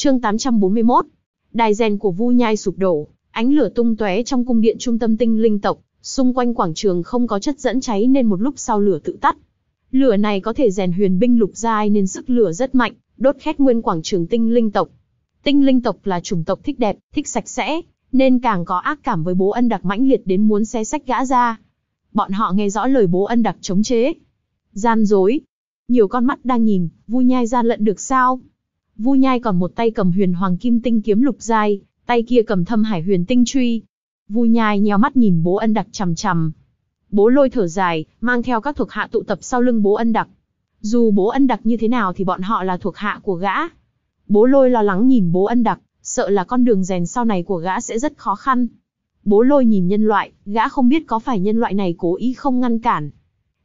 Chương 841. Đài rèn của Vu Nhai sụp đổ, ánh lửa tung tóe trong cung điện trung tâm tinh linh tộc, xung quanh quảng trường không có chất dẫn cháy nên một lúc sau lửa tự tắt. Lửa này có thể rèn huyền binh lục giai nên sức lửa rất mạnh, đốt khét nguyên quảng trường tinh linh tộc. Tinh linh tộc là chủng tộc thích đẹp, thích sạch sẽ, nên càng có ác cảm với bố ân đặc mãnh liệt đến muốn xé sách gã ra. Bọn họ nghe rõ lời bố ân đặc chống chế. Gian dối. Nhiều con mắt đang nhìn, vui nhai gian lận được sao? Vu Nhai còn một tay cầm Huyền Hoàng Kim Tinh kiếm lục giai, tay kia cầm Thâm Hải Huyền Tinh truy. Vu Nhai nheo mắt nhìn Bố Ân Đặc chằm chằm. Bố Lôi thở dài, mang theo các thuộc hạ tụ tập sau lưng Bố Ân Đặc. Dù Bố Ân Đặc như thế nào thì bọn họ là thuộc hạ của gã. Bố Lôi lo lắng nhìn Bố Ân Đặc, sợ là con đường rèn sau này của gã sẽ rất khó khăn. Bố Lôi nhìn nhân loại, gã không biết có phải nhân loại này cố ý không ngăn cản.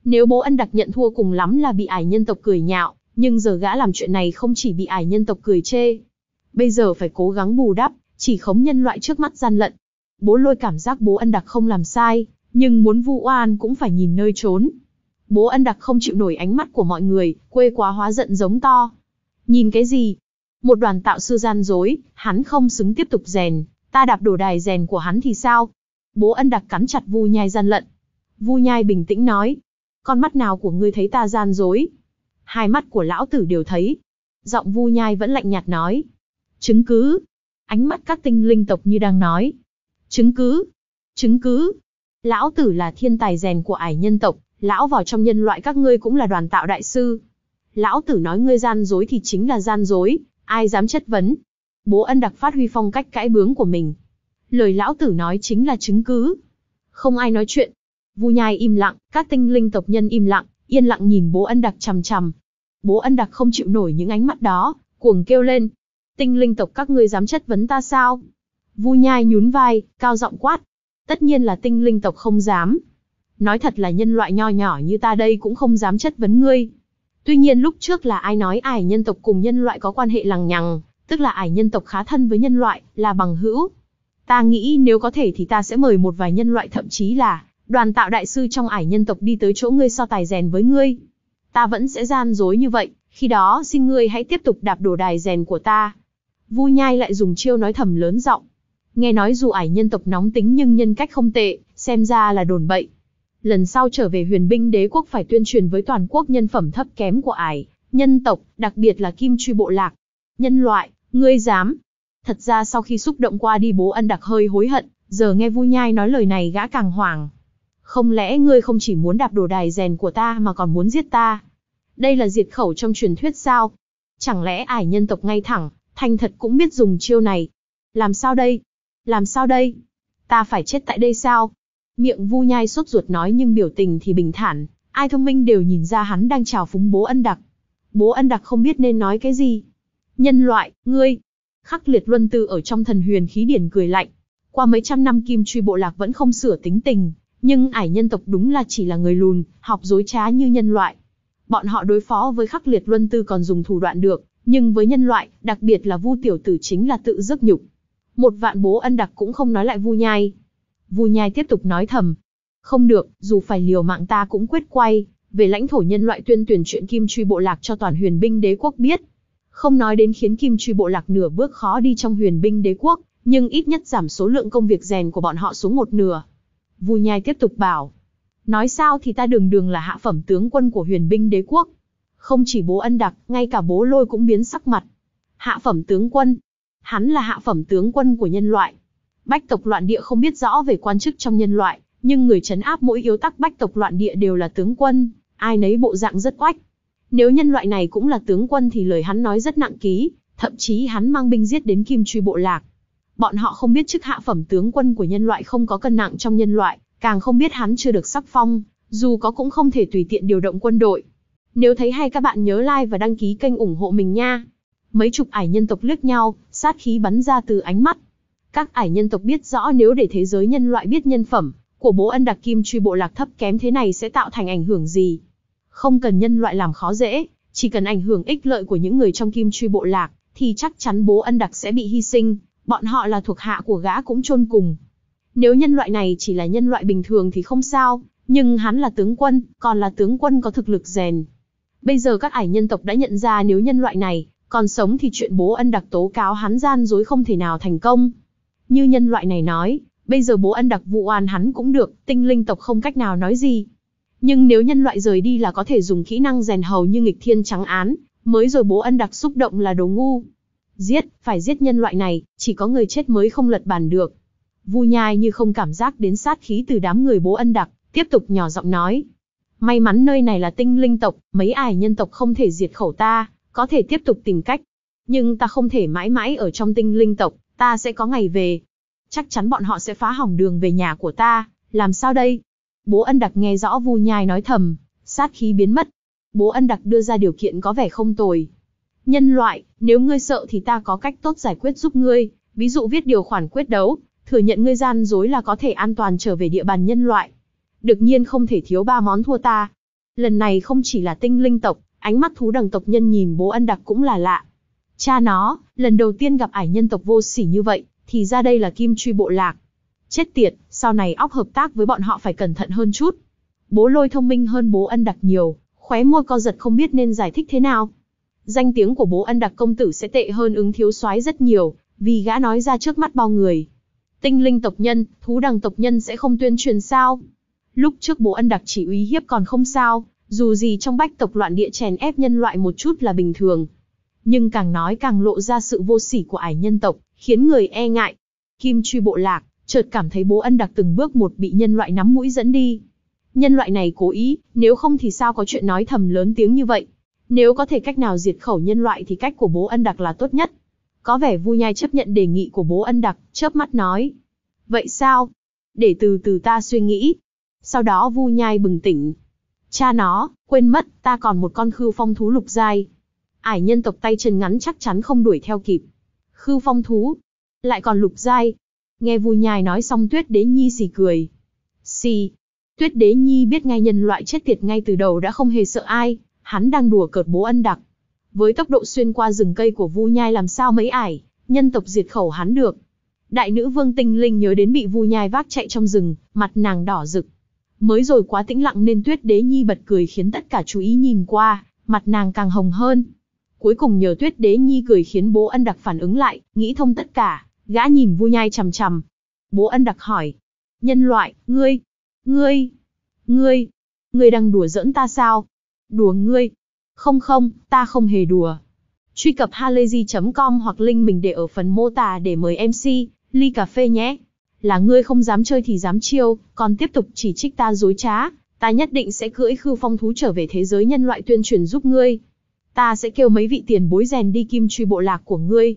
Nếu Bố Ân Đặc nhận thua cùng lắm là bị ải nhân tộc cười nhạo, nhưng giờ gã làm chuyện này không chỉ bị ải nhân tộc cười chê. Bây giờ phải cố gắng bù đắp, chỉ khống nhân loại trước mắt gian lận. Bố lôi cảm giác bố ân đặc không làm sai, nhưng muốn vu oan cũng phải nhìn nơi trốn. Bố ân đặc không chịu nổi ánh mắt của mọi người, quê quá hóa giận giống to. Nhìn cái gì? Một đoàn tạo sư gian dối, hắn không xứng tiếp tục rèn, ta đạp đổ đài rèn của hắn thì sao? Bố ân đặc cắn chặt vu nhai gian lận. Vu nhai bình tĩnh nói, con mắt nào của ngươi thấy ta gian dối? Hai mắt của lão tử đều thấy. Giọng vu nhai vẫn lạnh nhạt nói. Chứng cứ. Ánh mắt các tinh linh tộc như đang nói. Chứng cứ. Chứng cứ. Lão tử là thiên tài rèn của ải nhân tộc, lão vào trong nhân loại các ngươi cũng là đoàn tạo đại sư. Lão tử nói ngươi gian dối thì chính là gian dối, ai dám chất vấn. Bố ân đặc phát huy phong cách cãi bướng của mình. Lời lão tử nói chính là chứng cứ. Không ai nói chuyện. Vu nhai im lặng, các tinh linh tộc nhân im lặng yên lặng nhìn bố ân đặc chằm chằm. Bố ân đặc không chịu nổi những ánh mắt đó, cuồng kêu lên. Tinh linh tộc các ngươi dám chất vấn ta sao? Vu nhai nhún vai, cao giọng quát. Tất nhiên là tinh linh tộc không dám. Nói thật là nhân loại nho nhỏ như ta đây cũng không dám chất vấn ngươi. Tuy nhiên lúc trước là ai nói ải nhân tộc cùng nhân loại có quan hệ lằng nhằng, tức là ải nhân tộc khá thân với nhân loại, là bằng hữu. Ta nghĩ nếu có thể thì ta sẽ mời một vài nhân loại thậm chí là đoàn tạo đại sư trong ải nhân tộc đi tới chỗ ngươi so tài rèn với ngươi. Ta vẫn sẽ gian dối như vậy, khi đó xin ngươi hãy tiếp tục đạp đổ đài rèn của ta. Vu nhai lại dùng chiêu nói thầm lớn giọng. Nghe nói dù ải nhân tộc nóng tính nhưng nhân cách không tệ, xem ra là đồn bậy. Lần sau trở về huyền binh đế quốc phải tuyên truyền với toàn quốc nhân phẩm thấp kém của ải, nhân tộc, đặc biệt là kim truy bộ lạc. Nhân loại, ngươi dám. Thật ra sau khi xúc động qua đi bố ân đặc hơi hối hận, giờ nghe vui nhai nói lời này gã càng hoảng, không lẽ ngươi không chỉ muốn đạp đổ đài rèn của ta mà còn muốn giết ta? Đây là diệt khẩu trong truyền thuyết sao? Chẳng lẽ ải nhân tộc ngay thẳng, thành thật cũng biết dùng chiêu này? Làm sao đây? Làm sao đây? Ta phải chết tại đây sao? Miệng vu nhai sốt ruột nói nhưng biểu tình thì bình thản, ai thông minh đều nhìn ra hắn đang trào phúng bố ân đặc. Bố ân đặc không biết nên nói cái gì. Nhân loại, ngươi! Khắc liệt luân tư ở trong thần huyền khí điển cười lạnh. Qua mấy trăm năm kim truy bộ lạc vẫn không sửa tính tình, nhưng ải nhân tộc đúng là chỉ là người lùn, học dối trá như nhân loại. Bọn họ đối phó với khắc liệt luân tư còn dùng thủ đoạn được, nhưng với nhân loại, đặc biệt là vu tiểu tử chính là tự rước nhục. Một vạn bố ân đặc cũng không nói lại vu nhai. Vu nhai tiếp tục nói thầm. Không được, dù phải liều mạng ta cũng quyết quay, về lãnh thổ nhân loại tuyên tuyển chuyện kim truy bộ lạc cho toàn huyền binh đế quốc biết. Không nói đến khiến kim truy bộ lạc nửa bước khó đi trong huyền binh đế quốc, nhưng ít nhất giảm số lượng công việc rèn của bọn họ xuống một nửa. Vu Nhai tiếp tục bảo. Nói sao thì ta đường đường là hạ phẩm tướng quân của huyền binh đế quốc. Không chỉ bố ân đặc, ngay cả bố lôi cũng biến sắc mặt. Hạ phẩm tướng quân. Hắn là hạ phẩm tướng quân của nhân loại. Bách tộc loạn địa không biết rõ về quan chức trong nhân loại, nhưng người trấn áp mỗi yếu tắc bách tộc loạn địa đều là tướng quân, ai nấy bộ dạng rất quách. Nếu nhân loại này cũng là tướng quân thì lời hắn nói rất nặng ký, thậm chí hắn mang binh giết đến kim truy bộ lạc, Bọn họ không biết chức hạ phẩm tướng quân của nhân loại không có cân nặng trong nhân loại, càng không biết hắn chưa được sắc phong, dù có cũng không thể tùy tiện điều động quân đội. Nếu thấy hay các bạn nhớ like và đăng ký kênh ủng hộ mình nha. Mấy chục ải nhân tộc liếc nhau, sát khí bắn ra từ ánh mắt. Các ải nhân tộc biết rõ nếu để thế giới nhân loại biết nhân phẩm của bố ân đặc kim truy bộ lạc thấp kém thế này sẽ tạo thành ảnh hưởng gì. Không cần nhân loại làm khó dễ, chỉ cần ảnh hưởng ích lợi của những người trong kim truy bộ lạc, thì chắc chắn bố ân đặc sẽ bị hy sinh, bọn họ là thuộc hạ của gã cũng chôn cùng. Nếu nhân loại này chỉ là nhân loại bình thường thì không sao, nhưng hắn là tướng quân, còn là tướng quân có thực lực rèn. Bây giờ các ải nhân tộc đã nhận ra nếu nhân loại này còn sống thì chuyện bố ân đặc tố cáo hắn gian dối không thể nào thành công. Như nhân loại này nói, bây giờ bố ân đặc vụ oan hắn cũng được, tinh linh tộc không cách nào nói gì. Nhưng nếu nhân loại rời đi là có thể dùng kỹ năng rèn hầu như nghịch thiên trắng án, mới rồi bố ân đặc xúc động là đồ ngu. Giết, phải giết nhân loại này, chỉ có người chết mới không lật bàn được. Vu nhai như không cảm giác đến sát khí từ đám người bố ân đặc, tiếp tục nhỏ giọng nói. May mắn nơi này là tinh linh tộc, mấy ải nhân tộc không thể diệt khẩu ta, có thể tiếp tục tìm cách. Nhưng ta không thể mãi mãi ở trong tinh linh tộc, ta sẽ có ngày về. Chắc chắn bọn họ sẽ phá hỏng đường về nhà của ta, làm sao đây? Bố ân đặc nghe rõ vu nhai nói thầm, sát khí biến mất. Bố ân đặc đưa ra điều kiện có vẻ không tồi, Nhân loại, nếu ngươi sợ thì ta có cách tốt giải quyết giúp ngươi, ví dụ viết điều khoản quyết đấu, thừa nhận ngươi gian dối là có thể an toàn trở về địa bàn nhân loại. Đương nhiên không thể thiếu ba món thua ta. Lần này không chỉ là tinh linh tộc, ánh mắt thú đằng tộc nhân nhìn bố ân đặc cũng là lạ. Cha nó, lần đầu tiên gặp ải nhân tộc vô sỉ như vậy, thì ra đây là kim truy bộ lạc. Chết tiệt, sau này óc hợp tác với bọn họ phải cẩn thận hơn chút. Bố lôi thông minh hơn bố ân đặc nhiều, khóe môi co giật không biết nên giải thích thế nào danh tiếng của bố ân đặc công tử sẽ tệ hơn ứng thiếu soái rất nhiều, vì gã nói ra trước mắt bao người. Tinh linh tộc nhân, thú đằng tộc nhân sẽ không tuyên truyền sao. Lúc trước bố ân đặc chỉ uy hiếp còn không sao, dù gì trong bách tộc loạn địa chèn ép nhân loại một chút là bình thường. Nhưng càng nói càng lộ ra sự vô sỉ của ải nhân tộc, khiến người e ngại. Kim truy bộ lạc, chợt cảm thấy bố ân đặc từng bước một bị nhân loại nắm mũi dẫn đi. Nhân loại này cố ý, nếu không thì sao có chuyện nói thầm lớn tiếng như vậy. Nếu có thể cách nào diệt khẩu nhân loại thì cách của bố ân đặc là tốt nhất. Có vẻ vui nhai chấp nhận đề nghị của bố ân đặc, chớp mắt nói. Vậy sao? Để từ từ ta suy nghĩ. Sau đó vu nhai bừng tỉnh. Cha nó, quên mất, ta còn một con khư phong thú lục dai. Ải nhân tộc tay chân ngắn chắc chắn không đuổi theo kịp. Khư phong thú. Lại còn lục dai. Nghe vui nhai nói xong tuyết đế nhi xì cười. Xì, Tuyết Đế Nhi biết ngay nhân loại chết tiệt ngay từ đầu đã không hề sợ ai, hắn đang đùa cợt bố ân đặc. Với tốc độ xuyên qua rừng cây của Vu Nhai làm sao mấy ải, nhân tộc diệt khẩu hắn được. Đại nữ vương tinh linh nhớ đến bị Vu Nhai vác chạy trong rừng, mặt nàng đỏ rực. Mới rồi quá tĩnh lặng nên Tuyết Đế Nhi bật cười khiến tất cả chú ý nhìn qua, mặt nàng càng hồng hơn. Cuối cùng nhờ Tuyết Đế Nhi cười khiến bố ân đặc phản ứng lại, nghĩ thông tất cả, gã nhìn Vu Nhai chằm chằm. Bố ân đặc hỏi, nhân loại, ngươi, ngươi, ngươi, ngươi đang đùa giỡn ta sao? Đùa ngươi. Không không, ta không hề đùa. Truy cập halayzi.com hoặc link mình để ở phần mô tả để mời MC, ly cà phê nhé. Là ngươi không dám chơi thì dám chiêu, còn tiếp tục chỉ trích ta dối trá, ta nhất định sẽ cưỡi khư phong thú trở về thế giới nhân loại tuyên truyền giúp ngươi. Ta sẽ kêu mấy vị tiền bối rèn đi kim truy bộ lạc của ngươi.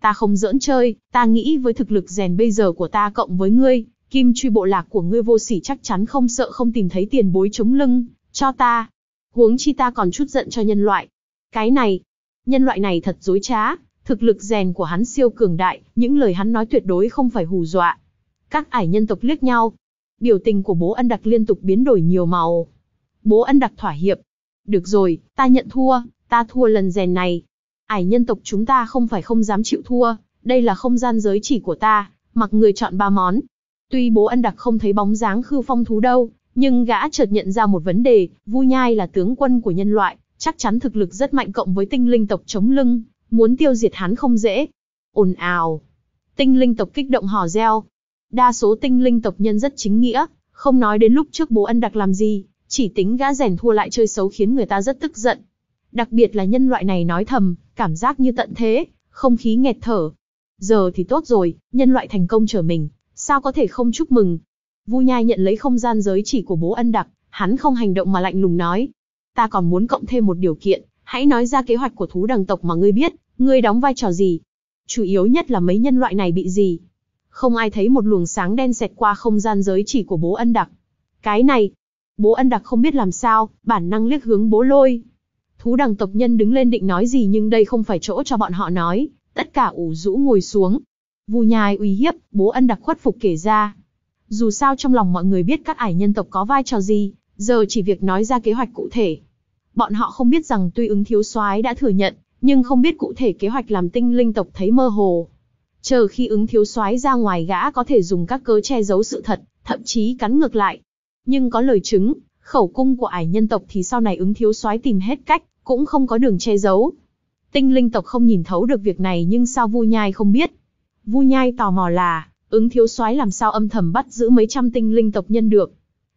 Ta không giỡn chơi, ta nghĩ với thực lực rèn bây giờ của ta cộng với ngươi, kim truy bộ lạc của ngươi vô sỉ chắc chắn không sợ không tìm thấy tiền bối chống lưng, cho ta huống chi ta còn chút giận cho nhân loại. Cái này, nhân loại này thật dối trá, thực lực rèn của hắn siêu cường đại, những lời hắn nói tuyệt đối không phải hù dọa. Các ải nhân tộc liếc nhau. Biểu tình của bố ân đặc liên tục biến đổi nhiều màu. Bố ân đặc thỏa hiệp. Được rồi, ta nhận thua, ta thua lần rèn này. Ải nhân tộc chúng ta không phải không dám chịu thua, đây là không gian giới chỉ của ta, mặc người chọn ba món. Tuy bố ân đặc không thấy bóng dáng khư phong thú đâu, nhưng gã chợt nhận ra một vấn đề, Vu Nhai là tướng quân của nhân loại, chắc chắn thực lực rất mạnh cộng với tinh linh tộc chống lưng, muốn tiêu diệt hắn không dễ. Ồn ào. Tinh linh tộc kích động hò reo. Đa số tinh linh tộc nhân rất chính nghĩa, không nói đến lúc trước bố ân đặc làm gì, chỉ tính gã rèn thua lại chơi xấu khiến người ta rất tức giận. Đặc biệt là nhân loại này nói thầm, cảm giác như tận thế, không khí nghẹt thở. Giờ thì tốt rồi, nhân loại thành công trở mình, sao có thể không chúc mừng, Vu Nhai nhận lấy không gian giới chỉ của bố ân đặc, hắn không hành động mà lạnh lùng nói. Ta còn muốn cộng thêm một điều kiện, hãy nói ra kế hoạch của thú đằng tộc mà ngươi biết, ngươi đóng vai trò gì. Chủ yếu nhất là mấy nhân loại này bị gì. Không ai thấy một luồng sáng đen xẹt qua không gian giới chỉ của bố ân đặc. Cái này, bố ân đặc không biết làm sao, bản năng liếc hướng bố lôi. Thú đằng tộc nhân đứng lên định nói gì nhưng đây không phải chỗ cho bọn họ nói, tất cả ủ rũ ngồi xuống. Vu nhai uy hiếp, bố ân đặc khuất phục kể ra, dù sao trong lòng mọi người biết các ải nhân tộc có vai trò gì, giờ chỉ việc nói ra kế hoạch cụ thể. Bọn họ không biết rằng tuy ứng thiếu soái đã thừa nhận, nhưng không biết cụ thể kế hoạch làm tinh linh tộc thấy mơ hồ. Chờ khi ứng thiếu soái ra ngoài gã có thể dùng các cớ che giấu sự thật, thậm chí cắn ngược lại. Nhưng có lời chứng, khẩu cung của ải nhân tộc thì sau này ứng thiếu soái tìm hết cách, cũng không có đường che giấu. Tinh linh tộc không nhìn thấu được việc này nhưng sao Vu Nhai không biết? Vu Nhai tò mò là, Ứng thiếu soái làm sao âm thầm bắt giữ mấy trăm tinh linh tộc nhân được?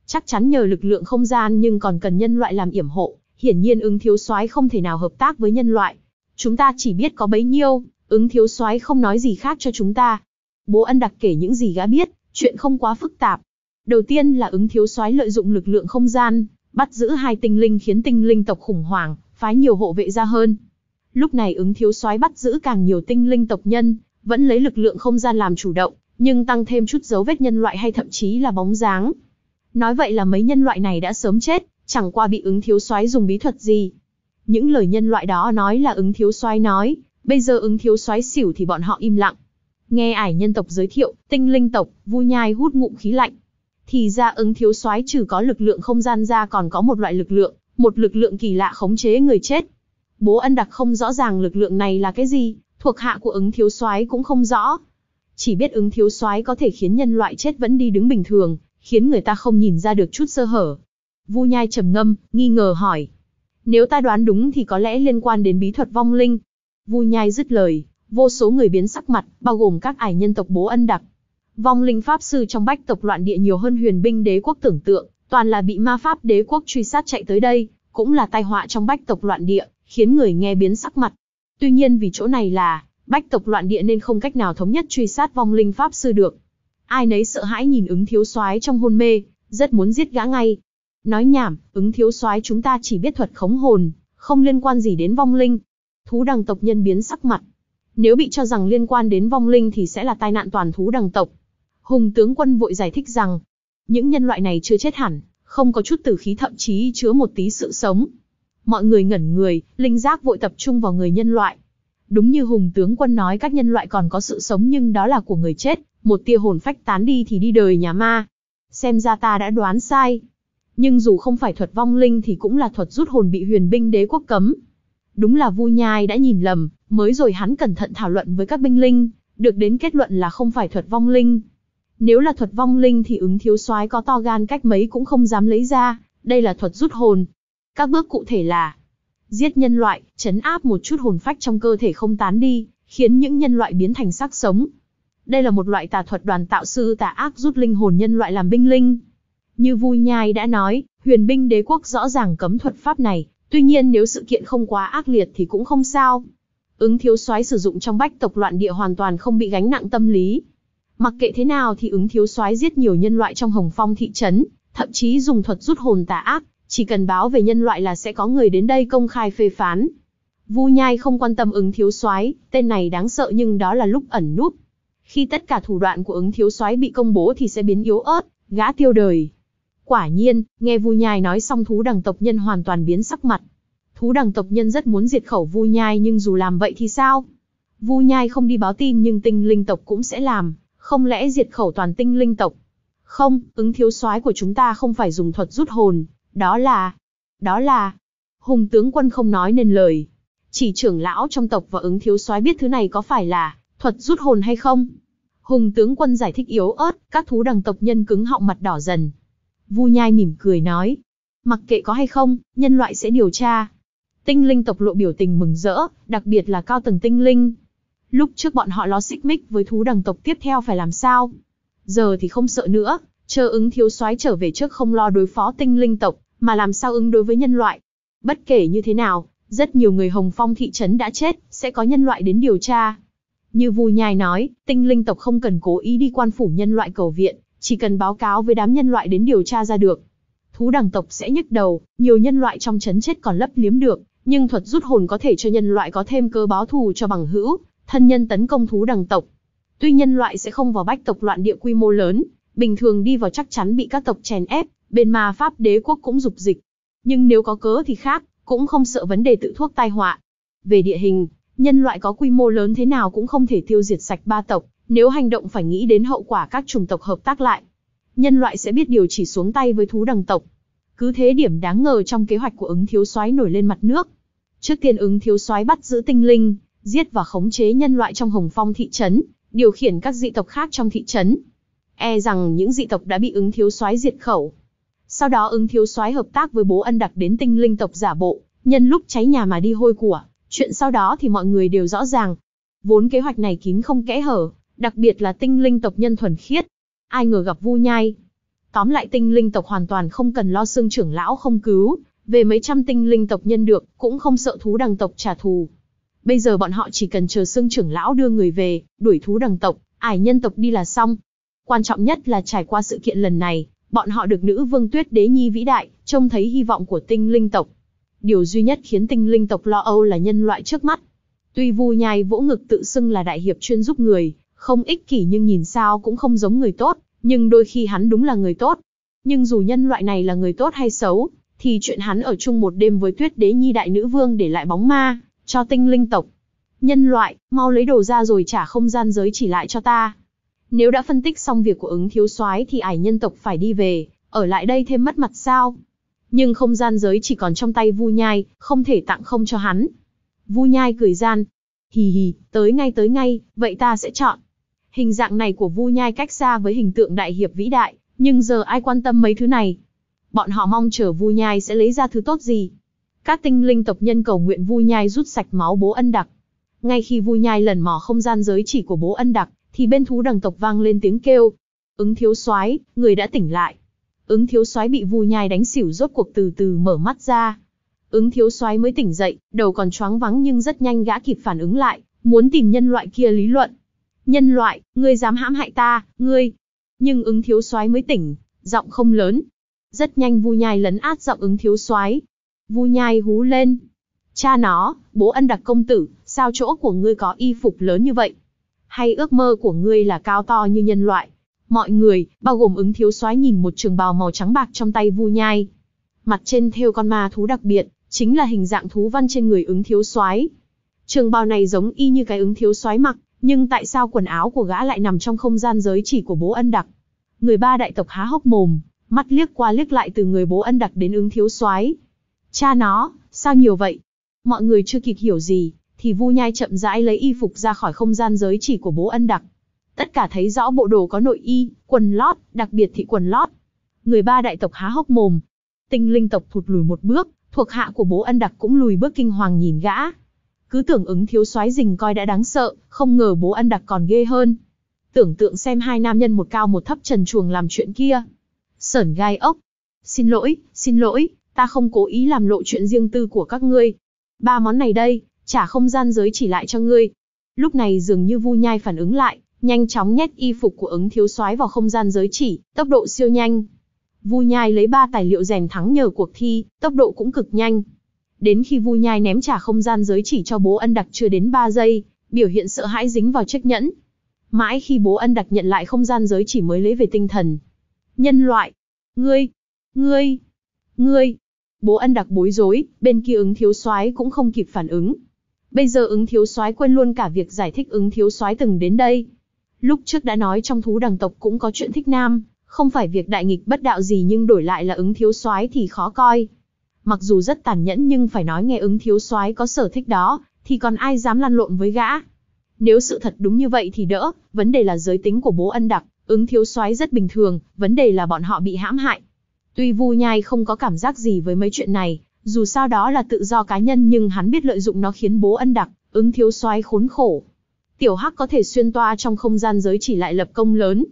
Chắc chắn nhờ lực lượng không gian nhưng còn cần nhân loại làm yểm hộ, hiển nhiên ứng thiếu soái không thể nào hợp tác với nhân loại. Chúng ta chỉ biết có bấy nhiêu, ứng thiếu soái không nói gì khác cho chúng ta. Bố ân đặc kể những gì gã biết, chuyện không quá phức tạp. Đầu tiên là ứng thiếu soái lợi dụng lực lượng không gian, bắt giữ hai tinh linh khiến tinh linh tộc khủng hoảng, phái nhiều hộ vệ ra hơn. Lúc này ứng thiếu soái bắt giữ càng nhiều tinh linh tộc nhân, vẫn lấy lực lượng không gian làm chủ động, nhưng tăng thêm chút dấu vết nhân loại hay thậm chí là bóng dáng. Nói vậy là mấy nhân loại này đã sớm chết, chẳng qua bị ứng thiếu soái dùng bí thuật gì. Những lời nhân loại đó nói là ứng thiếu soái nói, bây giờ ứng thiếu soái xỉu thì bọn họ im lặng. Nghe ải nhân tộc giới thiệu, tinh linh tộc, vui nhai hút ngụm khí lạnh. Thì ra ứng thiếu soái trừ có lực lượng không gian ra còn có một loại lực lượng, một lực lượng kỳ lạ khống chế người chết. Bố ân đặc không rõ ràng lực lượng này là cái gì, thuộc hạ của ứng thiếu soái cũng không rõ, chỉ biết ứng thiếu soái có thể khiến nhân loại chết vẫn đi đứng bình thường, khiến người ta không nhìn ra được chút sơ hở. Vu Nhai trầm ngâm, nghi ngờ hỏi. Nếu ta đoán đúng thì có lẽ liên quan đến bí thuật vong linh. Vu Nhai dứt lời, vô số người biến sắc mặt, bao gồm các ải nhân tộc bố ân đặc. Vong linh pháp sư trong bách tộc loạn địa nhiều hơn huyền binh đế quốc tưởng tượng, toàn là bị ma pháp đế quốc truy sát chạy tới đây, cũng là tai họa trong bách tộc loạn địa, khiến người nghe biến sắc mặt. Tuy nhiên vì chỗ này là Bách tộc loạn địa nên không cách nào thống nhất truy sát vong linh pháp sư được. Ai nấy sợ hãi nhìn ứng thiếu soái trong hôn mê, rất muốn giết gã ngay. Nói nhảm, ứng thiếu soái chúng ta chỉ biết thuật khống hồn, không liên quan gì đến vong linh. Thú đằng tộc nhân biến sắc mặt. Nếu bị cho rằng liên quan đến vong linh thì sẽ là tai nạn toàn thú đằng tộc. Hùng tướng quân vội giải thích rằng, những nhân loại này chưa chết hẳn, không có chút tử khí thậm chí chứa một tí sự sống. Mọi người ngẩn người, linh giác vội tập trung vào người nhân loại. Đúng như Hùng tướng quân nói các nhân loại còn có sự sống nhưng đó là của người chết, một tia hồn phách tán đi thì đi đời nhà ma. Xem ra ta đã đoán sai. Nhưng dù không phải thuật vong linh thì cũng là thuật rút hồn bị huyền binh đế quốc cấm. Đúng là Vu Nhai đã nhìn lầm, mới rồi hắn cẩn thận thảo luận với các binh linh, được đến kết luận là không phải thuật vong linh. Nếu là thuật vong linh thì ứng thiếu soái có to gan cách mấy cũng không dám lấy ra, đây là thuật rút hồn. Các bước cụ thể là giết nhân loại, chấn áp một chút hồn phách trong cơ thể không tán đi, khiến những nhân loại biến thành xác sống. Đây là một loại tà thuật đoàn tạo sư tà ác rút linh hồn nhân loại làm binh linh. Như Vui Nhai đã nói, huyền binh đế quốc rõ ràng cấm thuật pháp này, tuy nhiên nếu sự kiện không quá ác liệt thì cũng không sao. Ứng thiếu soái sử dụng trong bách tộc loạn địa hoàn toàn không bị gánh nặng tâm lý. Mặc kệ thế nào thì ứng thiếu soái giết nhiều nhân loại trong hồng phong thị trấn, thậm chí dùng thuật rút hồn tà ác, chỉ cần báo về nhân loại là sẽ có người đến đây công khai phê phán. Vu Nhai không quan tâm ứng thiếu soái, tên này đáng sợ nhưng đó là lúc ẩn núp. Khi tất cả thủ đoạn của ứng thiếu soái bị công bố thì sẽ biến yếu ớt, gã tiêu đời. Quả nhiên, nghe Vu Nhai nói xong thú đằng tộc nhân hoàn toàn biến sắc mặt. Thú đằng tộc nhân rất muốn diệt khẩu Vu Nhai nhưng dù làm vậy thì sao? Vu Nhai không đi báo tin nhưng tinh linh tộc cũng sẽ làm, không lẽ diệt khẩu toàn tinh linh tộc? Không, ứng thiếu soái của chúng ta không phải dùng thuật rút hồn, đó là, đó là, hùng tướng quân không nói nên lời. Chỉ trưởng lão trong tộc và ứng thiếu soái biết thứ này có phải là thuật rút hồn hay không. Hùng tướng quân giải thích yếu ớt, các thú đằng tộc nhân cứng họng mặt đỏ dần. Vu nhai mỉm cười nói, mặc kệ có hay không, nhân loại sẽ điều tra. Tinh linh tộc lộ biểu tình mừng rỡ, đặc biệt là cao tầng tinh linh. Lúc trước bọn họ lo xích mích với thú đằng tộc tiếp theo phải làm sao. Giờ thì không sợ nữa, chờ ứng thiếu soái trở về trước không lo đối phó tinh linh tộc, mà làm sao ứng đối với nhân loại. Bất kể như thế nào, rất nhiều người Hồng Phong thị trấn đã chết, sẽ có nhân loại đến điều tra. Như vui nhài nói, tinh linh tộc không cần cố ý đi quan phủ nhân loại cầu viện, chỉ cần báo cáo với đám nhân loại đến điều tra ra được. Thú đẳng tộc sẽ nhức đầu, nhiều nhân loại trong trấn chết còn lấp liếm được, nhưng thuật rút hồn có thể cho nhân loại có thêm cơ báo thù cho bằng hữu, thân nhân tấn công thú đẳng tộc. Tuy nhân loại sẽ không vào bách tộc loạn địa quy mô lớn, bình thường đi vào chắc chắn bị các tộc chèn ép, bên ma pháp đế quốc cũng dục dịch. Nhưng nếu có cớ thì khác, cũng không sợ vấn đề tự thuốc tai họa. Về địa hình, nhân loại có quy mô lớn thế nào cũng không thể tiêu diệt sạch ba tộc, nếu hành động phải nghĩ đến hậu quả các chủng tộc hợp tác lại. Nhân loại sẽ biết điều chỉ xuống tay với thú đằng tộc. Cứ thế điểm đáng ngờ trong kế hoạch của ứng thiếu soái nổi lên mặt nước. Trước tiên ứng thiếu soái bắt giữ tinh linh, giết và khống chế nhân loại trong hồng phong thị trấn, điều khiển các dị tộc khác trong thị trấn. E rằng những dị tộc đã bị ứng thiếu soái diệt khẩu, sau đó ứng thiếu soái hợp tác với bố ân đặc đến tinh linh tộc giả bộ, nhân lúc cháy nhà mà đi hôi của. Chuyện sau đó thì mọi người đều rõ ràng. Vốn kế hoạch này kín không kẽ hở, đặc biệt là tinh linh tộc nhân thuần khiết. Ai ngờ gặp vu nhai. Tóm lại tinh linh tộc hoàn toàn không cần lo xương trưởng lão không cứu, về mấy trăm tinh linh tộc nhân được, cũng không sợ thú đằng tộc trả thù. Bây giờ bọn họ chỉ cần chờ xương trưởng lão đưa người về, đuổi thú đằng tộc, ải nhân tộc đi là xong. Quan trọng nhất là trải qua sự kiện lần này, Bọn họ được nữ vương tuyết đế nhi vĩ đại, trông thấy hy vọng của tinh linh tộc. Điều duy nhất khiến tinh linh tộc lo âu là nhân loại trước mắt. Tuy vu nhai vỗ ngực tự xưng là đại hiệp chuyên giúp người, không ích kỷ nhưng nhìn sao cũng không giống người tốt, nhưng đôi khi hắn đúng là người tốt. Nhưng dù nhân loại này là người tốt hay xấu, thì chuyện hắn ở chung một đêm với tuyết đế nhi đại nữ vương để lại bóng ma, cho tinh linh tộc. Nhân loại, mau lấy đồ ra rồi trả không gian giới chỉ lại cho ta, nếu đã phân tích xong việc của ứng thiếu soái thì ải nhân tộc phải đi về, ở lại đây thêm mất mặt sao? Nhưng không gian giới chỉ còn trong tay Vu Nhai, không thể tặng không cho hắn. Vu Nhai cười gian. Hì hì, tới ngay tới ngay, vậy ta sẽ chọn. Hình dạng này của Vu Nhai cách xa với hình tượng đại hiệp vĩ đại, nhưng giờ ai quan tâm mấy thứ này? Bọn họ mong chờ Vu Nhai sẽ lấy ra thứ tốt gì. Các tinh linh tộc nhân cầu nguyện Vu Nhai rút sạch máu bố ân đặc. Ngay khi Vu Nhai lần mò không gian giới chỉ của bố ân đặc, thì bên thú đằng tộc vang lên tiếng kêu. Ứng thiếu soái, người đã tỉnh lại. Ứng thiếu soái bị Vu Nhai đánh xỉu rốt cuộc từ từ mở mắt ra. Ứng thiếu soái mới tỉnh dậy, đầu còn choáng vắng nhưng rất nhanh gã kịp phản ứng lại, muốn tìm nhân loại kia lý luận. Nhân loại, ngươi dám hãm hại ta, ngươi. Nhưng ứng thiếu soái mới tỉnh, giọng không lớn. Rất nhanh Vu Nhai lấn át giọng ứng thiếu soái. Vu Nhai hú lên. Cha nó, bố ân đặc công tử, sao chỗ của ngươi có y phục lớn như vậy? hay ước mơ của ngươi là cao to như nhân loại. Mọi người, bao gồm ứng thiếu soái nhìn một trường bào màu trắng bạc trong tay vu nhai. Mặt trên theo con ma thú đặc biệt, chính là hình dạng thú văn trên người ứng thiếu soái. Trường bào này giống y như cái ứng thiếu soái mặc, nhưng tại sao quần áo của gã lại nằm trong không gian giới chỉ của bố ân đặc? Người ba đại tộc há hốc mồm, mắt liếc qua liếc lại từ người bố ân đặc đến ứng thiếu soái. Cha nó, sao nhiều vậy? Mọi người chưa kịp hiểu gì, thì Vu Nhai chậm rãi lấy y phục ra khỏi không gian giới chỉ của bố ân đặc. Tất cả thấy rõ bộ đồ có nội y, quần lót, đặc biệt thị quần lót. Người ba đại tộc há hốc mồm. Tinh linh tộc thụt lùi một bước, thuộc hạ của bố ân đặc cũng lùi bước kinh hoàng nhìn gã. Cứ tưởng ứng thiếu soái rình coi đã đáng sợ, không ngờ bố ân đặc còn ghê hơn. Tưởng tượng xem hai nam nhân một cao một thấp trần chuồng làm chuyện kia. Sởn gai ốc. Xin lỗi, xin lỗi, ta không cố ý làm lộ chuyện riêng tư của các ngươi. Ba món này đây, trả không gian giới chỉ lại cho ngươi. Lúc này dường như Vu Nhai phản ứng lại, nhanh chóng nhét y phục của ứng thiếu soái vào không gian giới chỉ, tốc độ siêu nhanh. Vu Nhai lấy ba tài liệu rèn thắng nhờ cuộc thi, tốc độ cũng cực nhanh. Đến khi Vu Nhai ném trả không gian giới chỉ cho Bố Ân Đặc chưa đến 3 giây, biểu hiện sợ hãi dính vào chiếc nhẫn. Mãi khi Bố Ân Đặc nhận lại không gian giới chỉ mới lấy về tinh thần. Nhân loại, ngươi, ngươi, ngươi. Bố Ân Đặc bối rối, bên kia ứng thiếu soái cũng không kịp phản ứng, Bây giờ ứng thiếu soái quên luôn cả việc giải thích ứng thiếu soái từng đến đây. Lúc trước đã nói trong thú đằng tộc cũng có chuyện thích nam, không phải việc đại nghịch bất đạo gì nhưng đổi lại là ứng thiếu soái thì khó coi. Mặc dù rất tàn nhẫn nhưng phải nói nghe ứng thiếu soái có sở thích đó, thì còn ai dám lăn lộn với gã. Nếu sự thật đúng như vậy thì đỡ, vấn đề là giới tính của bố ân đặc, ứng thiếu soái rất bình thường, vấn đề là bọn họ bị hãm hại. Tuy Vu Nhai không có cảm giác gì với mấy chuyện này, dù sao đó là tự do cá nhân nhưng hắn biết lợi dụng nó khiến bố ân đặc, ứng thiếu soái khốn khổ. Tiểu Hắc có thể xuyên toa trong không gian giới chỉ lại lập công lớn.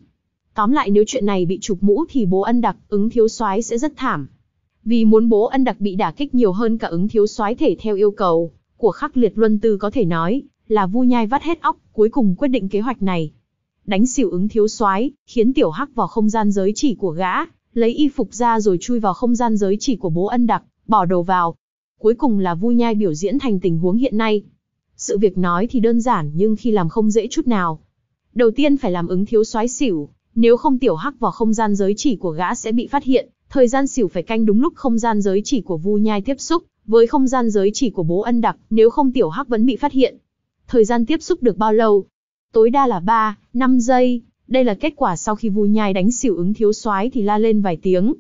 Tóm lại nếu chuyện này bị chụp mũ thì bố ân đặc, ứng thiếu soái sẽ rất thảm. Vì muốn bố ân đặc bị đả kích nhiều hơn cả ứng thiếu soái thể theo yêu cầu của khắc liệt luân tư có thể nói là vu nhai vắt hết óc, cuối cùng quyết định kế hoạch này. Đánh xỉu ứng thiếu soái, khiến tiểu hắc vào không gian giới chỉ của gã, lấy y phục ra rồi chui vào không gian giới chỉ của bố ân đặc, bỏ đồ vào. Cuối cùng là vui nhai biểu diễn thành tình huống hiện nay. Sự việc nói thì đơn giản nhưng khi làm không dễ chút nào. Đầu tiên phải làm ứng thiếu soái xỉu, nếu không tiểu hắc vào không gian giới chỉ của gã sẽ bị phát hiện, thời gian xỉu phải canh đúng lúc không gian giới chỉ của Vu Nhai tiếp xúc với không gian giới chỉ của bố ân đặc, nếu không tiểu hắc vẫn bị phát hiện. Thời gian tiếp xúc được bao lâu? Tối đa là 3, 5 giây, đây là kết quả sau khi Vu Nhai đánh xỉu ứng thiếu soái thì la lên vài tiếng,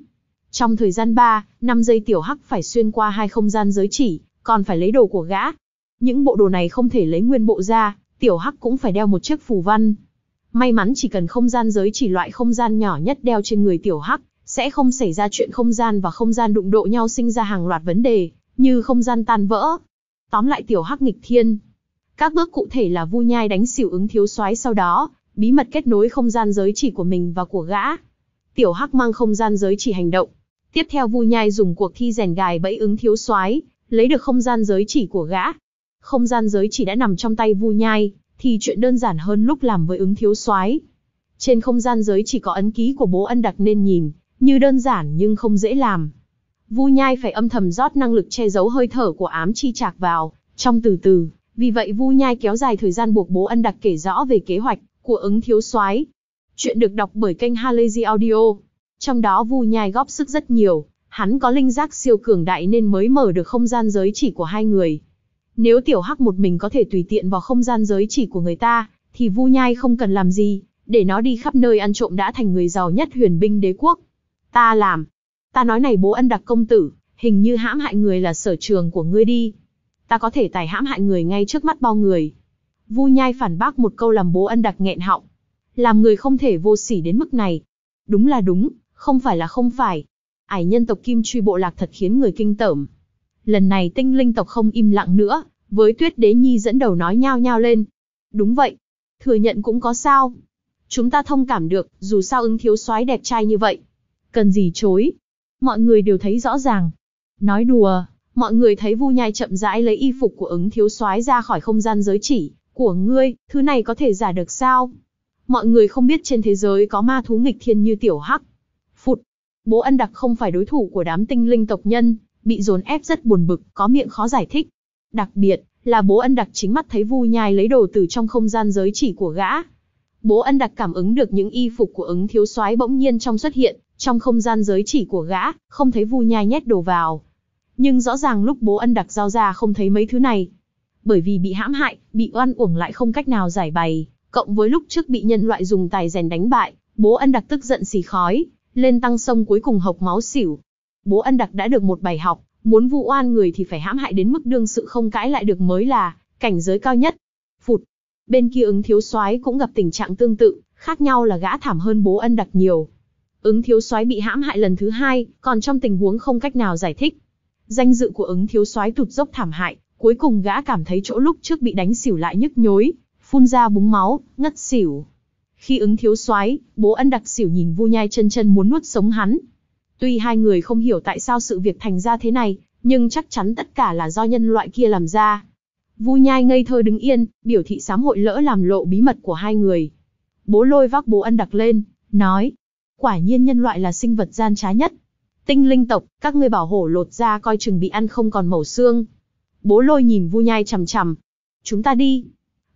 trong thời gian 3, 5 giây tiểu hắc phải xuyên qua hai không gian giới chỉ, còn phải lấy đồ của gã. Những bộ đồ này không thể lấy nguyên bộ ra, tiểu hắc cũng phải đeo một chiếc phù văn. May mắn chỉ cần không gian giới chỉ loại không gian nhỏ nhất đeo trên người tiểu hắc, sẽ không xảy ra chuyện không gian và không gian đụng độ nhau sinh ra hàng loạt vấn đề, như không gian tan vỡ. Tóm lại tiểu hắc nghịch thiên. Các bước cụ thể là vui nhai đánh xỉu ứng thiếu soái sau đó, bí mật kết nối không gian giới chỉ của mình và của gã. Tiểu hắc mang không gian giới chỉ hành động, Tiếp theo Vu Nhai dùng cuộc thi rèn gài bẫy ứng thiếu soái, lấy được không gian giới chỉ của gã. Không gian giới chỉ đã nằm trong tay Vu Nhai, thì chuyện đơn giản hơn lúc làm với ứng thiếu soái. Trên không gian giới chỉ có ấn ký của bố ân đặc nên nhìn, như đơn giản nhưng không dễ làm. Vu Nhai phải âm thầm rót năng lực che giấu hơi thở của ám chi trạc vào, trong từ từ, vì vậy Vu Nhai kéo dài thời gian buộc bố ân đặc kể rõ về kế hoạch của ứng thiếu soái. Chuyện được đọc bởi kênh Halazy Audio. Trong đó Vu Nhai góp sức rất nhiều, hắn có linh giác siêu cường đại nên mới mở được không gian giới chỉ của hai người. Nếu tiểu hắc một mình có thể tùy tiện vào không gian giới chỉ của người ta, thì Vu Nhai không cần làm gì, để nó đi khắp nơi ăn trộm đã thành người giàu nhất huyền binh đế quốc. Ta làm. Ta nói này bố ân đặc công tử, hình như hãm hại người là sở trường của ngươi đi. Ta có thể tài hãm hại người ngay trước mắt bao người. Vu Nhai phản bác một câu làm bố ân đặc nghẹn họng. Làm người không thể vô sỉ đến mức này. Đúng là đúng, không phải là không phải. Ải nhân tộc kim truy bộ lạc thật khiến người kinh tởm. Lần này tinh linh tộc không im lặng nữa, với tuyết đế nhi dẫn đầu nói nhao nhao lên. Đúng vậy, thừa nhận cũng có sao. Chúng ta thông cảm được, dù sao ứng thiếu soái đẹp trai như vậy. Cần gì chối. Mọi người đều thấy rõ ràng. Nói đùa, mọi người thấy vu nhai chậm rãi lấy y phục của ứng thiếu soái ra khỏi không gian giới chỉ, của ngươi, thứ này có thể giả được sao? Mọi người không biết trên thế giới có ma thú nghịch thiên như tiểu hắc, Bố ân đặc không phải đối thủ của đám tinh linh tộc nhân, bị dồn ép rất buồn bực, có miệng khó giải thích. Đặc biệt, là bố ân đặc chính mắt thấy vu nhai lấy đồ từ trong không gian giới chỉ của gã. Bố ân đặc cảm ứng được những y phục của ứng thiếu soái bỗng nhiên trong xuất hiện, trong không gian giới chỉ của gã, không thấy vu nhai nhét đồ vào. Nhưng rõ ràng lúc bố ân đặc giao ra không thấy mấy thứ này. Bởi vì bị hãm hại, bị oan uổng lại không cách nào giải bày, cộng với lúc trước bị nhân loại dùng tài rèn đánh bại, bố ân đặc tức giận xì khói, lên tăng sông cuối cùng hộc máu xỉu. Bố ân đặc đã được một bài học, muốn vu oan người thì phải hãm hại đến mức đương sự không cãi lại được mới là cảnh giới cao nhất. Phụt. Bên kia ứng thiếu soái cũng gặp tình trạng tương tự, khác nhau là gã thảm hơn bố ân đặc nhiều. Ứng thiếu soái bị hãm hại lần thứ hai, còn trong tình huống không cách nào giải thích. Danh dự của ứng thiếu soái tụt dốc thảm hại, cuối cùng gã cảm thấy chỗ lúc trước bị đánh xỉu lại nhức nhối, phun ra búng máu, ngất xỉu. Khi ứng thiếu soái, bố ân đặc xỉu nhìn Vu Nhai chân chân muốn nuốt sống hắn. Tuy hai người không hiểu tại sao sự việc thành ra thế này, nhưng chắc chắn tất cả là do nhân loại kia làm ra. Vu Nhai ngây thơ đứng yên, biểu thị sám hội lỡ làm lộ bí mật của hai người. Bố lôi vác bố ân đặc lên, nói, quả nhiên nhân loại là sinh vật gian trá nhất. Tinh linh tộc, các ngươi bảo hổ lột ra coi chừng bị ăn không còn màu xương. Bố lôi nhìn Vu Nhai chằm chằm. Chúng ta đi.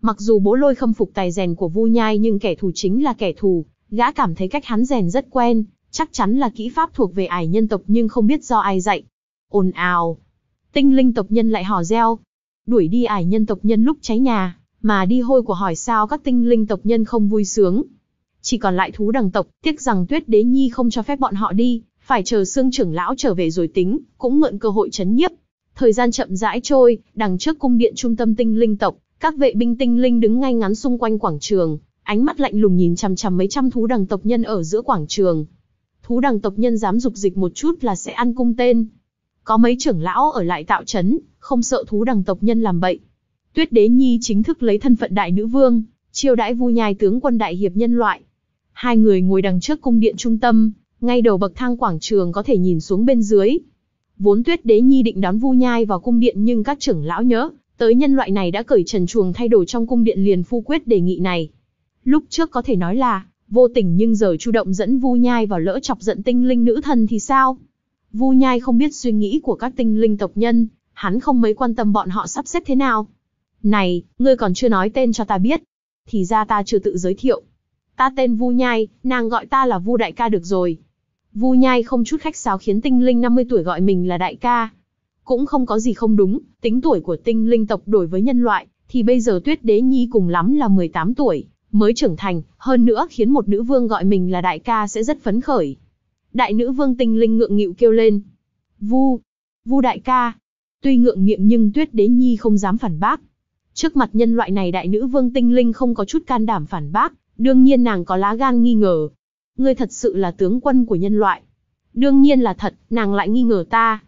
Mặc dù bố lôi khâm phục tài rèn của Vu Nhai nhưng kẻ thù chính là kẻ thù, gã cảm thấy cách hắn rèn rất quen, chắc chắn là kỹ pháp thuộc về ải nhân tộc nhưng không biết do ai dạy. Ồn ào. Tinh linh tộc nhân lại hò reo. Đuổi đi ải nhân tộc nhân lúc cháy nhà, mà đi hôi của hỏi sao các tinh linh tộc nhân không vui sướng. Chỉ còn lại thú đằng tộc, tiếc rằng tuyết đế nhi không cho phép bọn họ đi, phải chờ xương trưởng lão trở về rồi tính, cũng mượn cơ hội chấn nhiếp. Thời gian chậm rãi trôi, đằng trước cung điện trung tâm tinh linh tộc, các vệ binh tinh linh đứng ngay ngắn xung quanh quảng trường, ánh mắt lạnh lùng nhìn chằm chằm mấy trăm thú đằng tộc nhân ở giữa quảng trường. Thú đằng tộc nhân dám dục dịch một chút là sẽ ăn cung tên. Có mấy trưởng lão ở lại tạo chấn, không sợ thú đằng tộc nhân làm bậy. Tuyết Đế Nhi chính thức lấy thân phận đại nữ vương, chiêu đãi Vu Nhai tướng quân đại hiệp nhân loại. Hai người ngồi đằng trước cung điện trung tâm, ngay đầu bậc thang quảng trường có thể nhìn xuống bên dưới. Vốn Tuyết Đế Nhi định đón Vu Nhai vào cung điện nhưng các trưởng lão nhớ, Tới nhân loại này đã cởi trần chuồng thay đổi trong cung điện liền phu quyết đề nghị này. Lúc trước có thể nói là, vô tình nhưng giờ chủ động dẫn Vu Nhai vào lỡ chọc giận tinh linh nữ thần thì sao? Vu Nhai không biết suy nghĩ của các tinh linh tộc nhân, hắn không mấy quan tâm bọn họ sắp xếp thế nào. Này, ngươi còn chưa nói tên cho ta biết. Thì ra ta chưa tự giới thiệu. Ta tên Vu Nhai, nàng gọi ta là Vu Đại ca được rồi. Vu Nhai không chút khách sáo khiến tinh linh 50 tuổi gọi mình là đại ca, cũng không có gì không đúng, tính tuổi của tinh linh tộc đổi với nhân loại, thì bây giờ tuyết đế nhi cùng lắm là 18 tuổi, mới trưởng thành, hơn nữa khiến một nữ vương gọi mình là đại ca sẽ rất phấn khởi. Đại nữ vương tinh linh ngượng nghịu kêu lên. Vu, vu đại ca. Tuy ngượng nghịu nhưng tuyết đế nhi không dám phản bác. Trước mặt nhân loại này đại nữ vương tinh linh không có chút can đảm phản bác, đương nhiên nàng có lá gan nghi ngờ. Ngươi thật sự là tướng quân của nhân loại. Đương nhiên là thật, nàng lại nghi ngờ ta.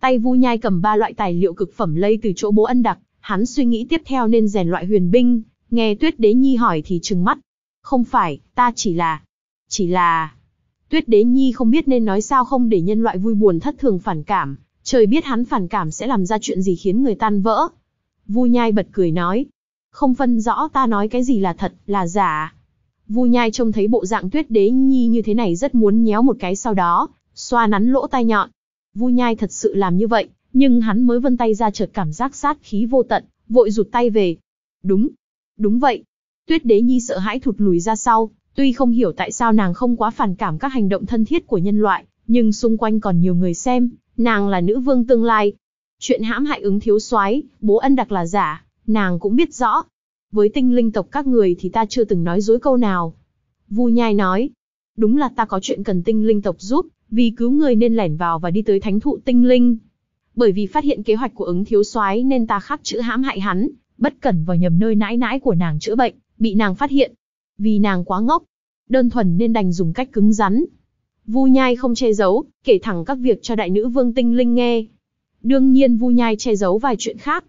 Tay Vu Nhai cầm ba loại tài liệu cực phẩm lây từ chỗ bố ân đặc, hắn suy nghĩ tiếp theo nên rèn loại huyền binh, nghe Tuyết Đế Nhi hỏi thì trừng mắt. Không phải, ta chỉ là... Chỉ là... Tuyết Đế Nhi không biết nên nói sao không để nhân loại vui buồn thất thường phản cảm, trời biết hắn phản cảm sẽ làm ra chuyện gì khiến người tan vỡ. Vu Nhai bật cười nói, không phân rõ ta nói cái gì là thật, là giả. Vu Nhai trông thấy bộ dạng Tuyết Đế Nhi như thế này rất muốn nhéo một cái sau đó, xoa nắn lỗ tai nhọn. Vu Nhai thật sự làm như vậy, nhưng hắn mới vân tay ra chợt cảm giác sát khí vô tận, vội rụt tay về. Đúng, đúng vậy. Tuyết Đế Nhi sợ hãi thụt lùi ra sau, tuy không hiểu tại sao nàng không quá phản cảm các hành động thân thiết của nhân loại, nhưng xung quanh còn nhiều người xem, nàng là nữ vương tương lai. Chuyện hãm hại ứng thiếu soái, bố ân đặc là giả, nàng cũng biết rõ. Với tinh linh tộc các người thì ta chưa từng nói dối câu nào. Vu Nhai nói, đúng là ta có chuyện cần tinh linh tộc giúp, vì cứu người nên lẻn vào và đi tới thánh thụ tinh linh. Bởi vì phát hiện kế hoạch của ứng thiếu soái nên ta khắc chữ hãm hại hắn, bất cẩn vào nhầm nơi nãi nãi của nàng chữa bệnh, bị nàng phát hiện. Vì nàng quá ngốc, đơn thuần nên đành dùng cách cứng rắn. Vu Nhai không che giấu, kể thẳng các việc cho đại nữ vương tinh linh nghe. Đương nhiên Vu Nhai che giấu vài chuyện khác.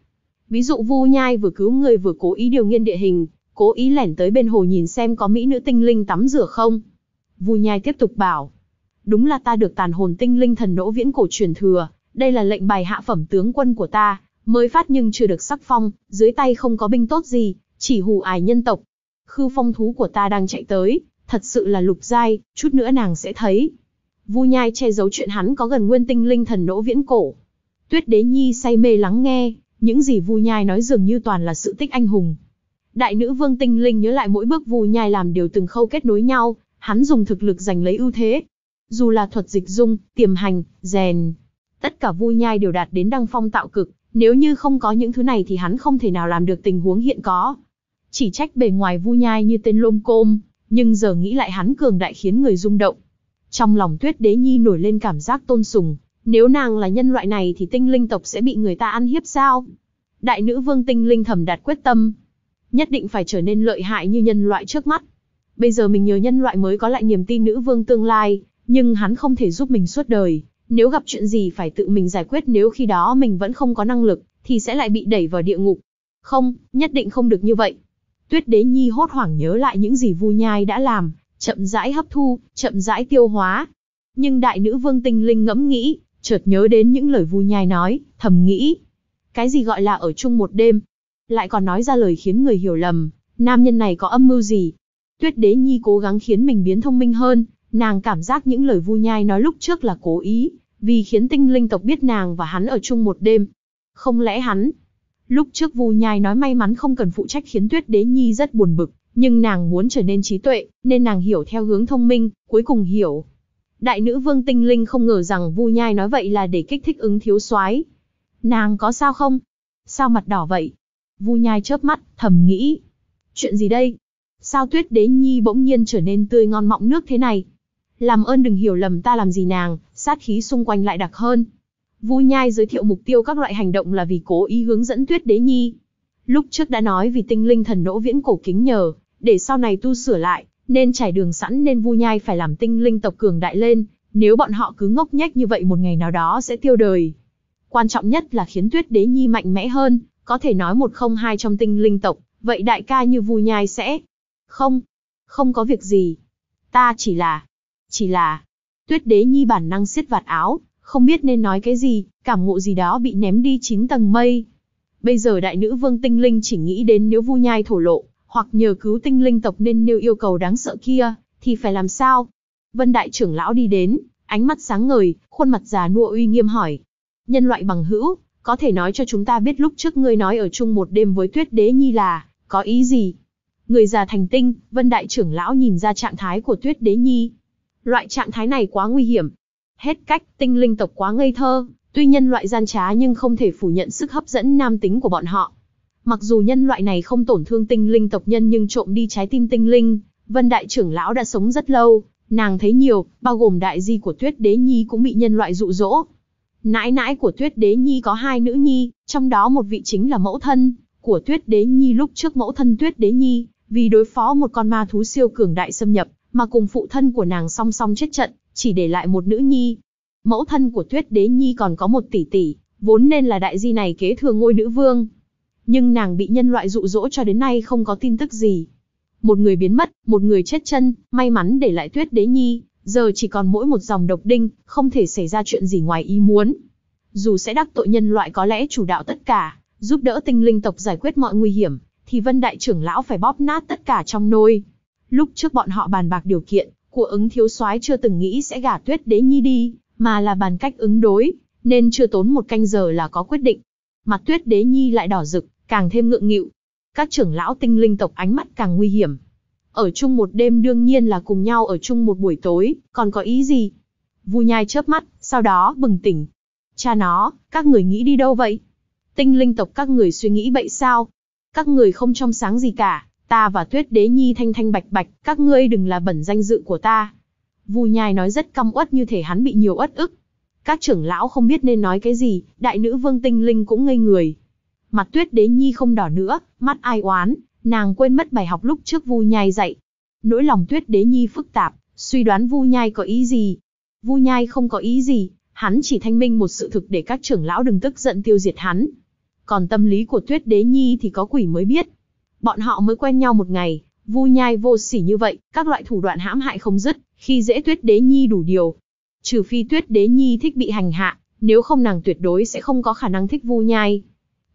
Ví dụ Vu Nhai vừa cứu người vừa cố ý điều nghiên địa hình, cố ý lẻn tới bên hồ nhìn xem có mỹ nữ tinh linh tắm rửa không, Vu Nhai tiếp tục bảo. Đúng là ta được tàn hồn tinh linh thần nỗ viễn cổ truyền thừa, đây là lệnh bài hạ phẩm tướng quân của ta, mới phát nhưng chưa được sắc phong, dưới tay không có binh tốt gì, chỉ hù ải nhân tộc. Khư phong thú của ta đang chạy tới, thật sự là lục giai, chút nữa nàng sẽ thấy. Vu Nhai che giấu chuyện hắn có gần nguyên tinh linh thần nỗ viễn cổ. Tuyết Đế Nhi say mê lắng nghe, những gì Vu Nhai nói dường như toàn là sự tích anh hùng. Đại nữ vương tinh linh nhớ lại mỗi bước Vu Nhai làm đều từng khâu kết nối nhau, hắn dùng thực lực giành lấy ưu thế. Dù là thuật dịch dung, tiềm hành, rèn, tất cả vui nhai đều đạt đến đăng phong tạo cực, nếu như không có những thứ này thì hắn không thể nào làm được tình huống hiện có. Chỉ trách bề ngoài vui nhai như tên lôm côm, nhưng giờ nghĩ lại hắn cường đại khiến người rung động. Trong lòng tuyết đế nhi nổi lên cảm giác tôn sùng, nếu nàng là nhân loại này thì tinh linh tộc sẽ bị người ta ăn hiếp sao? Đại nữ vương tinh linh thầm đạt quyết tâm, nhất định phải trở nên lợi hại như nhân loại trước mắt. Bây giờ mình nhờ nhân loại mới có lại niềm tin nữ vương tương lai, nhưng hắn không thể giúp mình suốt đời. Nếu gặp chuyện gì phải tự mình giải quyết nếu khi đó mình vẫn không có năng lực, thì sẽ lại bị đẩy vào địa ngục. Không, nhất định không được như vậy. Tuyết đế nhi hốt hoảng nhớ lại những gì vui nhai đã làm, chậm rãi hấp thu, chậm rãi tiêu hóa. Nhưng đại nữ vương tinh linh ngẫm nghĩ, chợt nhớ đến những lời vui nhai nói, thầm nghĩ. Cái gì gọi là ở chung một đêm? Lại còn nói ra lời khiến người hiểu lầm, nam nhân này có âm mưu gì? Tuyết Đế Nhi cố gắng khiến mình biến thông minh hơn, nàng cảm giác những lời vui nhai nói lúc trước là cố ý, vì khiến tinh linh tộc biết nàng và hắn ở chung một đêm. Không lẽ hắn? Lúc trước Vu Nhai nói may mắn không cần phụ trách khiến Tuyết Đế Nhi rất buồn bực, nhưng nàng muốn trở nên trí tuệ, nên nàng hiểu theo hướng thông minh, cuối cùng hiểu. Đại nữ vương tinh linh không ngờ rằng Vu Nhai nói vậy là để kích thích ứng thiếu soái. Nàng có sao không? Sao mặt đỏ vậy? Vu Nhai chớp mắt, thầm nghĩ. Chuyện gì đây? Sao tuyết đế nhi bỗng nhiên trở nên tươi ngon mọng nước thế này? Làm ơn đừng hiểu lầm ta làm gì nàng, sát khí xung quanh lại đặc hơn. Vu Nhai giới thiệu mục tiêu các loại hành động là vì cố ý hướng dẫn Tuyết Đế Nhi. Lúc trước đã nói vì tinh linh thần nỗ viễn cổ kính nhờ, để sau này tu sửa lại, nên trải đường sẵn nên Vu Nhai phải làm tinh linh tộc cường đại lên, nếu bọn họ cứ ngốc nhếch như vậy một ngày nào đó sẽ tiêu đời. Quan trọng nhất là khiến Tuyết Đế Nhi mạnh mẽ hơn, có thể nói một không hai trong tinh linh tộc, vậy đại ca như Vu Nhai sẽ không, không có việc gì. Ta chỉ là, chỉ là, tuyết đế nhi bản năng siết vạt áo, không biết nên nói cái gì, cảm ngộ gì đó bị ném đi chín tầng mây. Bây giờ đại nữ vương tinh linh chỉ nghĩ đến nếu vu nhai thổ lộ, hoặc nhờ cứu tinh linh tộc nên nêu yêu cầu đáng sợ kia, thì phải làm sao? Vân đại trưởng lão đi đến, ánh mắt sáng ngời, khuôn mặt già nua uy nghiêm hỏi. Nhân loại bằng hữu, có thể nói cho chúng ta biết lúc trước ngươi nói ở chung một đêm với tuyết đế nhi là, có ý gì? Người già thành tinh, Vân Đại trưởng lão nhìn ra trạng thái của Tuyết Đế Nhi. Loại trạng thái này quá nguy hiểm. Hết cách, tinh linh tộc quá ngây thơ, tuy nhân loại gian trá nhưng không thể phủ nhận sức hấp dẫn nam tính của bọn họ. Mặc dù nhân loại này không tổn thương tinh linh tộc nhân nhưng trộm đi trái tim tinh linh, Vân Đại trưởng lão đã sống rất lâu, nàng thấy nhiều, bao gồm đại di của Tuyết Đế Nhi cũng bị nhân loại dụ dỗ. Nãi nãi của Tuyết Đế Nhi có hai nữ nhi, trong đó một vị chính là mẫu thân của Tuyết Đế Nhi lúc trước mẫu thân Tuyết Đế Nhi vì đối phó một con ma thú siêu cường đại xâm nhập, mà cùng phụ thân của nàng song song chết trận, chỉ để lại một nữ nhi. Mẫu thân của Tuyết Đế Nhi còn có một tỷ tỷ, vốn nên là đại di này kế thừa ngôi nữ vương. Nhưng nàng bị nhân loại dụ dỗ cho đến nay không có tin tức gì. Một người biến mất, một người chết chân, may mắn để lại Tuyết Đế Nhi, giờ chỉ còn mỗi một dòng độc đinh, không thể xảy ra chuyện gì ngoài ý muốn. Dù sẽ đắc tội nhân loại có lẽ chủ đạo tất cả, giúp đỡ tinh linh tộc giải quyết mọi nguy hiểm, thì Vân Đại trưởng lão phải bóp nát tất cả trong nôi. Lúc trước bọn họ bàn bạc điều kiện, của ứng thiếu soái chưa từng nghĩ sẽ gả tuyết đế nhi đi, mà là bàn cách ứng đối, nên chưa tốn một canh giờ là có quyết định. Mặt tuyết đế nhi lại đỏ rực, càng thêm ngượng nghịu. Các trưởng lão tinh linh tộc ánh mắt càng nguy hiểm. Ở chung một đêm đương nhiên là cùng nhau ở chung một buổi tối, còn có ý gì? Vu nhai chớp mắt, sau đó bừng tỉnh. Cha nó, các người nghĩ đi đâu vậy? Tinh linh tộc các người suy nghĩ bậy sao? các người không trong sáng gì cả, ta và tuyết đế nhi thanh thanh bạch bạch, các ngươi đừng là bẩn danh dự của ta. Vù nhai nói rất căm uất như thể hắn bị nhiều uất ức. Các trưởng lão không biết nên nói cái gì, đại nữ vương tinh linh cũng ngây người. Mặt tuyết đế nhi không đỏ nữa, mắt ai oán, nàng quên mất bài học lúc trước vu nhai dạy. Nỗi lòng tuyết đế nhi phức tạp, suy đoán vu nhai có ý gì. Vu nhai không có ý gì, hắn chỉ thanh minh một sự thực để các trưởng lão đừng tức giận tiêu diệt hắn, còn tâm lý của Tuyết Đế Nhi thì có quỷ mới biết. Bọn họ mới quen nhau một ngày, vu nhai vô sỉ như vậy, các loại thủ đoạn hãm hại không dứt, khi dễ Tuyết Đế Nhi đủ điều. Trừ phi Tuyết Đế Nhi thích bị hành hạ, nếu không nàng tuyệt đối sẽ không có khả năng thích vu nhai.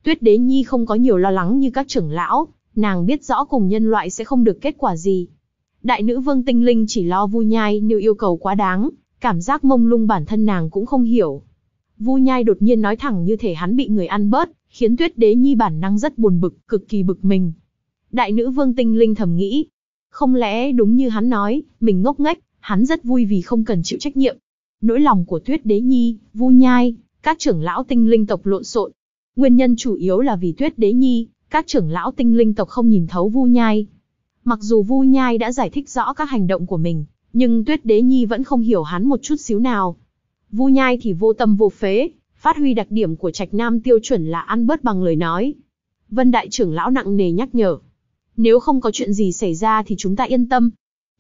Tuyết Đế Nhi không có nhiều lo lắng như các trưởng lão, nàng biết rõ cùng nhân loại sẽ không được kết quả gì. Đại nữ vương tinh linh chỉ lo vu nhai nếu yêu cầu quá đáng, cảm giác mông lung bản thân nàng cũng không hiểu. Vu nhai đột nhiên nói thẳng như thể hắn bị người ăn bớt, khiến Tuyết Đế Nhi bản năng rất buồn bực, cực kỳ bực mình. Đại nữ vương tinh linh thầm nghĩ, không lẽ đúng như hắn nói, mình ngốc nghếch, hắn rất vui vì không cần chịu trách nhiệm. Nỗi lòng của Tuyết Đế Nhi, Vu Nhai, các trưởng lão tinh linh tộc lộn xộn. Nguyên nhân chủ yếu là vì Tuyết Đế Nhi, các trưởng lão tinh linh tộc không nhìn thấu Vu Nhai. Mặc dù Vu Nhai đã giải thích rõ các hành động của mình, nhưng Tuyết Đế Nhi vẫn không hiểu hắn một chút xíu nào. Vu Nhai thì vô tâm vô phế, phát huy đặc điểm của Trạch Nam tiêu chuẩn là ăn bớt bằng lời nói. Vân đại trưởng lão nặng nề nhắc nhở. Nếu không có chuyện gì xảy ra thì chúng ta yên tâm.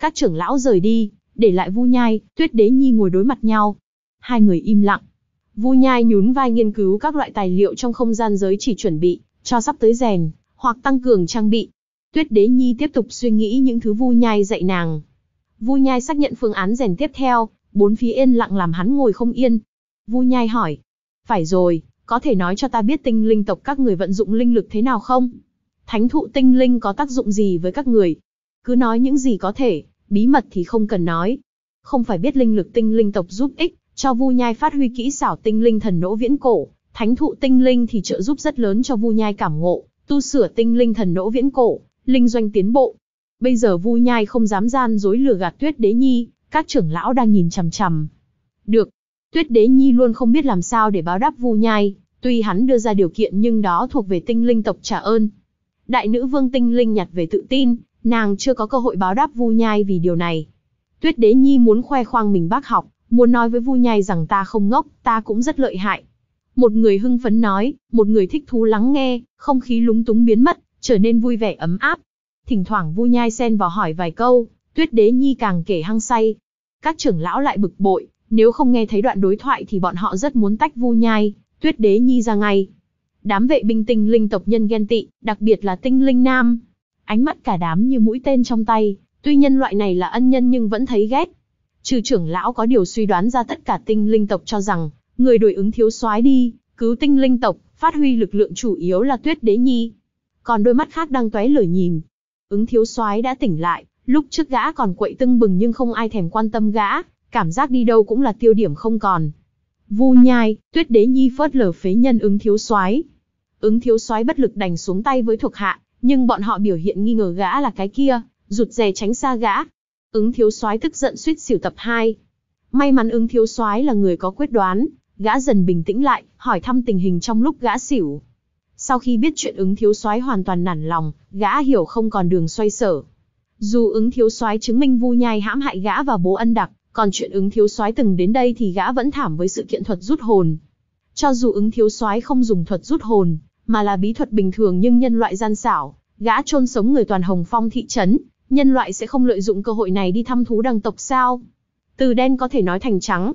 Các trưởng lão rời đi, để lại Vu Nhai, Tuyết Đế Nhi ngồi đối mặt nhau. Hai người im lặng. Vu Nhai nhún vai nghiên cứu các loại tài liệu trong không gian giới chỉ chuẩn bị cho sắp tới rèn, hoặc tăng cường trang bị. Tuyết Đế Nhi tiếp tục suy nghĩ những thứ Vu Nhai dạy nàng. Vu Nhai xác nhận phương án rèn tiếp theo, bốn phía yên lặng làm hắn ngồi không yên. Vu Nhai hỏi, phải rồi, có thể nói cho ta biết tinh linh tộc các người vận dụng linh lực thế nào không? Thánh thụ tinh linh có tác dụng gì với các người? Cứ nói những gì có thể, bí mật thì không cần nói. Không phải biết linh lực tinh linh tộc giúp ích, cho Vu Nhai phát huy kỹ xảo tinh linh thần nỗ viễn cổ, thánh thụ tinh linh thì trợ giúp rất lớn cho Vu Nhai cảm ngộ, tu sửa tinh linh thần nỗ viễn cổ, linh doanh tiến bộ. Bây giờ Vu Nhai không dám gian dối lừa gạt Tuyết Đế Nhi, các trưởng lão đang nhìn chằm chằm. Được, Tuyết Đế Nhi luôn không biết làm sao để báo đáp Vu Nhai, tuy hắn đưa ra điều kiện nhưng đó thuộc về tinh linh tộc trả ơn. Đại nữ vương tinh linh nhặt về tự tin, nàng chưa có cơ hội báo đáp Vu Nhai vì điều này. Tuyết Đế Nhi muốn khoe khoang mình bác học, muốn nói với Vu Nhai rằng ta không ngốc, ta cũng rất lợi hại. Một người hưng phấn nói, một người thích thú lắng nghe, không khí lúng túng biến mất, trở nên vui vẻ ấm áp. Thỉnh thoảng Vu Nhai xen vào hỏi vài câu, Tuyết Đế Nhi càng kể hăng say. Các trưởng lão lại bực bội, nếu không nghe thấy đoạn đối thoại thì bọn họ rất muốn tách Vu Nhai, Tuyết Đế Nhi ra ngay. Đám vệ binh tinh linh tộc nhân ghen tị, đặc biệt là tinh linh nam. Ánh mắt cả đám như mũi tên trong tay, tuy nhân loại này là ân nhân nhưng vẫn thấy ghét. Trừ trưởng lão có điều suy đoán ra tất cả tinh linh tộc cho rằng, người đối ứng thiếu soái đi, cứu tinh linh tộc, phát huy lực lượng chủ yếu là Tuyết Đế Nhi. Còn đôi mắt khác đang tóe lửa nhìn. Ứng thiếu soái đã tỉnh lại, lúc trước gã còn quậy tưng bừng nhưng không ai thèm quan tâm gã, cảm giác đi đâu cũng là tiêu điểm không còn. Vu Nhai, Tuyết Đế Nhi phớt lờ phế nhân ứng thiếu soái. Ứng thiếu soái bất lực đành xuống tay với thuộc hạ, nhưng bọn họ biểu hiện nghi ngờ gã là cái kia, rụt rè tránh xa gã. Ứng thiếu soái tức giận suýt xỉu tập 2. May mắn ứng thiếu soái là người có quyết đoán, gã dần bình tĩnh lại, hỏi thăm tình hình trong lúc gã xỉu. Sau khi biết chuyện ứng thiếu soái hoàn toàn nản lòng, gã hiểu không còn đường xoay sở. Dù ứng thiếu soái chứng minh Vu Nhai hãm hại gã và bố ân đặc, còn chuyện ứng thiếu soái từng đến đây thì gã vẫn thảm với sự kiện thuật rút hồn. Cho dù ứng thiếu soái không dùng thuật rút hồn, mà là bí thuật bình thường nhưng nhân loại gian xảo, gã chôn sống người toàn hồng phong thị trấn, nhân loại sẽ không lợi dụng cơ hội này đi thăm thú đằng tộc sao? Từ đen có thể nói thành trắng.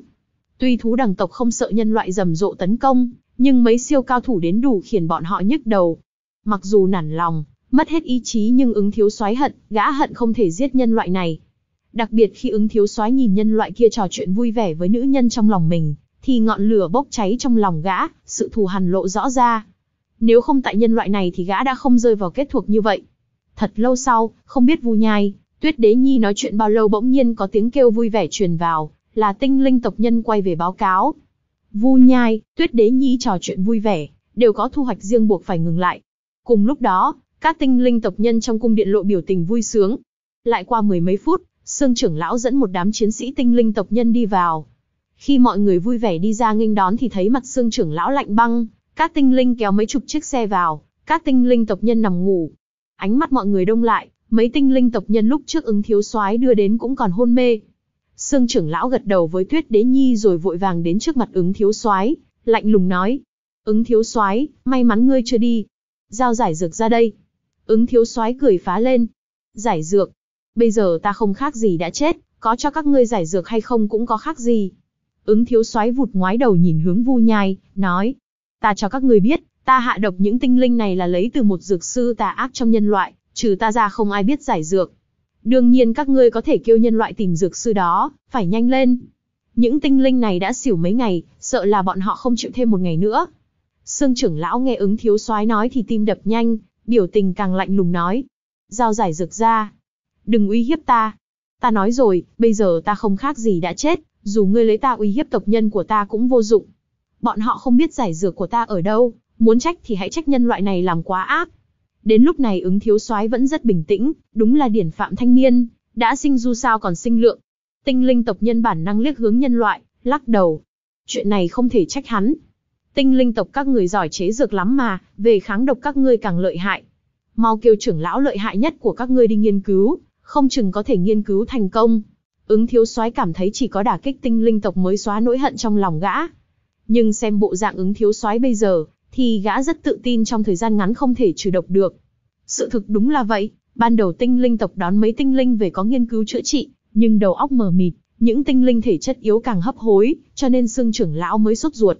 Tuy thú đằng tộc không sợ nhân loại rầm rộ tấn công, nhưng mấy siêu cao thủ đến đủ khiến bọn họ nhức đầu. Mặc dù nản lòng, mất hết ý chí nhưng ứng thiếu soái hận, gã hận không thể giết nhân loại này, Đặc biệt khi ứng thiếu soái nhìn nhân loại kia trò chuyện vui vẻ với nữ nhân trong lòng mình, thì ngọn lửa bốc cháy trong lòng gã, sự thù hằn lộ rõ ra. Nếu không tại nhân loại này thì gã đã không rơi vào kết thuộc như vậy. Thật lâu sau, không biết vu nhai, tuyết đế nhi nói chuyện bao lâu bỗng nhiên có tiếng kêu vui vẻ truyền vào, là tinh linh tộc nhân quay về báo cáo. Vu nhai, tuyết đế nhi trò chuyện vui vẻ, đều có thu hoạch riêng buộc phải ngừng lại. Cùng lúc đó, các tinh linh tộc nhân trong cung điện lộ biểu tình vui sướng. Lại qua mười mấy phút, Sương trưởng lão dẫn một đám chiến sĩ tinh linh tộc nhân đi vào. Khi mọi người vui vẻ đi ra nghênh đón thì thấy mặt Sương trưởng lão lạnh băng, các tinh linh kéo mấy chục chiếc xe vào, các tinh linh tộc nhân nằm ngủ. Ánh mắt mọi người đông lại, mấy tinh linh tộc nhân lúc trước ứng thiếu soái đưa đến cũng còn hôn mê. Sương trưởng lão gật đầu với Tuyết Đế Nhi rồi vội vàng đến trước mặt ứng thiếu soái, lạnh lùng nói: "Ứng thiếu soái, may mắn ngươi chưa đi. Giao giải dược ra đây." Ứng thiếu soái cười phá lên. "Giải dược?" bây giờ ta không khác gì đã chết, có cho các ngươi giải dược hay không cũng có khác gì. Ứng thiếu soái vụt ngoái đầu nhìn hướng vu nhai, nói, ta cho các ngươi biết, ta hạ độc những tinh linh này là lấy từ một dược sư tà ác trong nhân loại, trừ ta ra không ai biết giải dược. Đương nhiên các ngươi có thể kêu nhân loại tìm dược sư đó, phải nhanh lên. Những tinh linh này đã xỉu mấy ngày, sợ là bọn họ không chịu thêm một ngày nữa. Sương trưởng lão nghe ứng thiếu soái nói thì tim đập nhanh, biểu tình càng lạnh lùng nói. Giao giải dược ra, đừng uy hiếp ta. Ta nói rồi, bây giờ ta không khác gì đã chết, dù ngươi lấy ta uy hiếp tộc nhân của ta cũng vô dụng. Bọn họ không biết giải dược của ta ở đâu, muốn trách thì hãy trách nhân loại này làm quá ác. Đến lúc này ứng thiếu soái vẫn rất bình tĩnh, đúng là điển phạm thanh niên, đã sinh du sao còn sinh lượng. Tinh linh tộc nhân bản năng liếc hướng nhân loại, lắc đầu. Chuyện này không thể trách hắn. Tinh linh tộc các người giỏi chế dược lắm mà, về kháng độc các ngươi càng lợi hại. Mau kêu trưởng lão lợi hại nhất của các ngươi đi nghiên cứu, không chừng có thể nghiên cứu thành công. Ứng thiếu soái cảm thấy chỉ có đả kích tinh linh tộc mới xóa nỗi hận trong lòng gã. Nhưng xem bộ dạng ứng thiếu soái bây giờ, thì gã rất tự tin trong thời gian ngắn không thể trừ độc được. Sự thực đúng là vậy, ban đầu tinh linh tộc đón mấy tinh linh về có nghiên cứu chữa trị, nhưng đầu óc mờ mịt, những tinh linh thể chất yếu càng hấp hối, cho nên xương trưởng lão mới sốt ruột.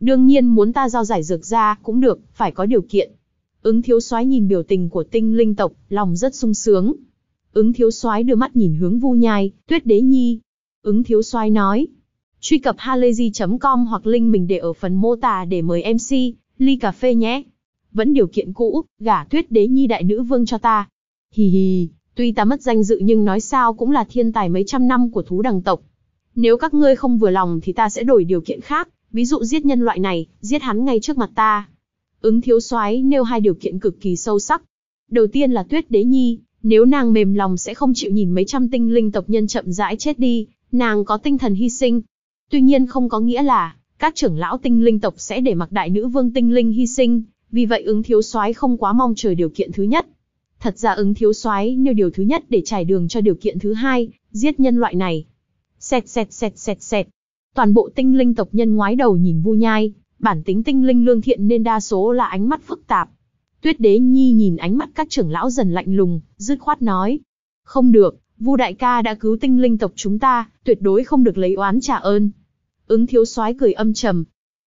Đương nhiên muốn ta giao giải dược ra cũng được, phải có điều kiện. Ứng thiếu soái nhìn biểu tình của tinh linh tộc, lòng rất sung sướng, Ứng thiếu soái đưa mắt nhìn hướng Vu Nhai, Tuyết Đế Nhi. Ứng thiếu soái nói. Truy cập halayzi.com hoặc link mình để ở phần mô tả để mời MC, ly cà phê nhé. Vẫn điều kiện cũ, gả Tuyết Đế Nhi đại nữ vương cho ta. Hì hì, tuy ta mất danh dự nhưng nói sao cũng là thiên tài mấy trăm năm của thú đằng tộc. Nếu các ngươi không vừa lòng thì ta sẽ đổi điều kiện khác, ví dụ giết nhân loại này, giết hắn ngay trước mặt ta. Ứng thiếu soái nêu hai điều kiện cực kỳ sâu sắc. Đầu tiên là Tuyết Đế Nhi, nếu nàng mềm lòng sẽ không chịu nhìn mấy trăm tinh linh tộc nhân chậm rãi chết đi, nàng có tinh thần hy sinh. Tuy nhiên không có nghĩa là, các trưởng lão tinh linh tộc sẽ để mặc đại nữ vương tinh linh hy sinh, vì vậy ứng thiếu soái không quá mong chờ điều kiện thứ nhất. Thật ra ứng thiếu soái nêu điều thứ nhất để trải đường cho điều kiện thứ hai, giết nhân loại này. Xẹt xẹt xẹt xẹt xẹt. Toàn bộ tinh linh tộc nhân ngoái đầu nhìn vu nhai, bản tính tinh linh lương thiện nên đa số là ánh mắt phức tạp, Tuyết Đế Nhi nhìn ánh mắt các trưởng lão dần lạnh lùng, dứt khoát nói. Không được, Vu đại ca đã cứu tinh linh tộc chúng ta, tuyệt đối không được lấy oán trả ơn. Ứng thiếu soái cười âm trầm.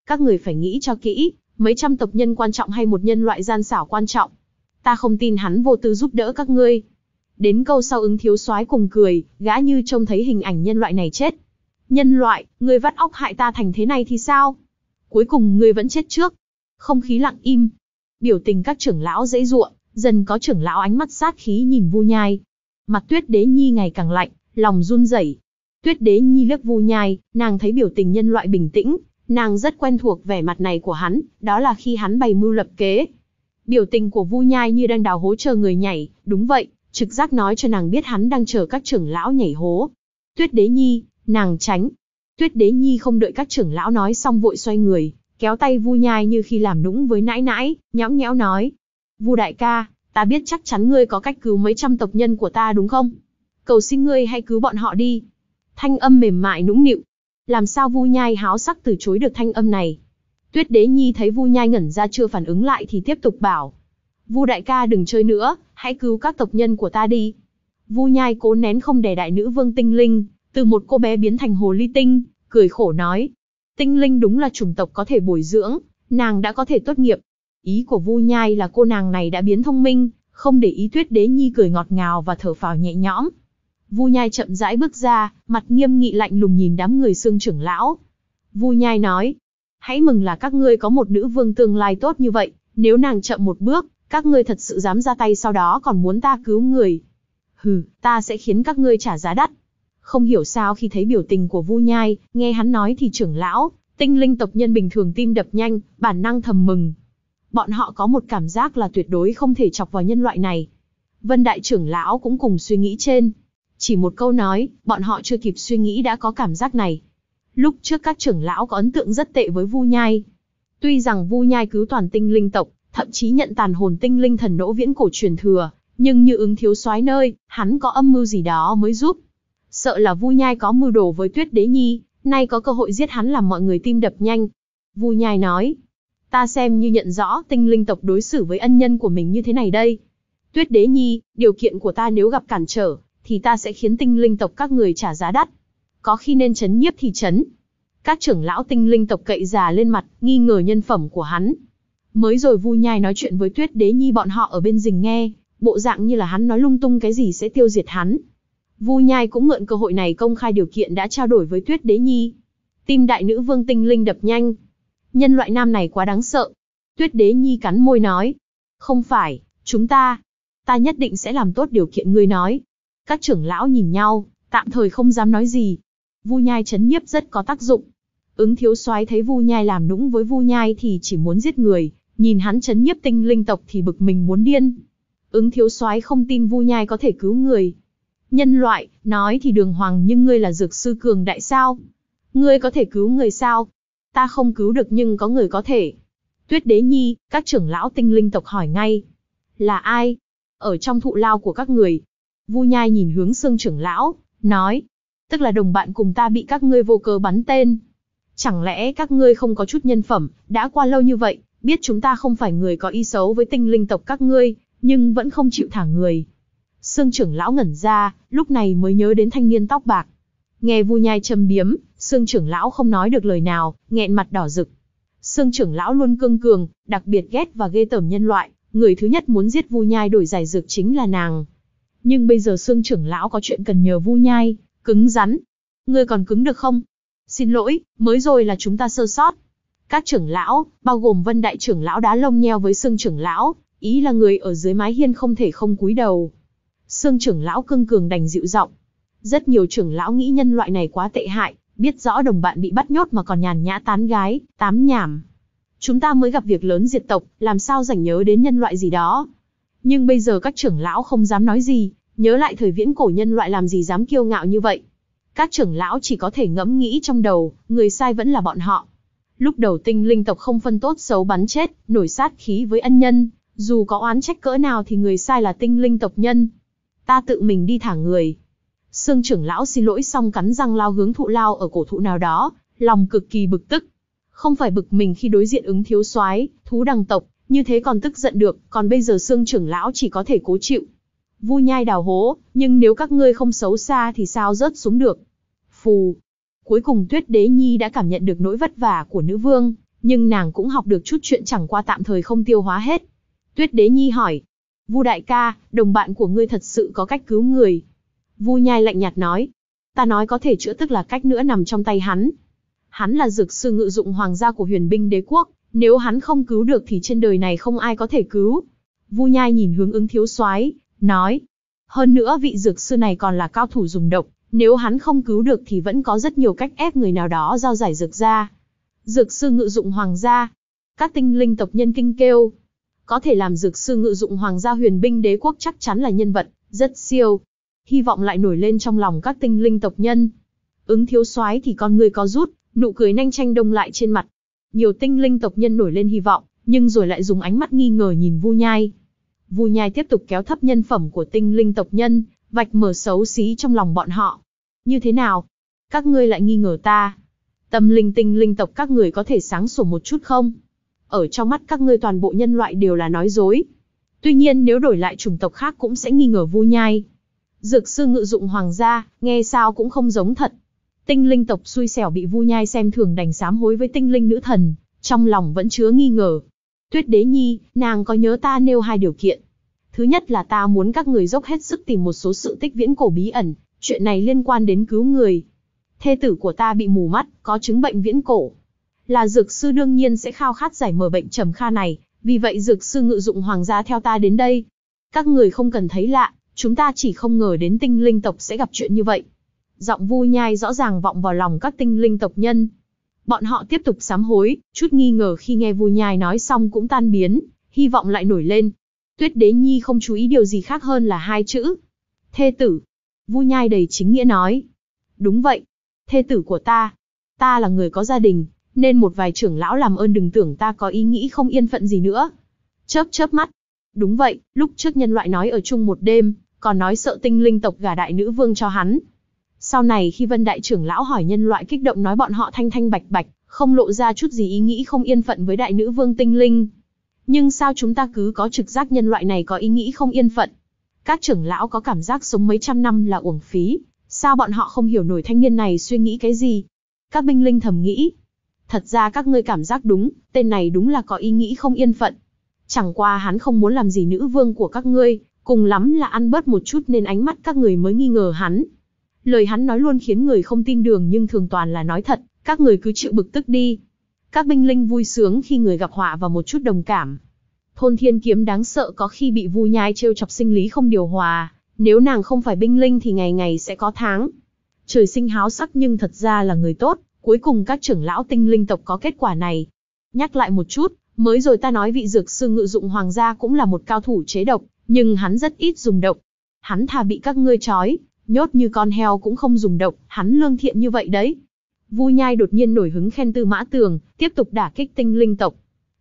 Các người phải nghĩ cho kỹ, mấy trăm tộc nhân quan trọng hay một nhân loại gian xảo quan trọng. Ta không tin hắn vô tư giúp đỡ các ngươi. Đến câu sau ứng thiếu soái cùng cười, gã như trông thấy hình ảnh nhân loại này chết. Nhân loại, ngươi vắt óc hại ta thành thế này thì sao? Cuối cùng ngươi vẫn chết trước. Không khí lặng im, Biểu tình các trưởng lão dễ ruộng, dần có trưởng lão ánh mắt sát khí nhìn Vu Nhai. Mặt Tuyết Đế Nhi ngày càng lạnh, lòng run rẩy. Tuyết Đế Nhi liếc Vu Nhai, nàng thấy biểu tình nhân loại bình tĩnh, nàng rất quen thuộc vẻ mặt này của hắn, đó là khi hắn bày mưu lập kế. Biểu tình của Vu Nhai như đang đào hố chờ người nhảy, đúng vậy, trực giác nói cho nàng biết hắn đang chờ các trưởng lão nhảy hố. Tuyết Đế Nhi, nàng tránh. Tuyết Đế Nhi không đợi các trưởng lão nói xong vội xoay người, kéo tay Vu Nhai như khi làm nũng với nãi nãi, nhõng nhẽo nói: "Vu đại ca, ta biết chắc chắn ngươi có cách cứu mấy trăm tộc nhân của ta đúng không? Cầu xin ngươi hãy cứu bọn họ đi." Thanh âm mềm mại nũng nịu. Làm sao Vu Nhai háo sắc từ chối được thanh âm này? Tuyết Đế Nhi thấy Vu Nhai ngẩn ra chưa phản ứng lại thì tiếp tục bảo: "Vu đại ca đừng chơi nữa, hãy cứu các tộc nhân của ta đi." Vu Nhai cố nén không đè đại nữ vương tinh linh, từ một cô bé biến thành hồ ly tinh, cười khổ nói, Tinh linh đúng là chủng tộc có thể bồi dưỡng, nàng đã có thể tốt nghiệp. Ý của Vu Nhai là cô nàng này đã biến thông minh, không để ý Tuyết Đế Nhi cười ngọt ngào và thở phào nhẹ nhõm. Vu Nhai chậm rãi bước ra, mặt nghiêm nghị lạnh lùng nhìn đám người xương trưởng lão. Vu Nhai nói, hãy mừng là các ngươi có một nữ vương tương lai tốt như vậy, nếu nàng chậm một bước, các ngươi thật sự dám ra tay sau đó còn muốn ta cứu người. Hừ, ta sẽ khiến các ngươi trả giá đắt. Không hiểu sao khi thấy biểu tình của Vu Nhai, nghe hắn nói thì trưởng lão, tinh linh tộc nhân bình thường tim đập nhanh, bản năng thầm mừng. Bọn họ có một cảm giác là tuyệt đối không thể chọc vào nhân loại này. Vân đại trưởng lão cũng cùng suy nghĩ trên. Chỉ một câu nói, bọn họ chưa kịp suy nghĩ đã có cảm giác này. Lúc trước các trưởng lão có ấn tượng rất tệ với Vu Nhai. Tuy rằng Vu Nhai cứu toàn tinh linh tộc, thậm chí nhận tàn hồn tinh linh thần nỗ viễn cổ truyền thừa, nhưng như ứng thiếu soái nơi, hắn có âm mưu gì đó mới giúp sợ là Vu Nhai có mưu đồ với Tuyết Đế Nhi, nay có cơ hội giết hắn làm mọi người tim đập nhanh. Vu Nhai nói, ta xem như nhận rõ tinh linh tộc đối xử với ân nhân của mình như thế này đây. Tuyết Đế Nhi, điều kiện của ta nếu gặp cản trở, thì ta sẽ khiến tinh linh tộc các người trả giá đắt. Có khi nên chấn nhiếp thì chấn. Các trưởng lão tinh linh tộc cậy già lên mặt, nghi ngờ nhân phẩm của hắn. Mới rồi Vu Nhai nói chuyện với Tuyết Đế Nhi bọn họ ở bên rình nghe, bộ dạng như là hắn nói lung tung cái gì sẽ tiêu diệt hắn, Vu Nhai cũng mượn cơ hội này công khai điều kiện đã trao đổi với Tuyết Đế Nhi. Tim đại nữ vương tinh linh đập nhanh. Nhân loại nam này quá đáng sợ. Tuyết Đế Nhi cắn môi nói. Không phải, chúng ta. Ta nhất định sẽ làm tốt điều kiện ngươi nói. Các trưởng lão nhìn nhau, tạm thời không dám nói gì. Vu Nhai chấn nhiếp rất có tác dụng. Ứng thiếu soái thấy Vu Nhai làm nũng với Vu Nhai thì chỉ muốn giết người, nhìn hắn chấn nhiếp tinh linh tộc thì bực mình muốn điên. Ứng thiếu soái không tin Vu Nhai có thể cứu người, Nhân loại, nói thì đường hoàng nhưng ngươi là dược sư cường đại sao? Ngươi có thể cứu người sao? Ta không cứu được nhưng có người có thể. Tuyết đế nhi, các trưởng lão tinh linh tộc hỏi ngay. Là ai? Ở trong thụ lao của các người. Vu nhai nhìn hướng xương trưởng lão, nói. Tức là đồng bạn cùng ta bị các ngươi vô cớ bắn tên. Chẳng lẽ các ngươi không có chút nhân phẩm, đã qua lâu như vậy, biết chúng ta không phải người có ý xấu với tinh linh tộc các ngươi, nhưng vẫn không chịu thả người. Sương trưởng lão ngẩn ra, lúc này mới nhớ đến thanh niên tóc bạc. Nghe Vu Nhai châm biếm, Sương trưởng lão không nói được lời nào, nghẹn mặt đỏ rực. Sương trưởng lão luôn cương cường, đặc biệt ghét và ghê tởm nhân loại, người thứ nhất muốn giết Vu Nhai đổi giải dược chính là nàng. Nhưng bây giờ Sương trưởng lão có chuyện cần nhờ Vu Nhai, cứng rắn. Ngươi còn cứng được không? Xin lỗi, mới rồi là chúng ta sơ sót. Các trưởng lão, bao gồm Vân đại trưởng lão đá lông nheo với Sương trưởng lão, ý là người ở dưới mái hiên không thể không cúi đầu, Sương trưởng lão cương cường đành dịu giọng. Rất nhiều trưởng lão nghĩ nhân loại này quá tệ hại, biết rõ đồng bạn bị bắt nhốt mà còn nhàn nhã tán gái, tám nhảm. Chúng ta mới gặp việc lớn diệt tộc, làm sao rảnh nhớ đến nhân loại gì đó. Nhưng bây giờ các trưởng lão không dám nói gì, nhớ lại thời viễn cổ nhân loại làm gì dám kiêu ngạo như vậy. Các trưởng lão chỉ có thể ngẫm nghĩ trong đầu, người sai vẫn là bọn họ. Lúc đầu tinh linh tộc không phân tốt xấu bắn chết, nổi sát khí với ân nhân, dù có oán trách cỡ nào thì người sai là tinh linh tộc nhân, ta tự mình đi thả người. Sương trưởng lão xin lỗi xong cắn răng lao hướng thụ lao ở cổ thụ nào đó, lòng cực kỳ bực tức. Không phải bực mình khi đối diện ứng thiếu soái, thú đằng tộc, như thế còn tức giận được, còn bây giờ sương trưởng lão chỉ có thể cố chịu. Vu nhai đào hố, nhưng nếu các ngươi không xấu xa thì sao rớt xuống được. Phù. Cuối cùng Tuyết Đế Nhi đã cảm nhận được nỗi vất vả của nữ vương, nhưng nàng cũng học được chút chuyện chẳng qua tạm thời không tiêu hóa hết. Tuyết Đế Nhi hỏi, Vu đại ca, đồng bạn của ngươi thật sự có cách cứu người. Vu nhai lạnh nhạt nói. Ta nói có thể chữa tức là cách nữa nằm trong tay hắn. Hắn là dược sư ngự dụng hoàng gia của huyền binh đế quốc, nếu hắn không cứu được thì trên đời này không ai có thể cứu. Vu nhai nhìn hướng ứng thiếu soái, nói. Hơn nữa vị dược sư này còn là cao thủ dùng độc, nếu hắn không cứu được thì vẫn có rất nhiều cách ép người nào đó giao giải dược ra. Dược sư ngự dụng hoàng gia. Các tinh linh tộc nhân kinh kêu, có thể làm dược sư ngự dụng hoàng gia huyền binh đế quốc chắc chắn là nhân vật, rất siêu. Hy vọng lại nổi lên trong lòng các tinh linh tộc nhân. Ứng thiếu soái thì con người có rút, nụ cười nhanh tranh đông lại trên mặt. Nhiều tinh linh tộc nhân nổi lên hy vọng, nhưng rồi lại dùng ánh mắt nghi ngờ nhìn Vu Nhai. Vu Nhai tiếp tục kéo thấp nhân phẩm của tinh linh tộc nhân, vạch mở xấu xí trong lòng bọn họ. Như thế nào? Các ngươi lại nghi ngờ ta? Tâm linh tinh linh tộc các người có thể sáng sủa một chút không? ở trong mắt các ngươi toàn bộ nhân loại đều là nói dối. Tuy nhiên nếu đổi lại chủng tộc khác cũng sẽ nghi ngờ Vu Nhai. Dược sư ngự dụng hoàng gia, nghe sao cũng không giống thật. Tinh linh tộc xui xẻo bị Vu Nhai xem thường đành sám hối với tinh linh nữ thần, trong lòng vẫn chứa nghi ngờ. Tuyết Đế Nhi, nàng có nhớ ta nêu hai điều kiện. Thứ nhất là ta muốn các người dốc hết sức tìm một số sự tích viễn cổ bí ẩn, chuyện này liên quan đến cứu người. Thê tử của ta bị mù mắt, có chứng bệnh viễn cổ, là dược sư đương nhiên sẽ khao khát giải mở bệnh trầm kha này, vì vậy dược sư ngự dụng hoàng gia theo ta đến đây. Các người không cần thấy lạ, chúng ta chỉ không ngờ đến tinh linh tộc sẽ gặp chuyện như vậy. Giọng vui nhai rõ ràng vọng vào lòng các tinh linh tộc nhân. Bọn họ tiếp tục sám hối, chút nghi ngờ khi nghe vui nhai nói xong cũng tan biến, hy vọng lại nổi lên. Tuyết đế nhi không chú ý điều gì khác hơn là hai chữ. Thê tử. Vui nhai đầy chính nghĩa nói. Đúng vậy. Thê tử của ta. Ta là người có gia đình, nên một vài trưởng lão làm ơn đừng tưởng ta có ý nghĩ không yên phận gì nữa. Chớp chớp mắt. Đúng vậy, lúc trước nhân loại nói ở chung một đêm, còn nói sợ tinh linh tộc gà đại nữ vương cho hắn. Sau này khi vân đại trưởng lão hỏi nhân loại kích động nói bọn họ thanh thanh bạch bạch, không lộ ra chút gì ý nghĩ không yên phận với đại nữ vương tinh linh. Nhưng sao chúng ta cứ có trực giác nhân loại này có ý nghĩ không yên phận? Các trưởng lão có cảm giác sống mấy trăm năm là uổng phí, sao bọn họ không hiểu nổi thanh niên này suy nghĩ cái gì? Các binh linh thầm nghĩ, thật ra các ngươi cảm giác đúng, tên này đúng là có ý nghĩ không yên phận. Chẳng qua hắn không muốn làm gì nữ vương của các ngươi, cùng lắm là ăn bớt một chút nên ánh mắt các người mới nghi ngờ hắn. Lời hắn nói luôn khiến người không tin đường nhưng thường toàn là nói thật, các người cứ chịu bực tức đi. Các binh linh vui sướng khi người gặp họa và một chút đồng cảm. Thôn thiên kiếm đáng sợ có khi bị vu nhai trêu chọc sinh lý không điều hòa, nếu nàng không phải binh linh thì ngày ngày sẽ có tháng. Trời sinh háo sắc nhưng thật ra là người tốt, Cuối cùng các trưởng lão tinh linh tộc có kết quả này. Nhắc lại một chút, mới rồi ta nói vị dược sư ngự dụng hoàng gia cũng là một cao thủ chế độc, nhưng hắn rất ít dùng độc. Hắn thà bị các ngươi trói, nhốt như con heo cũng không dùng độc, hắn lương thiện như vậy đấy. Vu Nhai đột nhiên nổi hứng khen Tư Mã Tường, tiếp tục đả kích tinh linh tộc.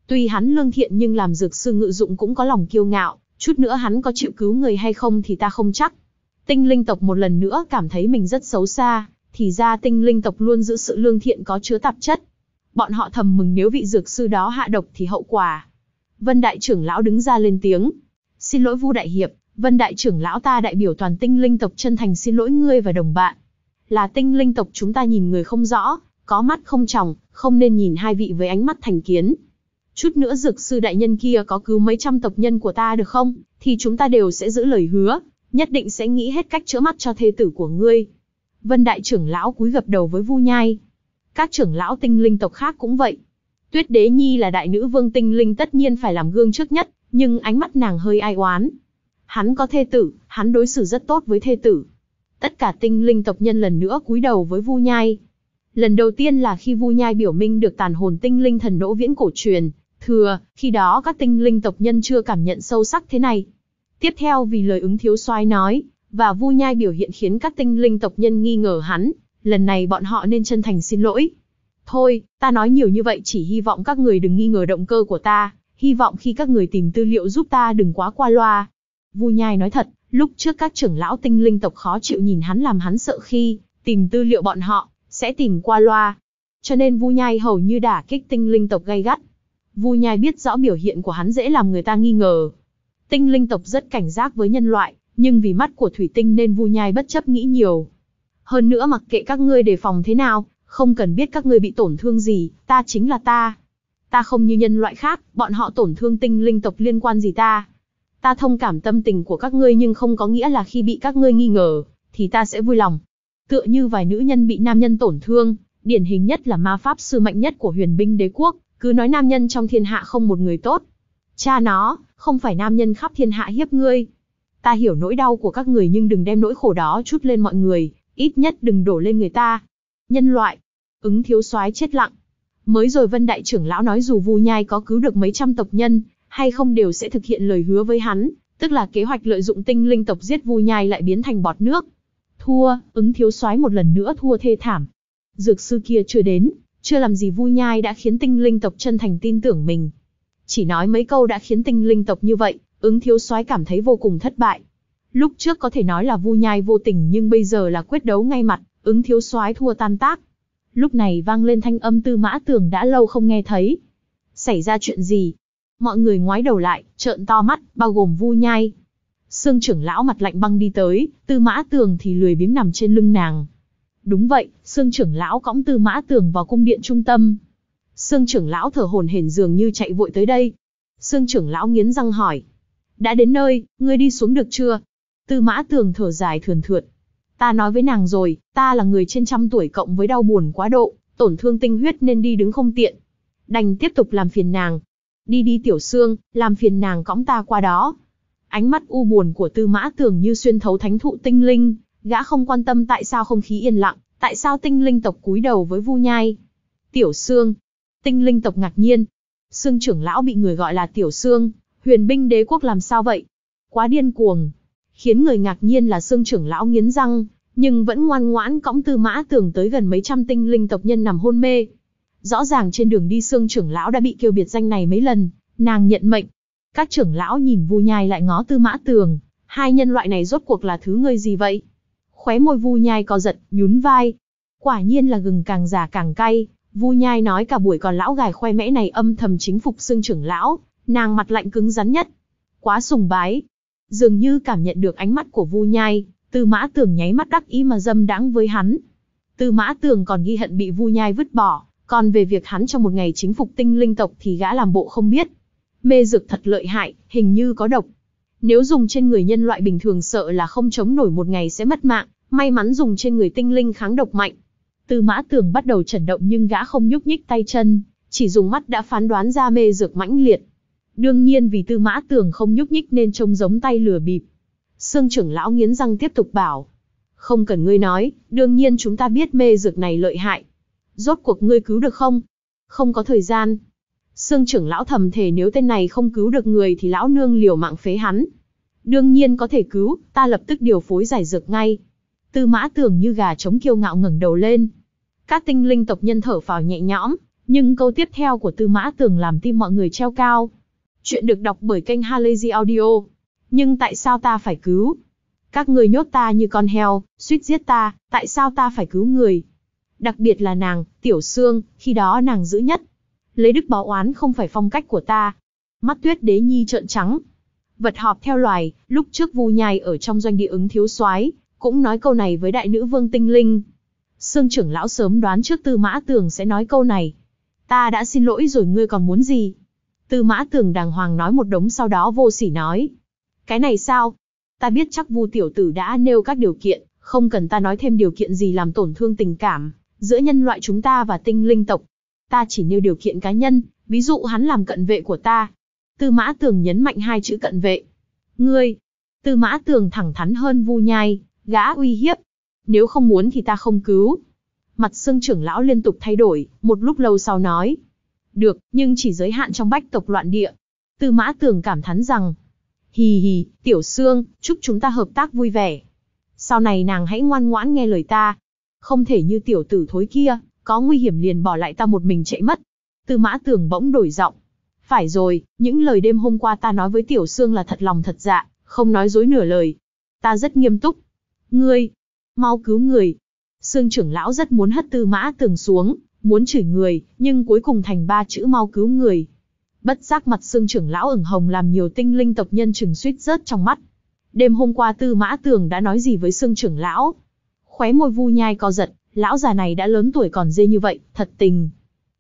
Tuy hắn lương thiện nhưng làm dược sư ngự dụng cũng có lòng kiêu ngạo, chút nữa hắn có chịu cứu người hay không thì ta không chắc. Tinh linh tộc một lần nữa cảm thấy mình rất xấu xa, thì ra tinh linh tộc luôn giữ sự lương thiện có chứa tạp chất. Bọn họ thầm mừng nếu vị dược sư đó hạ độc thì hậu quả. Vân đại trưởng lão đứng ra lên tiếng. Xin lỗi Vu đại hiệp, Vân đại trưởng lão ta đại biểu toàn tinh linh tộc chân thành xin lỗi ngươi và đồng bạn. Là tinh linh tộc chúng ta nhìn người không rõ, có mắt không tròng, không nên nhìn hai vị với ánh mắt thành kiến. Chút nữa dược sư đại nhân kia có cứu mấy trăm tộc nhân của ta được không, thì chúng ta đều sẽ giữ lời hứa, nhất định sẽ nghĩ hết cách chữa mắt cho thê tử của ngươi. Vân đại trưởng lão cúi gập đầu với Vu Nhai. Các trưởng lão tinh linh tộc khác cũng vậy. Tuyết Đế Nhi là đại nữ vương tinh linh tất nhiên phải làm gương trước nhất, nhưng ánh mắt nàng hơi ai oán. Hắn có thê tử, hắn đối xử rất tốt với thê tử. Tất cả tinh linh tộc nhân lần nữa cúi đầu với Vu Nhai. Lần đầu tiên là khi Vu Nhai biểu minh được tàn hồn tinh linh thần đỗ viễn cổ truyền, thừa, khi đó các tinh linh tộc nhân chưa cảm nhận sâu sắc thế này. Tiếp theo vì lời ứng thiếu soái nói, và Vu Nhai biểu hiện khiến các tinh linh tộc nhân nghi ngờ hắn, lần này bọn họ nên chân thành xin lỗi. Thôi, ta nói nhiều như vậy chỉ hy vọng các người đừng nghi ngờ động cơ của ta, hy vọng khi các người tìm tư liệu giúp ta đừng quá qua loa. Vu Nhai nói thật, lúc trước các trưởng lão tinh linh tộc khó chịu nhìn hắn làm hắn sợ khi tìm tư liệu bọn họ, sẽ tìm qua loa. Cho nên Vu Nhai hầu như đả kích tinh linh tộc gay gắt. Vu Nhai biết rõ biểu hiện của hắn dễ làm người ta nghi ngờ. Tinh linh tộc rất cảnh giác với nhân loại, nhưng vì mắt của thủy tinh nên vu nhai bất chấp nghĩ nhiều. Hơn nữa mặc kệ các ngươi đề phòng thế nào, không cần biết các ngươi bị tổn thương gì, ta chính là ta. Ta không như nhân loại khác, bọn họ tổn thương tinh linh tộc liên quan gì ta. Ta thông cảm tâm tình của các ngươi nhưng không có nghĩa là khi bị các ngươi nghi ngờ, thì ta sẽ vui lòng. Tựa như vài nữ nhân bị nam nhân tổn thương, điển hình nhất là ma pháp sư mạnh nhất của huyền binh đế quốc, cứ nói nam nhân trong thiên hạ không một người tốt. Cha nó, không phải nam nhân khắp thiên hạ hiếp ngươi, Ta hiểu nỗi đau của các người nhưng đừng đem nỗi khổ đó chút lên mọi người, ít nhất đừng đổ lên người ta. Nhân loại, ứng thiếu soái chết lặng. Mới rồi Vân Đại trưởng lão nói dù Vu Nhai có cứu được mấy trăm tộc nhân, hay không đều sẽ thực hiện lời hứa với hắn, tức là kế hoạch lợi dụng tinh linh tộc giết Vu Nhai lại biến thành bọt nước. Thua, ứng thiếu soái một lần nữa thua thê thảm. Dược sư kia chưa đến, chưa làm gì Vu Nhai đã khiến tinh linh tộc chân thành tin tưởng mình. Chỉ nói mấy câu đã khiến tinh linh tộc như vậy, ứng thiếu soái cảm thấy vô cùng thất bại. Lúc trước có thể nói là vu nhai vô tình nhưng bây giờ là quyết đấu ngay mặt, ứng thiếu soái thua tan tác. Lúc này vang lên thanh âm tư mã tường đã lâu không nghe thấy. Xảy ra chuyện gì? Mọi người ngoái đầu lại, trợn to mắt, bao gồm vu nhai. Sương trưởng lão mặt lạnh băng đi tới, tư mã tường thì lười biếng nằm trên lưng nàng. Đúng vậy, Sương trưởng lão cõng tư mã tường vào cung điện trung tâm. Sương trưởng lão thở hồn hển dường như chạy vội tới đây. Sương trưởng lão nghiến răng hỏi, đã đến nơi, ngươi đi xuống được chưa? Tư mã tường thở dài thườn thượt. Ta nói với nàng rồi, ta là người trên trăm tuổi cộng với đau buồn quá độ, tổn thương tinh huyết nên đi đứng không tiện. Đành tiếp tục làm phiền nàng. Đi đi tiểu xương, làm phiền nàng cõng ta qua đó. Ánh mắt u buồn của tư mã tường như xuyên thấu thánh thụ tinh linh, gã không quan tâm tại sao không khí yên lặng, tại sao tinh linh tộc cúi đầu với vu nhai. Tiểu xương. Tinh linh tộc ngạc nhiên. Xương trưởng lão bị người gọi là tiểu xương, huyền binh đế quốc làm sao vậy? Quá điên cuồng. Khiến người ngạc nhiên là xương trưởng lão nghiến răng, nhưng vẫn ngoan ngoãn cõng tư mã tưởng tới gần mấy trăm tinh linh tộc nhân nằm hôn mê. Rõ ràng trên đường đi xương trưởng lão đã bị kêu biệt danh này mấy lần, nàng nhận mệnh. Các trưởng lão nhìn vu nhai lại ngó tư mã tường, hai nhân loại này rốt cuộc là thứ người gì vậy? Khóe môi vu nhai co giật, nhún vai. Quả nhiên là gừng càng già càng cay, vu nhai nói cả buổi còn lão gài khoe mẽ này âm thầm chính phục xương trưởng lão, nàng mặt lạnh cứng rắn nhất. Quá sùng bái. Dường như cảm nhận được ánh mắt của Vu Nhai, Tư Mã Tường nháy mắt đắc ý mà dâm đãng với hắn. Tư Mã Tường còn ghi hận bị Vu Nhai vứt bỏ, còn về việc hắn trong một ngày chính phục tinh linh tộc thì gã làm bộ không biết. Mê dược thật lợi hại, hình như có độc. Nếu dùng trên người nhân loại bình thường sợ là không chống nổi một ngày sẽ mất mạng, may mắn dùng trên người tinh linh kháng độc mạnh. Tư Mã Tường bắt đầu chấn động nhưng gã không nhúc nhích tay chân, chỉ dùng mắt đã phán đoán ra mê dược mãnh liệt. Đương nhiên vì tư mã tường không nhúc nhích nên trông giống tay lừa bịp. Sương trưởng lão nghiến răng tiếp tục bảo. Không cần ngươi nói, đương nhiên chúng ta biết mê dược này lợi hại. Rốt cuộc ngươi cứu được không? Không có thời gian. Sương trưởng lão thầm thề nếu tên này không cứu được người thì lão nương liều mạng phế hắn. Đương nhiên có thể cứu, ta lập tức điều phối giải dược ngay. Tư mã tường như gà trống kiêu ngạo ngẩng đầu lên. Các tinh linh tộc nhân thở phào nhẹ nhõm, nhưng câu tiếp theo của tư mã tường làm tim mọi người treo cao. Chuyện được đọc bởi kênh Halazy Audio. Nhưng tại sao ta phải cứu? Các người nhốt ta như con heo, suýt giết ta, tại sao ta phải cứu người? Đặc biệt là nàng, Tiểu Sương, khi đó nàng giữ nhất. Lấy đức báo oán không phải phong cách của ta. Mắt tuyết đế nhi trợn trắng. Vật họp theo loài, lúc trước vu nhai ở trong doanh địa ứng thiếu soái cũng nói câu này với đại nữ vương tinh linh. Sương trưởng lão sớm đoán trước tư mã tường sẽ nói câu này. Ta đã xin lỗi rồi ngươi còn muốn gì? Tư mã Tường đàng hoàng nói một đống sau đó vô sỉ nói. Cái này sao? Ta biết chắc vu tiểu tử đã nêu các điều kiện, không cần ta nói thêm điều kiện gì làm tổn thương tình cảm, giữa nhân loại chúng ta và tinh linh tộc. Ta chỉ nêu điều kiện cá nhân, ví dụ hắn làm cận vệ của ta. Tư mã tường nhấn mạnh hai chữ cận vệ. Ngươi, tư mã tường thẳng thắn hơn vu nhai, gã uy hiếp. Nếu không muốn thì ta không cứu. Mặt xương trưởng lão liên tục thay đổi, một lúc lâu sau nói, được, nhưng chỉ giới hạn trong bách tộc loạn địa. Tư mã tường cảm thán rằng, hì hì, tiểu xương, chúc chúng ta hợp tác vui vẻ. Sau này nàng hãy ngoan ngoãn nghe lời ta. Không thể như tiểu tử thối kia, có nguy hiểm liền bỏ lại ta một mình chạy mất. Tư mã tường bỗng đổi giọng. Phải rồi, những lời đêm hôm qua ta nói với tiểu xương là thật lòng thật dạ, không nói dối nửa lời. Ta rất nghiêm túc. Ngươi, mau cứu người. Sương trưởng lão rất muốn hất tư mã tường xuống, muốn chửi người, nhưng cuối cùng thành ba chữ mau cứu người. Bất giác mặt xương trưởng lão ửng hồng làm nhiều tinh linh tộc nhân chừng suýt rớt trong mắt. Đêm hôm qua Tư Mã Tường đã nói gì với xương trưởng lão? Khóe môi vu nhai co giật, lão già này đã lớn tuổi còn dê như vậy, thật tình.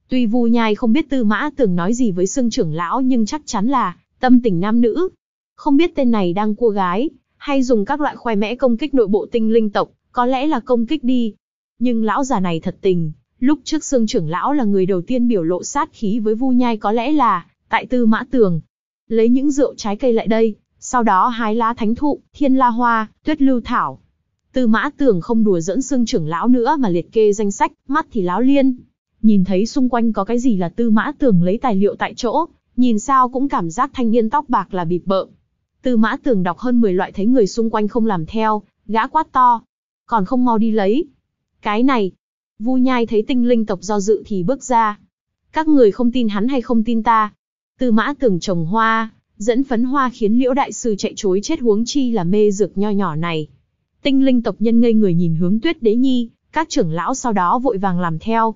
Tuy vu nhai không biết Tư Mã Tường nói gì với xương trưởng lão nhưng chắc chắn là tâm tình nam nữ. Không biết tên này đang cua gái, hay dùng các loại khoe mẽ công kích nội bộ tinh linh tộc, có lẽ là công kích đi. Nhưng lão già này thật tình, Lúc trước xương trưởng lão là người đầu tiên biểu lộ sát khí với Vu Nhai có lẽ là tại Tư Mã Tường. Lấy những rượu trái cây lại đây, sau đó hái lá thánh thụ, thiên la hoa, tuyết lưu thảo. Tư Mã Tường không đùa dẫn xương trưởng lão nữa mà liệt kê danh sách, mắt thì láo liên. Nhìn thấy xung quanh có cái gì là Tư Mã Tường lấy tài liệu tại chỗ, nhìn sao cũng cảm giác thanh niên tóc bạc là bịp bợm. Tư Mã Tường đọc hơn 10 loại thấy người xung quanh không làm theo, gã quát to, còn không mau đi lấy. Cái này, Vu Nhai thấy tinh linh tộc do dự thì bước ra. Các người không tin hắn hay không tin ta? Tư mã tưởng trồng hoa, dẫn phấn hoa khiến liễu đại sư chạy chối chết huống chi là mê dược nho nhỏ này. Tinh linh tộc nhân ngây người nhìn hướng tuyết đế nhi, các trưởng lão sau đó vội vàng làm theo.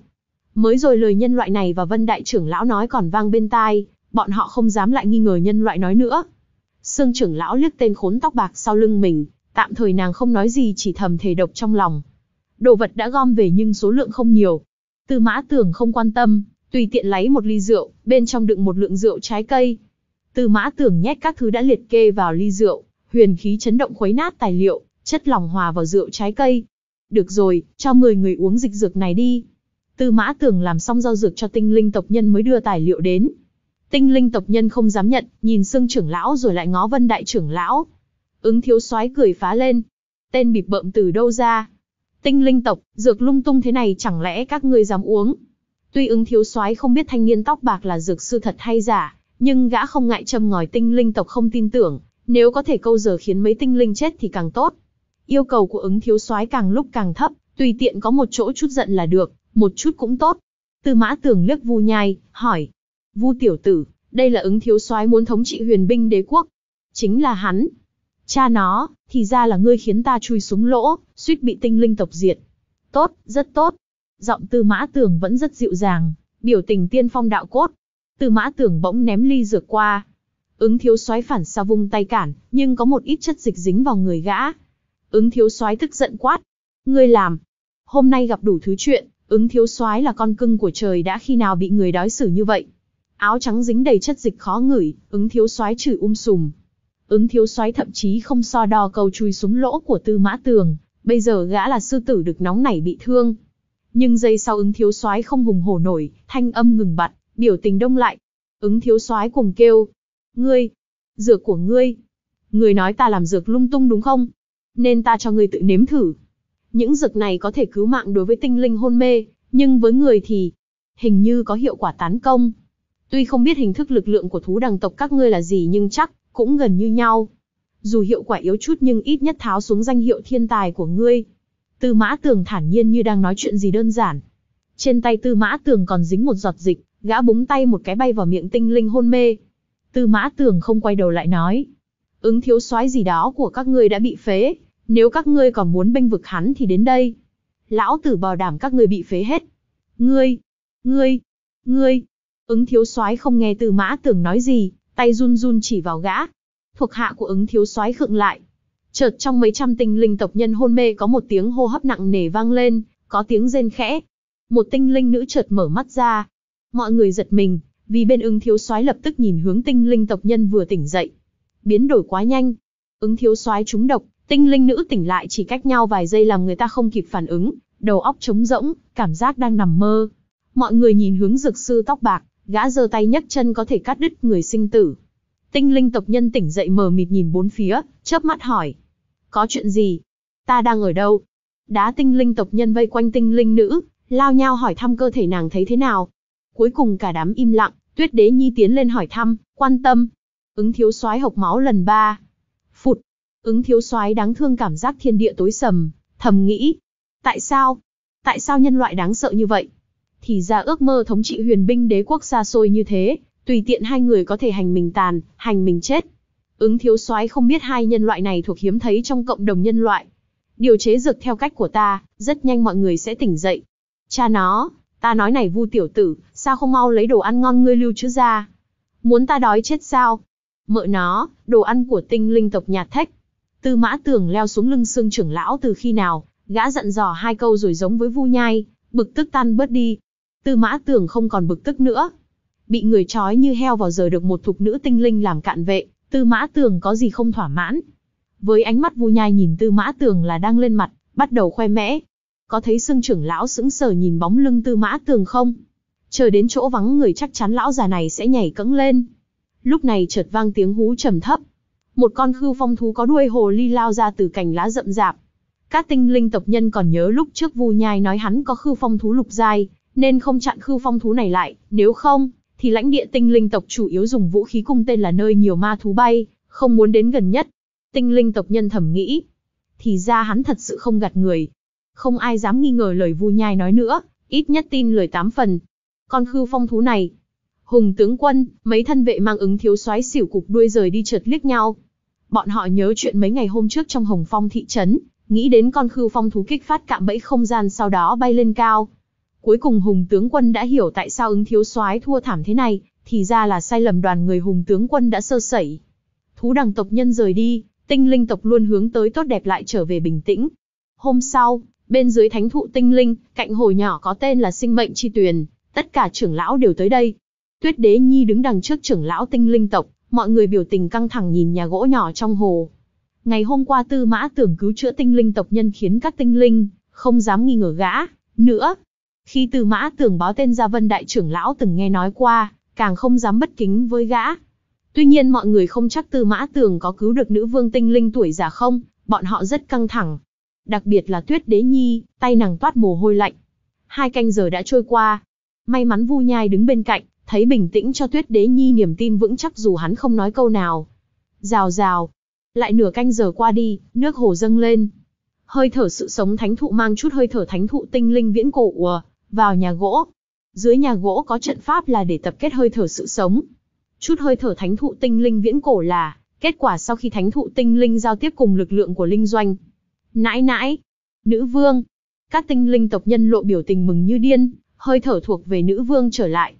Mới rồi lời nhân loại này và vân đại trưởng lão nói còn vang bên tai, bọn họ không dám lại nghi ngờ nhân loại nói nữa. Sương trưởng lão liếc tên khốn tóc bạc sau lưng mình, tạm thời nàng không nói gì chỉ thầm thề độc trong lòng, đồ vật đã gom về nhưng số lượng không nhiều. Tư mã tưởng không quan tâm, tùy tiện lấy một ly rượu, bên trong đựng một lượng rượu trái cây. Tư mã tưởng nhét các thứ đã liệt kê vào ly rượu, huyền khí chấn động khuấy nát tài liệu, chất lỏng hòa vào rượu trái cây. Được rồi, cho 10 người uống dịch dược này đi. Tư mã tưởng làm xong giao dược cho tinh linh tộc nhân mới đưa tài liệu đến. Tinh linh tộc nhân không dám nhận, nhìn xương trưởng lão rồi lại ngó vân đại trưởng lão. Ứng thiếu soái cười phá lên. Tên bịp bợm từ đâu ra, Tinh linh tộc, dược lung tung thế này chẳng lẽ các ngươi dám uống? Tuy ứng thiếu soái không biết thanh niên tóc bạc là dược sư thật hay giả, nhưng gã không ngại châm ngòi tinh linh tộc không tin tưởng, nếu có thể câu giờ khiến mấy tinh linh chết thì càng tốt. Yêu cầu của ứng thiếu soái càng lúc càng thấp, tùy tiện có một chỗ chút giận là được, một chút cũng tốt. Tư mã tưởng liếc vu nhai, hỏi. Vu tiểu tử, đây là ứng thiếu soái muốn thống trị huyền binh đế quốc. Chính là hắn, Cha nó, thì ra là ngươi khiến ta chui xuống lỗ, suýt bị tinh linh tộc diệt. Tốt, rất tốt. Giọng tư mã tưởng vẫn rất dịu dàng, biểu tình tiên phong đạo cốt. Tư mã tưởng bỗng ném ly dược qua. Ứng thiếu soái phản xa vung tay cản, nhưng có một ít chất dịch dính vào người gã. Ứng thiếu soái tức giận quát. Ngươi làm. Hôm nay gặp đủ thứ chuyện, ứng thiếu soái là con cưng của trời đã khi nào bị người đói xử như vậy. Áo trắng dính đầy chất dịch khó ngửi, ứng thiếu soái chửi um sùm, Ứng thiếu soái thậm chí không so đo câu chui súng lỗ của tư mã tường, bây giờ gã là sư tử được nóng nảy bị thương. Nhưng giây sau ứng thiếu soái không hùng hổ nổi, thanh âm ngừng bặt, biểu tình đông lại. Ứng thiếu soái cùng kêu. Ngươi, dược của ngươi. người nói ta làm dược lung tung đúng không? Nên ta cho ngươi tự nếm thử. Những dược này có thể cứu mạng đối với tinh linh hôn mê, nhưng với người thì hình như có hiệu quả tán công. Tuy không biết hình thức lực lượng của thú đằng tộc các ngươi là gì nhưng chắc cũng gần như nhau. Dù hiệu quả yếu chút nhưng ít nhất tháo xuống danh hiệu thiên tài của ngươi. Tư mã tường thản nhiên như đang nói chuyện gì đơn giản. Trên tay tư mã tường còn dính một giọt dịch, gã búng tay một cái bay vào miệng tinh linh hôn mê. Tư mã tường không quay đầu lại nói. Ứng thiếu soái gì đó của các ngươi đã bị phế, nếu các ngươi còn muốn bênh vực hắn thì đến đây. Lão tử bảo đảm các ngươi bị phế hết. Ngươi, ngươi, ngươi, ứng thiếu soái không nghe Tư mã Tường nói gì, tay run run chỉ vào gã. Thuộc hạ của ứng thiếu soái khựng lại. Chợt trong mấy trăm tinh linh tộc nhân hôn mê có một tiếng hô hấp nặng nề vang lên, có tiếng rên khẽ. Một tinh linh nữ chợt mở mắt ra. Mọi người giật mình, vì bên ứng thiếu soái lập tức nhìn hướng tinh linh tộc nhân vừa tỉnh dậy. Biến đổi quá nhanh. Ứng thiếu soái trúng độc, tinh linh nữ tỉnh lại chỉ cách nhau vài giây làm người ta không kịp phản ứng, đầu óc trống rỗng, cảm giác đang nằm mơ. Mọi người nhìn hướng dược sư tóc bạc, gã giơ tay nhấc chân có thể cắt đứt người sinh tử. Tinh linh tộc nhân tỉnh dậy mờ mịt nhìn bốn phía, chớp mắt hỏi. Có chuyện gì? Ta đang ở đâu? Đá tinh linh tộc nhân vây quanh tinh linh nữ, lao nhau hỏi thăm cơ thể nàng thấy thế nào. Cuối cùng cả đám im lặng, tuyết đế nhi tiến lên hỏi thăm, quan tâm. Ứng thiếu soái hộc máu lần ba. Phụt. Ứng thiếu soái đáng thương cảm giác thiên địa tối sầm, thầm nghĩ. Tại sao? Tại sao nhân loại đáng sợ như vậy? thì ra ước mơ thống trị huyền binh đế quốc xa xôi như thế, tùy tiện hai người có thể hành mình tàn, hành mình chết. Ứng thiếu soái không biết hai nhân loại này thuộc hiếm thấy trong cộng đồng nhân loại. Điều chế dược theo cách của ta, rất nhanh mọi người sẽ tỉnh dậy. Cha nó, ta nói này vu tiểu tử, sao không mau lấy đồ ăn ngon ngươi lưu trữ ra? Muốn ta đói chết sao? Mợ nó, đồ ăn của tinh linh tộc nhạt thách. Tư mã tưởng leo xuống lưng xương trưởng lão từ khi nào, gã giận dò hai câu rồi giống với vu nhai, bực tức tan bớt đi, Tư mã tưởng không còn bực tức nữa. Bị người trói như heo vào giờ được một thục nữ tinh linh làm cạn vệ, tư mã tưởng có gì không thỏa mãn. Với ánh mắt vu nhai nhìn tư mã tưởng là đang lên mặt, bắt đầu khoe mẽ. Có thấy xương trưởng lão sững sờ nhìn bóng lưng tư mã tường không? Chờ đến chỗ vắng người chắc chắn lão già này sẽ nhảy cẫng lên. Lúc này chợt vang tiếng hú trầm thấp. Một con khư phong thú có đuôi hồ ly lao ra từ cành lá rậm rạp. Các tinh linh tộc nhân còn nhớ lúc trước vu nhai nói hắn có khư phong thú lục giai, nên không chặn khư phong thú này lại, nếu không, thì lãnh địa tinh linh tộc chủ yếu dùng vũ khí cung tên là nơi nhiều ma thú bay, không muốn đến gần nhất. Tinh linh tộc nhân thẩm nghĩ, thì ra hắn thật sự không gạt người. Không ai dám nghi ngờ lời vu nhai nói nữa, ít nhất tin lời tám phần. Con khư phong thú này, hùng tướng quân, mấy thân vệ mang ứng thiếu soái xỉu cục đuôi rời đi trượt liếc nhau. Bọn họ nhớ chuyện mấy ngày hôm trước trong hồng phong thị trấn, nghĩ đến con khư phong thú kích phát cạm bẫy không gian sau đó bay lên cao, Cuối cùng Hùng tướng quân đã hiểu tại sao ứng thiếu soái thua thảm thế này, thì ra là sai lầm đoàn người Hùng tướng quân đã sơ sẩy. Thú đằng tộc nhân rời đi, tinh linh tộc luôn hướng tới tốt đẹp lại trở về bình tĩnh. Hôm sau, bên dưới thánh thụ tinh linh, cạnh hồ nhỏ có tên là sinh mệnh chi tuyền, tất cả trưởng lão đều tới đây. Tuyết đế nhi đứng đằng trước trưởng lão tinh linh tộc, mọi người biểu tình căng thẳng nhìn nhà gỗ nhỏ trong hồ. Ngày hôm qua tư mã tưởng cứu chữa tinh linh tộc nhân khiến các tinh linh, không dám nghi ngờ gã, nữa, khi tư mã tưởng báo tên Gia Vân Đại trưởng lão từng nghe nói qua, càng không dám bất kính với gã. Tuy nhiên mọi người không chắc tư mã tường có cứu được nữ vương tinh linh tuổi già không, bọn họ rất căng thẳng. Đặc biệt là tuyết đế nhi, tay nàng toát mồ hôi lạnh. Hai canh giờ đã trôi qua. May mắn vu nhai đứng bên cạnh, thấy bình tĩnh cho tuyết đế nhi niềm tin vững chắc dù hắn không nói câu nào. Rào rào. Lại nửa canh giờ qua đi, nước hồ dâng lên. Hơi thở sự sống thánh thụ mang chút hơi thở thánh thụ tinh linh viễn cổ ùa vào nhà gỗ. Dưới nhà gỗ có trận pháp là để tập kết hơi thở sự sống. Chút hơi thở thánh thụ tinh linh viễn cổ là kết quả sau khi thánh thụ tinh linh giao tiếp cùng lực lượng của linh doanh. Nãi nãi, nữ vương, các tinh linh tộc nhân lộ biểu tình mừng như điên, hơi thở thuộc về nữ vương trở lại.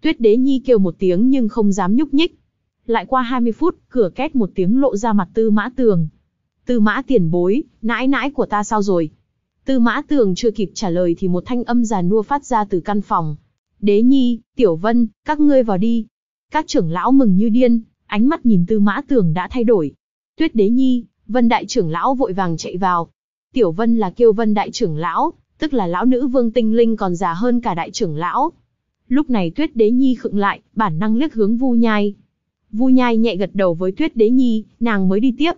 Tuyết đế nhi kêu một tiếng nhưng không dám nhúc nhích. Lại qua 20 phút, cửa két một tiếng lộ ra mặt tư mã tường. Tư mã tiền bối, nãi nãi của ta sao rồi? Tư mã tường chưa kịp trả lời thì một thanh âm già nua phát ra từ căn phòng. Đế nhi, tiểu vân, các ngươi vào đi. Các trưởng lão mừng như điên, ánh mắt nhìn tư mã tường đã thay đổi. Tuyết đế nhi, vân đại trưởng lão vội vàng chạy vào. Tiểu vân là kêu vân đại trưởng lão, tức là lão nữ vương tinh linh còn già hơn cả đại trưởng lão. Lúc này tuyết đế nhi khựng lại, bản năng liếc hướng vu nhai. Vu nhai nhẹ gật đầu với tuyết đế nhi, nàng mới đi tiếp.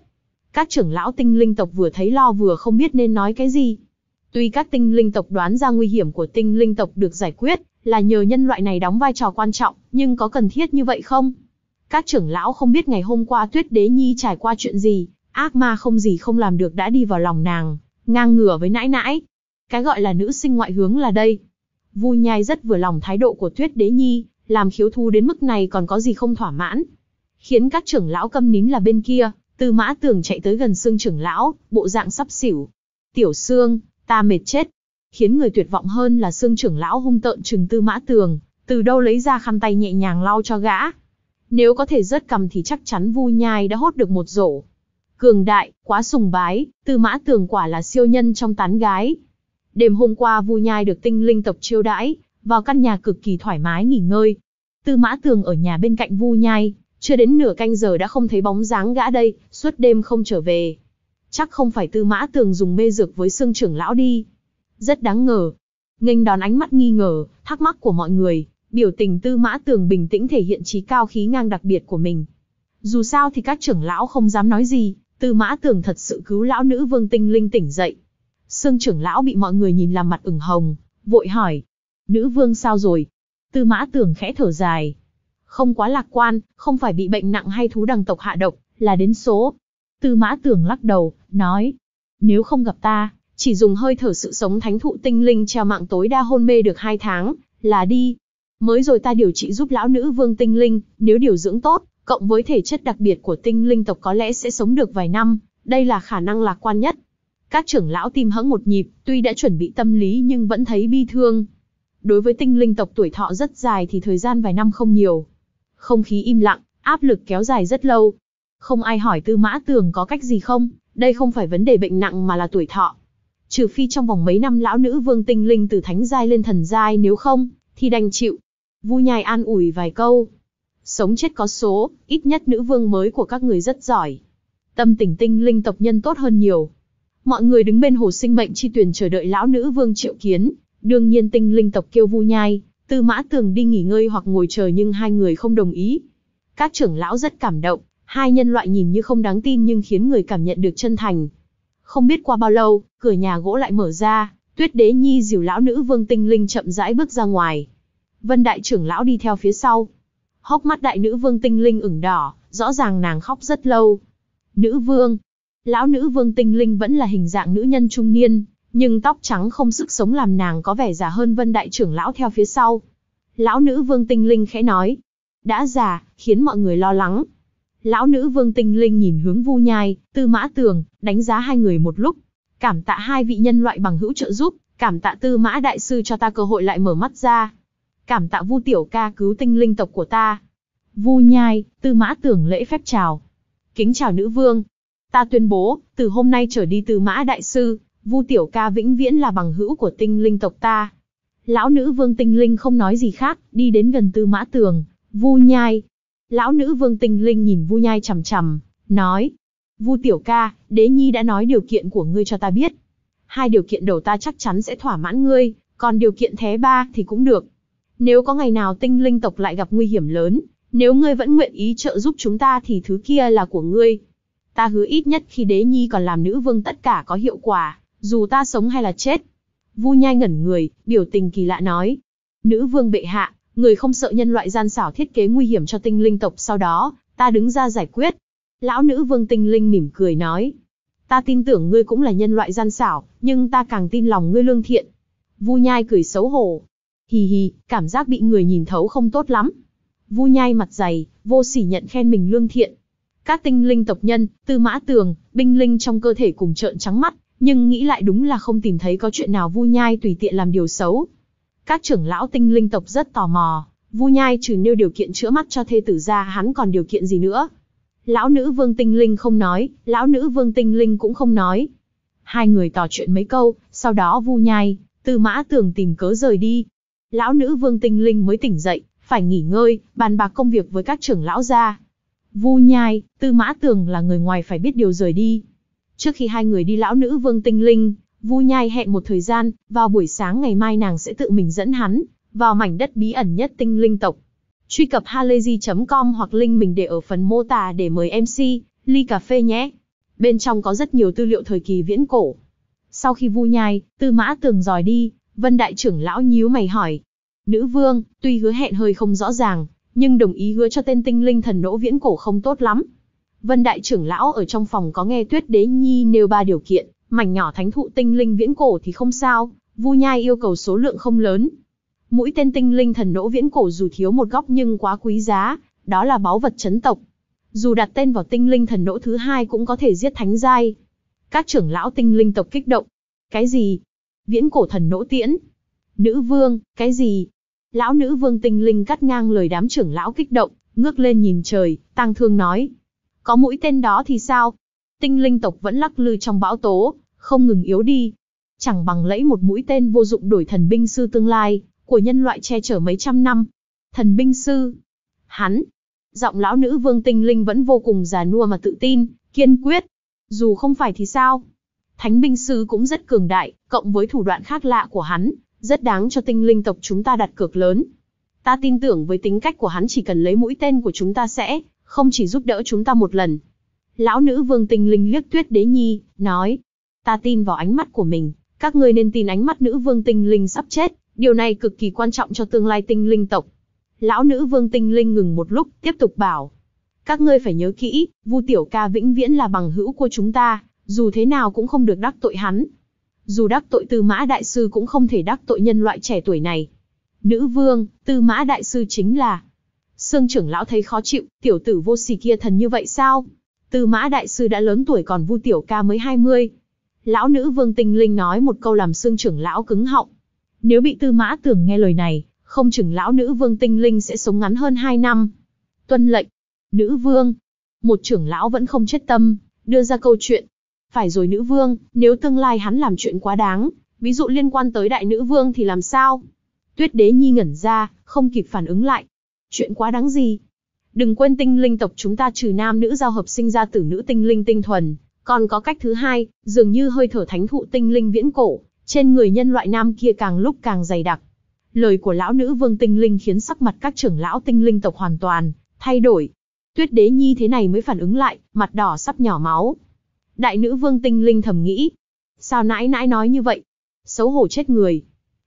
Các trưởng lão tinh linh tộc vừa thấy lo vừa không biết nên nói cái gì, Tuy các tinh linh tộc đoán ra nguy hiểm của tinh linh tộc được giải quyết là nhờ nhân loại này đóng vai trò quan trọng, nhưng có cần thiết như vậy không? Các trưởng lão không biết ngày hôm qua Tuyết Đế Nhi trải qua chuyện gì, ác ma không gì không làm được đã đi vào lòng nàng, ngang ngửa với nãi nãi. Cái gọi là nữ sinh ngoại hướng là đây. Vu Nhai rất vừa lòng thái độ của Tuyết Đế Nhi, làm khiếu thu đến mức này còn có gì không thỏa mãn. Khiến các trưởng lão câm nín là bên kia, từ Mã Tường chạy tới gần xương trưởng lão, bộ dạng sắp xỉu. "Tiểu xương ta mệt chết. Khiến người tuyệt vọng hơn là xương trưởng lão hung tợn trừng tư mã tường, từ đâu lấy ra khăn tay nhẹ nhàng lau cho gã. Nếu có thể rớt cầm thì chắc chắn vui nhai đã hốt được một rổ. Cường đại, quá sùng bái, tư mã tường quả là siêu nhân trong tán gái. Đêm hôm qua vui nhai được tinh linh tộc chiêu đãi, vào căn nhà cực kỳ thoải mái nghỉ ngơi. Tư mã tường ở nhà bên cạnh vui nhai, chưa đến nửa canh giờ đã không thấy bóng dáng gã đây, suốt đêm không trở về. Chắc không phải tư mã tường dùng mê dược với xương trưởng lão đi. Rất đáng ngờ. Nghênh đón ánh mắt nghi ngờ, thắc mắc của mọi người, biểu tình tư mã tường bình tĩnh thể hiện trí cao khí ngang đặc biệt của mình. Dù sao thì các trưởng lão không dám nói gì, tư mã tường thật sự cứu lão nữ vương tinh linh tỉnh dậy. xương trưởng lão bị mọi người nhìn làm mặt ửng hồng, vội hỏi. Nữ vương sao rồi? Tư mã tường khẽ thở dài. Không quá lạc quan, không phải bị bệnh nặng hay thú đằng tộc hạ độc, là đến số. Tư mã tưởng lắc đầu, nói, nếu không gặp ta, chỉ dùng hơi thở sự sống thánh thụ tinh linh treo mạng tối đa hôn mê được hai tháng, là đi. Mới rồi ta điều trị giúp lão nữ vương tinh linh, nếu điều dưỡng tốt, cộng với thể chất đặc biệt của tinh linh tộc có lẽ sẽ sống được vài năm, đây là khả năng lạc quan nhất. Các trưởng lão tim hẫng một nhịp, tuy đã chuẩn bị tâm lý nhưng vẫn thấy bi thương. Đối với tinh linh tộc tuổi thọ rất dài thì thời gian vài năm không nhiều. Không khí im lặng, áp lực kéo dài rất lâu, không ai hỏi Tư Mã Tường có cách gì không, đây không phải vấn đề bệnh nặng mà là tuổi thọ. Trừ phi trong vòng mấy năm lão nữ vương tinh linh từ thánh giai lên thần giai nếu không, thì đành chịu. Vu nhai an ủi vài câu. Sống chết có số, ít nhất nữ vương mới của các người rất giỏi. Tâm tình tinh linh tộc nhân tốt hơn nhiều. Mọi người đứng bên hồ sinh mệnh chi tuyển chờ đợi lão nữ vương triệu kiến. Đương nhiên tinh linh tộc kêu vu nhai, tư mã tường đi nghỉ ngơi hoặc ngồi chờ nhưng hai người không đồng ý. Các trưởng lão rất cảm động, Hai nhân loại nhìn như không đáng tin nhưng khiến người cảm nhận được chân thành. Không biết qua bao lâu, cửa nhà gỗ lại mở ra, tuyết đế nhi dìu lão nữ vương tinh linh chậm rãi bước ra ngoài. Vân đại trưởng lão đi theo phía sau. Hốc mắt đại nữ vương tinh linh ửng đỏ, rõ ràng nàng khóc rất lâu. Nữ vương. Lão nữ vương tinh linh vẫn là hình dạng nữ nhân trung niên, nhưng tóc trắng không sức sống làm nàng có vẻ già hơn vân đại trưởng lão theo phía sau. Lão nữ vương tinh linh khẽ nói. Đã già, khiến mọi người lo lắng, Lão nữ vương tinh linh nhìn hướng Vu Nhai, Tư Mã Tường, đánh giá hai người một lúc. Cảm tạ hai vị nhân loại bằng hữu trợ giúp, cảm tạ Tư Mã đại sư cho ta cơ hội lại mở mắt ra. Cảm tạ Vu tiểu ca cứu tinh linh tộc của ta. Vu Nhai, Tư Mã Tường lễ phép chào. Kính chào nữ vương. Ta tuyên bố, từ hôm nay trở đi Tư Mã đại sư, Vu tiểu ca vĩnh viễn là bằng hữu của tinh linh tộc ta. Lão nữ vương tinh linh không nói gì khác, đi đến gần Tư Mã Tường, Vu Nhai, Lão nữ vương tinh linh nhìn Vu Nhai chằm chằm, nói. Vu tiểu ca, đế nhi đã nói điều kiện của ngươi cho ta biết. Hai điều kiện đầu ta chắc chắn sẽ thỏa mãn ngươi, còn điều kiện thế ba thì cũng được. Nếu có ngày nào tinh linh tộc lại gặp nguy hiểm lớn, nếu ngươi vẫn nguyện ý trợ giúp chúng ta thì thứ kia là của ngươi. Ta hứa ít nhất khi đế nhi còn làm nữ vương tất cả có hiệu quả, dù ta sống hay là chết. Vu nhai ngẩn người, biểu tình kỳ lạ nói. Nữ vương bệ hạ, người không sợ nhân loại gian xảo thiết kế nguy hiểm cho tinh linh tộc sau đó, ta đứng ra giải quyết. Lão nữ vương tinh linh mỉm cười nói, ta tin tưởng ngươi cũng là nhân loại gian xảo, nhưng ta càng tin lòng ngươi lương thiện. Vu nhai cười xấu hổ. Hì hì, cảm giác bị người nhìn thấu không tốt lắm. Vu nhai mặt dày, vô sỉ nhận khen mình lương thiện. Các tinh linh tộc nhân, tư mã tường, binh linh trong cơ thể cùng trợn trắng mắt, nhưng nghĩ lại đúng là không tìm thấy có chuyện nào vu nhai tùy tiện làm điều xấu, các trưởng lão tinh linh tộc rất tò mò, Vu Nhai trừ nêu điều kiện chữa mắt cho thê tử ra hắn còn điều kiện gì nữa. Lão nữ vương tinh linh không nói, lão nữ vương tinh linh cũng không nói. Hai người tò chuyện mấy câu, sau đó Vu Nhai, Tư mã tường tìm cớ rời đi. Lão nữ vương tinh linh mới tỉnh dậy, phải nghỉ ngơi, bàn bạc công việc với các trưởng lão ra. Vu Nhai, Tư Mã Tường là người ngoài phải biết điều rời đi. Trước khi hai người đi lão nữ Vương Tinh Linh, Vu Nhai hẹn một thời gian, vào buổi sáng ngày mai nàng sẽ tự mình dẫn hắn vào mảnh đất bí ẩn nhất tinh linh tộc. Truy cập halayzi.com hoặc link mình để ở phần mô tả để mời MC ly cà phê nhé. Bên trong có rất nhiều tư liệu thời kỳ viễn cổ. Sau khi Vu Nhai, Tư Mã Tường dòi đi, Vân đại trưởng lão nhíu mày hỏi: "Nữ vương, tuy hứa hẹn hơi không rõ ràng, nhưng đồng ý hứa cho tên tinh linh thần nỗ viễn cổ không tốt lắm." Vân đại trưởng lão ở trong phòng có nghe Tuyết Đế Nhi nêu ba điều kiện, mảnh nhỏ thánh thụ tinh linh viễn cổ thì không sao, Vu Nhai yêu cầu số lượng không lớn. Mũi tên tinh linh thần nỗ viễn cổ dù thiếu một góc nhưng quá quý giá, đó là báu vật chấn tộc. Dù đặt tên vào tinh linh thần nỗ thứ hai cũng có thể giết thánh giai. Các trưởng lão tinh linh tộc kích động. Cái gì? Viễn cổ thần nỗ tiễn. Nữ vương, cái gì? Lão nữ vương tinh linh cắt ngang lời đám trưởng lão kích động, ngước lên nhìn trời, tăng thương nói. Có mũi tên đó thì sao? Tinh linh tộc vẫn lắc lư trong bão tố, không ngừng yếu đi. Chẳng bằng lấy một mũi tên vô dụng đổi thần binh sư tương lai, của nhân loại che chở mấy trăm năm. Thần binh sư. Hắn. Giọng lão nữ vương tinh linh vẫn vô cùng già nua mà tự tin, kiên quyết. Dù không phải thì sao? Thánh binh sư cũng rất cường đại, cộng với thủ đoạn khác lạ của hắn, rất đáng cho tinh linh tộc chúng ta đặt cược lớn. Ta tin tưởng với tính cách của hắn chỉ cần lấy mũi tên của chúng ta sẽ, không chỉ giúp đỡ chúng ta một lần. Lão nữ vương tinh linh liếc tuyết đế nhi, nói, Ta tin vào ánh mắt của mình, các ngươi nên tin ánh mắt nữ vương tinh linh sắp chết, điều này cực kỳ quan trọng cho tương lai tinh linh tộc. Lão nữ vương tinh linh ngừng một lúc, tiếp tục bảo. Các ngươi phải nhớ kỹ, Vu Tiểu Ca vĩnh viễn là bằng hữu của chúng ta, dù thế nào cũng không được đắc tội hắn. Dù đắc tội Tư Mã Đại Sư cũng không thể đắc tội nhân loại trẻ tuổi này. Nữ vương, Tư Mã Đại Sư chính là... Sương trưởng lão thấy khó chịu, tiểu tử vô sỉ kia thần như vậy sao? Tư Mã Đại Sư đã lớn tuổi còn Vu Tiểu Ca mới 20, lão nữ vương tinh linh nói một câu làm xương trưởng lão cứng họng. Nếu bị tư mã tưởng nghe lời này, không chừng lão nữ vương tinh linh sẽ sống ngắn hơn 2 năm. Tuân lệnh, nữ vương, một trưởng lão vẫn không chết tâm, đưa ra câu chuyện. Phải rồi nữ vương, nếu tương lai hắn làm chuyện quá đáng, ví dụ liên quan tới đại nữ vương thì làm sao? Tuyết đế nhi ngẩn ra, không kịp phản ứng lại. Chuyện quá đáng gì? Đừng quên tinh linh tộc chúng ta trừ nam nữ giao hợp sinh ra tử nữ tinh linh tinh thuần, còn có cách thứ hai, dường như hơi thở thánh thụ tinh linh viễn cổ, trên người nhân loại nam kia càng lúc càng dày đặc. Lời của lão nữ vương tinh linh khiến sắc mặt các trưởng lão tinh linh tộc hoàn toàn thay đổi. Tuyết đế nhi thế này mới phản ứng lại, mặt đỏ sắp nhỏ máu. Đại nữ vương tinh linh thầm nghĩ. Sao nãi nãi nói như vậy? Xấu hổ chết người.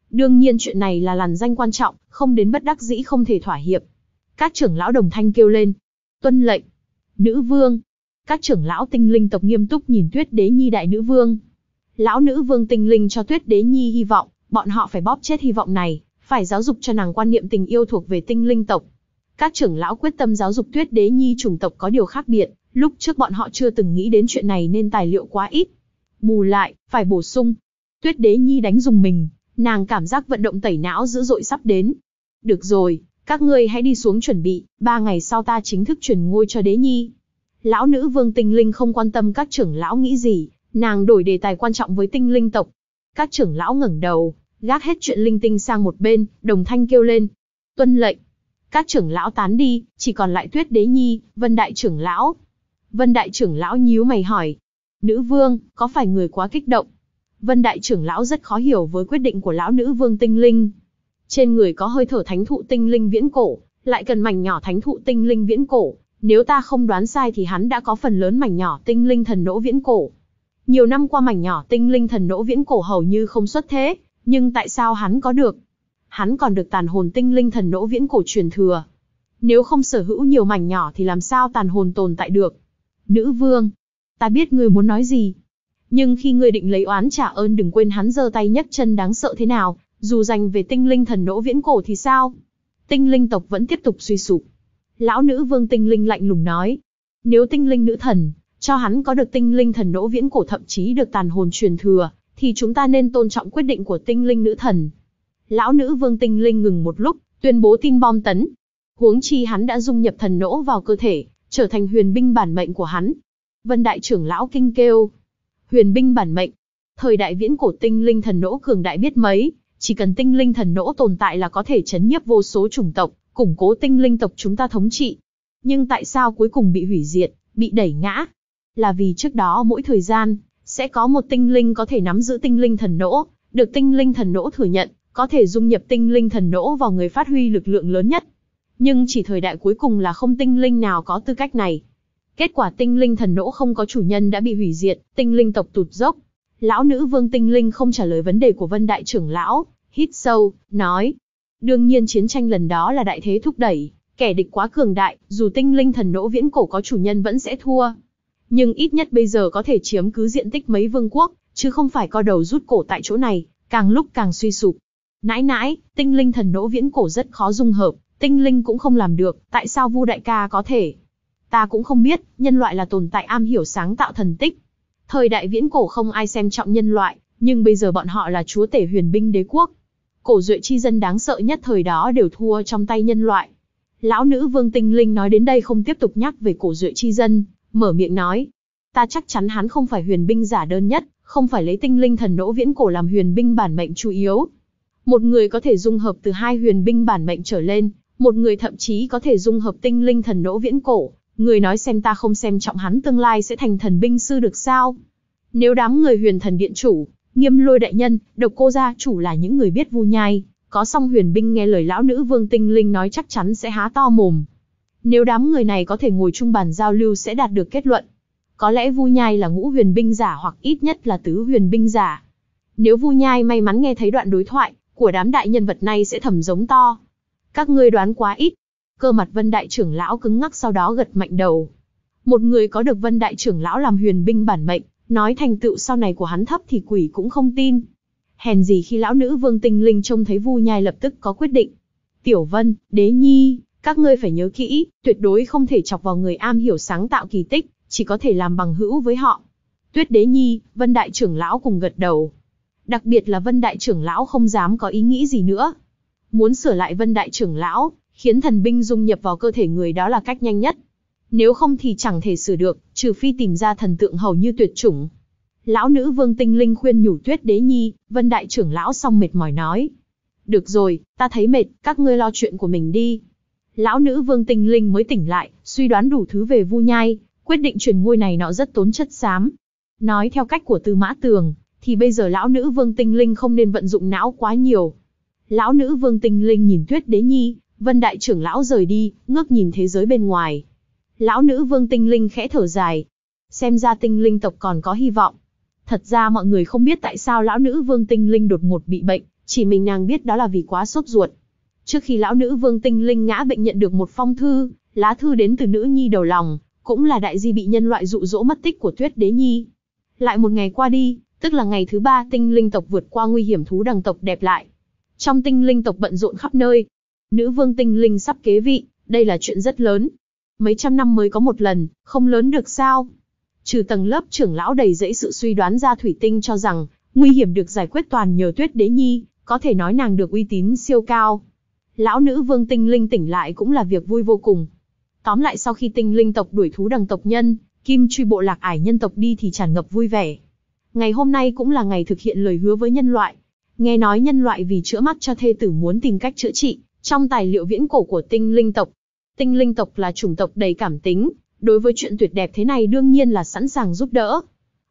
Đương nhiên chuyện này là làn danh quan trọng, không đến bất đắc dĩ không thể thỏa hiệp. Các trưởng lão đồng thanh kêu lên. Tuân lệnh. Nữ vương, các trưởng lão tinh linh tộc nghiêm túc nhìn Tuyết Đế Nhi đại nữ vương. Lão nữ vương tinh linh cho Tuyết Đế Nhi hy vọng, bọn họ phải bóp chết hy vọng này, phải giáo dục cho nàng quan niệm tình yêu thuộc về tinh linh tộc. Các trưởng lão quyết tâm giáo dục Tuyết Đế Nhi chủng tộc có điều khác biệt, lúc trước bọn họ chưa từng nghĩ đến chuyện này nên tài liệu quá ít. Bù lại, phải bổ sung. Tuyết Đế Nhi đánh dùng mình, nàng cảm giác vận động tẩy não dữ dội sắp đến. Được rồi, các ngươi hãy đi xuống chuẩn bị, ba ngày sau ta chính thức chuyển ngôi cho Đế Nhi. Lão nữ vương tinh linh không quan tâm các trưởng lão nghĩ gì, nàng đổi đề tài quan trọng với tinh linh tộc. Các trưởng lão ngẩng đầu, gác hết chuyện linh tinh sang một bên, đồng thanh kêu lên. Tuân lệnh. Các trưởng lão tán đi, chỉ còn lại tuyết đế nhi, vân đại trưởng lão. Vân đại trưởng lão nhíu mày hỏi. Nữ vương, có phải người quá kích động? Vân đại trưởng lão rất khó hiểu với quyết định của lão nữ vương tinh linh. Trên người có hơi thở thánh thụ tinh linh viễn cổ, lại cần mảnh nhỏ thánh thụ tinh linh viễn cổ, nếu ta không đoán sai thì hắn đã có phần lớn mảnh nhỏ tinh linh thần nỗ viễn cổ. Nhiều năm qua mảnh nhỏ tinh linh thần nỗ viễn cổ hầu như không xuất thế, nhưng tại sao hắn có được? Hắn còn được tàn hồn tinh linh thần nỗ viễn cổ truyền thừa. Nếu không sở hữu nhiều mảnh nhỏ thì làm sao tàn hồn tồn tại được? Nữ vương, ta biết ngươi muốn nói gì. Nhưng khi ngươi định lấy oán trả ơn đừng quên hắn giơ tay nhấc chân đáng sợ thế nào, dù dành về tinh linh thần nỗ viễn cổ thì sao? Tinh linh tộc vẫn tiếp tục suy sụp, Lão nữ vương tinh linh lạnh lùng nói. Nếu tinh linh nữ thần, cho hắn có được tinh linh thần nỗ viễn cổ thậm chí được tàn hồn truyền thừa, thì chúng ta nên tôn trọng quyết định của tinh linh nữ thần. Lão nữ vương tinh linh ngừng một lúc, tuyên bố tin bom tấn. Huống chi hắn đã dung nhập thần nỗ vào cơ thể, trở thành huyền binh bản mệnh của hắn. Vân đại trưởng lão kinh kêu. Huyền binh bản mệnh. Thời đại viễn cổ tinh linh thần nỗ cường đại biết mấy, chỉ cần tinh linh thần nỗ tồn tại là có thể chấn nhiếp vô số chủng tộc, củng cố tinh linh tộc chúng ta thống trị. Nhưng tại sao cuối cùng bị hủy diệt, bị đẩy ngã? Là vì trước đó mỗi thời gian, sẽ có một tinh linh có thể nắm giữ tinh linh thần nỗ, được tinh linh thần nỗ thừa nhận, có thể dung nhập tinh linh thần nỗ vào người phát huy lực lượng lớn nhất. Nhưng chỉ thời đại cuối cùng là không tinh linh nào có tư cách này. Kết quả tinh linh thần nỗ không có chủ nhân đã bị hủy diệt, tinh linh tộc tụt dốc. Lão nữ vương tinh linh không trả lời vấn đề của Vân Đại trưởng lão, hít sâu, nói, Đương nhiên chiến tranh lần đó là đại thế thúc đẩy, kẻ địch quá cường đại, dù tinh linh thần nỗ viễn cổ có chủ nhân vẫn sẽ thua. Nhưng ít nhất bây giờ có thể chiếm cứ diện tích mấy vương quốc, chứ không phải co đầu rút cổ tại chỗ này, càng lúc càng suy sụp. Nãi nãi, tinh linh thần nỗ viễn cổ rất khó dung hợp, tinh linh cũng không làm được, tại sao Vu đại ca có thể? Ta cũng không biết, nhân loại là tồn tại am hiểu sáng tạo thần tích. Thời đại viễn cổ không ai xem trọng nhân loại, nhưng bây giờ bọn họ là chúa tể huyền binh đế quốc, cổ duệ chi dân đáng sợ nhất thời đó đều thua trong tay nhân loại. Lão nữ vương tinh linh nói đến đây không tiếp tục nhắc về cổ duệ chi dân, mở miệng nói. Ta chắc chắn hắn không phải huyền binh giả đơn nhất, không phải lấy tinh linh thần đỗ viễn cổ làm huyền binh bản mệnh chủ yếu. Một người có thể dung hợp từ hai huyền binh bản mệnh trở lên, một người thậm chí có thể dung hợp tinh linh thần đỗ viễn cổ. Người nói xem ta không xem trọng hắn tương lai sẽ thành thần binh sư được sao? Nếu đám người huyền thần điện chủ, Nghiêm lôi đại nhân, độc cô gia chủ là những người biết vu nhai, có song huyền binh nghe lời lão nữ vương tinh linh nói chắc chắn sẽ há to mồm. Nếu đám người này có thể ngồi chung bàn giao lưu sẽ đạt được kết luận. Có lẽ vu nhai là ngũ huyền binh giả hoặc ít nhất là tứ huyền binh giả. Nếu vu nhai may mắn nghe thấy đoạn đối thoại, của đám đại nhân vật này sẽ thầm giống to. Các ngươi đoán quá ít. Cơ mặt vân đại trưởng lão cứng ngắc sau đó gật mạnh đầu. Một người có được vân đại trưởng lão làm huyền binh bản mệnh, Nói thành tựu sau này của hắn thấp thì quỷ cũng không tin. Hèn gì khi lão nữ vương tinh linh trông thấy Vu Nhai lập tức có quyết định. Tiểu Vân, Đế Nhi, các ngươi phải nhớ kỹ, tuyệt đối không thể chọc vào người am hiểu sáng tạo kỳ tích, chỉ có thể làm bằng hữu với họ. Tuyết Đế Nhi, Vân Đại trưởng lão cùng gật đầu. Đặc biệt là Vân Đại trưởng lão không dám có ý nghĩ gì nữa. Muốn sửa lại Vân Đại trưởng lão, khiến thần binh dung nhập vào cơ thể người đó là cách nhanh nhất nếu không thì chẳng thể sửa được, trừ phi tìm ra thần tượng hầu như tuyệt chủng. Lão nữ vương tinh linh khuyên nhủ tuyết đế nhi, vân đại trưởng lão xong mệt mỏi nói. Được rồi, ta thấy mệt, các ngươi lo chuyện của mình đi. Lão nữ vương tinh linh mới tỉnh lại, suy đoán đủ thứ về vu nhai, quyết định chuyển ngôi này nó rất tốn chất xám. Nói theo cách của tư mã tường, thì bây giờ lão nữ vương tinh linh không nên vận dụng não quá nhiều. Lão nữ vương tinh linh nhìn tuyết đế nhi, vân đại trưởng lão rời đi, ngước nhìn thế giới bên ngoài, Lão nữ vương tinh linh khẽ thở dài. Xem ra tinh linh tộc còn có hy vọng. Thật ra mọi người không biết tại sao lão nữ vương tinh linh đột ngột bị bệnh, chỉ mình nàng biết đó là vì quá sốt ruột. Trước khi lão nữ vương tinh linh ngã bệnh nhận được một phong thư, lá thư đến từ nữ nhi đầu lòng, cũng là đại di bị nhân loại dụ dỗ mất tích của tuyết đế nhi. Lại một ngày qua đi, tức là ngày thứ ba tinh linh tộc vượt qua nguy hiểm thú đằng tộc đẹp lại. Trong tinh linh tộc bận rộn khắp nơi, nữ vương tinh linh sắp kế vị, đây là chuyện rất lớn, mấy trăm năm mới có một lần, không lớn được sao? Trừ tầng lớp trưởng lão đầy dẫy sự suy đoán ra thủy tinh cho rằng, nguy hiểm được giải quyết toàn nhờ tuyết đế nhi, có thể nói nàng được uy tín siêu cao. Lão nữ vương tinh linh tỉnh lại cũng là việc vui vô cùng. Tóm lại sau khi tinh linh tộc đuổi thú đằng tộc nhân, kim truy bộ lạc ải nhân tộc đi thì tràn ngập vui vẻ. Ngày hôm nay cũng là ngày thực hiện lời hứa với nhân loại. Nghe nói nhân loại vì chữa mắt cho thê tử muốn tìm cách chữa trị, trong tài liệu viễn cổ của tinh linh tộc, Tinh linh tộc là chủng tộc đầy cảm tính, đối với chuyện tuyệt đẹp thế này đương nhiên là sẵn sàng giúp đỡ.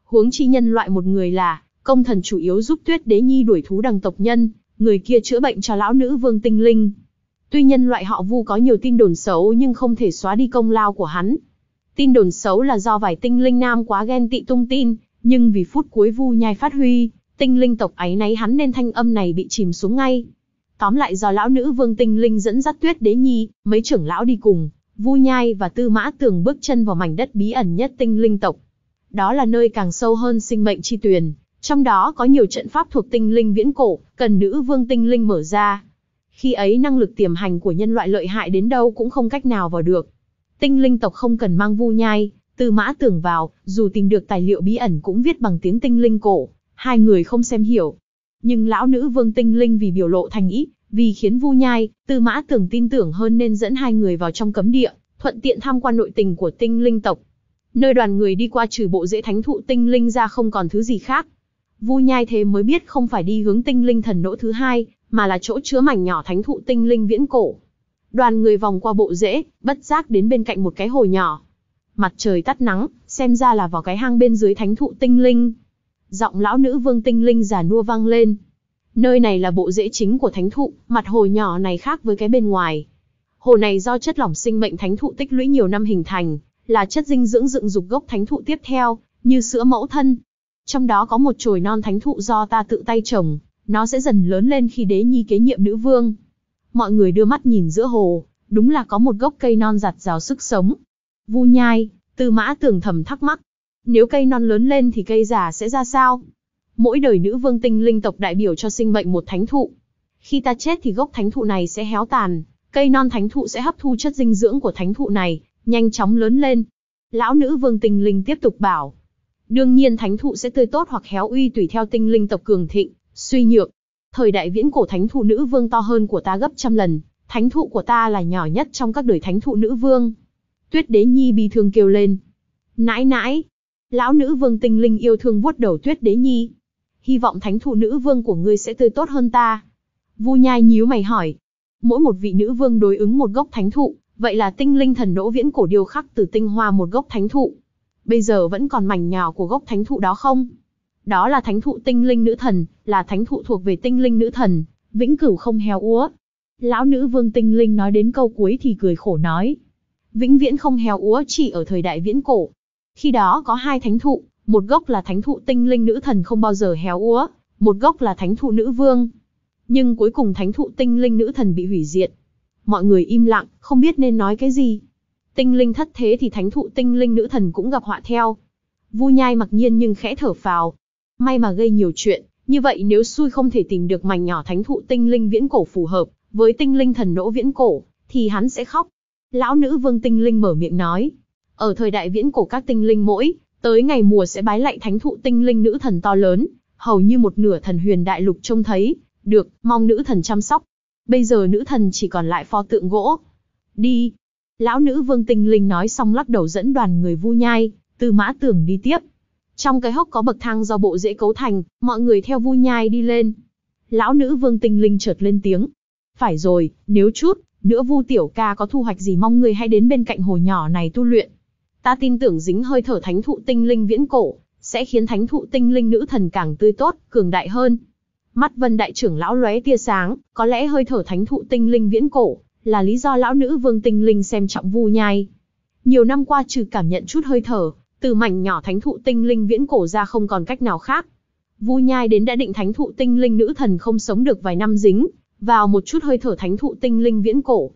Huống chi nhân loại một người là, công thần chủ yếu giúp tuyết đế nhi đuổi thú đằng tộc nhân, người kia chữa bệnh cho lão nữ vương tinh linh. Tuy nhân loại họ vu có nhiều tin đồn xấu nhưng không thể xóa đi công lao của hắn. Tin đồn xấu là do vài tinh linh nam quá ghen tị tung tin, nhưng vì phút cuối vu nhai phát huy, tinh linh tộc ấy náy hắn nên thanh âm này bị chìm xuống ngay. Tóm lại do lão nữ vương tinh linh dẫn dắt tuyết đế nhi, mấy trưởng lão đi cùng, vu nhai và tư mã tường bước chân vào mảnh đất bí ẩn nhất tinh linh tộc. Đó là nơi càng sâu hơn sinh mệnh chi tuyền, trong đó có nhiều trận pháp thuộc tinh linh viễn cổ, cần nữ vương tinh linh mở ra. Khi ấy năng lực tiềm hành của nhân loại lợi hại đến đâu cũng không cách nào vào được. Tinh linh tộc không cần mang vu nhai, tư mã tường vào, dù tìm được tài liệu bí ẩn cũng viết bằng tiếng tinh linh cổ, hai người không xem hiểu, nhưng lão nữ vương tinh linh vì biểu lộ thành ý, vì khiến Vu Nhai, Tư Mã Tưởng tin tưởng hơn nên dẫn hai người vào trong cấm địa, thuận tiện tham quan nội tình của tinh linh tộc. Nơi đoàn người đi qua trừ bộ rễ thánh thụ tinh linh ra không còn thứ gì khác. Vu Nhai thế mới biết không phải đi hướng tinh linh thần nỗ thứ hai, mà là chỗ chứa mảnh nhỏ thánh thụ tinh linh viễn cổ. Đoàn người vòng qua bộ rễ, bất giác đến bên cạnh một cái hồ nhỏ. Mặt trời tắt nắng, xem ra là vào cái hang bên dưới thánh thụ tinh linh, giọng lão nữ vương tinh linh giả nua vang lên. Nơi này là bộ rễ chính của thánh thụ, mặt hồ nhỏ này khác với cái bên ngoài. Hồ này do chất lỏng sinh mệnh thánh thụ tích lũy nhiều năm hình thành, là chất dinh dưỡng dựng dục gốc thánh thụ tiếp theo, như sữa mẫu thân. Trong đó có một chồi non thánh thụ do ta tự tay trồng, nó sẽ dần lớn lên khi đế nhi kế nhiệm nữ vương. Mọi người đưa mắt nhìn giữa hồ, đúng là có một gốc cây non giặt rào sức sống. Vu nhai, tư mã tưởng thầm thắc mắc, nếu cây non lớn lên thì cây già sẽ ra sao? Mỗi đời nữ vương tinh linh tộc đại biểu cho sinh mệnh một thánh thụ. Khi ta chết thì gốc thánh thụ này sẽ héo tàn, cây non thánh thụ sẽ hấp thu chất dinh dưỡng của thánh thụ này, nhanh chóng lớn lên. Lão nữ vương tinh linh tiếp tục bảo. Đương nhiên thánh thụ sẽ tươi tốt hoặc héo uy tùy theo tinh linh tộc cường thịnh, suy nhược. Thời đại viễn cổ thánh thụ nữ vương to hơn của ta gấp trăm lần, thánh thụ của ta là nhỏ nhất trong các đời thánh thụ nữ vương. Tuyết đế nhi bi thương kêu lên. Nãi nãi, Lão nữ vương tinh linh yêu thương vuốt đầu tuyết đế nhi. Hy vọng thánh thụ nữ vương của ngươi sẽ tươi tốt hơn ta. Vu nhai nhíu mày hỏi. Mỗi một vị nữ vương đối ứng một gốc thánh thụ, vậy là tinh linh thần đỗ viễn cổ điêu khắc từ tinh hoa một gốc thánh thụ. Bây giờ vẫn còn mảnh nhỏ của gốc thánh thụ đó không? Đó là thánh thụ tinh linh nữ thần, là thánh thụ thuộc về tinh linh nữ thần, vĩnh cửu không héo úa. Lão nữ vương tinh linh nói đến câu cuối thì cười khổ nói. Vĩnh viễn không héo úa chỉ ở thời đại viễn cổ, khi đó có hai thánh thụ, một gốc là thánh thụ tinh linh nữ thần không bao giờ héo úa, một gốc là thánh thụ nữ vương. Nhưng cuối cùng thánh thụ tinh linh nữ thần bị hủy diệt. Mọi người im lặng, không biết nên nói cái gì. Tinh linh thất thế thì thánh thụ tinh linh nữ thần cũng gặp họa theo. Vu nhai mặc nhiên nhưng khẽ thở phào. May mà gây nhiều chuyện, như vậy nếu xui không thể tìm được mảnh nhỏ thánh thụ tinh linh viễn cổ phù hợp, với tinh linh thần nỗ viễn cổ, thì hắn sẽ khóc. Lão nữ vương tinh linh mở miệng nói, ở thời đại viễn cổ các tinh linh mỗi, tới ngày mùa sẽ bái lạy thánh thụ tinh linh nữ thần to lớn, hầu như một nửa thần huyền đại lục trông thấy, được, mong nữ thần chăm sóc. Bây giờ nữ thần chỉ còn lại pho tượng gỗ. Đi. Lão nữ vương tinh linh nói xong lắc đầu dẫn đoàn người vui nhai, từ mã tưởng đi tiếp. Trong cái hốc có bậc thang do bộ dễ cấu thành, mọi người theo vui nhai đi lên. Lão nữ vương tinh linh chợt lên tiếng. Phải rồi, nếu chút, nữa vu tiểu ca có thu hoạch gì mong người hãy đến bên cạnh hồ nhỏ này tu luyện. Ta tin tưởng dính hơi thở thánh thụ tinh linh viễn cổ, sẽ khiến thánh thụ tinh linh nữ thần càng tươi tốt, cường đại hơn. Mắt vân đại trưởng lão lóe tia sáng, có lẽ hơi thở thánh thụ tinh linh viễn cổ, là lý do lão nữ vương tinh linh xem trọng vu nhai. Nhiều năm qua trừ cảm nhận chút hơi thở, từ mảnh nhỏ thánh thụ tinh linh viễn cổ ra không còn cách nào khác. Vu nhai đến đã định thánh thụ tinh linh nữ thần không sống được vài năm dính, vào một chút hơi thở thánh thụ tinh linh viễn cổ.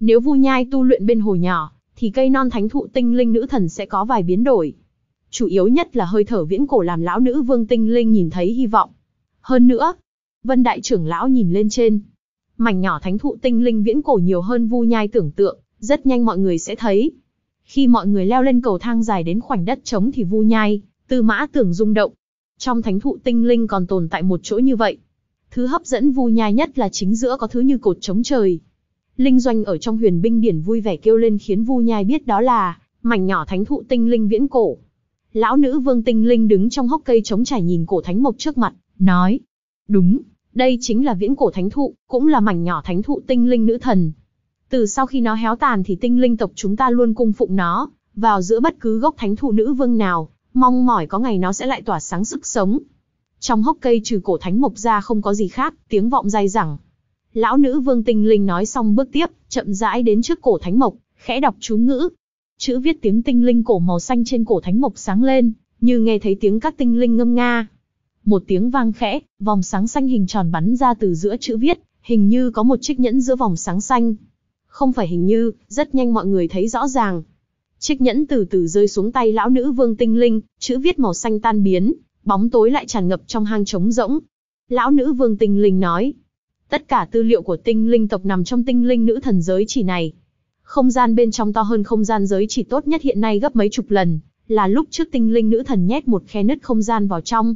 Nếu vu nhai tu luyện bên hồ nhỏ, thì cây non thánh thụ tinh linh nữ thần sẽ có vài biến đổi. Chủ yếu nhất là hơi thở viễn cổ làm lão nữ vương tinh linh nhìn thấy hy vọng. Hơn nữa, Vân Đại trưởng lão nhìn lên trên. Mảnh nhỏ thánh thụ tinh linh viễn cổ nhiều hơn vu nhai tưởng tượng, rất nhanh mọi người sẽ thấy. Khi mọi người leo lên cầu thang dài đến khoảnh đất trống thì vu nhai, tư mã tưởng rung động. Trong thánh thụ tinh linh còn tồn tại một chỗ như vậy. Thứ hấp dẫn vu nhai nhất là chính giữa có thứ như cột trống trời, Linh Doanh ở trong huyền binh điển vui vẻ kêu lên khiến Vu Nhai biết đó là mảnh nhỏ thánh thụ tinh linh viễn cổ. Lão nữ vương tinh linh đứng trong hốc cây chống trải nhìn cổ thánh mộc trước mặt, nói. Đúng, đây chính là viễn cổ thánh thụ, cũng là mảnh nhỏ thánh thụ tinh linh nữ thần. Từ sau khi nó héo tàn thì tinh linh tộc chúng ta luôn cung phụng nó, vào giữa bất cứ gốc thánh thụ nữ vương nào, mong mỏi có ngày nó sẽ lại tỏa sáng sức sống. Trong hốc cây trừ cổ thánh mộc ra không có gì khác, tiếng vọng dai dẳng, Lão nữ vương tinh linh nói xong bước tiếp, chậm rãi đến trước cổ thánh mộc, khẽ đọc chú ngữ. Chữ viết tiếng tinh linh cổ màu xanh trên cổ thánh mộc sáng lên, như nghe thấy tiếng các tinh linh ngâm nga. Một tiếng vang khẽ, vòng sáng xanh hình tròn bắn ra từ giữa chữ viết, hình như có một chiếc nhẫn giữa vòng sáng xanh. Không phải hình như, rất nhanh mọi người thấy rõ ràng. Chiếc nhẫn từ từ rơi xuống tay lão nữ vương tinh linh, chữ viết màu xanh tan biến, bóng tối lại tràn ngập trong hang trống rỗng. Lão nữ vương tinh linh nói, Tất cả tư liệu của tinh linh tộc nằm trong tinh linh nữ thần giới chỉ này. Không gian bên trong to hơn không gian giới chỉ tốt nhất hiện nay gấp mấy chục lần, là lúc trước tinh linh nữ thần nhét một khe nứt không gian vào trong.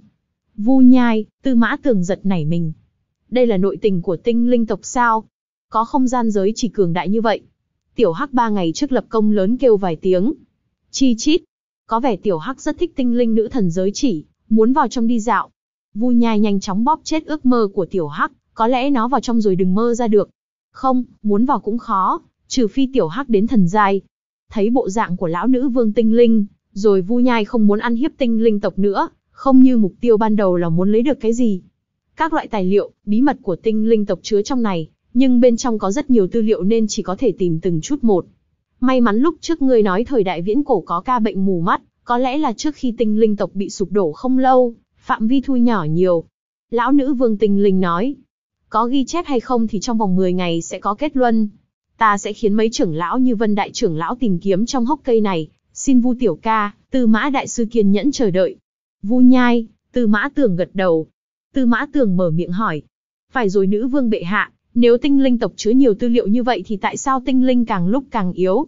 Vu nhai, tư mã tường giật nảy mình. Đây là nội tình của tinh linh tộc sao? Có không gian giới chỉ cường đại như vậy. Tiểu Hắc ba ngày trước lập công lớn kêu vài tiếng. Chi chít. Có vẻ Tiểu Hắc rất thích tinh linh nữ thần giới chỉ, muốn vào trong đi dạo. Vu nhai nhanh chóng bóp chết ước mơ của Tiểu Hắc, có lẽ nó vào trong rồi đừng mơ ra được. Không, muốn vào cũng khó, trừ phi tiểu hắc đến thần giai. Thấy bộ dạng của lão nữ vương tinh linh, rồi vu nhai không muốn ăn hiếp tinh linh tộc nữa, không như mục tiêu ban đầu là muốn lấy được cái gì. Các loại tài liệu, bí mật của tinh linh tộc chứa trong này, nhưng bên trong có rất nhiều tư liệu nên chỉ có thể tìm từng chút một. May mắn lúc trước người nói thời đại viễn cổ có ca bệnh mù mắt, có lẽ là trước khi tinh linh tộc bị sụp đổ không lâu, phạm vi thu nhỏ nhiều. Lão nữ vương tinh linh nói, có ghi chép hay không thì trong vòng 10 ngày sẽ có kết luân. Ta sẽ khiến mấy trưởng lão như Vân Đại trưởng lão tìm kiếm trong hốc cây này, xin Vu Tiểu Ca, Tư Mã Đại sư kiên nhẫn chờ đợi. Vu Nhai, Tư Mã Tường gật đầu. Tư Mã Tường mở miệng hỏi. Phải rồi nữ vương bệ hạ, nếu tinh linh tộc chứa nhiều tư liệu như vậy thì tại sao tinh linh càng lúc càng yếu?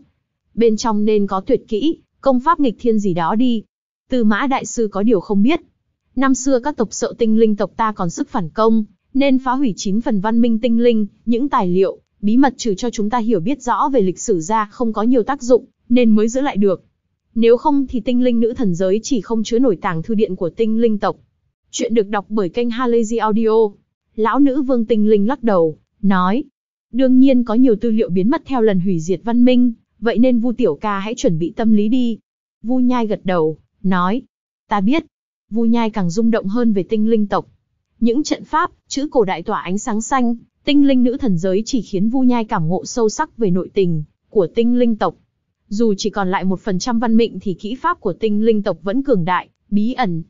Bên trong nên có tuyệt kỹ, công pháp nghịch thiên gì đó đi. Tư mã đại sư có điều không biết. Năm xưa các tộc sợ tinh linh tộc ta còn sức phản công, nên phá hủy chín phần văn minh tinh linh, những tài liệu, bí mật trừ cho chúng ta hiểu biết rõ về lịch sử ra không có nhiều tác dụng, nên mới giữ lại được. Nếu không thì tinh linh nữ thần giới chỉ không chứa nổi tàng thư điện của tinh linh tộc. Chuyện được đọc bởi kênh Halazy Audio. Lão nữ vương tinh linh lắc đầu, nói. Đương nhiên có nhiều tư liệu biến mất theo lần hủy diệt văn minh, vậy nên Vu Tiểu Ca hãy chuẩn bị tâm lý đi. Vu Nhai gật đầu, nói. Ta biết. Vu Nhai càng rung động hơn về tinh linh tộc. Những trận pháp, chữ cổ đại tỏa ánh sáng xanh, tinh linh nữ thần giới chỉ khiến Vu Nhai cảm ngộ sâu sắc về nội tình của tinh linh tộc. Dù chỉ còn lại một phần trăm văn mệnh thì kỹ pháp của tinh linh tộc vẫn cường đại, bí ẩn.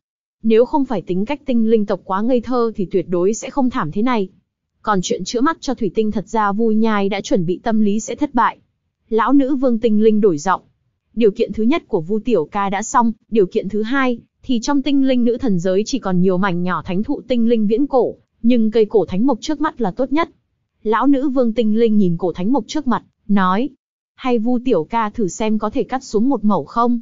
Nếu không phải tính cách tinh linh tộc quá ngây thơ thì tuyệt đối sẽ không thảm thế này. Còn chuyện chữa mắt cho thủy tinh thật ra Vu Nhai đã chuẩn bị tâm lý sẽ thất bại. Lão nữ vương tinh linh đổi giọng. Điều kiện thứ nhất của Vu Tiểu Ca đã xong, điều kiện thứ hai thì trong tinh linh nữ thần giới chỉ còn nhiều mảnh nhỏ thánh thụ tinh linh viễn cổ, nhưng cây cổ thánh mộc trước mắt là tốt nhất. Lão nữ vương tinh linh nhìn cổ thánh mộc trước mặt, nói, hay vu tiểu ca thử xem có thể cắt xuống một mẩu không?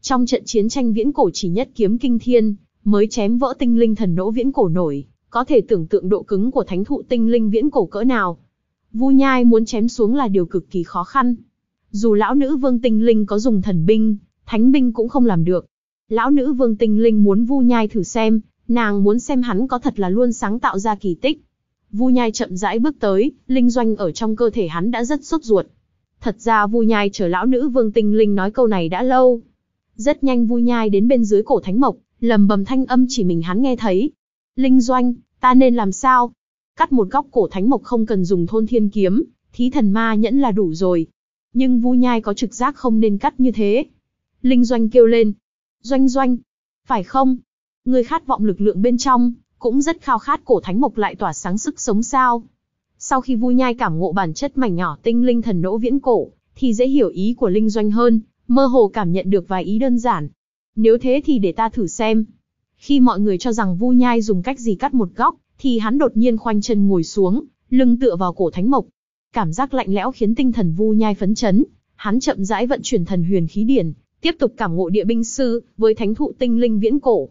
Trong trận chiến tranh viễn cổ chỉ nhất kiếm kinh thiên, mới chém vỡ tinh linh thần nỗ viễn cổ nổi, có thể tưởng tượng độ cứng của thánh thụ tinh linh viễn cổ cỡ nào. Vu nhai muốn chém xuống là điều cực kỳ khó khăn. Dù lão nữ vương tinh linh có dùng thần binh, thánh binh cũng không làm được lão nữ vương tinh linh muốn Vu Nhai thử xem, nàng muốn xem hắn có thật là luôn sáng tạo ra kỳ tích. Vu Nhai chậm rãi bước tới, linh doanh ở trong cơ thể hắn đã rất sốt ruột. Thật ra Vu Nhai chờ lão nữ vương tinh linh nói câu này đã lâu. Rất nhanh Vu Nhai đến bên dưới cổ thánh mộc, lầm bầm thanh âm chỉ mình hắn nghe thấy. Linh doanh, ta nên làm sao? Cắt một góc cổ thánh mộc không cần dùng thôn thiên kiếm, thí thần ma nhẫn là đủ rồi. Nhưng Vu Nhai có trực giác không nên cắt như thế. Linh doanh kêu lên, Doanh doanh, phải không? Người khát vọng lực lượng bên trong, cũng rất khao khát cổ thánh mộc lại tỏa sáng sức sống sao. Sau khi vui nhai cảm ngộ bản chất mảnh nhỏ tinh linh thần nỗ viễn cổ, thì dễ hiểu ý của linh doanh hơn, mơ hồ cảm nhận được vài ý đơn giản. Nếu thế thì để ta thử xem. Khi mọi người cho rằng vu nhai dùng cách gì cắt một góc, thì hắn đột nhiên khoanh chân ngồi xuống, lưng tựa vào cổ thánh mộc. Cảm giác lạnh lẽo khiến tinh thần vu nhai phấn chấn, hắn chậm rãi vận chuyển thần huyền khí điển, tiếp tục cảm ngộ địa binh sư với thánh thụ tinh linh viễn cổ.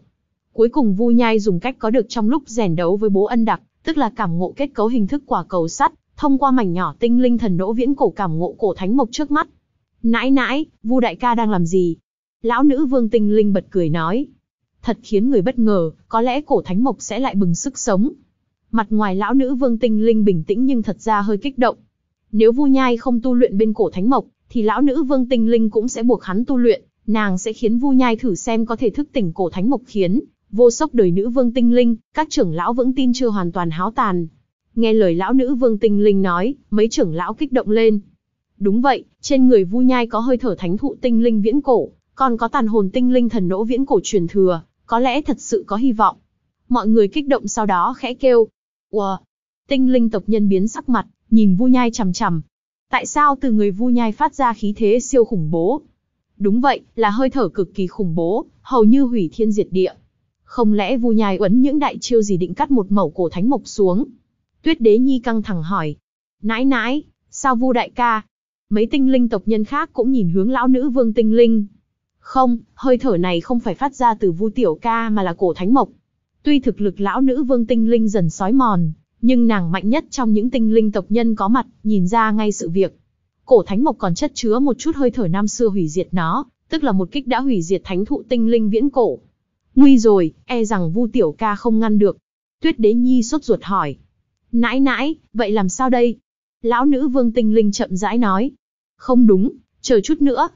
Cuối cùng Vu Nhai dùng cách có được trong lúc rèn đấu với bố ân đặc, tức là cảm ngộ kết cấu hình thức quả cầu sắt, thông qua mảnh nhỏ tinh linh thần đỗ viễn cổ cảm ngộ cổ thánh mộc trước mắt. Nãi nãi, Vu đại ca đang làm gì? Lão nữ vương tinh linh bật cười nói. Thật khiến người bất ngờ, có lẽ cổ thánh mộc sẽ lại bừng sức sống. Mặt ngoài lão nữ vương tinh linh bình tĩnh nhưng thật ra hơi kích động. Nếu Vu Nhai không tu luyện bên cổ thánh mộc, thì lão nữ vương tinh linh cũng sẽ buộc hắn tu luyện nàng sẽ khiến Vu Nhai thử xem có thể thức tỉnh cổ thánh mộc khiến, vô sốc đời nữ vương tinh linh, các trưởng lão vững tin chưa hoàn toàn háo tàn. Nghe lời lão nữ vương tinh linh nói, mấy trưởng lão kích động lên. Đúng vậy, trên người Vu Nhai có hơi thở thánh thụ tinh linh viễn cổ, còn có tàn hồn tinh linh thần nỗ viễn cổ truyền thừa, có lẽ thật sự có hy vọng. Mọi người kích động sau đó khẽ kêu. Wow! Tinh linh tộc nhân biến sắc mặt, nhìn Vu Nhai chằm chằm. Tại sao từ người Vu Nhai phát ra khí thế siêu khủng bố, Đúng vậy, là hơi thở cực kỳ khủng bố, hầu như hủy thiên diệt địa. Không lẽ Vu Nhai uấn những đại chiêu gì định cắt một mẩu cổ thánh mộc xuống? Tuyết Đế Nhi căng thẳng hỏi. Nãi nãi, sao Vu đại ca? Mấy tinh linh tộc nhân khác cũng nhìn hướng lão nữ vương tinh linh. Không, hơi thở này không phải phát ra từ Vu tiểu ca mà là cổ thánh mộc. Tuy thực lực lão nữ vương tinh linh dần sói mòn, nhưng nàng mạnh nhất trong những tinh linh tộc nhân có mặt, nhìn ra ngay sự việc cổ thánh mộc còn chất chứa một chút hơi thở năm xưa hủy diệt nó, tức là một kích đã hủy diệt thánh thụ tinh linh viễn cổ. Nguy rồi, e rằng Vu Tiểu Ca không ngăn được. Tuyết Đế Nhi sốt ruột hỏi. Nãi nãi, vậy làm sao đây? Lão nữ vương tinh linh chậm rãi nói. Không đúng, chờ chút nữa.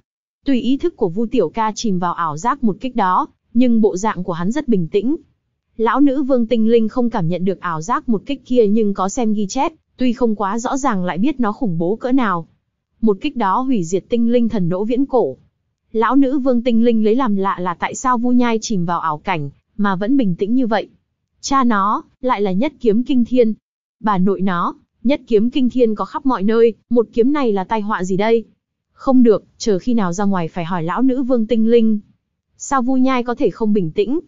Tùy ý thức của Vu Tiểu Ca chìm vào ảo giác một kích đó, nhưng bộ dạng của hắn rất bình tĩnh. Lão nữ vương tinh linh không cảm nhận được ảo giác một kích kia nhưng có xem ghi chép, tuy không quá rõ ràng lại biết nó khủng bố cỡ nào một kích đó hủy diệt tinh linh thần nỗ viễn cổ. Lão nữ vương tinh linh lấy làm lạ là tại sao Vu Nhai chìm vào ảo cảnh, mà vẫn bình tĩnh như vậy. Cha nó, lại là nhất kiếm kinh thiên. Bà nội nó, nhất kiếm kinh thiên có khắp mọi nơi, một kiếm này là tai họa gì đây? Không được, chờ khi nào ra ngoài phải hỏi lão nữ vương tinh linh. Sao Vu Nhai có thể không bình tĩnh?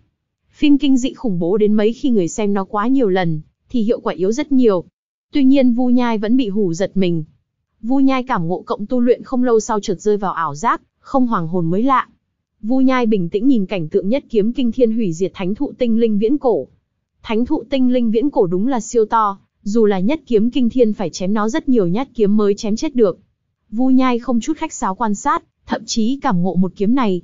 Phim kinh dị khủng bố đến mấy khi người xem nó quá nhiều lần, thì hiệu quả yếu rất nhiều. Tuy nhiên Vu Nhai vẫn bị hù giật mình, Vu Nhai cảm ngộ cộng tu luyện không lâu sau chợt rơi vào ảo giác, không hoàng hồn mới lạ. Vu Nhai bình tĩnh nhìn cảnh tượng nhất kiếm kinh thiên hủy diệt thánh thụ tinh linh viễn cổ. Thánh thụ tinh linh viễn cổ đúng là siêu to, dù là nhất kiếm kinh thiên phải chém nó rất nhiều nhát kiếm mới chém chết được. Vu Nhai không chút khách sáo quan sát, thậm chí cảm ngộ một kiếm này.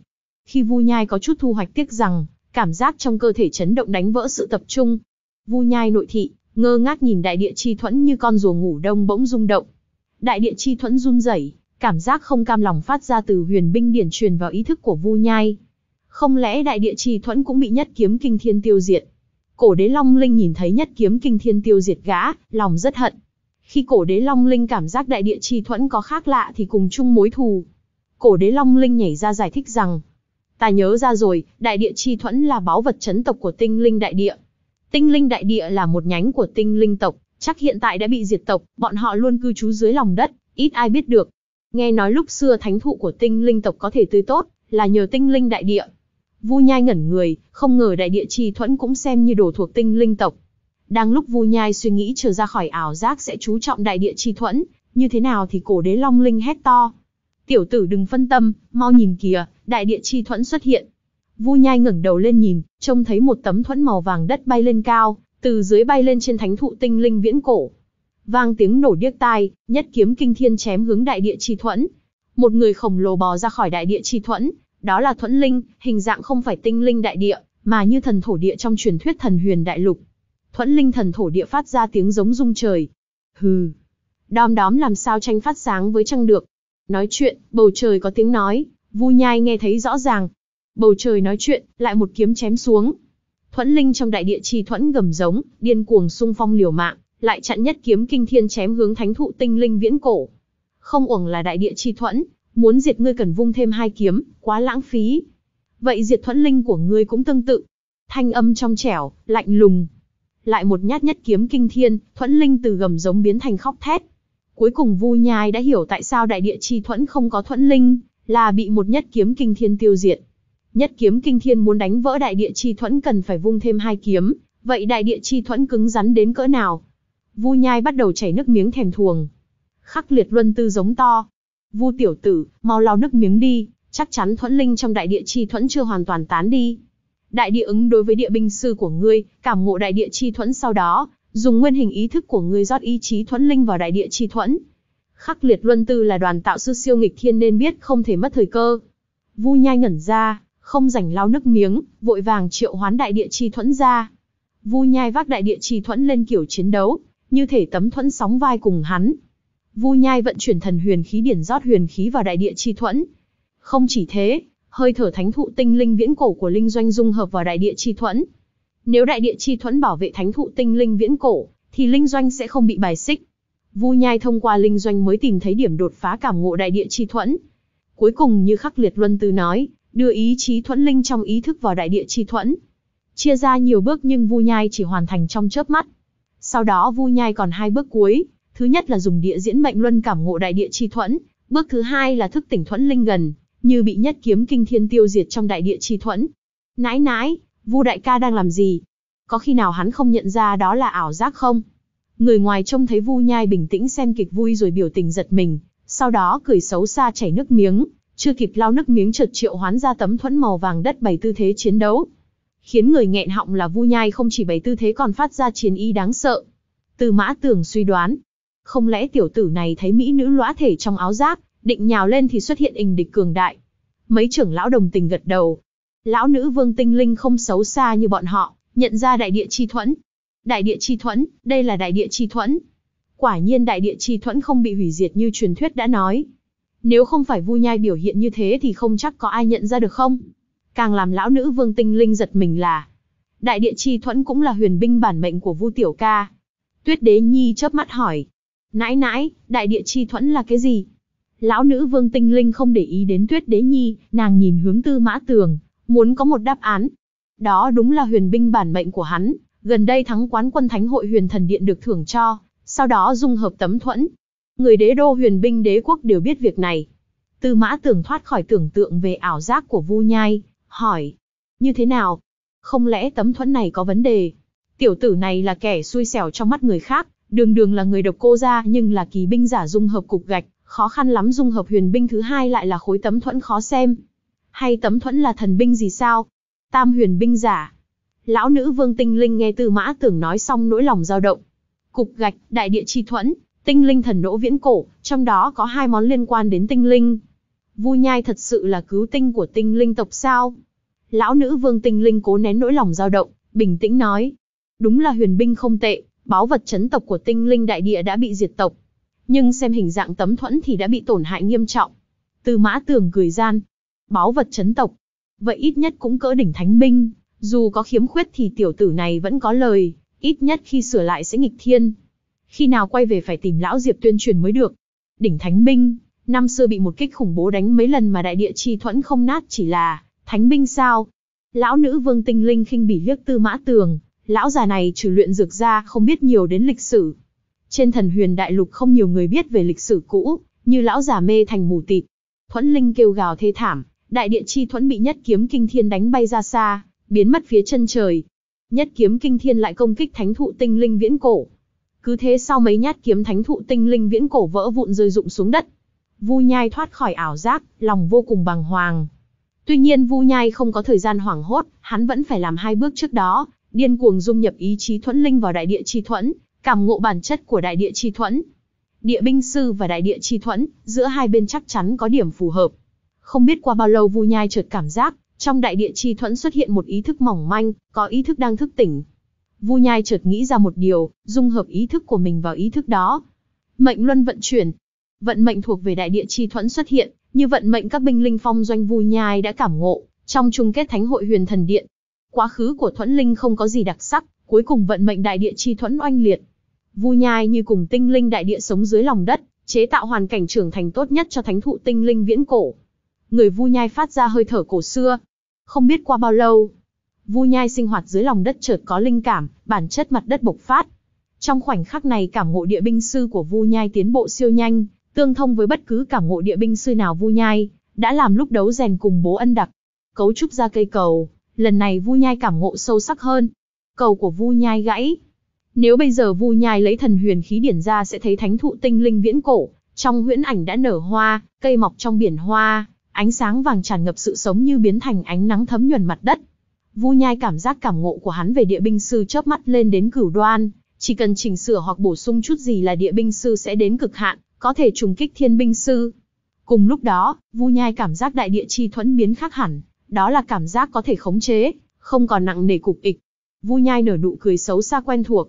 Khi Vu Nhai có chút thu hoạch tiếc rằng, cảm giác trong cơ thể chấn động đánh vỡ sự tập trung. Vu Nhai nội thị, ngơ ngác nhìn đại địa chi thuẫn như con rùa ngủ đông bỗng rung động, đại địa chi thuẫn run rẩy, cảm giác không cam lòng phát ra từ huyền binh điển truyền vào ý thức của Vu Nhai. Không lẽ đại địa chi thuẫn cũng bị nhất kiếm kinh thiên tiêu diệt? Cổ đế Long Linh nhìn thấy nhất kiếm kinh thiên tiêu diệt gã, lòng rất hận. Khi cổ đế Long Linh cảm giác đại địa chi thuẫn có khác lạ thì cùng chung mối thù. Cổ đế Long Linh nhảy ra giải thích rằng, ta nhớ ra rồi, đại địa chi thuẫn là báu vật chấn tộc của tinh linh đại địa. Tinh linh đại địa là một nhánh của tinh linh tộc, Chắc hiện tại đã bị diệt tộc, bọn họ luôn cư trú dưới lòng đất, ít ai biết được. Nghe nói lúc xưa thánh thụ của tinh linh tộc có thể tươi tốt, là nhờ tinh linh đại địa. Vu Nhai ngẩn người, không ngờ đại địa chi thuẫn cũng xem như đồ thuộc tinh linh tộc. Đang lúc Vu Nhai suy nghĩ trở ra khỏi ảo giác sẽ chú trọng đại địa chi thuẫn, như thế nào thì cổ đế long linh hét to. Tiểu tử đừng phân tâm, mau nhìn kìa, đại địa chi thuẫn xuất hiện. Vu Nhai ngẩng đầu lên nhìn, trông thấy một tấm thuẫn màu vàng đất bay lên cao, từ dưới bay lên trên thánh thụ tinh linh viễn cổ. Vang tiếng nổ điếc tai, nhất kiếm kinh thiên chém hướng đại địa chi thuẫn. Một người khổng lồ bò ra khỏi đại địa chi thuẫn, đó là thuẫn linh, hình dạng không phải tinh linh đại địa, mà như thần thổ địa trong truyền thuyết thần huyền đại lục. Thuẫn linh thần thổ địa phát ra tiếng giống rung trời. Hừ, đom đóm làm sao tranh phát sáng với trăng được. Nói chuyện, bầu trời có tiếng nói, vu nhai nghe thấy rõ ràng. Bầu trời nói chuyện, lại một kiếm chém xuống, Thuẫn linh trong đại địa chi thuẫn gầm giống, điên cuồng xung phong liều mạng, lại chặn nhất kiếm kinh thiên chém hướng thánh thụ tinh linh viễn cổ. Không uổng là đại địa chi thuẫn, muốn diệt ngươi cần vung thêm hai kiếm, quá lãng phí. Vậy diệt thuẫn linh của ngươi cũng tương tự. Thanh âm trong trẻo, lạnh lùng. Lại một nhát nhất kiếm kinh thiên, thuẫn linh từ gầm giống biến thành khóc thét. Cuối cùng Vu Nhai đã hiểu tại sao đại địa chi thuẫn không có thuẫn linh, là bị một nhất kiếm kinh thiên tiêu diệt. Nhất kiếm kinh thiên muốn đánh vỡ đại địa chi thuẫn cần phải vung thêm hai kiếm, vậy đại địa chi thuẫn cứng rắn đến cỡ nào? Vu Nhai bắt đầu chảy nước miếng thèm thuồng. Khắc liệt luân tư giống to. Vu tiểu tử, mau lau nước miếng đi, chắc chắn thuẫn linh trong đại địa chi thuẫn chưa hoàn toàn tán đi. Đại địa ứng đối với địa binh sư của ngươi, cảm ngộ đại địa chi thuẫn sau đó, dùng nguyên hình ý thức của ngươi rót ý chí thuẫn linh vào đại địa chi thuẫn. Khắc liệt luân tư là đoàn tạo sư siêu nghịch thiên nên biết không thể mất thời cơ. Vu nhai ngẩn ra, không rảnh lau nước miếng, vội vàng triệu hoán đại địa chi thuẫn ra. Vu Nhai vác đại địa chi thuẫn lên kiểu chiến đấu, như thể tấm thuẫn sóng vai cùng hắn. Vu Nhai vận chuyển thần huyền khí điển rót huyền khí vào đại địa chi thuẫn. Không chỉ thế, hơi thở thánh thụ tinh linh viễn cổ của linh doanh dung hợp vào đại địa chi thuẫn. Nếu đại địa chi thuẫn bảo vệ thánh thụ tinh linh viễn cổ, thì linh doanh sẽ không bị bài xích. Vu Nhai thông qua linh doanh mới tìm thấy điểm đột phá cảm ngộ đại địa chi thuẫn. Cuối cùng như khắc liệt luân tư nói, đưa ý chí thuẫn linh trong ý thức vào đại địa chi thuẫn. Chia ra nhiều bước nhưng Vu Nhai chỉ hoàn thành trong chớp mắt. Sau đó Vu Nhai còn hai bước cuối, thứ nhất là dùng địa diễn mệnh luân cảm ngộ đại địa chi thuẫn, bước thứ hai là thức tỉnh thuẫn linh gần, như bị nhất kiếm kinh thiên tiêu diệt trong đại địa chi thuẫn. Nãi nãi, Vu đại ca đang làm gì? Có khi nào hắn không nhận ra đó là ảo giác không? Người ngoài trông thấy Vu Nhai bình tĩnh xem kịch vui rồi biểu tình giật mình, sau đó cười xấu xa chảy nước miếng, chưa kịp lao nước miếng chợt triệu hoán ra tấm thuẫn màu vàng đất bày tư thế chiến đấu. Khiến người nghẹn họng là Vu Nhai không chỉ bày tư thế còn phát ra chiến y đáng sợ. Từ Mã Tưởng suy đoán, không lẽ tiểu tử này thấy mỹ nữ lõa thể trong áo giáp, định nhào lên thì xuất hiện hình địch cường đại. Mấy trưởng lão đồng tình gật đầu. Lão nữ Vương Tinh Linh không xấu xa như bọn họ, nhận ra đại địa chi thuẫn. Đại địa chi thuẫn, đây là đại địa chi thuẫn. Quả nhiên đại địa chi thuẫn không bị hủy diệt như truyền thuyết đã nói, nếu không phải vui Nhai biểu hiện như thế thì không chắc có ai nhận ra được không? Càng làm lão nữ vương tinh linh giật mình là Đại địa chi thuẫn cũng là huyền binh bản mệnh của Vu Tiểu Ca. Tuyết Đế Nhi chớp mắt hỏi. Nãi nãi, đại địa chi thuẫn là cái gì? Lão nữ vương tinh linh không để ý đến Tuyết Đế Nhi, nàng nhìn hướng tư mã tường, muốn có một đáp án. Đó đúng là huyền binh bản mệnh của hắn, gần đây thắng quán quân thánh hội huyền thần điện được thưởng cho, sau đó dung hợp tấm thuẫn, Người đế đô huyền binh đế quốc đều biết việc này. Tư mã tưởng thoát khỏi tưởng tượng về ảo giác của vu nhai, hỏi. Như thế nào? Không lẽ tấm thuẫn này có vấn đề? Tiểu tử này là kẻ xui xẻo trong mắt người khác, đường đường là người độc cô ra nhưng là kỳ binh giả dung hợp cục gạch, khó khăn lắm dung hợp huyền binh thứ hai lại là khối tấm thuẫn khó xem. Hay tấm thuẫn là thần binh gì sao? Tam huyền binh giả. Lão nữ vương tinh linh nghe tư mã tưởng nói xong nỗi lòng dao động. Cục gạch, đại địa chi thuẫn, Tinh linh thần nỗ viễn cổ, trong đó có hai món liên quan đến tinh linh. Vu Nhai thật sự là cứu tinh của tinh linh tộc sao? Lão nữ vương tinh linh cố nén nỗi lòng dao động, bình tĩnh nói. Đúng là huyền binh không tệ, báu vật chấn tộc của tinh linh đại địa đã bị diệt tộc. Nhưng xem hình dạng tấm thuẫn thì đã bị tổn hại nghiêm trọng. Từ mã tường cười gian. Báu vật chấn tộc. Vậy ít nhất cũng cỡ đỉnh thánh binh. Dù có khiếm khuyết thì tiểu tử này vẫn có lời. Ít nhất khi sửa lại sẽ nghịch thiên, khi nào quay về phải tìm lão Diệp tuyên truyền mới được. Đỉnh Thánh binh, năm xưa bị một kích khủng bố đánh mấy lần mà đại địa chi thuẫn không nát chỉ là Thánh binh sao? Lão nữ Vương Tinh Linh khinh bỉ liếc Tư Mã Tường, lão già này trừ luyện dược ra không biết nhiều đến lịch sử. Trên thần huyền đại lục không nhiều người biết về lịch sử cũ, như lão già mê thành mù tịt. Thuẫn Linh kêu gào thê thảm, đại địa chi thuẫn bị nhất kiếm kinh thiên đánh bay ra xa, biến mất phía chân trời. Nhất kiếm kinh thiên lại công kích thánh thụ tinh linh viễn cổ, cứ thế sau mấy nhát kiếm thánh thụ tinh linh viễn cổ vỡ vụn rơi rụng xuống đất. Vu Nhai thoát khỏi ảo giác, lòng vô cùng bàng hoàng. Tuy nhiên Vu Nhai không có thời gian hoảng hốt, hắn vẫn phải làm hai bước trước đó, điên cuồng dung nhập ý chí thuẫn linh vào đại địa chi thuẫn, cảm ngộ bản chất của đại địa chi thuẫn. Địa binh sư và đại địa chi thuẫn, giữa hai bên chắc chắn có điểm phù hợp. Không biết qua bao lâu Vu Nhai chợt cảm giác, trong đại địa chi thuẫn xuất hiện một ý thức mỏng manh, có ý thức đang thức tỉnh. Vu Nhai chợt nghĩ ra một điều, dung hợp ý thức của mình vào ý thức đó. Mệnh luân vận chuyển. Vận mệnh thuộc về đại địa chi thuẫn xuất hiện, như vận mệnh các binh linh phong doanh Vu Nhai đã cảm ngộ trong chung kết thánh hội huyền thần điện. Quá khứ của thuẫn linh không có gì đặc sắc, cuối cùng vận mệnh đại địa chi thuẫn oanh liệt. Vu Nhai như cùng tinh linh đại địa sống dưới lòng đất, chế tạo hoàn cảnh trưởng thành tốt nhất cho thánh thụ tinh linh viễn cổ. Người Vu Nhai phát ra hơi thở cổ xưa. Không biết qua bao lâu, Vu Nhai sinh hoạt dưới lòng đất chợt có linh cảm, bản chất mặt đất bộc phát. Trong khoảnh khắc này cảm ngộ địa binh sư của Vu Nhai tiến bộ siêu nhanh, tương thông với bất cứ cảm ngộ địa binh sư nào Vu Nhai đã làm lúc đấu rèn cùng Bố Ân Đặc. Cấu trúc ra cây cầu, lần này Vu Nhai cảm ngộ sâu sắc hơn. Cầu của Vu Nhai gãy. Nếu bây giờ Vu Nhai lấy thần huyền khí điển ra sẽ thấy thánh thụ tinh linh viễn cổ, trong huyễn ảnh đã nở hoa, cây mọc trong biển hoa, ánh sáng vàng tràn ngập sự sống như biến thành ánh nắng thấm nhuần mặt đất, Vu Nhai cảm giác cảm ngộ của hắn về địa binh sư chớp mắt lên đến cửu đoan, chỉ cần chỉnh sửa hoặc bổ sung chút gì là địa binh sư sẽ đến cực hạn, có thể trùng kích thiên binh sư. Cùng lúc đó, Vu Nhai cảm giác đại địa chi thuẫn biến khác hẳn, đó là cảm giác có thể khống chế, không còn nặng nề cục ịch. Vu Nhai nở nụ cười xấu xa quen thuộc.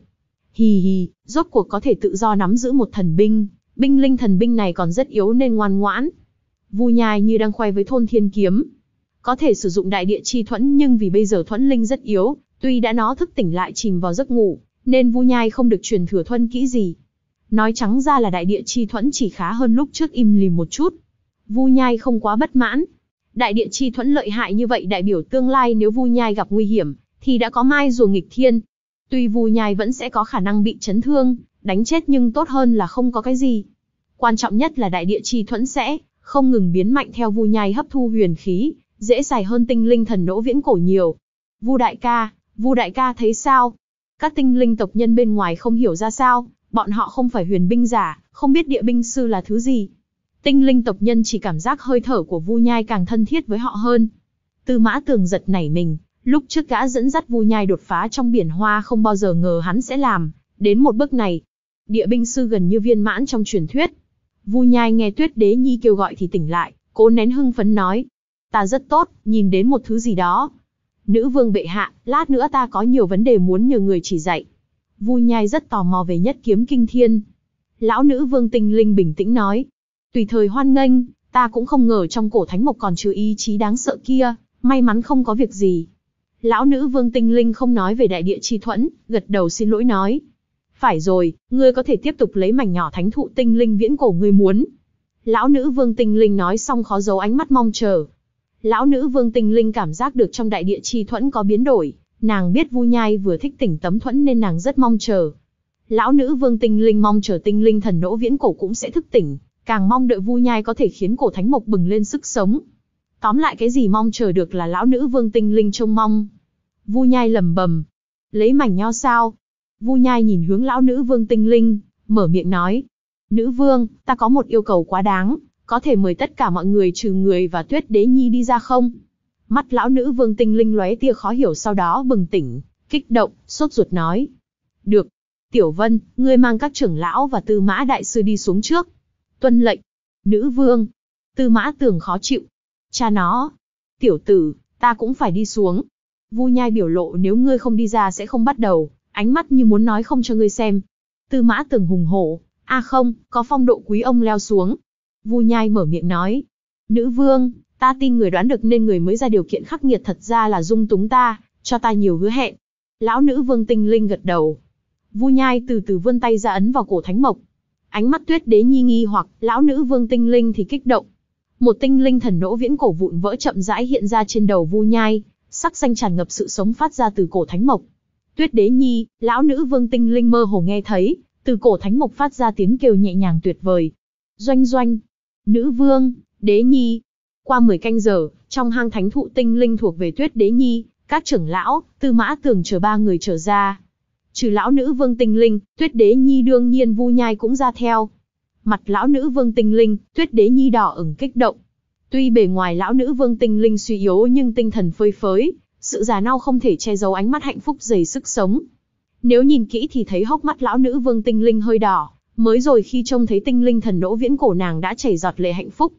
Hì hì, rốt cuộc có thể tự do nắm giữ một thần binh, binh linh thần binh này còn rất yếu nên ngoan ngoãn. Vu Nhai như đang khoe với thôn thiên kiếm, có thể sử dụng đại địa chi thuẫn nhưng vì bây giờ thuẫn linh rất yếu, tuy đã nó thức tỉnh lại chìm vào giấc ngủ, nên Vu Nhai không được truyền thừa thuần kỹ gì. Nói trắng ra là đại địa chi thuẫn chỉ khá hơn lúc trước im lìm một chút. Vu Nhai không quá bất mãn. Đại địa chi thuẫn lợi hại như vậy đại biểu tương lai nếu Vu Nhai gặp nguy hiểm, thì đã có mai rùa nghịch thiên. Tuy Vu Nhai vẫn sẽ có khả năng bị chấn thương, đánh chết nhưng tốt hơn là không có cái gì. Quan trọng nhất là đại địa chi thuẫn sẽ không ngừng biến mạnh theo Vu Nhai hấp thu huyền khí, dễ xài hơn tinh linh thần nỗ viễn cổ nhiều. Vu đại ca, Vu đại ca thấy sao? Các tinh linh tộc nhân bên ngoài không hiểu ra sao, bọn họ không phải huyền binh giả, không biết địa binh sư là thứ gì. Tinh linh tộc nhân chỉ cảm giác hơi thở của Vu Nhai càng thân thiết với họ hơn. Tư Mã Tường giật nảy mình, lúc trước gã dẫn dắt Vu Nhai đột phá trong biển hoa không bao giờ ngờ hắn sẽ làm đến một bước này. Địa binh sư gần như viên mãn trong truyền thuyết. Vu Nhai nghe Tuyết Đế Nhi kêu gọi thì tỉnh lại, cố nén hưng phấn nói, ta rất tốt, nhìn đến một thứ gì đó. Nữ vương bệ hạ, lát nữa ta có nhiều vấn đề muốn nhờ người chỉ dạy. Vu nhai rất tò mò về nhất kiếm kinh thiên. Lão nữ vương tinh linh bình tĩnh nói. Tùy thời hoan nghênh, ta cũng không ngờ trong cổ thánh mộc còn chứa ý chí đáng sợ kia, may mắn không có việc gì. Lão nữ vương tinh linh không nói về đại địa chi thuẫn, gật đầu xin lỗi nói. Phải rồi, ngươi có thể tiếp tục lấy mảnh nhỏ thánh thụ tinh linh viễn cổ ngươi muốn. Lão nữ vương tinh linh nói xong khó giấu ánh mắt mong chờ, lão nữ vương tinh linh cảm giác được trong đại địa chi thuẫn có biến đổi, nàng biết Vu Nhai vừa thích tỉnh tấm thuẫn nên nàng rất mong chờ. Lão nữ vương tinh linh mong chờ tinh linh thần nỗ viễn cổ cũng sẽ thức tỉnh, càng mong đợi Vu Nhai có thể khiến cổ thánh mộc bừng lên sức sống. Tóm lại cái gì mong chờ được là lão nữ vương tinh linh trông mong. Vu Nhai lầm bầm, lấy mảnh nho sao? Vu Nhai nhìn hướng lão nữ vương tinh linh, mở miệng nói, "Nữ vương, ta có một yêu cầu quá đáng." có thể mời tất cả mọi người trừ người và tuyết đế nhi đi ra không? Mắt lão nữ vương tinh linh lóe tia khó hiểu sau đó bừng tỉnh, kích động, sốt ruột nói. Được. Tiểu Vân, ngươi mang các trưởng lão và tư mã đại sư đi xuống trước. Tuân lệnh. Nữ vương. Tư mã tường khó chịu. Cha nó. Tiểu tử, ta cũng phải đi xuống. Vu nhai biểu lộ nếu ngươi không đi ra sẽ không bắt đầu, ánh mắt như muốn nói không cho ngươi xem. Tư mã tường hùng hổ, a không, có phong độ quý ông leo xuống, Vu Nhai mở miệng nói. Nữ vương, ta tin người đoán được nên người mới ra điều kiện khắc nghiệt thật ra là dung túng ta, cho ta nhiều hứa hẹn. Lão nữ vương tinh linh gật đầu. Vu Nhai từ từ vươn tay ra ấn vào cổ thánh mộc. Ánh mắt tuyết đế nhi nghi hoặc lão nữ vương tinh linh thì kích động. Một tinh linh thần nỗ viễn cổ vụn vỡ chậm rãi hiện ra trên đầu Vu Nhai, sắc xanh tràn ngập sự sống phát ra từ cổ thánh mộc. Tuyết đế nhi, lão nữ vương tinh linh mơ hồ nghe thấy, từ cổ thánh mộc phát ra tiếng kêu nhẹ nhàng tuyệt vời. Doanh doanh, nữ vương, đế nhi. Qua 10 canh giờ, trong hang thánh thụ tinh linh thuộc về tuyết đế nhi, các trưởng lão, tư mã tường chờ ba người trở ra. Trừ lão nữ vương tinh linh, tuyết đế nhi đương nhiên vu nhai cũng ra theo. Mặt lão nữ vương tinh linh, tuyết đế nhi đỏ ửng kích động. Tuy bề ngoài lão nữ vương tinh linh suy yếu nhưng tinh thần phơi phới, sự già nau không thể che giấu ánh mắt hạnh phúc dày sức sống. Nếu nhìn kỹ thì thấy hốc mắt lão nữ vương tinh linh hơi đỏ, Mới rồi khi trông thấy tinh linh thần nỗ viễn cổ nàng đã chảy giọt lệ hạnh phúc.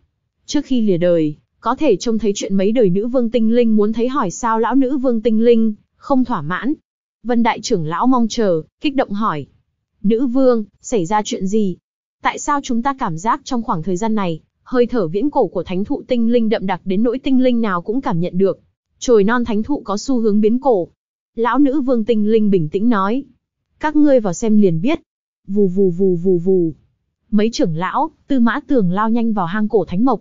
Trước khi lìa đời, có thể trông thấy chuyện mấy đời nữ vương tinh linh muốn thấy hỏi sao lão nữ vương tinh linh, không thỏa mãn. Vân đại trưởng lão mong chờ, kích động hỏi. Nữ vương, xảy ra chuyện gì? Tại sao chúng ta cảm giác trong khoảng thời gian này, hơi thở viễn cổ của thánh thụ tinh linh đậm đặc đến nỗi tinh linh nào cũng cảm nhận được. Trồi non thánh thụ có xu hướng biến cổ. Lão nữ vương tinh linh bình tĩnh nói. Các ngươi vào xem liền biết, Vù vù vù vù vù. Mấy trưởng lão, Tư Mã Tường lao nhanh vào hang cổ thánh mộc.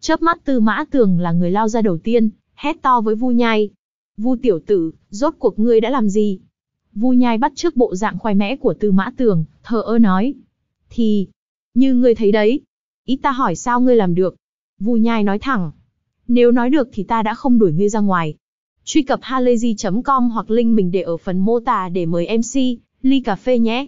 Chớp mắt Tư Mã Tường là người lao ra đầu tiên, hét to với Vu Nhai. "Vu tiểu tử, rốt cuộc ngươi đã làm gì?" Vu Nhai bắt trước bộ dạng khoai mẽ của Tư Mã Tường, thờ ơ nói: "Thì như ngươi thấy đấy, ít ta hỏi sao ngươi làm được?" Vu Nhai nói thẳng: "Nếu nói được thì ta đã không đuổi ngươi ra ngoài." Truy cập halayzi.com hoặc link mình để ở phần mô tả để mời MC ly cà phê nhé.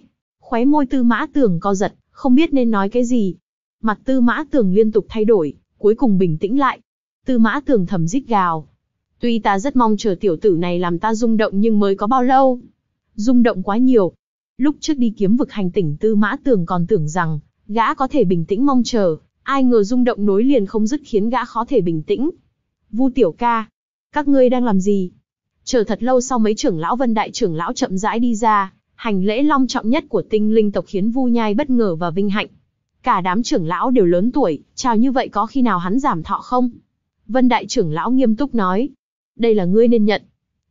Khóe môi tư mã tưởng co giật, không biết nên nói cái gì. Mặt tư mã tưởng liên tục thay đổi, cuối cùng bình tĩnh lại. Tư mã tưởng thầm rít gào. Tuy ta rất mong chờ tiểu tử này làm ta rung động nhưng mới có bao lâu. Rung động quá nhiều. Lúc trước đi kiếm vực hành tỉnh tư mã tưởng còn tưởng rằng, gã có thể bình tĩnh mong chờ, ai ngờ rung động nối liền không dứt khiến gã khó thể bình tĩnh. Vu tiểu ca, các ngươi đang làm gì? Chờ thật lâu sau mấy trưởng lão vân đại trưởng lão chậm rãi đi ra, hành lễ long trọng nhất của tinh linh tộc khiến Vu Nhai bất ngờ và vinh hạnh. Cả đám trưởng lão đều lớn tuổi, chào như vậy có khi nào hắn giảm thọ không? Vân đại trưởng lão nghiêm túc nói, đây là ngươi nên nhận.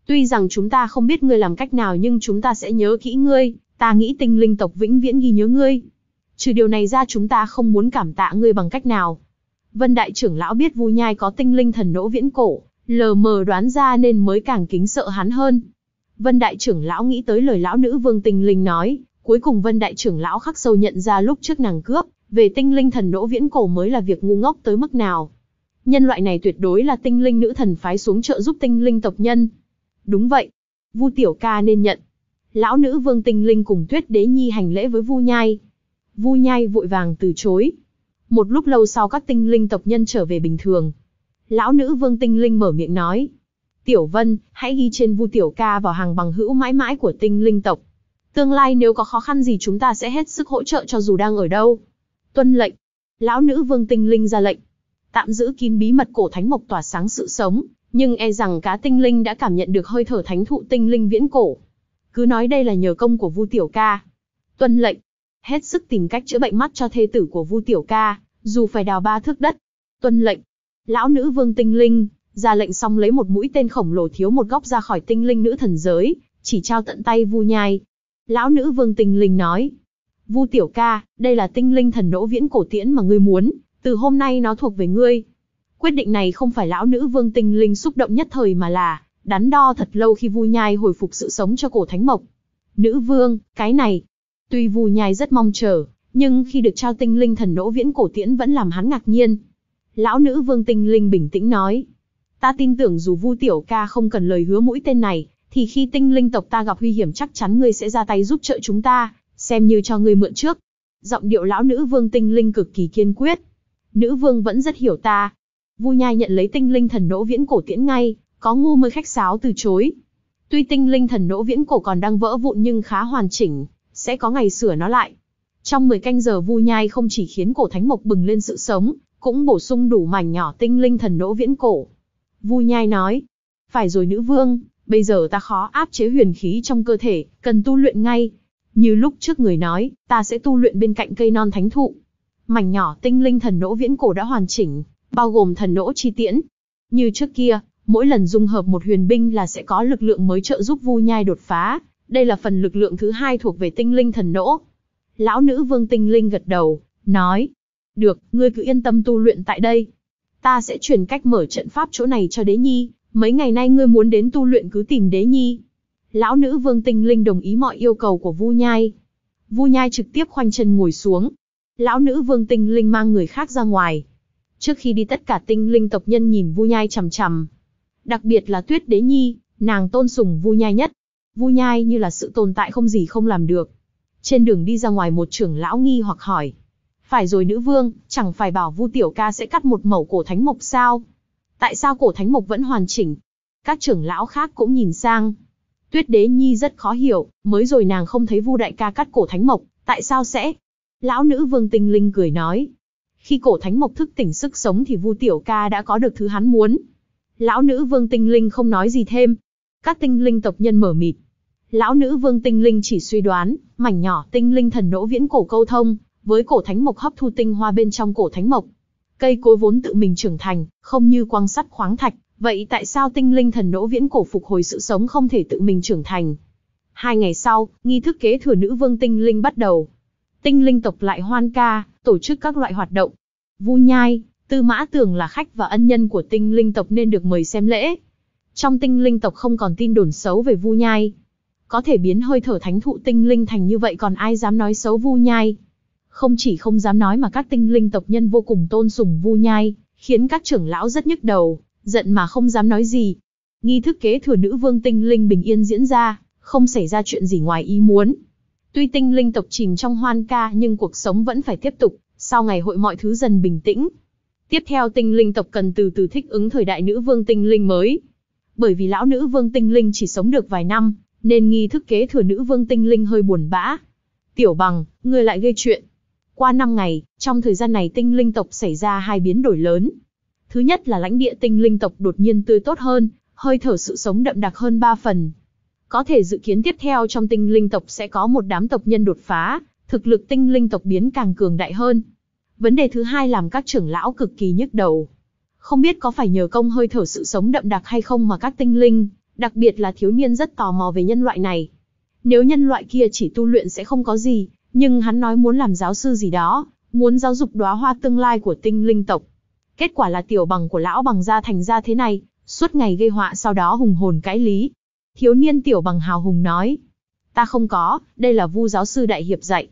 Tuy rằng chúng ta không biết ngươi làm cách nào nhưng chúng ta sẽ nhớ kỹ ngươi, ta nghĩ tinh linh tộc vĩnh viễn ghi nhớ ngươi. Trừ điều này ra chúng ta không muốn cảm tạ ngươi bằng cách nào. Vân đại trưởng lão biết Vu Nhai có tinh linh thần nỗ viễn cổ, lờ mờ đoán ra nên mới càng kính sợ hắn hơn, Vân Đại trưởng lão nghĩ tới lời lão nữ vương tinh linh nói, cuối cùng Vân Đại trưởng lão khắc sâu nhận ra lúc trước nàng cướp, về tinh linh thần đỗ viễn cổ mới là việc ngu ngốc tới mức nào. Nhân loại này tuyệt đối là tinh linh nữ thần phái xuống trợ giúp tinh linh tộc nhân. Đúng vậy, Vu Tiểu Ca nên nhận. Lão nữ vương tinh linh cùng Tuyết Đế Nhi hành lễ với Vu Nhai. Vu Nhai vội vàng từ chối. Một lúc lâu sau các tinh linh tộc nhân trở về bình thường. Lão nữ vương tinh linh mở miệng nói, Tiểu Vân, hãy ghi trên Vu Tiểu Ca vào hàng bằng hữu mãi mãi của tinh linh tộc. Tương lai nếu có khó khăn gì chúng ta sẽ hết sức hỗ trợ cho dù đang ở đâu. Tuân lệnh. Lão nữ vương tinh linh ra lệnh. Tạm giữ kín bí mật cổ thánh mộc tỏa sáng sự sống, nhưng e rằng cá tinh linh đã cảm nhận được hơi thở thánh thụ tinh linh viễn cổ. Cứ nói đây là nhờ công của Vu Tiểu Ca. Tuân lệnh. Hết sức tìm cách chữa bệnh mắt cho thê tử của Vu Tiểu Ca, dù phải đào ba thước đất. Tuân lệnh. Lão nữ vương tinh linh, ra lệnh xong lấy một mũi tên khổng lồ thiếu một góc ra khỏi tinh linh nữ thần giới, chỉ trao tận tay Vu Nhai. Lão nữ vương tinh linh nói, Vu tiểu ca, đây là tinh linh thần nỗ viễn cổ tiễn mà ngươi muốn, từ hôm nay nó thuộc về ngươi. Quyết định này không phải lão nữ vương tinh linh xúc động nhất thời mà là, đắn đo thật lâu khi Vu Nhai hồi phục sự sống cho cổ thánh mộc. Nữ vương, cái này, tuy Vu Nhai rất mong chờ, nhưng khi được trao tinh linh thần nỗ viễn cổ tiễn vẫn làm hắn ngạc nhiên. Lão nữ vương tinh linh bình tĩnh nói, Ta tin tưởng dù Vu tiểu ca không cần lời hứa mũi tên này, thì khi tinh linh tộc ta gặp nguy hiểm chắc chắn ngươi sẽ ra tay giúp trợ chúng ta, xem như cho ngươi mượn trước. Giọng điệu lão nữ vương tinh linh cực kỳ kiên quyết. Nữ vương vẫn rất hiểu ta. Vu Nhai nhận lấy tinh linh thần nỗ viễn cổ tiễn ngay, có ngu mới khách sáo từ chối. Tuy tinh linh thần nỗ viễn cổ còn đang vỡ vụn nhưng khá hoàn chỉnh, sẽ có ngày sửa nó lại. Trong 10 canh giờ Vu Nhai không chỉ khiến cổ thánh mộc bừng lên sự sống, cũng bổ sung đủ mảnh nhỏ tinh linh thần nỗ viễn cổ, Vu nhai nói. Phải rồi nữ vương, bây giờ ta khó áp chế huyền khí trong cơ thể, cần tu luyện ngay. Như lúc trước người nói, ta sẽ tu luyện bên cạnh cây non thánh thụ. Mảnh nhỏ tinh linh thần nỗ viễn cổ đã hoàn chỉnh, bao gồm thần nỗ chi tiễn. Như trước kia, mỗi lần dung hợp một huyền binh là sẽ có lực lượng mới trợ giúp Vu Nhai đột phá. Đây là phần lực lượng thứ hai thuộc về tinh linh thần nỗ. Lão nữ vương tinh linh gật đầu, nói. Được, ngươi cứ yên tâm tu luyện tại đây, ta sẽ truyền cách mở trận pháp chỗ này cho đế nhi, mấy ngày nay ngươi muốn đến tu luyện cứ tìm đế nhi. Lão nữ vương tinh linh đồng ý mọi yêu cầu của Vu Nhai. Vu Nhai trực tiếp khoanh chân ngồi xuống. Lão nữ vương tinh linh mang người khác ra ngoài. Trước khi đi tất cả tinh linh tộc nhân nhìn Vu Nhai chằm chằm. Đặc biệt là Tuyết Đế Nhi, nàng tôn sùng Vu Nhai nhất. Vu Nhai như là sự tồn tại không gì không làm được. Trên đường đi ra ngoài một trưởng lão nghi hoặc hỏi. Phải rồi nữ vương, chẳng phải bảo Vu Tiểu Ca sẽ cắt một mẩu cổ thánh mộc sao? Tại sao cổ thánh mộc vẫn hoàn chỉnh? Các trưởng lão khác cũng nhìn sang. Tuyết Đế Nhi rất khó hiểu, mới rồi nàng không thấy Vu Đại Ca cắt cổ thánh mộc, tại sao sẽ? Lão nữ vương tinh linh cười nói. Khi cổ thánh mộc thức tỉnh sức sống thì Vu Tiểu Ca đã có được thứ hắn muốn. Lão nữ vương tinh linh không nói gì thêm. Các tinh linh tộc nhân mở mịt, lão nữ vương tinh linh chỉ suy đoán, mảnh nhỏ tinh linh thần nỗ viễn cổ câu thông, với cổ thánh mộc hấp thu tinh hoa bên trong cổ thánh mộc. Cây cối vốn tự mình trưởng thành, không như quang sắt khoáng thạch, vậy tại sao tinh linh thần nỗ viễn cổ phục hồi sự sống không thể tự mình trưởng thành? Hai ngày sau, nghi thức kế thừa nữ vương tinh linh bắt đầu. Tinh linh tộc lại hoan ca, tổ chức các loại hoạt động. Vu nhai, tư mã tường là khách và ân nhân của tinh linh tộc nên được mời xem lễ. Trong tinh linh tộc không còn tin đồn xấu về vu nhai. Có thể biến hơi thở thánh thụ tinh linh thành như vậy còn ai dám nói xấu vu nhai. Không chỉ không dám nói mà các tinh linh tộc nhân vô cùng tôn sùng Vu Nhai, khiến các trưởng lão rất nhức đầu, giận mà không dám nói gì. Nghi thức kế thừa nữ vương tinh linh bình yên diễn ra, không xảy ra chuyện gì ngoài ý muốn. Tuy tinh linh tộc chìm trong hoan ca nhưng cuộc sống vẫn phải tiếp tục, sau ngày hội mọi thứ dần bình tĩnh. Tiếp theo tinh linh tộc cần từ từ thích ứng thời đại nữ vương tinh linh mới. Bởi vì lão nữ vương tinh linh chỉ sống được vài năm, nên nghi thức kế thừa nữ vương tinh linh hơi buồn bã. Tiểu bằng, ngươi lại gây chuyện. Qua 5 ngày, trong thời gian này tinh linh tộc xảy ra hai biến đổi lớn. Thứ nhất là lãnh địa tinh linh tộc đột nhiên tươi tốt hơn, hơi thở sự sống đậm đặc hơn 3 phần. Có thể dự kiến tiếp theo trong tinh linh tộc sẽ có một đám tộc nhân đột phá, thực lực tinh linh tộc biến càng cường đại hơn. Vấn đề thứ hai làm các trưởng lão cực kỳ nhức đầu. Không biết có phải nhờ công hơi thở sự sống đậm đặc hay không mà các tinh linh, đặc biệt là thiếu niên rất tò mò về nhân loại này. Nếu nhân loại kia chỉ tu luyện sẽ không có gì, nhưng hắn nói muốn làm giáo sư gì đó, muốn giáo dục đóa hoa tương lai của tinh linh tộc. Kết quả là tiểu bằng của lão bằng ra thành ra thế này, suốt ngày gây họa sau đó hùng hồn cãi lý. Thiếu niên tiểu bằng hào hùng nói, ta không có, đây là vu giáo sư đại hiệp dạy.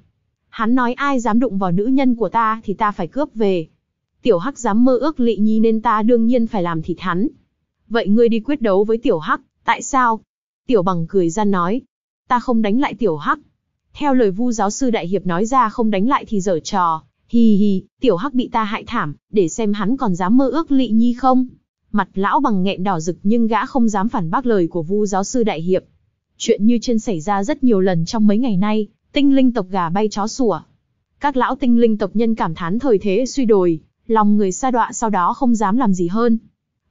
Hắn nói ai dám đụng vào nữ nhân của ta thì ta phải cướp về. Tiểu Hắc dám mơ ước lị nhi nên ta đương nhiên phải làm thịt hắn. Vậy ngươi đi quyết đấu với Tiểu Hắc, tại sao? Tiểu Bằng cười ra nói, ta không đánh lại Tiểu Hắc, theo lời Vu giáo sư đại hiệp nói ra không đánh lại thì dở trò, hì hì, tiểu hắc bị ta hại thảm, để xem hắn còn dám mơ ước lị nhi không. Mặt lão bằng nghẹn đỏ rực nhưng gã không dám phản bác lời của Vu giáo sư đại hiệp. Chuyện như trên xảy ra rất nhiều lần trong mấy ngày nay, tinh linh tộc gà bay chó sủa. Các lão tinh linh tộc nhân cảm thán thời thế suy đồi, lòng người sa đọa sau đó không dám làm gì hơn.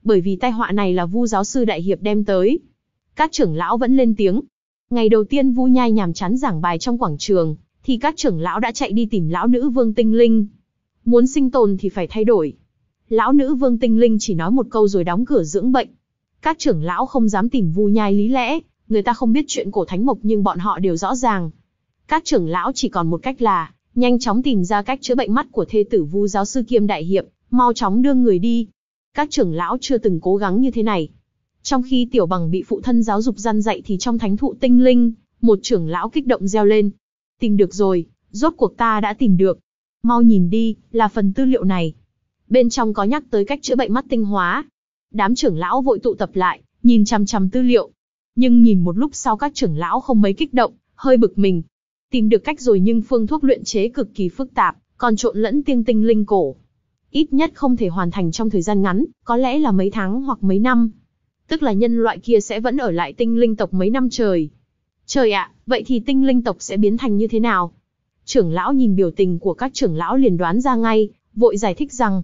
Bởi vì tai họa này là Vu giáo sư đại hiệp đem tới. Các trưởng lão vẫn lên tiếng, Ngày đầu tiên Vu Nhai nhàm chán giảng bài trong quảng trường, thì các trưởng lão đã chạy đi tìm lão nữ vương tinh linh. Muốn sinh tồn thì phải thay đổi. Lão nữ vương tinh linh chỉ nói một câu rồi đóng cửa dưỡng bệnh. Các trưởng lão không dám tìm Vu Nhai lý lẽ, người ta không biết chuyện cổ thánh mộc nhưng bọn họ đều rõ ràng. Các trưởng lão chỉ còn một cách là nhanh chóng tìm ra cách chữa bệnh mắt của thê tử Vu giáo sư kiêm đại hiệp, mau chóng đưa người đi. Các trưởng lão chưa từng cố gắng như thế này. Trong khi tiểu bằng bị phụ thân giáo dục gian dạy thì trong thánh thụ tinh linh, một trưởng lão kích động reo lên. Tìm được rồi, rốt cuộc ta đã tìm được. Mau nhìn đi, là phần tư liệu này. Bên trong có nhắc tới cách chữa bệnh mắt tinh hóa. Đám trưởng lão vội tụ tập lại, nhìn chằm chằm tư liệu. Nhưng nhìn một lúc sau các trưởng lão không mấy kích động, hơi bực mình. Tìm được cách rồi nhưng phương thuốc luyện chế cực kỳ phức tạp, còn trộn lẫn tiên tinh linh cổ. Ít nhất không thể hoàn thành trong thời gian ngắn, có lẽ là mấy tháng hoặc mấy năm, Tức là nhân loại kia sẽ vẫn ở lại tinh linh tộc mấy năm trời. Trời ạ, vậy thì tinh linh tộc sẽ biến thành như thế nào? Trưởng lão nhìn biểu tình của các trưởng lão liền đoán ra ngay, vội giải thích rằng,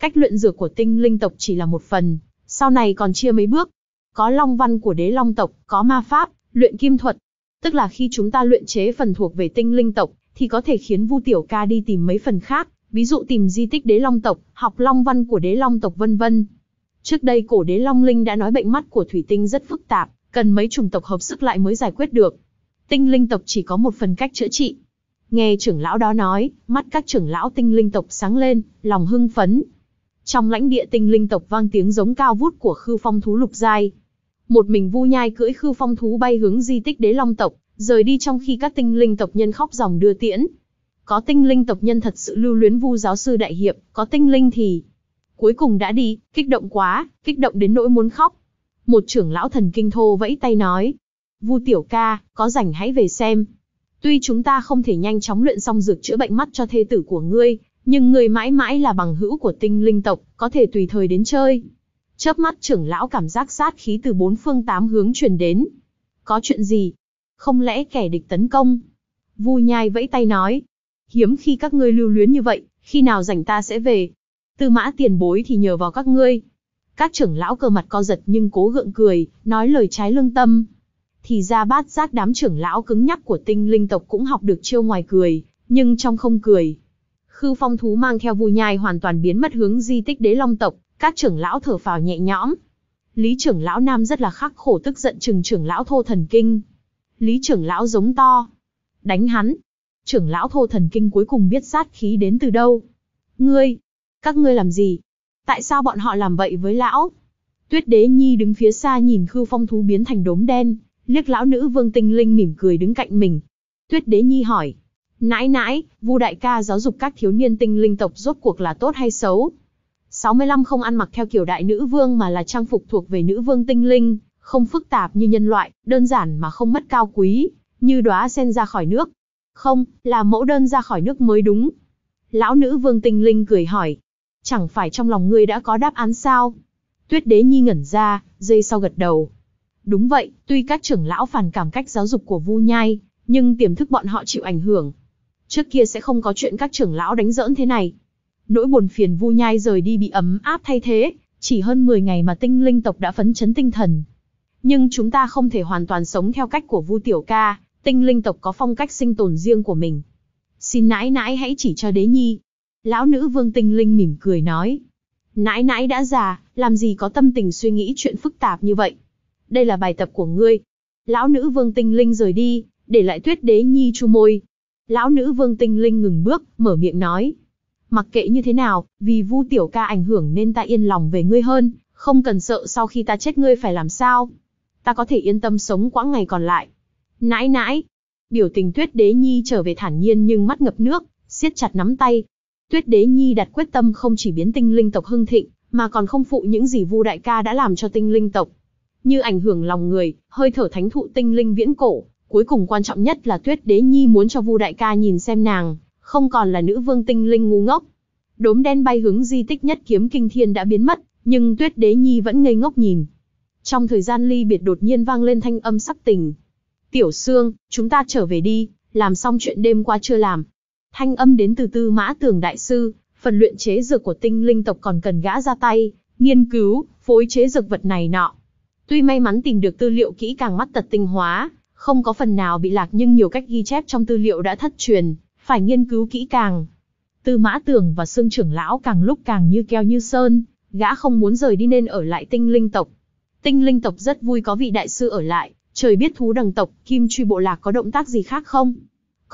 cách luyện dược của tinh linh tộc chỉ là một phần, sau này còn chia mấy bước. Có long văn của đế long tộc, có ma pháp, luyện kim thuật. Tức là khi chúng ta luyện chế phần thuộc về tinh linh tộc, thì có thể khiến Vu Tiểu Ca đi tìm mấy phần khác, ví dụ tìm di tích đế long tộc, học long văn của đế long tộc vân vân. Trước đây cổ đế Long Linh đã nói bệnh mắt của thủy tinh rất phức tạp, cần mấy chủng tộc hợp sức lại mới giải quyết được. Tinh linh tộc chỉ có một phần cách chữa trị. Nghe trưởng lão đó nói, mắt các trưởng lão tinh linh tộc sáng lên, lòng hưng phấn. Trong lãnh địa tinh linh tộc vang tiếng giống cao vút của khư phong thú lục giai. Một mình vu nhai cưỡi khư phong thú bay hướng di tích đế long tộc, rời đi trong khi các tinh linh tộc nhân khóc dòng đưa tiễn. Có tinh linh tộc nhân thật sự lưu luyến vu giáo sư đại hiệp, có tinh linh thì cuối cùng đã đi, kích động quá, kích động đến nỗi muốn khóc. Một trưởng lão thần kinh thô vẫy tay nói, Vu tiểu ca, có rảnh hãy về xem. Tuy chúng ta không thể nhanh chóng luyện xong dược chữa bệnh mắt cho thê tử của ngươi, nhưng ngươi mãi mãi là bằng hữu của tinh linh tộc, có thể tùy thời đến chơi. Chớp mắt trưởng lão cảm giác sát khí từ bốn phương tám hướng truyền đến. Có chuyện gì? Không lẽ kẻ địch tấn công? Vu nhai vẫy tay nói. Hiếm khi các ngươi lưu luyến như vậy, khi nào rảnh ta sẽ về, Tư mã tiền bối thì nhờ vào các ngươi. Các trưởng lão cơ mặt co giật nhưng cố gượng cười, nói lời trái lương tâm. Thì ra bát giác đám trưởng lão cứng nhắc của tinh linh tộc cũng học được chiêu ngoài cười, nhưng trong không cười. Khư phong thú mang theo vui nhai hoàn toàn biến mất hướng di tích đế long tộc, các trưởng lão thở phào nhẹ nhõm. Lý trưởng lão nam rất là khắc khổ tức giận chừng trưởng lão thô thần kinh. Lý trưởng lão giống to. Đánh hắn. Trưởng lão thô thần kinh cuối cùng biết sát khí đến từ đâu. Ngươi, các ngươi làm gì? Tại sao bọn họ làm vậy với lão? Tuyết đế nhi đứng phía xa nhìn khư phong thú biến thành đốm đen, liếc lão nữ vương tinh linh mỉm cười đứng cạnh mình. Tuyết đế nhi hỏi, nãi nãi, vu đại ca giáo dục các thiếu niên tinh linh tộc rốt cuộc là tốt hay xấu? 65 không ăn mặc theo kiểu đại nữ vương mà là trang phục thuộc về nữ vương tinh linh, không phức tạp như nhân loại, đơn giản mà không mất cao quý, như đóa sen ra khỏi nước. Không, là mẫu đơn ra khỏi nước mới đúng. Lão nữ vương tinh linh cười hỏi, chẳng phải trong lòng ngươi đã có đáp án sao? Tuyết đế nhi ngẩn ra, dây sau gật đầu. Đúng vậy, tuy các trưởng lão phản cảm cách giáo dục của Vu Nhai, nhưng tiềm thức bọn họ chịu ảnh hưởng. Trước kia sẽ không có chuyện các trưởng lão đánh giỡn thế này. Nỗi buồn phiền Vu Nhai rời đi bị ấm áp thay thế, chỉ hơn 10 ngày mà tinh linh tộc đã phấn chấn tinh thần. Nhưng chúng ta không thể hoàn toàn sống theo cách của Vu Tiểu Ca, tinh linh tộc có phong cách sinh tồn riêng của mình. Xin nãi nãi hãy chỉ cho đế nhi, Lão nữ vương tinh linh mỉm cười nói. Nãi nãi đã già, làm gì có tâm tình suy nghĩ chuyện phức tạp như vậy. Đây là bài tập của ngươi. Lão nữ vương tinh linh rời đi, để lại tuyết đế nhi chu môi. Lão nữ vương tinh linh ngừng bước, mở miệng nói. Mặc kệ như thế nào, vì vu tiểu ca ảnh hưởng nên ta yên lòng về ngươi hơn, không cần sợ sau khi ta chết ngươi phải làm sao. Ta có thể yên tâm sống quãng ngày còn lại. Nãi nãi, biểu tình tuyết đế nhi trở về thản nhiên nhưng mắt ngập nước, siết chặt nắm tay, Tuyết Đế Nhi đặt quyết tâm không chỉ biến tinh linh tộc hưng thịnh, mà còn không phụ những gì Vu đại ca đã làm cho tinh linh tộc. Như ảnh hưởng lòng người, hơi thở thánh thụ tinh linh viễn cổ, cuối cùng quan trọng nhất là Tuyết Đế Nhi muốn cho Vu đại ca nhìn xem nàng, không còn là nữ vương tinh linh ngu ngốc. Đốm đen bay hướng di tích nhất kiếm kinh thiên đã biến mất, nhưng Tuyết Đế Nhi vẫn ngây ngốc nhìn. Trong thời gian ly biệt đột nhiên vang lên thanh âm sắc tình. "Tiểu Sương, chúng ta trở về đi, làm xong chuyện đêm qua chưa làm, Thanh âm đến từ tư mã tưởng đại sư, phần luyện chế dược của tinh linh tộc còn cần gã ra tay, nghiên cứu, phối chế dược vật này nọ. Tuy may mắn tìm được tư liệu kỹ càng mắt tật tinh hóa, không có phần nào bị lạc nhưng nhiều cách ghi chép trong tư liệu đã thất truyền, phải nghiên cứu kỹ càng. Tư mã tưởng và xương trưởng lão càng lúc càng như keo như sơn, gã không muốn rời đi nên ở lại tinh linh tộc. Tinh linh tộc rất vui có vị đại sư ở lại, trời biết thú đằng tộc, kim truy bộ lạc có động tác gì khác không?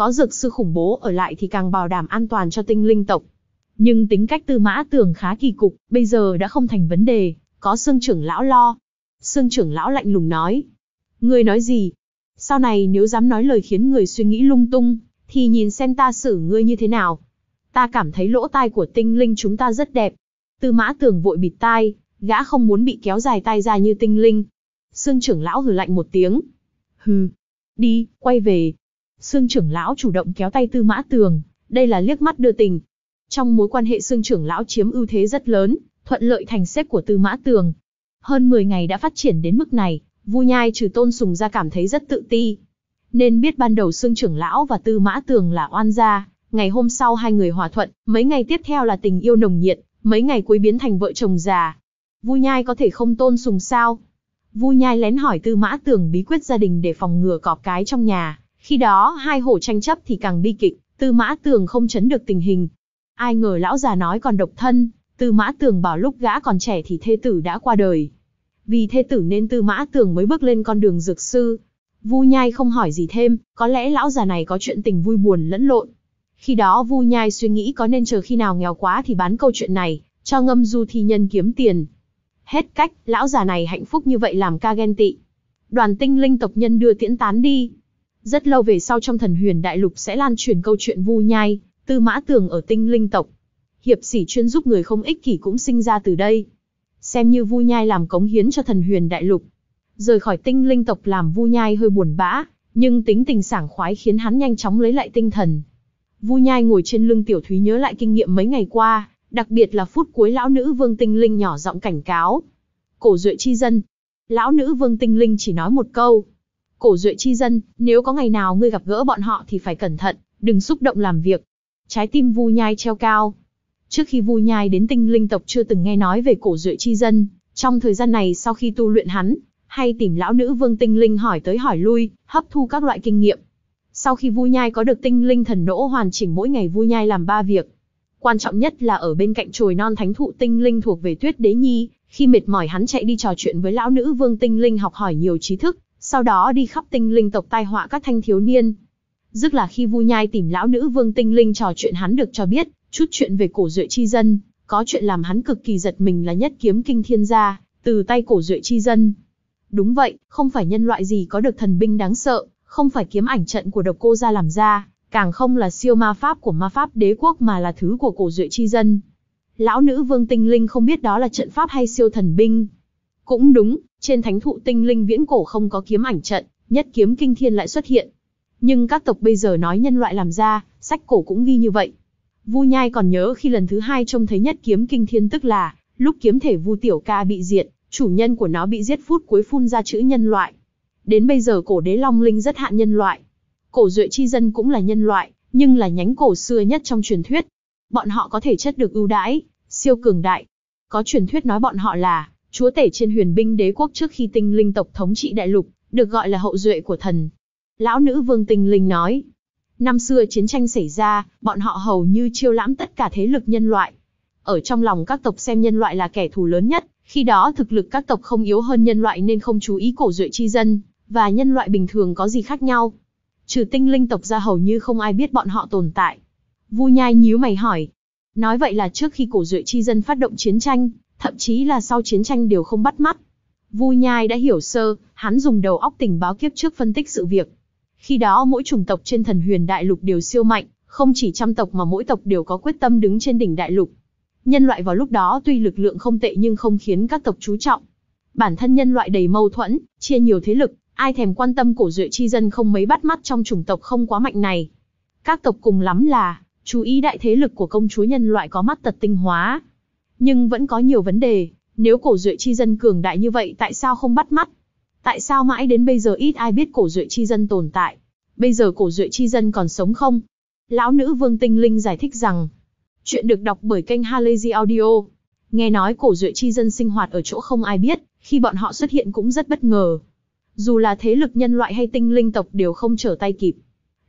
có dược sư khủng bố ở lại thì càng bảo đảm an toàn cho tinh linh tộc. Nhưng tính cách tư mã tường khá kỳ cục, bây giờ đã không thành vấn đề, có xương trưởng lão lo. Xương trưởng lão lạnh lùng nói. người nói gì? Sau này nếu dám nói lời khiến người suy nghĩ lung tung, thì nhìn xem ta xử ngươi như thế nào. Ta cảm thấy lỗ tai của tinh linh chúng ta rất đẹp. Tư mã tường vội bịt tai, gã không muốn bị kéo dài tai ra như tinh linh. xương trưởng lão hừ lạnh một tiếng. Hừ, đi, quay về, Sương trưởng lão chủ động kéo tay Tư Mã Tường, đây là liếc mắt đưa tình. Trong mối quan hệ Sương trưởng lão chiếm ưu thế rất lớn, thuận lợi thành xếp của Tư Mã Tường. Hơn 10 ngày đã phát triển đến mức này, Vu Nhai trừ Tôn Sùng ra cảm thấy rất tự ti. Nên biết ban đầu Sương trưởng lão và Tư Mã Tường là oan gia, ngày hôm sau hai người hòa thuận, mấy ngày tiếp theo là tình yêu nồng nhiệt, mấy ngày cuối biến thành vợ chồng già. Vu Nhai có thể không Tôn Sùng sao? Vu Nhai lén hỏi Tư Mã Tường bí quyết gia đình để phòng ngừa cọp cái trong nhà, khi đó hai hổ tranh chấp thì càng bi kịch, Tư Mã Tường không chấn được tình hình. Ai ngờ lão già nói còn độc thân, Tư Mã Tường bảo lúc gã còn trẻ thì thê tử đã qua đời. Vì thê tử nên Tư Mã Tường mới bước lên con đường dược sư. Vu Nhai không hỏi gì thêm, có lẽ lão già này có chuyện tình vui buồn lẫn lộn. Khi đó Vu Nhai suy nghĩ có nên chờ khi nào nghèo quá thì bán câu chuyện này, cho ngâm du thi nhân kiếm tiền. Hết cách, lão già này hạnh phúc như vậy làm ca ghen tị. Đoàn tinh linh tộc nhân đưa tiễn tán đi, rất lâu về sau trong thần huyền đại lục sẽ lan truyền câu chuyện vu nhai, tư mã tường ở tinh linh tộc. Hiệp sĩ chuyên giúp người không ích kỷ cũng sinh ra từ đây. Xem như vu nhai làm cống hiến cho thần huyền đại lục. Rời khỏi tinh linh tộc làm vu nhai hơi buồn bã, nhưng tính tình sảng khoái khiến hắn nhanh chóng lấy lại tinh thần. Vu nhai ngồi trên lưng tiểu thúy nhớ lại kinh nghiệm mấy ngày qua, đặc biệt là phút cuối lão nữ vương tinh linh nhỏ giọng cảnh cáo. Cổ duệ chi dân. Lão nữ vương tinh linh chỉ nói một câu, Cổ duệ chi dân, nếu có ngày nào ngươi gặp gỡ bọn họ thì phải cẩn thận, đừng xúc động làm việc. Trái tim Vu Nhai treo cao. Trước khi Vu Nhai đến tinh linh tộc chưa từng nghe nói về cổ duệ chi dân, trong thời gian này sau khi tu luyện hắn, hay tìm lão nữ vương tinh linh hỏi tới hỏi lui, hấp thu các loại kinh nghiệm. Sau khi Vu Nhai có được tinh linh thần nỗ hoàn chỉnh mỗi ngày Vu Nhai làm ba việc. Quan trọng nhất là ở bên cạnh chồi non thánh thụ tinh linh thuộc về Tuyết Đế Nhi, khi mệt mỏi hắn chạy đi trò chuyện với lão nữ vương tinh linh học hỏi nhiều trí thức, sau đó đi khắp tinh linh tộc tai họa các thanh thiếu niên. Dứt là khi Vu Nhai tìm lão nữ vương tinh linh trò chuyện hắn được cho biết, chút chuyện về cổ duệ chi dân, có chuyện làm hắn cực kỳ giật mình là nhất kiếm kinh thiên gia, từ tay cổ duệ chi dân. Đúng vậy, không phải nhân loại gì có được thần binh đáng sợ, không phải kiếm ảnh trận của độc cô gia làm ra, càng không là siêu ma pháp của ma pháp đế quốc mà là thứ của cổ duệ chi dân. Lão nữ vương tinh linh không biết đó là trận pháp hay siêu thần binh. Cũng đúng, trên thánh thụ tinh linh viễn cổ không có kiếm ảnh trận, nhất kiếm kinh thiên lại xuất hiện. Nhưng các tộc bây giờ nói nhân loại làm ra, sách cổ cũng ghi như vậy. Vu Nhai còn nhớ khi lần thứ hai trông thấy nhất kiếm kinh thiên tức là, lúc kiếm thể Vu Tiểu Ca bị diệt, chủ nhân của nó bị giết phút cuối phun ra chữ nhân loại. Đến bây giờ cổ đế Long Linh rất hạn nhân loại. Cổ duệ chi dân cũng là nhân loại, nhưng là nhánh cổ xưa nhất trong truyền thuyết. Bọn họ có thể chất được ưu đãi, siêu cường đại. Có truyền thuyết nói bọn họ là chúa tể trên huyền binh đế quốc trước khi tinh linh tộc thống trị đại lục, được gọi là hậu duệ của thần. Lão nữ vương tinh linh nói, năm xưa chiến tranh xảy ra, bọn họ hầu như chiêu lãm tất cả thế lực nhân loại. Ở trong lòng các tộc xem nhân loại là kẻ thù lớn nhất, khi đó thực lực các tộc không yếu hơn nhân loại nên không chú ý cổ duệ chi dân, và nhân loại bình thường có gì khác nhau. Trừ tinh linh tộc ra hầu như không ai biết bọn họ tồn tại. Vu nhai nhíu mày hỏi. Nói vậy là trước khi cổ duệ chi dân phát động chiến tranh, thậm chí là sau chiến tranh đều không bắt mắt. Vu Nhai đã hiểu sơ, hắn dùng đầu óc tình báo kiếp trước phân tích sự việc. Khi đó mỗi chủng tộc trên thần huyền đại lục đều siêu mạnh, không chỉ trăm tộc mà mỗi tộc đều có quyết tâm đứng trên đỉnh đại lục. Nhân loại vào lúc đó tuy lực lượng không tệ nhưng không khiến các tộc chú trọng. Bản thân nhân loại đầy mâu thuẫn, chia nhiều thế lực, ai thèm quan tâm cổ duệ chi dân không mấy bắt mắt trong chủng tộc không quá mạnh này. Các tộc cùng lắm là chú ý đại thế lực của công chúa nhân loại có mắt tật tinh hóa, nhưng vẫn có nhiều vấn đề. Nếu cổ duệ chi dân cường đại như vậy tại sao không bắt mắt? Tại sao mãi đến bây giờ ít ai biết cổ duệ chi dân tồn tại? Bây giờ cổ duệ chi dân còn sống không? Lão nữ vương tinh linh giải thích rằng, chuyện được đọc bởi kênh Halazy Audio. Nghe nói cổ duệ chi dân sinh hoạt ở chỗ không ai biết, khi bọn họ xuất hiện cũng rất bất ngờ. Dù là thế lực nhân loại hay tinh linh tộc đều không trở tay kịp.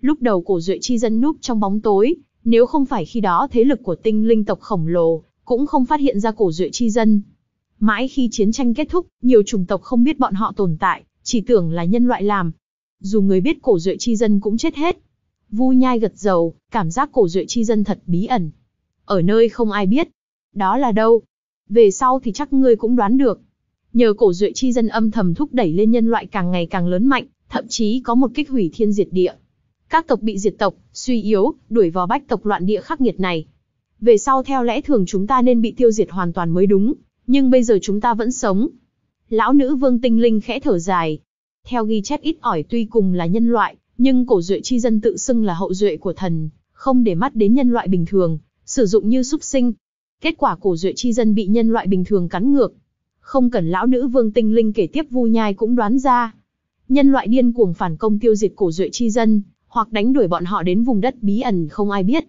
Lúc đầu cổ duệ chi dân núp trong bóng tối, nếu không phải khi đó thế lực của tinh linh tộc khổng lồ, cũng không phát hiện ra cổ duệ chi dân. Mãi khi chiến tranh kết thúc, nhiều chủng tộc không biết bọn họ tồn tại, chỉ tưởng là nhân loại làm. Dù người biết cổ duệ chi dân cũng chết hết. Vu nhai gật dầu, cảm giác cổ duệ chi dân thật bí ẩn. Ở nơi không ai biết. Đó là đâu? Về sau thì chắc ngươi cũng đoán được. Nhờ cổ duệ chi dân âm thầm thúc đẩy lên nhân loại càng ngày càng lớn mạnh, thậm chí có một kích hủy thiên diệt địa. Các tộc bị diệt tộc, suy yếu, đuổi vào bách tộc loạn địa khắc nghiệt này, về sau theo lẽ thường chúng ta nên bị tiêu diệt hoàn toàn mới đúng, nhưng bây giờ chúng ta vẫn sống. Lão nữ vương tinh linh khẽ thở dài. Theo ghi chép ít ỏi tuy cùng là nhân loại, nhưng cổ duệ chi dân tự xưng là hậu duệ của thần, không để mắt đến nhân loại bình thường, sử dụng như súc sinh. Kết quả cổ duệ chi dân bị nhân loại bình thường cắn ngược. Không cần lão nữ vương tinh linh kể tiếp vu nhai cũng đoán ra. Nhân loại điên cuồng phản công tiêu diệt cổ duệ chi dân, hoặc đánh đuổi bọn họ đến vùng đất bí ẩn không ai biết.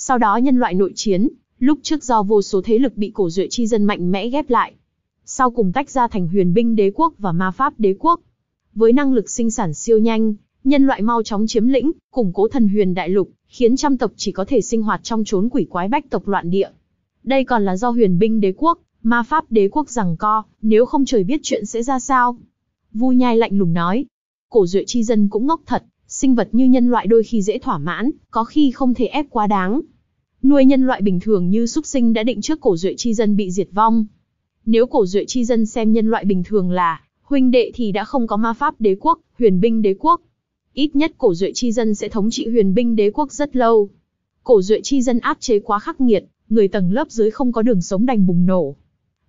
Sau đó nhân loại nội chiến, lúc trước do vô số thế lực bị cổ duệ chi dân mạnh mẽ ghép lại. Sau cùng tách ra thành huyền binh đế quốc và ma pháp đế quốc. Với năng lực sinh sản siêu nhanh, nhân loại mau chóng chiếm lĩnh, củng cố thần huyền đại lục, khiến trăm tộc chỉ có thể sinh hoạt trong chốn quỷ quái bách tộc loạn địa. Đây còn là do huyền binh đế quốc, ma pháp đế quốc rằng co, nếu không trời biết chuyện sẽ ra sao. Vu nhai lạnh lùng nói. Cổ duệ chi dân cũng ngốc thật, sinh vật như nhân loại đôi khi dễ thỏa mãn, có khi không thể ép quá đáng. Nuôi nhân loại bình thường như súc sinh đã định trước cổ duệ chi dân bị diệt vong. Nếu cổ duệ chi dân xem nhân loại bình thường là huynh đệ thì đã không có ma pháp đế quốc, huyền binh đế quốc. Ít nhất cổ duệ chi dân sẽ thống trị huyền binh đế quốc rất lâu. Cổ duệ chi dân áp chế quá khắc nghiệt, người tầng lớp dưới không có đường sống đành bùng nổ.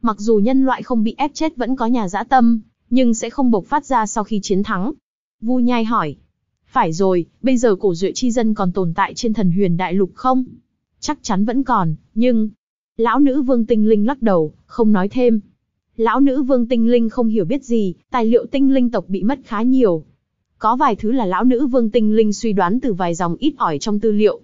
Mặc dù nhân loại không bị ép chết vẫn có nhà dã tâm, nhưng sẽ không bộc phát ra sau khi chiến thắng. Vu Nhai hỏi, phải rồi, bây giờ cổ duệ chi dân còn tồn tại trên thần huyền đại lục không? Chắc chắn vẫn còn, nhưng... Lão nữ vương tinh linh lắc đầu, không nói thêm. Lão nữ vương tinh linh không hiểu biết gì, tài liệu tinh linh tộc bị mất khá nhiều. Có vài thứ là lão nữ vương tinh linh suy đoán từ vài dòng ít ỏi trong tư liệu.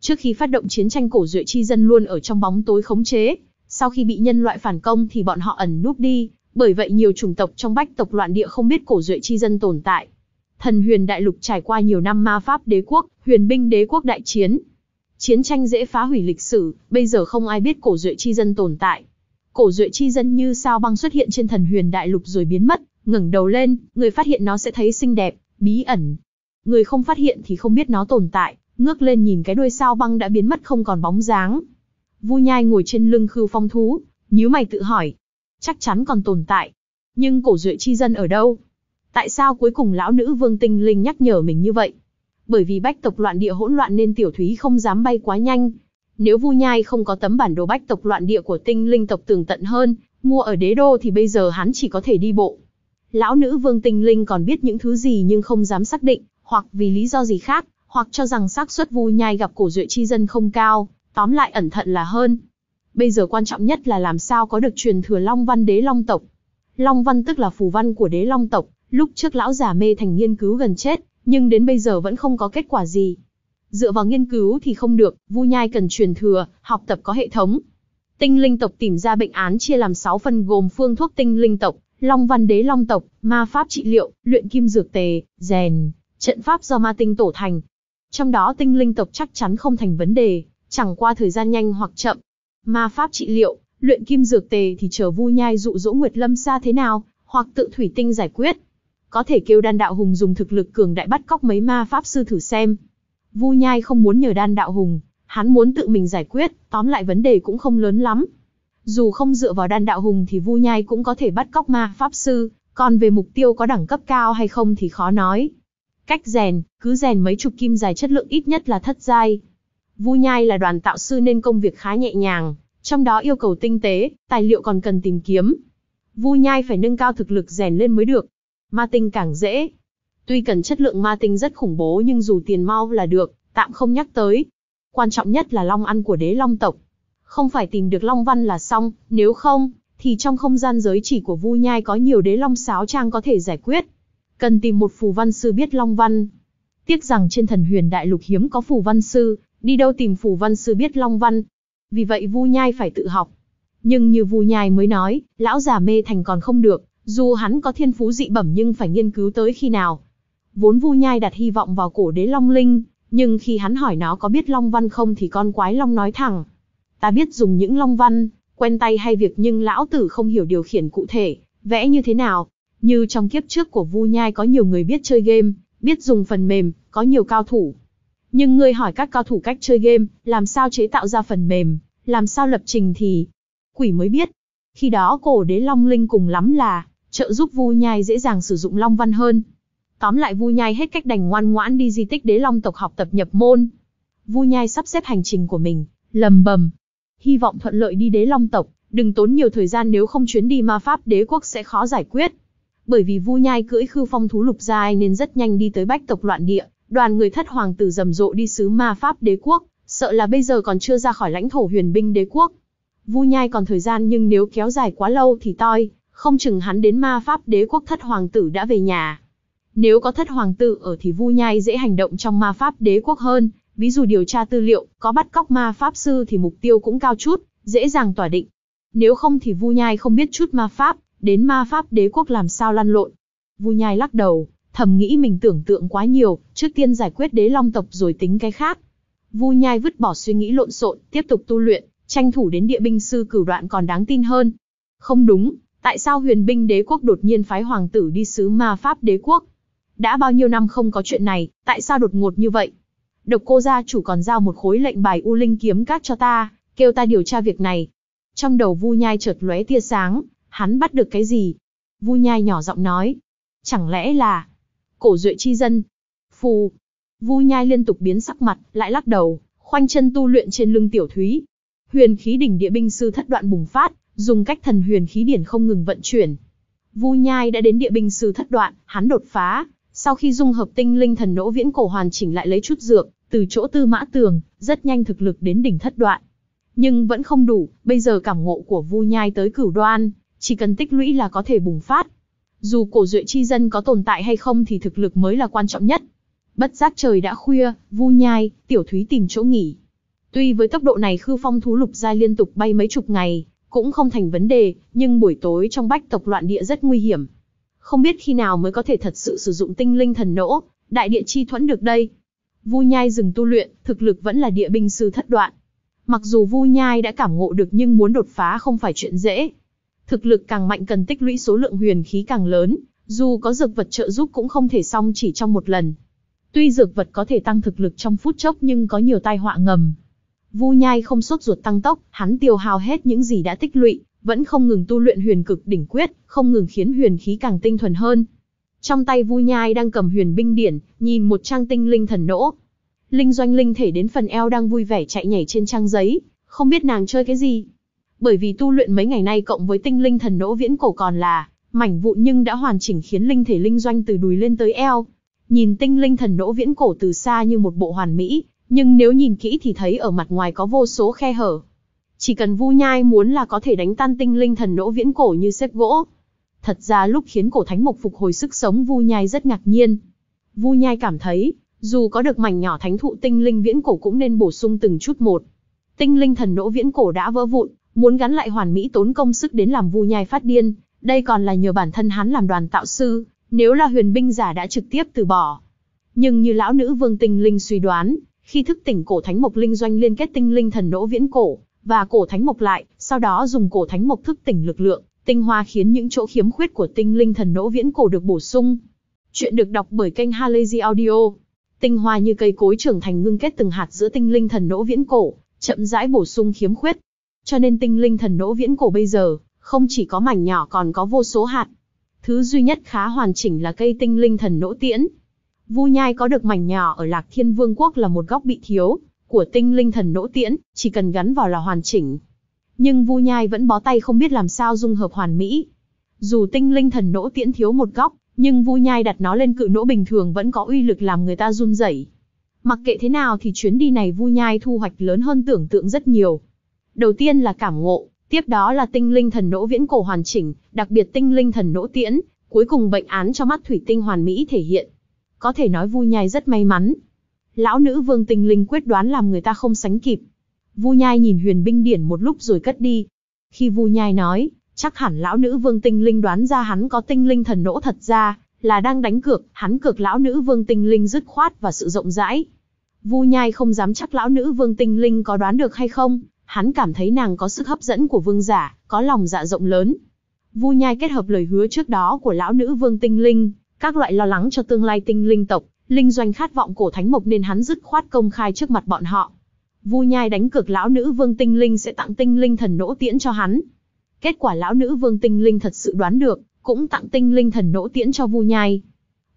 Trước khi phát động chiến tranh cổ duệ chi dân luôn ở trong bóng tối khống chế, sau khi bị nhân loại phản công thì bọn họ ẩn núp đi, bởi vậy nhiều chủng tộc trong bách tộc loạn địa không biết cổ duệ chi dân tồn tại thần huyền đại lục trải qua nhiều năm ma pháp đế quốc, huyền binh đế quốc đại chiến. Chiến tranh dễ phá hủy lịch sử, bây giờ không ai biết cổ duệ chi dân tồn tại. Cổ duệ chi dân như sao băng xuất hiện trên thần huyền đại lục rồi biến mất, ngẩng đầu lên, người phát hiện nó sẽ thấy xinh đẹp, bí ẩn. Người không phát hiện thì không biết nó tồn tại, ngước lên nhìn cái đuôi sao băng đã biến mất không còn bóng dáng. Vu Nhai ngồi trên lưng khưu phong thú, nhíu mày tự hỏi, chắc chắn còn tồn tại. Nhưng cổ duệ chi dân ở đâu, Tại sao cuối cùng lão nữ vương tinh linh nhắc nhở mình như vậy? Bởi vì bách tộc loạn địa hỗn loạn nên tiểu thúy không dám bay quá nhanh. Nếu vu nhai không có tấm bản đồ bách tộc loạn địa của tinh linh tộc tường tận hơn, mua ở đế đô thì bây giờ hắn chỉ có thể đi bộ. Lão nữ vương tinh linh còn biết những thứ gì nhưng không dám xác định, hoặc vì lý do gì khác, hoặc cho rằng xác suất vu nhai gặp cổ duệ chi dân không cao, tóm lại ẩn thận là hơn. Bây giờ quan trọng nhất là làm sao có được truyền thừa Long Văn Đế Long tộc. Long Văn tức là phù văn của Đế Long tộc, Lúc trước lão già mê thành nghiên cứu gần chết, nhưng đến bây giờ vẫn không có kết quả gì. Dựa vào nghiên cứu thì không được, Vu Nhai cần truyền thừa, học tập có hệ thống. Tinh linh tộc tìm ra bệnh án chia làm 6 phần gồm phương thuốc tinh linh tộc, Long Văn Đế Long tộc, ma pháp trị liệu, luyện kim dược tề, rèn, trận pháp do ma tinh tổ thành. Trong đó tinh linh tộc chắc chắn không thành vấn đề, chẳng qua thời gian nhanh hoặc chậm. Ma pháp trị liệu, luyện kim dược tề thì chờ Vu Nhai dụ dỗ Nguyệt Lâm xa thế nào, hoặc tự thủy tinh giải quyết có thể kêu đan đạo hùng dùng thực lực cường đại bắt cóc mấy ma pháp sư thử xem. Vu Nhai không muốn nhờ đan đạo hùng, hắn muốn tự mình giải quyết, tóm lại vấn đề cũng không lớn lắm. Dù không dựa vào đan đạo hùng thì Vu Nhai cũng có thể bắt cóc ma pháp sư, còn về mục tiêu có đẳng cấp cao hay không thì khó nói. Cách rèn, cứ rèn mấy chục kim dài chất lượng ít nhất là thất giai. Vu Nhai là đoàn tạo sư nên công việc khá nhẹ nhàng, trong đó yêu cầu tinh tế, tài liệu còn cần tìm kiếm. Vu Nhai phải nâng cao thực lực rèn lên mới được, ma tinh càng dễ. Tuy cần chất lượng ma tinh rất khủng bố nhưng dù tiền mau là được, tạm không nhắc tới. Quan trọng nhất là long ăn của đế long tộc. Không phải tìm được long văn là xong, nếu không, thì trong không gian giới chỉ của Vu Nhai có nhiều đế long sáo trang có thể giải quyết. Cần tìm một phù văn sư biết long văn. Tiếc rằng trên thần huyền đại lục hiếm có phù văn sư, đi đâu tìm phù văn sư biết long văn. Vì vậy Vu Nhai phải tự học. Nhưng như Vu Nhai mới nói, lão già mê thành còn không được, dù hắn có thiên phú dị bẩm nhưng phải nghiên cứu tới khi nào. Vốn Vu Nhai đặt hy vọng vào cổ đế Long Linh, nhưng khi hắn hỏi nó có biết Long Văn không thì con quái Long nói thẳng. Ta biết dùng những Long Văn, quen tay hay việc nhưng lão tử không hiểu điều khiển cụ thể, vẽ như thế nào. Như trong kiếp trước của Vu Nhai có nhiều người biết chơi game, biết dùng phần mềm, có nhiều cao thủ. Nhưng người hỏi các cao thủ cách chơi game, làm sao chế tạo ra phần mềm, làm sao lập trình thì... Quỷ mới biết. Khi đó cổ đế Long Linh cùng lắm là trợ giúp Vu Nhai dễ dàng sử dụng Long Văn hơn. Tóm lại Vu Nhai hết cách đành ngoan ngoãn đi di tích đế long tộc học tập nhập môn. Vu Nhai sắp xếp hành trình của mình, lầm bầm. Hy vọng thuận lợi đi đế long tộc, đừng tốn nhiều thời gian nếu không chuyến đi ma pháp đế quốc sẽ khó giải quyết. Bởi vì Vu Nhai cưỡi khư phong thú lục giai nên rất nhanh đi tới bách tộc loạn địa, đoàn người thất hoàng tử rầm rộ đi sứ ma pháp đế quốc, sợ là bây giờ còn chưa ra khỏi lãnh thổ huyền binh đế quốc. Vu Nhai còn thời gian nhưng nếu kéo dài quá lâu thì toi, không chừng hắn đến ma pháp đế quốc thất hoàng tử đã về nhà. Nếu có thất hoàng tử ở thì Vu Nhai dễ hành động trong ma pháp đế quốc hơn, ví dụ điều tra tư liệu, có bắt cóc ma pháp sư thì mục tiêu cũng cao chút, dễ dàng tỏa định. Nếu không thì Vu Nhai không biết chút ma pháp, đến ma pháp đế quốc làm sao lăn lộn. Vu Nhai lắc đầu, thầm nghĩ mình tưởng tượng quá nhiều, trước tiên giải quyết đế long tộc rồi tính cái khác. Vu Nhai vứt bỏ suy nghĩ lộn xộn, tiếp tục tu luyện, tranh thủ đến địa binh sư cửu đoạn còn đáng tin hơn. Không đúng, Tại sao huyền binh đế quốc đột nhiên phái hoàng tử đi sứ ma pháp đế quốc? Đã bao nhiêu năm không có chuyện này, tại sao đột ngột như vậy? Độc cô gia chủ còn giao một khối lệnh bài U Linh kiếm cát cho ta, kêu ta điều tra việc này. Trong đầu Vu Nhai chợt lóe tia sáng, hắn bắt được cái gì? Vu Nhai nhỏ giọng nói, chẳng lẽ là cổ duệ chi dân? Phù. Vu Nhai liên tục biến sắc mặt, lại lắc đầu, khoanh chân tu luyện trên lưng tiểu thúy. Huyền khí đỉnh địa binh sư thất đoạn bùng phát, dùng cách thần huyền khí điển không ngừng vận chuyển. Vu Nhai đã đến địa binh sư thất đoạn, hắn đột phá, sau khi dung hợp tinh linh thần nỗ viễn cổ hoàn chỉnh lại lấy chút dược, từ chỗ tư mã tường, rất nhanh thực lực đến đỉnh thất đoạn. Nhưng vẫn không đủ, bây giờ cảm ngộ của Vu Nhai tới cửu đoan, chỉ cần tích lũy là có thể bùng phát. Dù cổ duệ chi dân có tồn tại hay không thì thực lực mới là quan trọng nhất. Bất giác trời đã khuya, Vu Nhai, Tiểu Thúy tìm chỗ nghỉ. Tuy với tốc độ này Khư Phong thú lục giai liên tục bay mấy chục ngày, cũng không thành vấn đề, nhưng buổi tối trong bách tộc loạn địa rất nguy hiểm. Không biết khi nào mới có thể thật sự sử dụng tinh linh thần nỗ, đại địa chi thuẫn được đây. Vu Nhai dừng tu luyện, thực lực vẫn là địa binh sư thất đoạn. Mặc dù Vu Nhai đã cảm ngộ được nhưng muốn đột phá không phải chuyện dễ. Thực lực càng mạnh cần tích lũy số lượng huyền khí càng lớn, dù có dược vật trợ giúp cũng không thể xong chỉ trong một lần. Tuy dược vật có thể tăng thực lực trong phút chốc nhưng có nhiều tai họa ngầm, Vu Nhai không sốt ruột tăng tốc, hắn tiêu hao hết những gì đã tích lũy, vẫn không ngừng tu luyện huyền cực đỉnh quyết, không ngừng khiến huyền khí càng tinh thuần hơn. Trong tay Vu Nhai đang cầm huyền binh điển, nhìn một trang tinh linh thần nỗ. Linh doanh linh thể đến phần eo đang vui vẻ chạy nhảy trên trang giấy, không biết nàng chơi cái gì. Bởi vì tu luyện mấy ngày nay cộng với tinh linh thần nỗ viễn cổ còn là mảnh vụn nhưng đã hoàn chỉnh khiến linh thể linh doanh từ đùi lên tới eo. Nhìn tinh linh thần nỗ viễn cổ từ xa như một bộ hoàn mỹ, nhưng nếu nhìn kỹ thì thấy ở mặt ngoài có vô số khe hở. Chỉ cần Vu Nhai muốn là có thể đánh tan tinh linh thần nỗ viễn cổ như xếp gỗ. Thật ra lúc khiến cổ thánh mục phục hồi sức sống Vu Nhai rất ngạc nhiên. Vu Nhai cảm thấy, dù có được mảnh nhỏ thánh thụ tinh linh viễn cổ cũng nên bổ sung từng chút một. Tinh linh thần nỗ viễn cổ đã vỡ vụn, muốn gắn lại hoàn mỹ tốn công sức đến làm Vu Nhai phát điên, đây còn là nhờ bản thân hắn làm đoàn tạo sư, nếu là huyền binh giả đã trực tiếp từ bỏ. Nhưng như lão nữ vương tinh linh suy đoán, khi thức tỉnh cổ thánh mộc linh doanh liên kết tinh linh thần nỗ viễn cổ và cổ thánh mộc lại, sau đó dùng cổ thánh mộc thức tỉnh lực lượng, tinh hoa khiến những chỗ khiếm khuyết của tinh linh thần nỗ viễn cổ được bổ sung. Chuyện được đọc bởi kênh Halazy Audio. Tinh hoa như cây cối trưởng thành ngưng kết từng hạt giữa tinh linh thần nỗ viễn cổ, chậm rãi bổ sung khiếm khuyết. Cho nên tinh linh thần nỗ viễn cổ bây giờ, không chỉ có mảnh nhỏ còn có vô số hạt. Thứ duy nhất khá hoàn chỉnh là cây tinh linh thần nỗ tiễn, Vu Nhai có được mảnh nhỏ ở Lạc Thiên Vương quốc là một góc bị thiếu của tinh linh thần nỗ tiễn, chỉ cần gắn vào là hoàn chỉnh. Nhưng Vu Nhai vẫn bó tay không biết làm sao dung hợp hoàn mỹ. Dù tinh linh thần nỗ tiễn thiếu một góc, nhưng Vu Nhai đặt nó lên cự nỗ bình thường vẫn có uy lực làm người ta run rẩy. Mặc kệ thế nào thì chuyến đi này Vu Nhai thu hoạch lớn hơn tưởng tượng rất nhiều. Đầu tiên là cảm ngộ, tiếp đó là tinh linh thần nỗ viễn cổ hoàn chỉnh, đặc biệt tinh linh thần nỗ tiễn, cuối cùng bệnh án cho mắt thủy tinh hoàn mỹ thể hiện có thể nói Vu Nhai rất may mắn. Lão nữ vương tinh linh quyết đoán làm người ta không sánh kịp. Vu Nhai nhìn huyền binh điển một lúc rồi cất đi. Khi Vu Nhai nói, chắc hẳn lão nữ vương tinh linh đoán ra hắn có tinh linh thần nỗ thật ra là đang đánh cược, hắn cược lão nữ vương tinh linh dứt khoát và sự rộng rãi. Vu Nhai không dám chắc lão nữ vương tinh linh có đoán được hay không, hắn cảm thấy nàng có sức hấp dẫn của vương giả, có lòng dạ rộng lớn. Vu Nhai kết hợp lời hứa trước đó của lão nữ vương tinh linh các loại lo lắng cho tương lai tinh linh tộc, linh doanh khát vọng cổ thánh mộc nên hắn dứt khoát công khai trước mặt bọn họ. Vu Nhai đánh cược lão nữ vương tinh linh sẽ tặng tinh linh thần nỗ tiễn cho hắn. Kết quả lão nữ vương tinh linh thật sự đoán được, cũng tặng tinh linh thần nỗ tiễn cho Vu Nhai.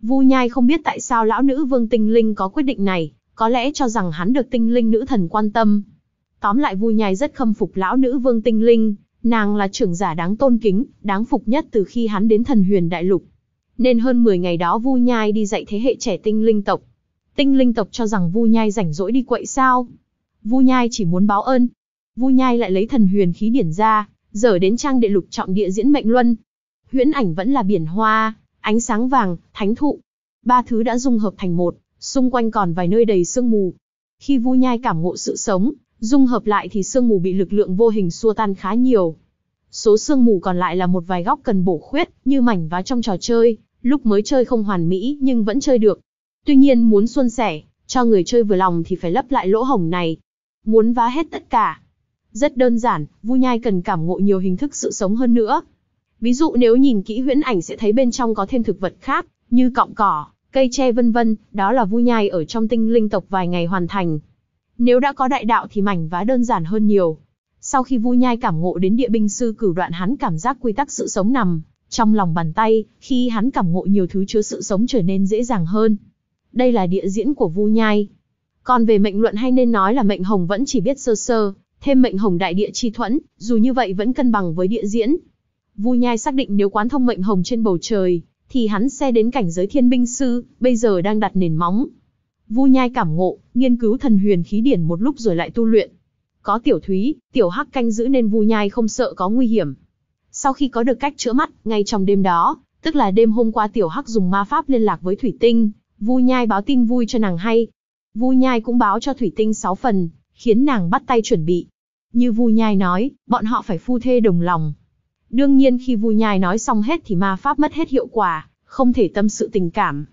Vu Nhai không biết tại sao lão nữ vương tinh linh có quyết định này, có lẽ cho rằng hắn được tinh linh nữ thần quan tâm. Tóm lại Vu Nhai rất khâm phục lão nữ vương tinh linh, nàng là trưởng giả đáng tôn kính, đáng phục nhất từ khi hắn đến thần huyền đại lục nên hơn 10 ngày đó Vu Nhai đi dạy thế hệ trẻ tinh linh tộc. Tinh linh tộc cho rằng Vu Nhai rảnh rỗi đi quậy sao? Vu Nhai chỉ muốn báo ơn. Vu Nhai lại lấy thần huyền khí điển ra, dở đến trang đệ lục trọng địa diễn mệnh luân. Huyễn ảnh vẫn là biển hoa, ánh sáng vàng, thánh thụ. Ba thứ đã dung hợp thành một, xung quanh còn vài nơi đầy sương mù. Khi Vu Nhai cảm ngộ sự sống, dung hợp lại thì sương mù bị lực lượng vô hình xua tan khá nhiều. Số sương mù còn lại là một vài góc cần bổ khuyết, như mảnh vá trong trò chơi, lúc mới chơi không hoàn mỹ nhưng vẫn chơi được. Tuy nhiên muốn xuân sẻ, cho người chơi vừa lòng thì phải lấp lại lỗ hổng này. Muốn vá hết tất cả. Rất đơn giản, Vu Nhai cần cảm ngộ nhiều hình thức sự sống hơn nữa. Ví dụ nếu nhìn kỹ huyễn ảnh sẽ thấy bên trong có thêm thực vật khác, như cọng cỏ, cây tre vân vân, đó là Vu Nhai ở trong tinh linh tộc vài ngày hoàn thành. Nếu đã có đại đạo thì mảnh vá đơn giản hơn nhiều. Sau khi Vu Nhai cảm ngộ đến địa binh sư cử đoạn hắn cảm giác quy tắc sự sống nằm trong lòng bàn tay, khi hắn cảm ngộ nhiều thứ chứa sự sống trở nên dễ dàng hơn. Đây là địa diễn của Vu Nhai. Còn về mệnh luận hay nên nói là mệnh hồng vẫn chỉ biết sơ sơ, thêm mệnh hồng đại địa chi thuẫn, dù như vậy vẫn cân bằng với địa diễn. Vu Nhai xác định nếu quán thông mệnh hồng trên bầu trời, thì hắn xe đến cảnh giới thiên binh sư, bây giờ đang đặt nền móng. Vu Nhai cảm ngộ, nghiên cứu thần huyền khí điển một lúc rồi lại tu luyện. Có tiểu thúy, tiểu hắc canh giữ nên Vu Nhai không sợ có nguy hiểm. Sau khi có được cách chữa mắt, ngay trong đêm đó, tức là đêm hôm qua Tiểu Hắc dùng ma pháp liên lạc với Thủy Tinh, Vu Nhai báo tin vui cho nàng hay. Vu Nhai cũng báo cho Thủy Tinh 6 phần, khiến nàng bắt tay chuẩn bị. Như Vu Nhai nói, bọn họ phải phu thê đồng lòng. Đương nhiên khi Vu Nhai nói xong hết thì ma pháp mất hết hiệu quả, không thể tâm sự tình cảm.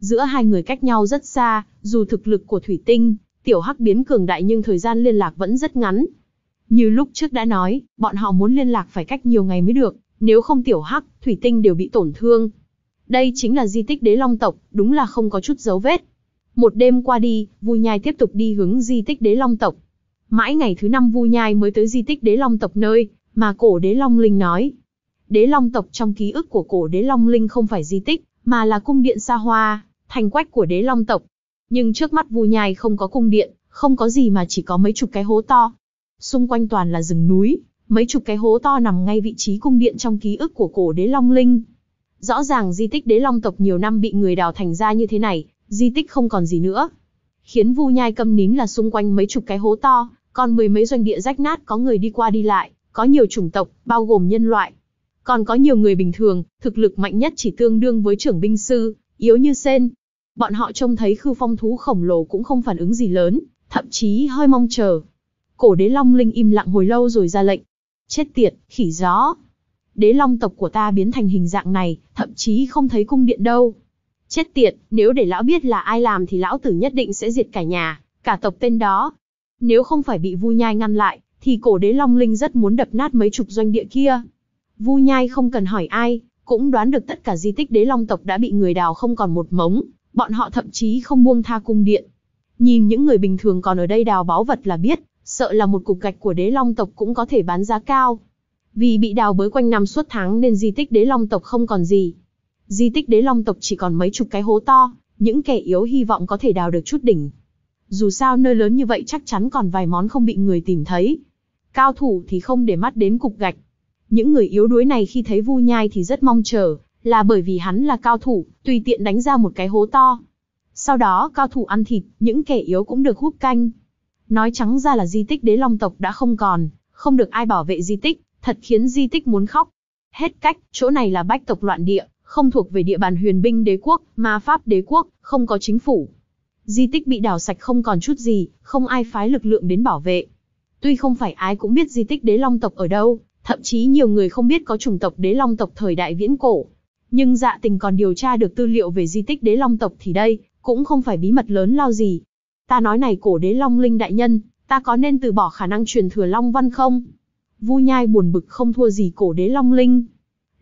Giữa hai người cách nhau rất xa, dù thực lực của Thủy Tinh, Tiểu Hắc biến cường đại nhưng thời gian liên lạc vẫn rất ngắn, như lúc trước đã nói, bọn họ muốn liên lạc phải cách nhiều ngày mới được, nếu không tiểu hắc, thủy tinh đều bị tổn thương. Đây chính là di tích đế long tộc, đúng là không có chút dấu vết. Một đêm qua đi, vui nhai tiếp tục đi hướng di tích đế long tộc. Mãi ngày thứ năm vui nhai mới tới di tích đế long tộc nơi, mà cổ đế long linh nói. Đế long tộc trong ký ức của cổ đế long linh không phải di tích, mà là cung điện xa hoa, thành quách của đế long tộc. Nhưng trước mắt vui nhai không có cung điện, không có gì mà chỉ có mấy chục cái hố to, xung quanh toàn là rừng núi, mấy chục cái hố to nằm ngay vị trí cung điện trong ký ức của cổ đế Long Linh. Rõ ràng di tích đế Long tộc nhiều năm bị người đào thành ra như thế này, di tích không còn gì nữa. Khiến Vu Nhai câm nín là xung quanh mấy chục cái hố to, còn mười mấy doanh địa rách nát có người đi qua đi lại, có nhiều chủng tộc, bao gồm nhân loại. Còn có nhiều người bình thường, thực lực mạnh nhất chỉ tương đương với trưởng binh sư, yếu như sen. Bọn họ trông thấy khư phong thú khổng lồ cũng không phản ứng gì lớn, thậm chí hơi mong chờ, Cổ đế Long Linh im lặng hồi lâu rồi ra lệnh. Chết tiệt, khỉ gió. Đế Long tộc của ta biến thành hình dạng này, thậm chí không thấy cung điện đâu. Chết tiệt, nếu để lão biết là ai làm thì lão tử nhất định sẽ diệt cả nhà, cả tộc tên đó. Nếu không phải bị Vu Nhai ngăn lại, thì cổ đế Long Linh rất muốn đập nát mấy chục doanh địa kia. Vu Nhai không cần hỏi ai, cũng đoán được tất cả di tích đế Long tộc đã bị người đào không còn một mống, bọn họ thậm chí không buông tha cung điện. Nhìn những người bình thường còn ở đây đào báu vật là biết, sợ là một cục gạch của đế long tộc cũng có thể bán giá cao. Vì bị đào bới quanh năm suốt tháng nên di tích đế long tộc không còn gì. Di tích đế long tộc chỉ còn mấy chục cái hố to, những kẻ yếu hy vọng có thể đào được chút đỉnh. Dù sao nơi lớn như vậy chắc chắn còn vài món không bị người tìm thấy. Cao thủ thì không để mắt đến cục gạch. Những người yếu đuối này khi thấy Vu Nhai thì rất mong chờ, là bởi vì hắn là cao thủ, tùy tiện đánh ra một cái hố to. Sau đó cao thủ ăn thịt, những kẻ yếu cũng được húp canh, Nói trắng ra là di tích đế long tộc đã không còn, không được ai bảo vệ di tích, thật khiến di tích muốn khóc. Hết cách, chỗ này là bách tộc loạn địa, không thuộc về địa bàn huyền binh đế quốc, ma pháp đế quốc, không có chính phủ. Di tích bị đào sạch không còn chút gì, không ai phái lực lượng đến bảo vệ. Tuy không phải ai cũng biết di tích đế long tộc ở đâu, thậm chí nhiều người không biết có chủng tộc đế long tộc thời đại viễn cổ. Nhưng dạ tình còn điều tra được tư liệu về di tích đế long tộc thì đây, cũng không phải bí mật lớn lao gì ta nói này cổ đế Long Linh đại nhân, ta có nên từ bỏ khả năng truyền thừa Long Văn không? Vu Nhai buồn bực không thua gì cổ đế Long Linh.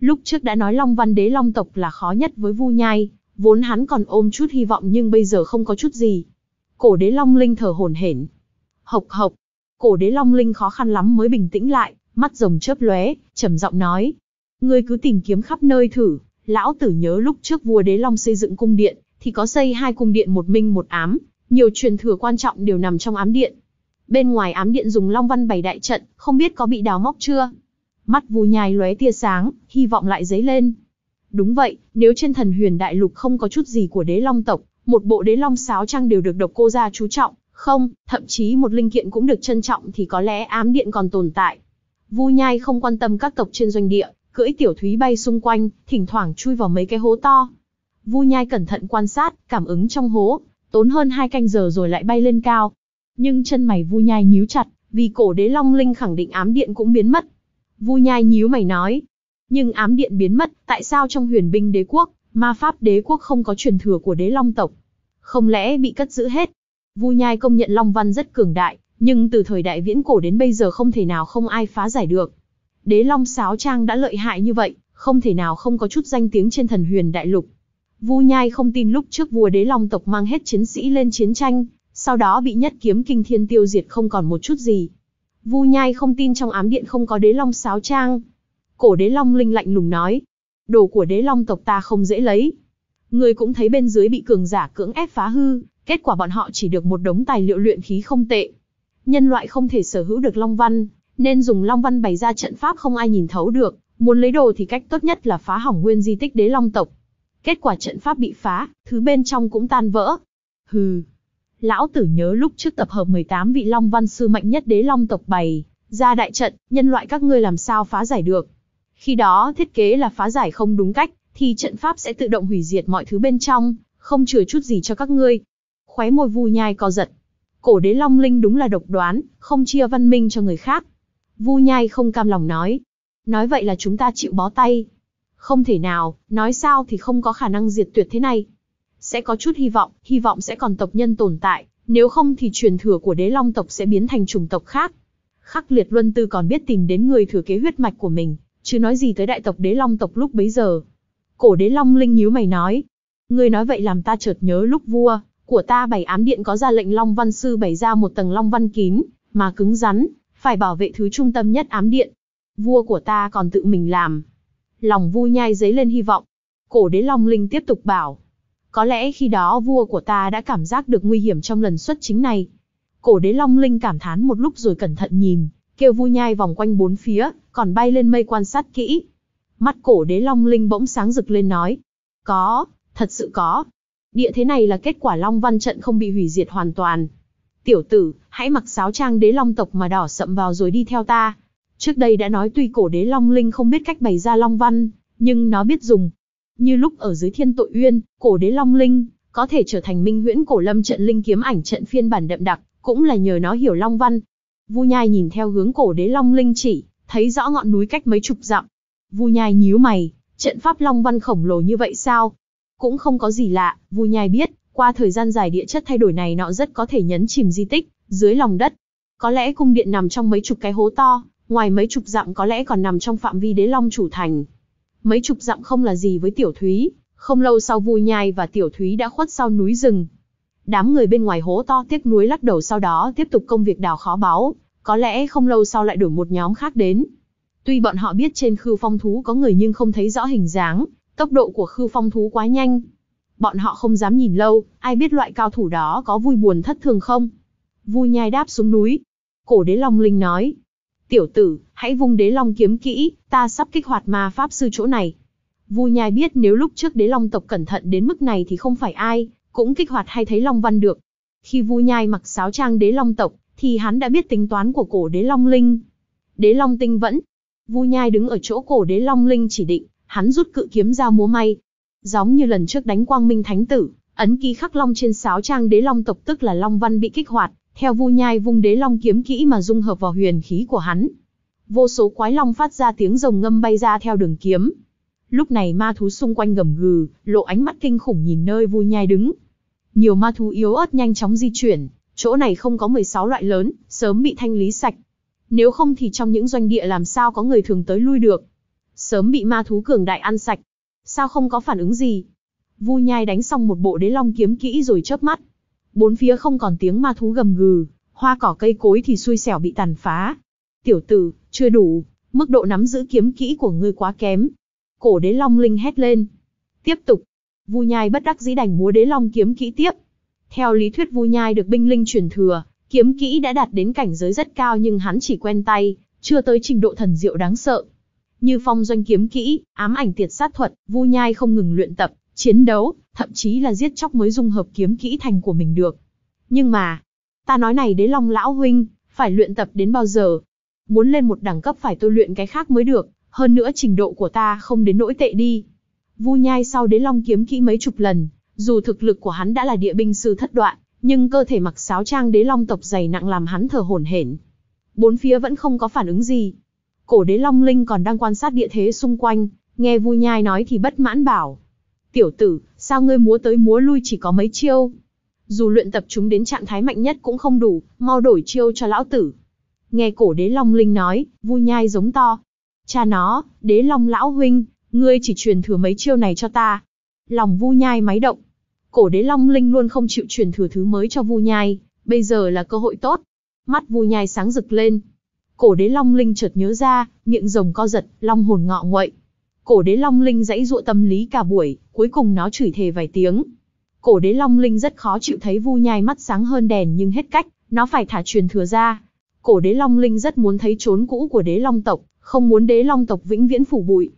Lúc trước đã nói Long Văn đế Long tộc là khó nhất với Vu Nhai, vốn hắn còn ôm chút hy vọng nhưng bây giờ không có chút gì. Cổ đế Long Linh thở hổn hển. Hộc hộc, cổ đế Long Linh khó khăn lắm mới bình tĩnh lại, mắt rồng chớp lóe, trầm giọng nói. Ngươi cứ tìm kiếm khắp nơi thử, lão tử nhớ lúc trước vua đế Long xây dựng cung điện, thì có xây hai cung điện một minh một ám, nhiều truyền thừa quan trọng đều nằm trong ám điện. Bên ngoài ám điện dùng long văn bày đại trận, không biết có bị đào móc chưa? Mắt vù nhai lóe tia sáng, hy vọng lại dấy lên. Đúng vậy, nếu trên thần huyền đại lục không có chút gì của đế long tộc, một bộ đế long sáo trang đều được độc cô gia chú trọng, không, thậm chí một linh kiện cũng được trân trọng thì có lẽ ám điện còn tồn tại. Vu nhai không quan tâm các tộc trên doanh địa, cưỡi tiểu thúy bay xung quanh, thỉnh thoảng chui vào mấy cái hố to. Vu nhai cẩn thận quan sát, cảm ứng trong hố, tốn hơn hai canh giờ rồi lại bay lên cao. Nhưng chân mày Vu Nhai nhíu chặt, vì cổ đế long linh khẳng định ám điện cũng biến mất. Vu Nhai nhíu mày nói, nhưng ám điện biến mất, tại sao trong huyền binh đế quốc, ma pháp đế quốc không có truyền thừa của đế long tộc? Không lẽ bị cất giữ hết? Vu Nhai công nhận Long Văn rất cường đại, nhưng từ thời đại viễn cổ đến bây giờ không thể nào không ai phá giải được. Đế Long Sáo Trang đã lợi hại như vậy, không thể nào không có chút danh tiếng trên thần huyền đại lục. Vu Nhai không tin lúc trước vua đế long tộc mang hết chiến sĩ lên chiến tranh, sau đó bị nhất kiếm kinh thiên tiêu diệt không còn một chút gì. Vu Nhai không tin trong ám điện không có đế long sáo trang. Cổ đế long linh lạnh lùng nói, đồ của đế long tộc ta không dễ lấy. Người cũng thấy bên dưới bị cường giả cưỡng ép phá hư, kết quả bọn họ chỉ được một đống tài liệu luyện khí không tệ. Nhân loại không thể sở hữu được long văn, nên dùng long văn bày ra trận pháp không ai nhìn thấu được, muốn lấy đồ thì cách tốt nhất là phá hỏng nguyên di tích đế long tộc. Kết quả trận pháp bị phá, thứ bên trong cũng tan vỡ. Hừ. Lão tử nhớ lúc trước tập hợp 18 vị Long Văn Sư mạnh nhất đế Long tộc bày, ra đại trận, nhân loại các ngươi làm sao phá giải được. Khi đó thiết kế là phá giải không đúng cách, thì trận pháp sẽ tự động hủy diệt mọi thứ bên trong, không chừa chút gì cho các ngươi. Khóe môi vu nhai co giật. Cổ đế Long Linh đúng là độc đoán, không chia văn minh cho người khác. Vu nhai không cam lòng nói. Nói vậy là chúng ta chịu bó tay, không thể nào, nói sao thì không có khả năng diệt tuyệt thế này. Sẽ có chút hy vọng, hy vọng sẽ còn tộc nhân tồn tại, nếu không thì truyền thừa của đế long tộc sẽ biến thành chủng tộc khác. Khắc liệt luân tư còn biết tìm đến người thừa kế huyết mạch của mình, chứ nói gì tới đại tộc đế long tộc lúc bấy giờ. Cổ đế long linh nhíu mày nói. người nói vậy làm ta chợt nhớ lúc vua, của ta bày ám điện có ra lệnh long văn sư bày ra một tầng long văn kín, mà cứng rắn, phải bảo vệ thứ trung tâm nhất ám điện. Vua của ta còn tự mình làm, lòng Vu Nhai dấy lên hy vọng. Cổ đế Long Linh tiếp tục bảo. Có lẽ khi đó vua của ta đã cảm giác được nguy hiểm trong lần xuất chính này. Cổ đế Long Linh cảm thán một lúc rồi cẩn thận nhìn, kêu Vu Nhai vòng quanh bốn phía, còn bay lên mây quan sát kỹ. Mắt cổ đế Long Linh bỗng sáng rực lên nói. Có, thật sự có. Địa thế này là kết quả Long Văn Trận không bị hủy diệt hoàn toàn. Tiểu tử, hãy mặc sáo trang đế Long tộc mà đỏ sậm vào rồi đi theo ta, Trước đây đã nói tuy cổ đế Long Linh không biết cách bày ra Long Văn, nhưng nó biết dùng. Như lúc ở dưới thiên tội uyên, cổ đế Long Linh, có thể trở thành minh huyễn cổ lâm trận linh kiếm ảnh trận phiên bản đậm đặc, cũng là nhờ nó hiểu Long Văn. Vu Nhai nhìn theo hướng cổ đế Long Linh chỉ, thấy rõ ngọn núi cách mấy chục dặm. Vu Nhai nhíu mày, trận pháp Long Văn khổng lồ như vậy sao? Cũng không có gì lạ, Vu Nhai biết, qua thời gian dài địa chất thay đổi này nó rất có thể nhấn chìm di tích, dưới lòng đất. Có lẽ cung điện nằm trong mấy chục cái hố to, Ngoài mấy chục dặm có lẽ còn nằm trong phạm vi đế long chủ thành. Mấy chục dặm không là gì với tiểu thúy, không lâu sau vui nhai và tiểu thúy đã khuất sau núi rừng. Đám người bên ngoài hố to tiếc núi lắc đầu sau đó tiếp tục công việc đào khó báu, có lẽ không lâu sau lại đổi một nhóm khác đến. Tuy bọn họ biết trên khư phong thú có người nhưng không thấy rõ hình dáng, tốc độ của khư phong thú quá nhanh. Bọn họ không dám nhìn lâu, ai biết loại cao thủ đó có vui buồn thất thường không? Vui nhai đáp xuống núi. Cổ đế Long Linh nói, tiểu tử, hãy vung đế long kiếm kỹ, ta sắp kích hoạt ma pháp sư chỗ này. Vu Nhai biết nếu lúc trước đế long tộc cẩn thận đến mức này thì không phải ai, cũng kích hoạt hay thấy long văn được. Khi Vu Nhai mặc sáo trang đế long tộc, thì hắn đã biết tính toán của cổ đế long linh. Đế long tinh vẫn. Vu Nhai đứng ở chỗ cổ đế long linh chỉ định, hắn rút cự kiếm ra múa may. Giống như lần trước đánh quang minh thánh tử, ấn ký khắc long trên sáo trang đế long tộc tức là long văn bị kích hoạt, theo Vu Nhai vung đế long kiếm kỹ mà dung hợp vào huyền khí của hắn. Vô số quái long phát ra tiếng rồng ngâm bay ra theo đường kiếm. Lúc này ma thú xung quanh gầm gừ, lộ ánh mắt kinh khủng nhìn nơi Vu Nhai đứng. Nhiều ma thú yếu ớt nhanh chóng di chuyển, chỗ này không có 16 loại lớn, sớm bị thanh lý sạch. Nếu không thì trong những doanh địa làm sao có người thường tới lui được. Sớm bị ma thú cường đại ăn sạch. Sao không có phản ứng gì? Vu Nhai đánh xong một bộ đế long kiếm kỹ rồi chớp mắt, Bốn phía không còn tiếng ma thú gầm gừ, hoa cỏ cây cối thì xui xẻo bị tàn phá. Tiểu tử, chưa đủ, mức độ nắm giữ kiếm kỹ của ngươi quá kém. Cổ đế long linh hét lên. Tiếp tục, Vu Nhai bất đắc dĩ đành múa đế long kiếm kỹ tiếp. Theo lý thuyết Vu Nhai được binh linh truyền thừa, kiếm kỹ đã đạt đến cảnh giới rất cao nhưng hắn chỉ quen tay, chưa tới trình độ thần diệu đáng sợ. Như phong doanh kiếm kỹ, ám ảnh tiệt sát thuật, Vu Nhai không ngừng luyện tập, chiến đấu, thậm chí là giết chóc mới dung hợp kiếm kỹ thành của mình được. Nhưng mà, ta nói này đế long lão huynh, phải luyện tập đến bao giờ? Muốn lên một đẳng cấp phải tôi luyện cái khác mới được, hơn nữa trình độ của ta không đến nỗi tệ đi. Vu nhai sau đế long kiếm kỹ mấy chục lần, dù thực lực của hắn đã là địa binh sư thất đoạn, nhưng cơ thể mặc sáo trang đế long tộc dày nặng làm hắn thở hổn hển. Bốn phía vẫn không có phản ứng gì. Cổ đế long linh còn đang quan sát địa thế xung quanh, nghe Vu nhai nói thì bất mãn bảo, tiểu tử, sao ngươi múa tới múa lui chỉ có mấy chiêu? Dù luyện tập chúng đến trạng thái mạnh nhất cũng không đủ, mau đổi chiêu cho lão tử. Nghe cổ đế long linh nói, vui nhai giống to. Cha nó, đế long lão huynh, ngươi chỉ truyền thừa mấy chiêu này cho ta. Lòng vu nhai máy động. Cổ đế long linh luôn không chịu truyền thừa thứ mới cho vu nhai, bây giờ là cơ hội tốt. Mắt vu nhai sáng rực lên. Cổ đế long linh chợt nhớ ra, miệng rồng co giật, long hồn ngọ nguậy. Cổ đế Long Linh dãy dụa tâm lý cả buổi, cuối cùng nó chửi thề vài tiếng. Cổ đế Long Linh rất khó chịu thấy Vu Nhai mắt sáng hơn đèn nhưng hết cách, nó phải thả truyền thừa ra. Cổ đế Long Linh rất muốn thấy trốn cũ của đế Long tộc, không muốn đế Long tộc vĩnh viễn phủ bụi.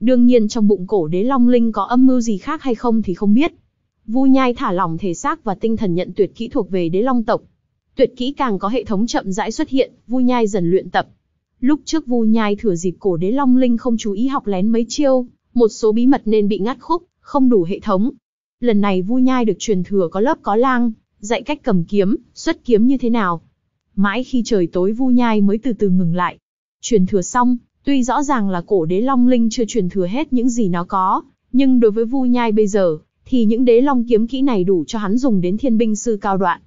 Đương nhiên trong bụng cổ đế Long Linh có âm mưu gì khác hay không thì không biết. Vu Nhai thả lỏng thể xác và tinh thần nhận tuyệt kỹ thuộc về đế Long tộc. Tuyệt kỹ càng có hệ thống chậm rãi xuất hiện, Vu Nhai dần luyện tập Lúc trước Vu Nhai thừa dịp cổ đế Long Linh không chú ý học lén mấy chiêu, một số bí mật nên bị ngắt khúc, không đủ hệ thống. Lần này Vu Nhai được truyền thừa có lớp có lang, dạy cách cầm kiếm, xuất kiếm như thế nào. Mãi khi trời tối Vu Nhai mới từ từ ngừng lại. Truyền thừa xong, tuy rõ ràng là cổ đế Long Linh chưa truyền thừa hết những gì nó có, nhưng đối với Vu Nhai bây giờ, thì những đế long kiếm kỹ này đủ cho hắn dùng đến thiên binh sư cao đoạn.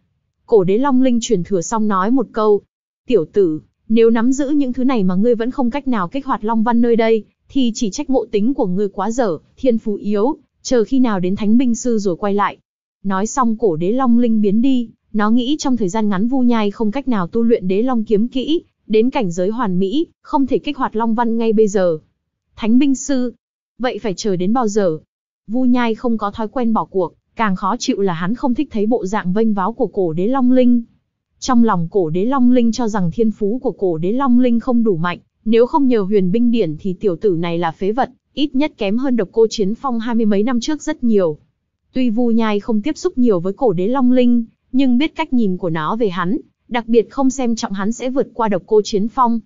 Cổ đế long linh truyền thừa xong nói một câu, tiểu tử, nếu nắm giữ những thứ này mà ngươi vẫn không cách nào kích hoạt Long Văn nơi đây, thì chỉ trách ngộ tính của ngươi quá dở, thiên phú yếu, chờ khi nào đến Thánh binh sư rồi quay lại. Nói xong cổ đế Long Linh biến đi, nó nghĩ trong thời gian ngắn Vu Nhai không cách nào tu luyện đế Long kiếm kỹ, đến cảnh giới hoàn mỹ, không thể kích hoạt Long Văn ngay bây giờ. Thánh binh sư, vậy phải chờ đến bao giờ? Vu Nhai không có thói quen bỏ cuộc, càng khó chịu là hắn không thích thấy bộ dạng vênh váo của cổ đế Long Linh. Trong lòng cổ đế Long Linh cho rằng thiên phú của cổ đế Long Linh không đủ mạnh, nếu không nhờ huyền binh điển thì tiểu tử này là phế vật, ít nhất kém hơn độc cô chiến phong hai mươi mấy năm trước rất nhiều. Tuy Vu Nhai không tiếp xúc nhiều với cổ đế Long Linh, nhưng biết cách nhìn của nó về hắn, đặc biệt không xem trọng hắn sẽ vượt qua độc cô chiến phong.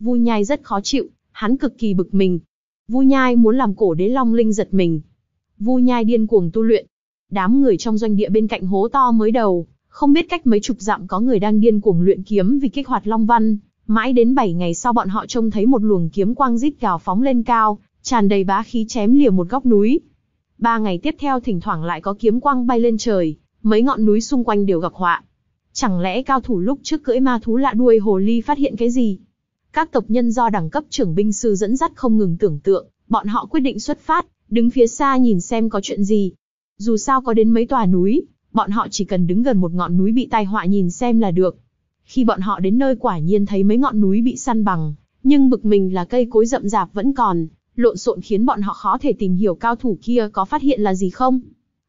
Vu Nhai rất khó chịu, hắn cực kỳ bực mình. Vu Nhai muốn làm cổ đế Long Linh giật mình. Vu Nhai điên cuồng tu luyện. Đám người trong doanh địa bên cạnh hố to mới đầu, không biết cách mấy chục dặm có người đang điên cuồng luyện kiếm vì kích hoạt long văn, mãi đến 7 ngày sau bọn họ trông thấy một luồng kiếm quang rít gào phóng lên cao, tràn đầy bá khí chém lìa một góc núi. Ba ngày tiếp theo thỉnh thoảng lại có kiếm quang bay lên trời, mấy ngọn núi xung quanh đều gặp họa. Chẳng lẽ cao thủ lúc trước cưỡi ma thú lạ đuôi hồ ly phát hiện cái gì? Các tộc nhân do đẳng cấp trưởng binh sư dẫn dắt không ngừng tưởng tượng, bọn họ quyết định xuất phát, đứng phía xa nhìn xem có chuyện gì. Dù sao có đến mấy tòa núi, Bọn họ chỉ cần đứng gần một ngọn núi bị tai họa nhìn xem là được. Khi bọn họ đến nơi quả nhiên thấy mấy ngọn núi bị săn bằng, nhưng bực mình là cây cối rậm rạp vẫn còn, lộn xộn khiến bọn họ khó thể tìm hiểu cao thủ kia có phát hiện là gì không.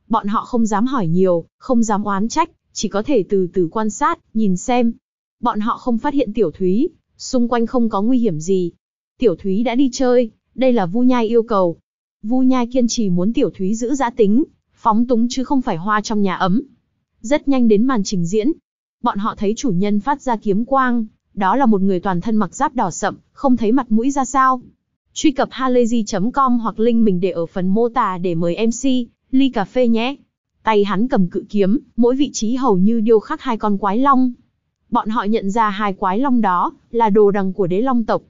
Bọn họ không dám hỏi nhiều, không dám oán trách, chỉ có thể từ từ quan sát, nhìn xem. Bọn họ không phát hiện tiểu thúy, xung quanh không có nguy hiểm gì. Tiểu thúy đã đi chơi, đây là Vu Nhai yêu cầu. Vu Nhai kiên trì muốn tiểu thúy giữ giã tính, phóng túng chứ không phải hoa trong nhà ấm. Rất nhanh đến màn trình diễn, bọn họ thấy chủ nhân phát ra kiếm quang, đó là một người toàn thân mặc giáp đỏ sậm, không thấy mặt mũi ra sao. Truy cập halayzi.com hoặc link mình để ở phần mô tả để mời MC, ly cà phê nhé. Tay hắn cầm cự kiếm, mỗi vị trí hầu như điêu khắc hai con quái long. Bọn họ nhận ra hai quái long đó là đồ đằng của đế long tộc.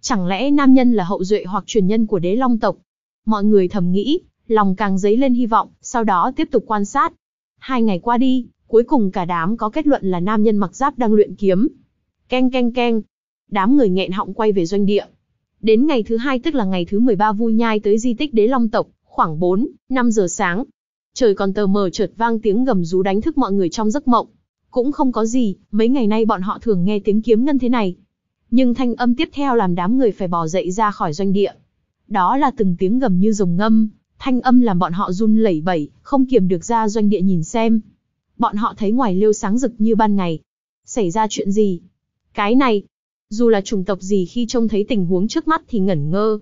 Chẳng lẽ nam nhân là hậu duệ hoặc truyền nhân của đế long tộc? Mọi người thầm nghĩ, lòng càng dấy lên hy vọng, sau đó tiếp tục quan sát. Hai ngày qua đi, cuối cùng cả đám có kết luận là nam nhân mặc giáp đang luyện kiếm. Keng keng keng. Đám người nghẹn họng quay về doanh địa. Đến ngày thứ hai tức là ngày thứ 13 vui nhai tới di tích đế long tộc, khoảng 4, 5 giờ sáng. Trời còn tờ mờ chợt vang tiếng gầm rú đánh thức mọi người trong giấc mộng. Cũng không có gì, mấy ngày nay bọn họ thường nghe tiếng kiếm ngân thế này. Nhưng thanh âm tiếp theo làm đám người phải bò dậy ra khỏi doanh địa. Đó là từng tiếng gầm như rồng ngâm, thanh âm làm bọn họ run lẩy bẩy, không kiềm được ra doanh địa nhìn xem. Bọn họ thấy ngoài liêu sáng rực như ban ngày. Xảy ra chuyện gì? Cái này, dù là chủng tộc gì khi trông thấy tình huống trước mắt thì ngẩn ngơ.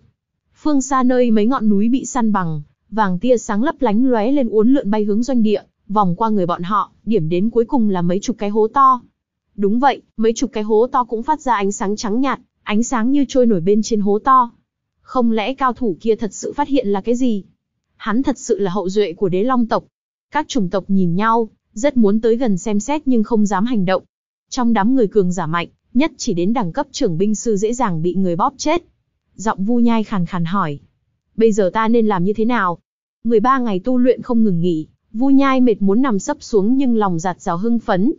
Phương xa nơi mấy ngọn núi bị săn bằng, vàng tia sáng lấp lánh lóe lên uốn lượn bay hướng doanh địa, vòng qua người bọn họ, điểm đến cuối cùng là mấy chục cái hố to. Đúng vậy, mấy chục cái hố to cũng phát ra ánh sáng trắng nhạt, ánh sáng như trôi nổi bên trên hố to. Không lẽ cao thủ kia thật sự phát hiện là cái gì? Hắn thật sự là hậu duệ của đế long tộc. Các chủng tộc nhìn nhau, rất muốn tới gần xem xét nhưng không dám hành động. Trong đám người cường giả mạnh, nhất chỉ đến đẳng cấp trưởng binh sư dễ dàng bị người bóp chết. Giọng vu nhai khàn khàn hỏi. Bây giờ ta nên làm như thế nào? 13 ngày tu luyện không ngừng nghỉ, vu nhai mệt muốn nằm sấp xuống nhưng lòng giạt rào hưng phấn.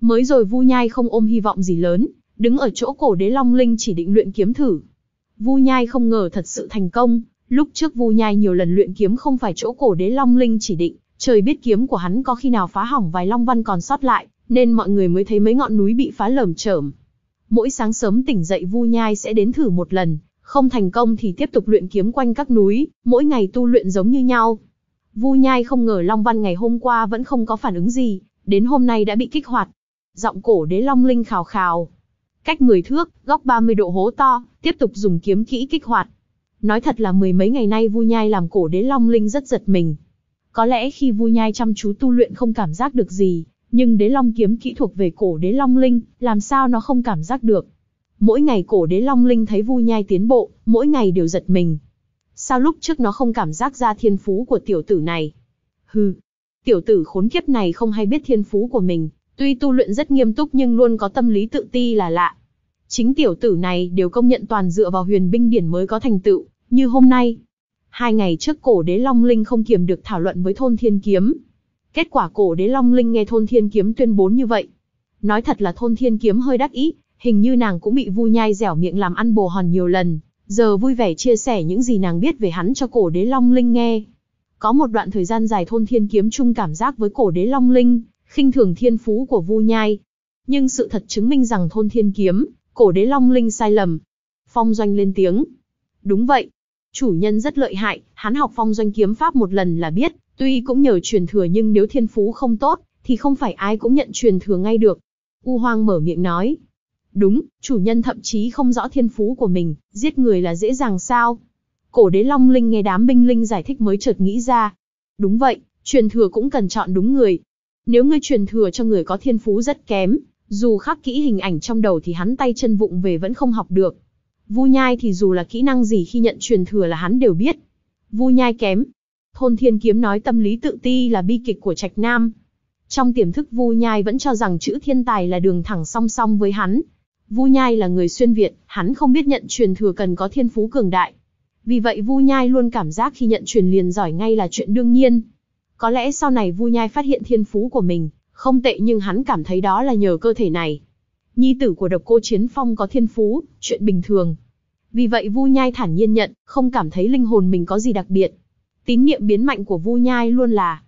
Mới rồi vu nhai không ôm hy vọng gì lớn, đứng ở chỗ cổ đế long linh chỉ định luyện kiếm thử. Vu nhai không ngờ thật sự thành công, Lúc trước Vu Nhai nhiều lần luyện kiếm không phải chỗ cổ đế Long Linh chỉ định, trời biết kiếm của hắn có khi nào phá hỏng vài long văn còn sót lại, nên mọi người mới thấy mấy ngọn núi bị phá lởm chởm. Mỗi sáng sớm tỉnh dậy Vu Nhai sẽ đến thử một lần, không thành công thì tiếp tục luyện kiếm quanh các núi, mỗi ngày tu luyện giống như nhau. Vu Nhai không ngờ Long Văn ngày hôm qua vẫn không có phản ứng gì, đến hôm nay đã bị kích hoạt. Giọng cổ đế Long Linh khào khào. Cách mười thước, góc ba mươi độ hố to, tiếp tục dùng kiếm kỹ kích hoạt. Nói thật là mười mấy ngày nay Vu Nhai làm cổ đế Long Linh rất giật mình. Có lẽ khi Vu Nhai chăm chú tu luyện không cảm giác được gì, nhưng đế Long kiếm kỹ thuật về cổ đế Long Linh, làm sao nó không cảm giác được. Mỗi ngày cổ đế Long Linh thấy Vu Nhai tiến bộ, mỗi ngày đều giật mình. Sao lúc trước nó không cảm giác ra thiên phú của tiểu tử này? Hừ, tiểu tử khốn kiếp này không hay biết thiên phú của mình, tuy tu luyện rất nghiêm túc nhưng luôn có tâm lý tự ti là lạ. Chính tiểu tử này đều công nhận toàn dựa vào huyền binh điển mới có thành tựu, như hôm nay. Hai ngày trước cổ đế Long Linh không kiềm được thảo luận với thôn thiên kiếm. Kết quả cổ đế Long Linh nghe thôn thiên kiếm tuyên bố như vậy. Nói thật là thôn thiên kiếm hơi đắc ý, hình như nàng cũng bị vui nhai dẻo miệng làm ăn bồ hòn nhiều lần. Giờ vui vẻ chia sẻ những gì nàng biết về hắn cho cổ đế Long Linh nghe. Có một đoạn thời gian dài thôn thiên kiếm chung cảm giác với cổ đế Long Linh, khinh thường thiên phú của Vu Nhai. Nhưng sự thật chứng minh rằng thôn thiên kiếm Cổ đế Long Linh sai lầm. Phong Doanh lên tiếng. Đúng vậy. Chủ nhân rất lợi hại, hắn học Phong Doanh kiếm pháp một lần là biết, tuy cũng nhờ truyền thừa nhưng nếu thiên phú không tốt, thì không phải ai cũng nhận truyền thừa ngay được. U Hoang mở miệng nói. Đúng, chủ nhân thậm chí không rõ thiên phú của mình, giết người là dễ dàng sao? Cổ đế Long Linh nghe đám binh linh giải thích mới chợt nghĩ ra. Đúng vậy, truyền thừa cũng cần chọn đúng người. Nếu ngươi truyền thừa cho người có thiên phú rất kém, dù khắc kỹ hình ảnh trong đầu thì hắn tay chân vụng về vẫn không học được. Vu nhai thì dù là kỹ năng gì khi nhận truyền thừa là hắn đều biết. Vu nhai kém. Thôn thiên kiếm nói tâm lý tự ti là bi kịch của trạch nam. Trong tiềm thức Vu nhai vẫn cho rằng chữ thiên tài là đường thẳng song song với hắn. Vu nhai là người xuyên Việt, hắn không biết nhận truyền thừa cần có thiên phú cường đại. Vì vậy Vu nhai luôn cảm giác khi nhận truyền liền giỏi ngay là chuyện đương nhiên. Có lẽ sau này Vu nhai phát hiện thiên phú của mình, không tệ nhưng hắn cảm thấy đó là nhờ cơ thể này. Nhi tử của độc cô Chiến Phong có thiên phú, chuyện bình thường. Vì vậy Vu Nhai thản nhiên nhận, không cảm thấy linh hồn mình có gì đặc biệt. Tín niệm biến mạnh của Vu Nhai luôn là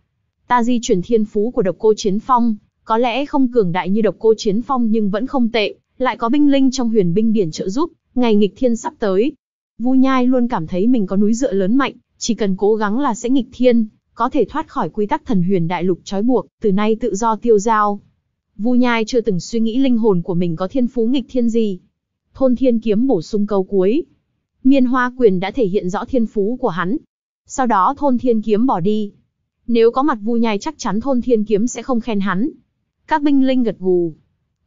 ta di chuyển thiên phú của độc cô Chiến Phong, có lẽ không cường đại như độc cô Chiến Phong nhưng vẫn không tệ, lại có binh linh trong huyền binh điển trợ giúp, ngày nghịch thiên sắp tới. Vu Nhai luôn cảm thấy mình có núi dựa lớn mạnh, chỉ cần cố gắng là sẽ nghịch thiên có thể thoát khỏi quy tắc thần huyền đại lục trói buộc, từ nay tự do tiêu dao. Vu Nhai chưa từng suy nghĩ linh hồn của mình có thiên phú nghịch thiên gì. Thôn Thiên kiếm bổ sung câu cuối. Miên Hoa quyền đã thể hiện rõ thiên phú của hắn. Sau đó Thôn Thiên kiếm bỏ đi. Nếu có mặt Vu Nhai chắc chắn Thôn Thiên kiếm sẽ không khen hắn. Các binh linh gật gù.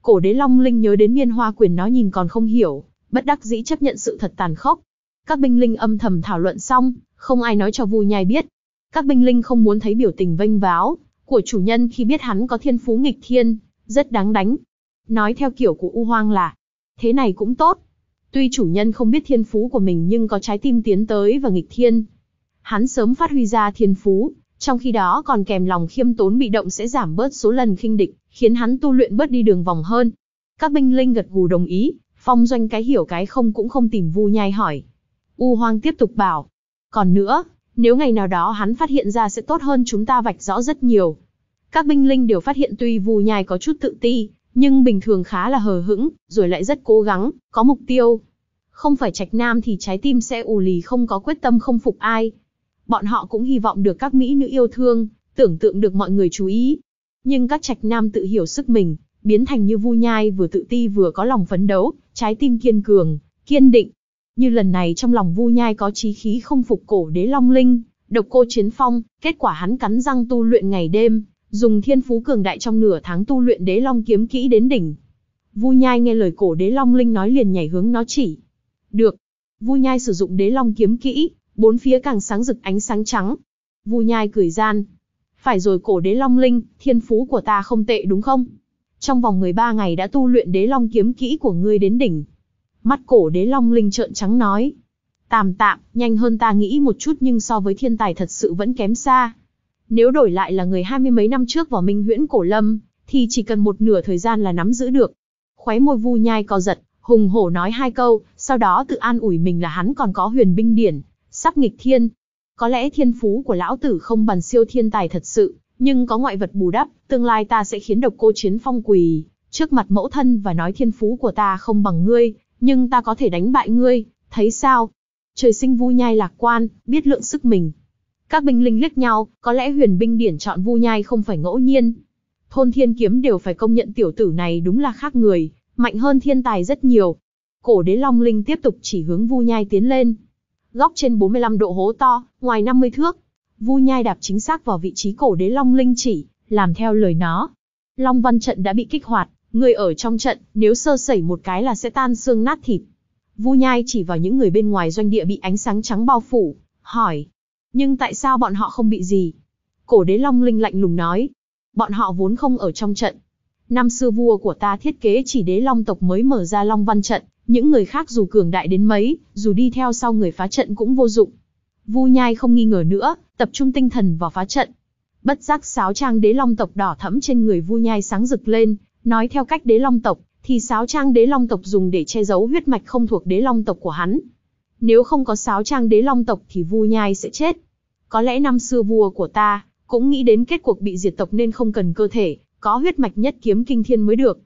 Cổ Đế Long Linh nhớ đến Miên Hoa quyền nó nhìn còn không hiểu, bất đắc dĩ chấp nhận sự thật tàn khốc. Các binh linh âm thầm thảo luận xong, không ai nói cho Vu Nhai biết, các binh linh không muốn thấy biểu tình vênh váo của chủ nhân khi biết hắn có thiên phú nghịch thiên, rất đáng đánh. Nói theo kiểu của U Hoang là, thế này cũng tốt. Tuy chủ nhân không biết thiên phú của mình nhưng có trái tim tiến tới và nghịch thiên. Hắn sớm phát huy ra thiên phú, trong khi đó còn kèm lòng khiêm tốn bị động sẽ giảm bớt số lần khinh địch, khiến hắn tu luyện bớt đi đường vòng hơn. Các binh linh gật gù đồng ý, phong doanh cái hiểu cái không cũng không tìm vu nhai hỏi. U hoang tiếp tục bảo. Còn nữa, nếu ngày nào đó hắn phát hiện ra sẽ tốt hơn chúng ta vạch rõ rất nhiều. Các binh linh đều phát hiện tuy vù nhai có chút tự ti, nhưng bình thường khá là hờ hững, rồi lại rất cố gắng, có mục tiêu. Không phải trạch nam thì trái tim sẽ ù lì không có quyết tâm không phục ai. Bọn họ cũng hy vọng được các mỹ nữ yêu thương, tưởng tượng được mọi người chú ý. Nhưng các trạch nam tự hiểu sức mình, biến thành như vu nhai vừa tự ti vừa có lòng phấn đấu, trái tim kiên cường, kiên định, như lần này trong lòng Vu Nhai có chí khí không phục cổ đế Long Linh, độc cô chiến phong, kết quả hắn cắn răng tu luyện ngày đêm, dùng thiên phú cường đại trong nửa tháng tu luyện đế long kiếm kỹ đến đỉnh. Vu Nhai nghe lời cổ đế long linh nói liền nhảy hướng nó chỉ. Được. Vu Nhai sử dụng đế long kiếm kỹ, bốn phía càng sáng rực ánh sáng trắng. Vu Nhai cười gian. Phải rồi cổ đế long linh, thiên phú của ta không tệ đúng không? Trong vòng 13 ngày đã tu luyện đế long kiếm kỹ của ngươi đến đỉnh, Mắt cổ đế long linh trợn trắng nói. tạm tạm, nhanh hơn ta nghĩ một chút nhưng so với thiên tài thật sự vẫn kém xa. Nếu đổi lại là người hai mươi mấy năm trước vào minh huyễn cổ lâm, thì chỉ cần một nửa thời gian là nắm giữ được. Khóe môi vu nhai co giật, hùng hổ nói hai câu, sau đó tự an ủi mình là hắn còn có huyền binh điển, sắp nghịch thiên. Có lẽ thiên phú của lão tử không bằng siêu thiên tài thật sự, nhưng có ngoại vật bù đắp, tương lai ta sẽ khiến độc cô chiến phong quỳ trước mặt mẫu thân và nói thiên phú của ta không bằng ngươi, nhưng ta có thể đánh bại ngươi, thấy sao? Trời sinh Vu Nhai lạc quan, biết lượng sức mình. Các binh linh liếc nhau, có lẽ huyền binh điển chọn Vu Nhai không phải ngẫu nhiên. Thôn thiên kiếm đều phải công nhận tiểu tử này đúng là khác người, mạnh hơn thiên tài rất nhiều. Cổ đế Long Linh tiếp tục chỉ hướng Vu Nhai tiến lên. Góc trên 45 độ hố to, ngoài 50 thước. Vu Nhai đạp chính xác vào vị trí cổ đế Long Linh chỉ, làm theo lời nó. Long Văn Trận đã bị kích hoạt, Người ở trong trận, nếu sơ sẩy một cái là sẽ tan xương nát thịt. Vu Nhai chỉ vào những người bên ngoài doanh địa bị ánh sáng trắng bao phủ, hỏi. Nhưng tại sao bọn họ không bị gì? Cổ đế Long Linh lạnh lùng nói. Bọn họ vốn không ở trong trận. Năm xưa vua của ta thiết kế chỉ đế Long tộc mới mở ra Long Văn trận. Những người khác dù cường đại đến mấy, dù đi theo sau người phá trận cũng vô dụng. Vu Nhai không nghi ngờ nữa, tập trung tinh thần vào phá trận. Bất giác sáo trang đế Long tộc đỏ thẫm trên người Vu Nhai sáng rực lên, Nói theo cách đế long tộc, thì sáo trang đế long tộc dùng để che giấu huyết mạch không thuộc đế long tộc của hắn. Nếu không có sáo trang đế long tộc thì Vu Nhai sẽ chết. Có lẽ năm xưa vua của ta cũng nghĩ đến kết cuộc bị diệt tộc nên không cần cơ thể, có huyết mạch nhất kiếm kinh thiên mới được.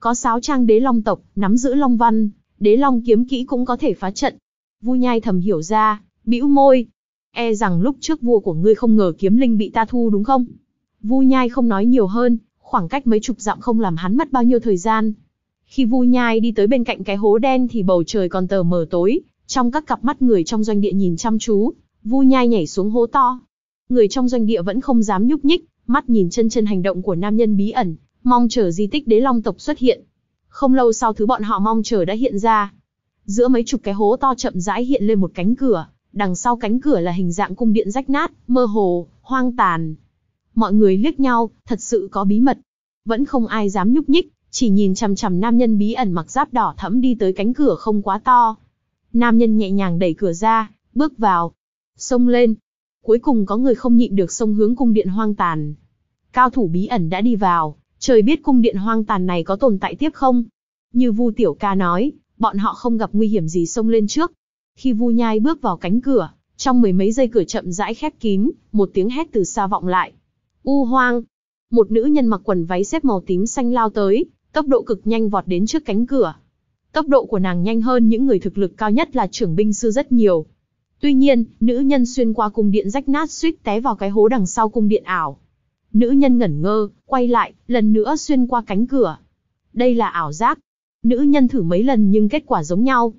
Có sáo trang đế long tộc, nắm giữ long văn, đế long kiếm kỹ cũng có thể phá trận. Vu Nhai thầm hiểu ra, bĩu môi, e rằng lúc trước vua của ngươi không ngờ kiếm linh bị ta thu đúng không? Vu Nhai không nói nhiều hơn, khoảng cách mấy chục dặm không làm hắn mất bao nhiêu thời gian. Khi Vu Nhai đi tới bên cạnh cái hố đen thì bầu trời còn tờ mờ tối, trong các cặp mắt người trong doanh địa nhìn chăm chú, Vu Nhai nhảy xuống hố to. Người trong doanh địa vẫn không dám nhúc nhích, mắt nhìn chân chân hành động của nam nhân bí ẩn, mong chờ di tích đế long tộc xuất hiện. Không lâu sau thứ bọn họ mong chờ đã hiện ra. Giữa mấy chục cái hố to chậm rãi hiện lên một cánh cửa, đằng sau cánh cửa là hình dạng cung điện rách nát, mơ hồ, hoang tàn, Mọi người liếc nhau, thật sự có bí mật. Vẫn không ai dám nhúc nhích, chỉ nhìn chằm chằm nam nhân bí ẩn mặc giáp đỏ thẫm đi tới cánh cửa không quá to. Nam nhân nhẹ nhàng đẩy cửa ra, bước vào, xông lên. Cuối cùng có người không nhịn được xông hướng cung điện hoang tàn. Cao thủ bí ẩn đã đi vào, trời biết cung điện hoang tàn này có tồn tại tiếp không. Như Vu Tiểu Ca nói, bọn họ không gặp nguy hiểm gì xông lên trước. Khi Vu Nhai bước vào cánh cửa, trong mười mấy giây cửa chậm rãi khép kín, một tiếng hét từ xa vọng lại. U hoang. Một nữ nhân mặc quần váy xếp màu tím xanh lao tới, tốc độ cực nhanh vọt đến trước cánh cửa. Tốc độ của nàng nhanh hơn những người thực lực cao nhất là trưởng binh sư rất nhiều. Tuy nhiên, nữ nhân xuyên qua cung điện rách nát suýt té vào cái hố đằng sau cung điện ảo. Nữ nhân ngẩn ngơ, quay lại, lần nữa xuyên qua cánh cửa. Đây là ảo giác. Nữ nhân thử mấy lần nhưng kết quả giống nhau.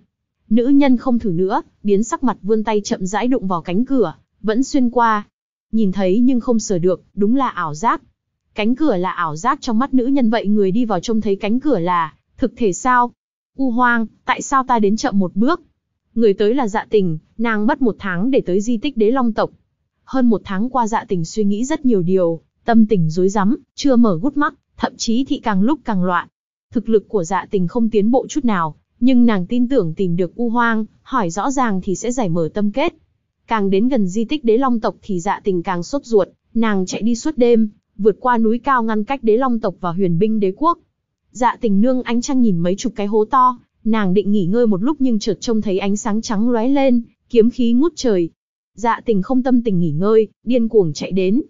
Nữ nhân không thử nữa, biến sắc mặt vươn tay chậm rãi đụng vào cánh cửa, vẫn xuyên qua nhìn thấy nhưng không sửa được, đúng là ảo giác. Cánh cửa là ảo giác trong mắt nữ nhân vậy người đi vào trông thấy cánh cửa là, thực thể sao? U hoang, tại sao ta đến chậm một bước? Người tới là dạ tình, nàng mất một tháng để tới di tích đế long tộc. Hơn một tháng qua dạ tình suy nghĩ rất nhiều điều, tâm tình rối rắm, chưa mở gút mắt, thậm chí thị càng lúc càng loạn. Thực lực của dạ tình không tiến bộ chút nào, nhưng nàng tin tưởng tìm được U Hoang, hỏi rõ ràng thì sẽ giải mở tâm kết, Càng đến gần di tích đế long tộc thì dạ tình càng sốt ruột, nàng chạy đi suốt đêm, vượt qua núi cao ngăn cách đế long tộc và huyền binh đế quốc. Dạ tình nương ánh trăng nhìn mấy chục cái hố to, nàng định nghỉ ngơi một lúc nhưng chợt trông thấy ánh sáng trắng lóe lên, kiếm khí ngút trời. Dạ tình không tâm tình nghỉ ngơi, điên cuồng chạy đến.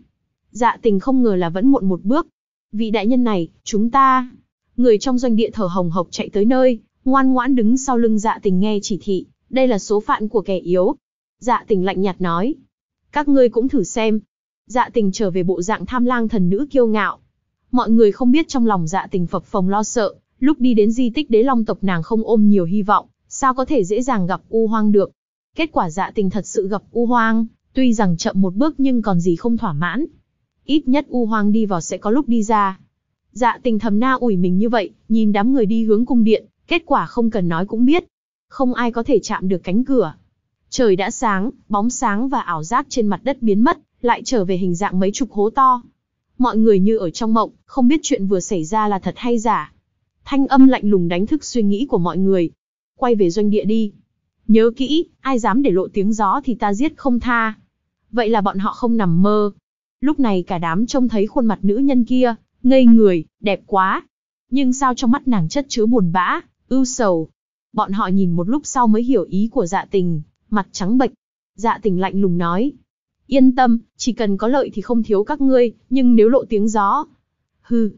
Dạ tình không ngờ là vẫn muộn một bước. Vị đại nhân này, chúng ta... Người trong doanh địa thở hồng hộc chạy tới nơi, ngoan ngoãn đứng sau lưng dạ tình nghe chỉ thị, đây là số phận của kẻ yếu, Dạ tình lạnh nhạt nói. Các ngươi cũng thử xem. Dạ tình trở về bộ dạng tham lang thần nữ kiêu ngạo. Mọi người không biết trong lòng dạ tình phập phồng lo sợ, lúc đi đến di tích đế long tộc nàng không ôm nhiều hy vọng, sao có thể dễ dàng gặp U Hoang được. Kết quả dạ tình thật sự gặp U Hoang, tuy rằng chậm một bước nhưng còn gì không thỏa mãn. Ít nhất U Hoang đi vào sẽ có lúc đi ra. Dạ tình thầm na ủi mình như vậy, nhìn đám người đi hướng cung điện, kết quả không cần nói cũng biết. Không ai có thể chạm được cánh cửa, Trời đã sáng, bóng sáng và ảo giác trên mặt đất biến mất, lại trở về hình dạng mấy chục hố to. Mọi người như ở trong mộng, không biết chuyện vừa xảy ra là thật hay giả. Thanh âm lạnh lùng đánh thức suy nghĩ của mọi người. Quay về doanh địa đi. Nhớ kỹ, ai dám để lộ tiếng gió thì ta giết không tha. Vậy là bọn họ không nằm mơ. Lúc này cả đám trông thấy khuôn mặt nữ nhân kia, ngây người, đẹp quá. Nhưng sao trong mắt nàng chất chứa buồn bã, ưu sầu. Bọn họ nhìn một lúc sau mới hiểu ý của dạ tình, mặt trắng bệch. Dạ tỉnh lạnh lùng nói. Yên tâm, chỉ cần có lợi thì không thiếu các ngươi, nhưng nếu lộ tiếng gió. Hừ.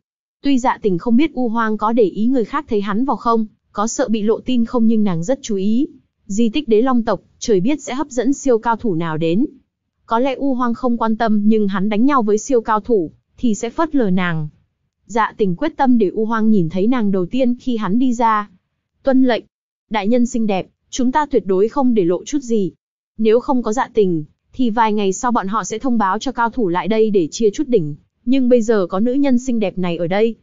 Tuy dạ tỉnh không biết U Hoang có để ý người khác thấy hắn vào không, có sợ bị lộ tin không nhưng nàng rất chú ý. Di tích đế long tộc, trời biết sẽ hấp dẫn siêu cao thủ nào đến. Có lẽ U Hoang không quan tâm nhưng hắn đánh nhau với siêu cao thủ, thì sẽ phớt lờ nàng. Dạ tỉnh quyết tâm để U Hoang nhìn thấy nàng đầu tiên khi hắn đi ra. Tuân lệnh. Đại nhân xinh đẹp, Chúng ta tuyệt đối không để lộ chút gì. Nếu không có dạ tình, thì vài ngày sau bọn họ sẽ thông báo cho cao thủ lại đây để chia chút đỉnh. Nhưng bây giờ có nữ nhân xinh đẹp này ở đây.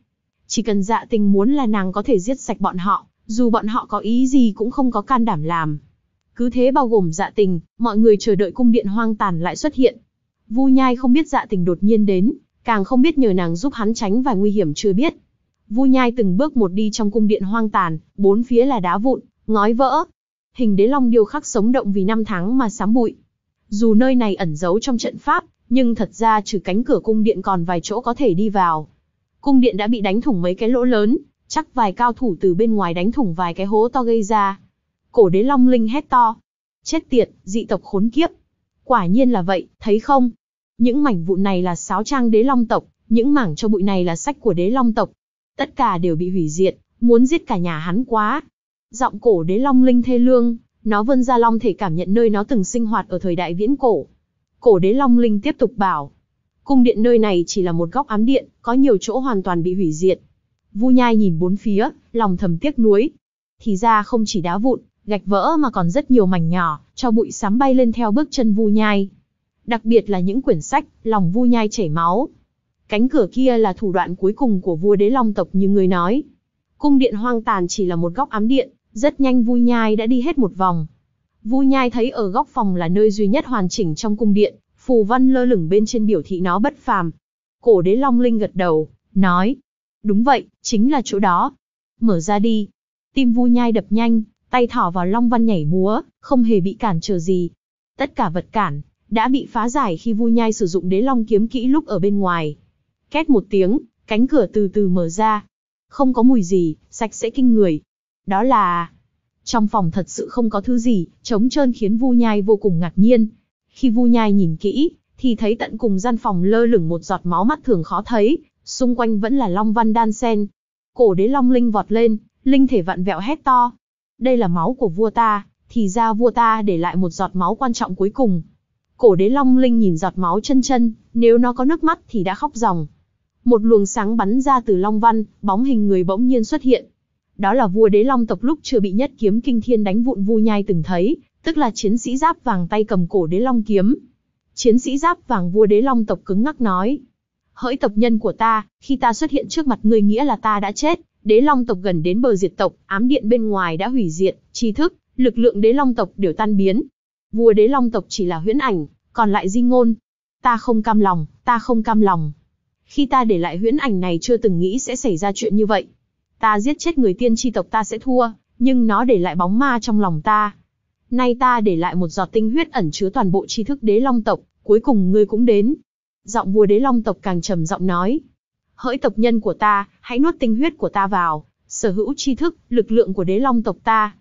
Chỉ cần dạ tình muốn là nàng có thể giết sạch bọn họ, dù bọn họ có ý gì cũng không có can đảm làm. Cứ thế bao gồm dạ tình, mọi người chờ đợi cung điện hoang tàn lại xuất hiện. Vu nhai không biết dạ tình đột nhiên đến, càng không biết nhờ nàng giúp hắn tránh vài nguy hiểm chưa biết. Vu nhai từng bước một đi trong cung điện hoang tàn, bốn phía là đá vụn, ngói vỡ, hình đế long điêu khắc sống động vì năm tháng mà sám bụi. Dù nơi này ẩn giấu trong trận pháp, nhưng thật ra trừ cánh cửa cung điện còn vài chỗ có thể đi vào. Cung điện đã bị đánh thủng mấy cái lỗ lớn, chắc vài cao thủ từ bên ngoài đánh thủng vài cái hố to gây ra. Cổ đế long linh hét to. Chết tiệt, dị tộc khốn kiếp. Quả nhiên là vậy, thấy không? Những mảnh vụn này là sáo trang đế long tộc, những mảng cho bụi này là sách của đế long tộc. Tất cả đều bị hủy diệt, muốn giết cả nhà hắn quá, Giọng cổ đế long linh thê lương, nó vươn ra long thể cảm nhận nơi nó từng sinh hoạt ở thời đại viễn cổ. Cổ đế long linh tiếp tục bảo, cung điện nơi này chỉ là một góc ám điện, có nhiều chỗ hoàn toàn bị hủy diệt. Vu Nhai nhìn bốn phía, lòng thầm tiếc nuối. Thì ra không chỉ đá vụn, gạch vỡ mà còn rất nhiều mảnh nhỏ, cho bụi sám bay lên theo bước chân Vu Nhai. Đặc biệt là những quyển sách, lòng Vu Nhai chảy máu. Cánh cửa kia là thủ đoạn cuối cùng của vua đế long tộc như người nói. Cung điện hoang tàn chỉ là một góc ám điện, rất nhanh Vui Nhai đã đi hết một vòng. Vui Nhai thấy ở góc phòng là nơi duy nhất hoàn chỉnh trong cung điện, phù văn lơ lửng bên trên biểu thị nó bất phàm. Cổ đế Long Linh gật đầu, nói. Đúng vậy, chính là chỗ đó. Mở ra đi. Tim Vui Nhai đập nhanh, tay thỏ vào Long Văn nhảy múa, không hề bị cản trở gì. Tất cả vật cản, đã bị phá giải khi Vui Nhai sử dụng đế Long kiếm kỹ lúc ở bên ngoài. Két một tiếng, cánh cửa từ từ mở ra. Không có mùi gì, sạch sẽ kinh người, đó là... Trong phòng thật sự không có thứ gì, trống trơn khiến Vu Nhai vô cùng ngạc nhiên. Khi Vu Nhai nhìn kỹ, thì thấy tận cùng gian phòng lơ lửng một giọt máu mắt thường khó thấy, xung quanh vẫn là long văn đan sen. Cổ đế long linh vọt lên, linh thể vặn vẹo hét to. Đây là máu của vua ta, thì ra vua ta để lại một giọt máu quan trọng cuối cùng. Cổ đế long linh nhìn giọt máu chân chân, nếu nó có nước mắt thì đã khóc ròng. Một luồng sáng bắn ra từ long văn, bóng hình người bỗng nhiên xuất hiện, đó là vua đế long tộc lúc chưa bị nhất kiếm kinh thiên đánh vụn vu nhai từng thấy, tức là chiến sĩ giáp vàng tay cầm cổ đế long kiếm. Chiến sĩ giáp vàng vua đế long tộc cứng ngắc nói, hỡi tộc nhân của ta, khi ta xuất hiện trước mặt ngươi nghĩa là ta đã chết, đế long tộc gần đến bờ diệt tộc, ám điện bên ngoài đã hủy diệt, tri thức, lực lượng đế long tộc đều tan biến. Vua đế long tộc chỉ là huyễn ảnh, còn lại di ngôn. Ta không cam lòng, ta không cam lòng. Khi ta để lại huyễn ảnh này chưa từng nghĩ sẽ xảy ra chuyện như vậy. Ta giết chết người tiên tri tộc ta sẽ thua, nhưng nó để lại bóng ma trong lòng ta. Nay ta để lại một giọt tinh huyết ẩn chứa toàn bộ tri thức đế long tộc, cuối cùng ngươi cũng đến. Giọng vua đế long tộc càng trầm giọng nói. Hỡi tộc nhân của ta, hãy nuốt tinh huyết của ta vào, sở hữu tri thức, lực lượng của đế long tộc ta.